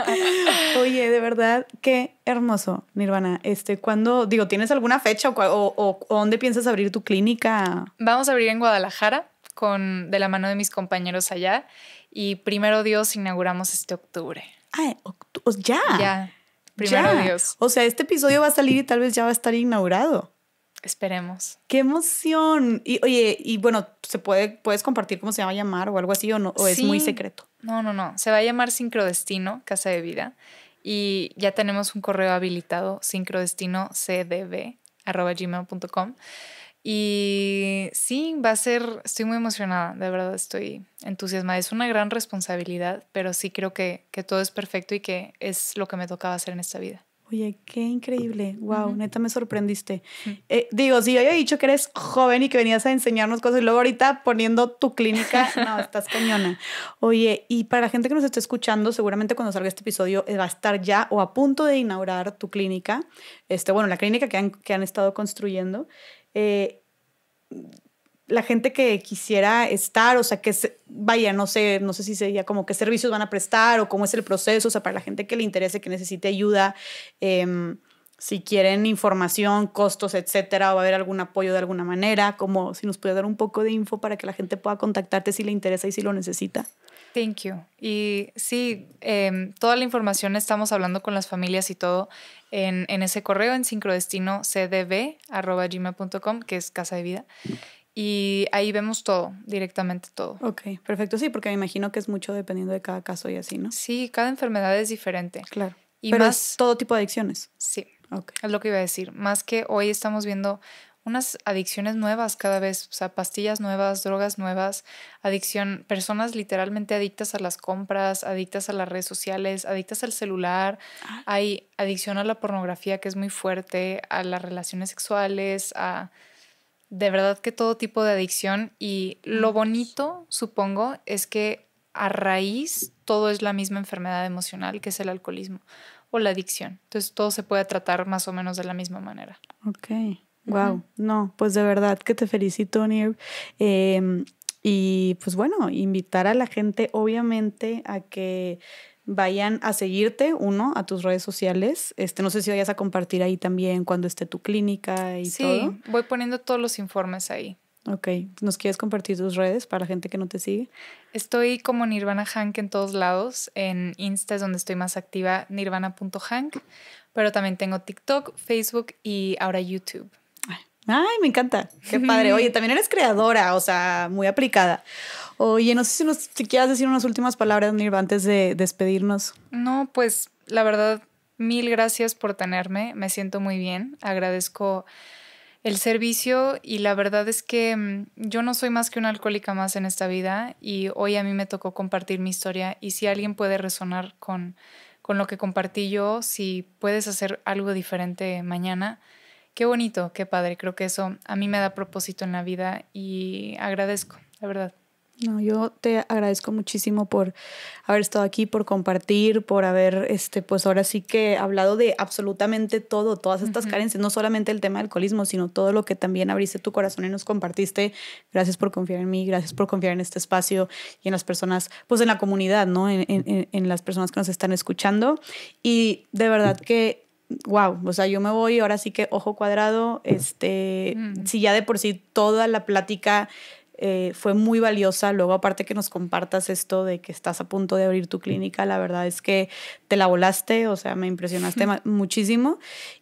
(laughs) Oye, de verdad, qué hermoso, Nirvana. Este, ¿cuándo, digo, tienes alguna fecha o, o, o dónde piensas abrir tu clínica? Vamos a abrir en Guadalajara con, de la mano de mis compañeros allá. Y primero Dios inauguramos este octubre. ¡Ah! ya. Ya. Primero Dios. O sea, este episodio va a salir y tal vez ya va a estar inaugurado. Esperemos. ¡Qué emoción! Y oye, y bueno, se puede, puedes compartir cómo se va a llamar o algo así, o no, o es muy secreto. No, no, no. Se va a llamar Sincrodestino, Casa de Vida. Y ya tenemos un correo habilitado, sincrodestinocdb.com. Y sí, va a ser, estoy muy emocionada, de verdad estoy entusiasmada. Es una gran responsabilidad, pero sí creo que, que todo es perfecto y que es lo que me tocaba hacer en esta vida oye, qué increíble, wow, neta me sorprendiste. Eh, digo, si yo había dicho que eres joven y que venías a enseñarnos cosas y luego ahorita poniendo tu clínica, (laughs) no, estás cañona. Oye, y para la gente que nos está escuchando, seguramente cuando salga este episodio eh, va a estar ya o a punto de inaugurar tu clínica, este, bueno, la clínica que han, que han estado construyendo. Eh, la gente que quisiera estar, o sea, que se, vaya, no sé, no sé si sería como qué servicios van a prestar o cómo es el proceso, o sea, para la gente que le interese, que necesite ayuda, em, si quieren información, costos, etcétera, o va a haber algún apoyo de alguna manera, como si nos puede dar un poco de info para que la gente pueda contactarte si le interesa y si lo necesita. Thank you. Y sí, em, toda la información estamos hablando con las familias y todo en, ese correo en sincrodestino que es Casa de Vida y ahí vemos todo, directamente todo. Ok, perfecto. Sí, porque me imagino que es mucho dependiendo de cada caso y así, ¿no? Sí, cada enfermedad es diferente. Claro. Y más todo tipo de adicciones. Sí. Es lo que iba a decir. Más que hoy estamos viendo unas adicciones nuevas cada vez, o sea, pastillas nuevas, drogas nuevas, adicción, personas literalmente adictas a las compras, adictas a las redes sociales, adictas al celular, ah. hay adicción a la pornografía que es muy fuerte, a las relaciones sexuales, a de verdad que todo tipo de adicción y lo bonito, supongo, es que a raíz todo es la misma enfermedad emocional que es el alcoholismo o la adicción. Entonces todo se puede tratar más o menos de la misma manera. Ok. Wow, no, pues de verdad que te felicito, Nir. Em, y pues bueno, invitar a la gente obviamente a que vayan a seguirte, uno, a tus redes sociales. Este, no sé si vayas a compartir ahí también cuando esté tu clínica y todo. Sí, voy poniendo todos los informes ahí. Ok, ¿nos quieres compartir tus redes para la gente que no te sigue? Estoy como Nirvana Hank en todos lados. En Insta es donde estoy más activa, nirvana.hank. Pero también tengo TikTok, Facebook y ahora YouTube. Ay, me encanta. Qué padre. Oye, también eres creadora, o sea, muy aplicada. Oye, no sé si, nos, quieras decir unas últimas palabras, Nirva, antes de despedirnos. No, pues la verdad, mil gracias por tenerme. Me siento muy bien. Agradezco el servicio y la verdad es que mm, yo no soy más que una alcohólica más en esta vida y hoy a mí me tocó compartir mi historia y si alguien puede resonar con, con lo que compartí yo, si puedes hacer algo diferente mañana, Qué bonito, qué padre. Creo que eso a mí me da propósito en la vida y agradezco, la verdad. No, yo te agradezco muchísimo por haber estado aquí, por compartir, por haber, este, pues ahora sí que hablado de absolutamente todo, todas estas carencias, no solamente el tema del alcoholismo, sino todo lo que también abriste tu corazón y nos compartiste. Gracias por confiar en mí, gracias por confiar en este espacio y en las personas, pues en la comunidad, ¿no? En, en, en las personas que nos están escuchando. Y de verdad que wow, o sea, yo me voy, ahora sí que ojo cuadrado, este, mm. si ya de por sí toda la plática eh, fue muy valiosa, luego aparte que nos compartas esto de que estás a punto de abrir tu clínica, la verdad es que te la volaste, o sea, me impresionaste muchísimo.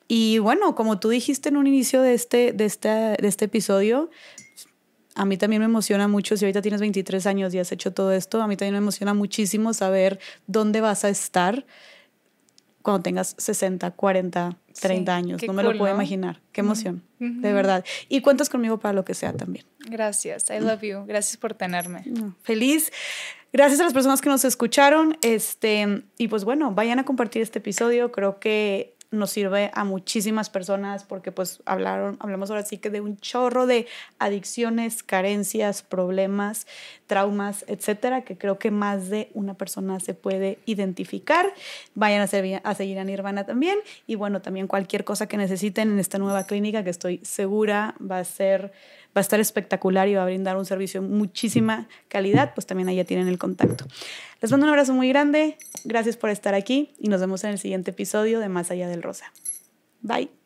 Y bueno, como tú dijiste en un inicio de este, de de este episodio, a mí también me emociona mucho, si ahorita tienes 23 años y has hecho todo esto, a mí también me emociona muchísimo saber dónde vas a estar cuando tengas 60, 40, 30 años. No me lo puedo imaginar. Qué emoción, de verdad. Y cuentas conmigo para lo que sea también. Gracias, I love you. Gracias por tenerme. Feliz. Gracias a las personas que nos escucharon. Este, y pues bueno, vayan a compartir este episodio. Creo que nos sirve a muchísimas personas porque pues hablaron, hablamos ahora sí que de un chorro de adicciones, carencias, problemas, traumas, etcétera, que creo que más de una persona se puede identificar. Vayan a, a seguir a Nirvana también y bueno, también cualquier cosa que necesiten en esta nueva clínica que estoy segura va a ser va a estar espectacular y va a brindar un servicio de muchísima calidad, pues también allá tienen el contacto. Les mando un abrazo muy grande, gracias por estar aquí y nos vemos en el siguiente episodio de Más Allá del Rosa. Bye.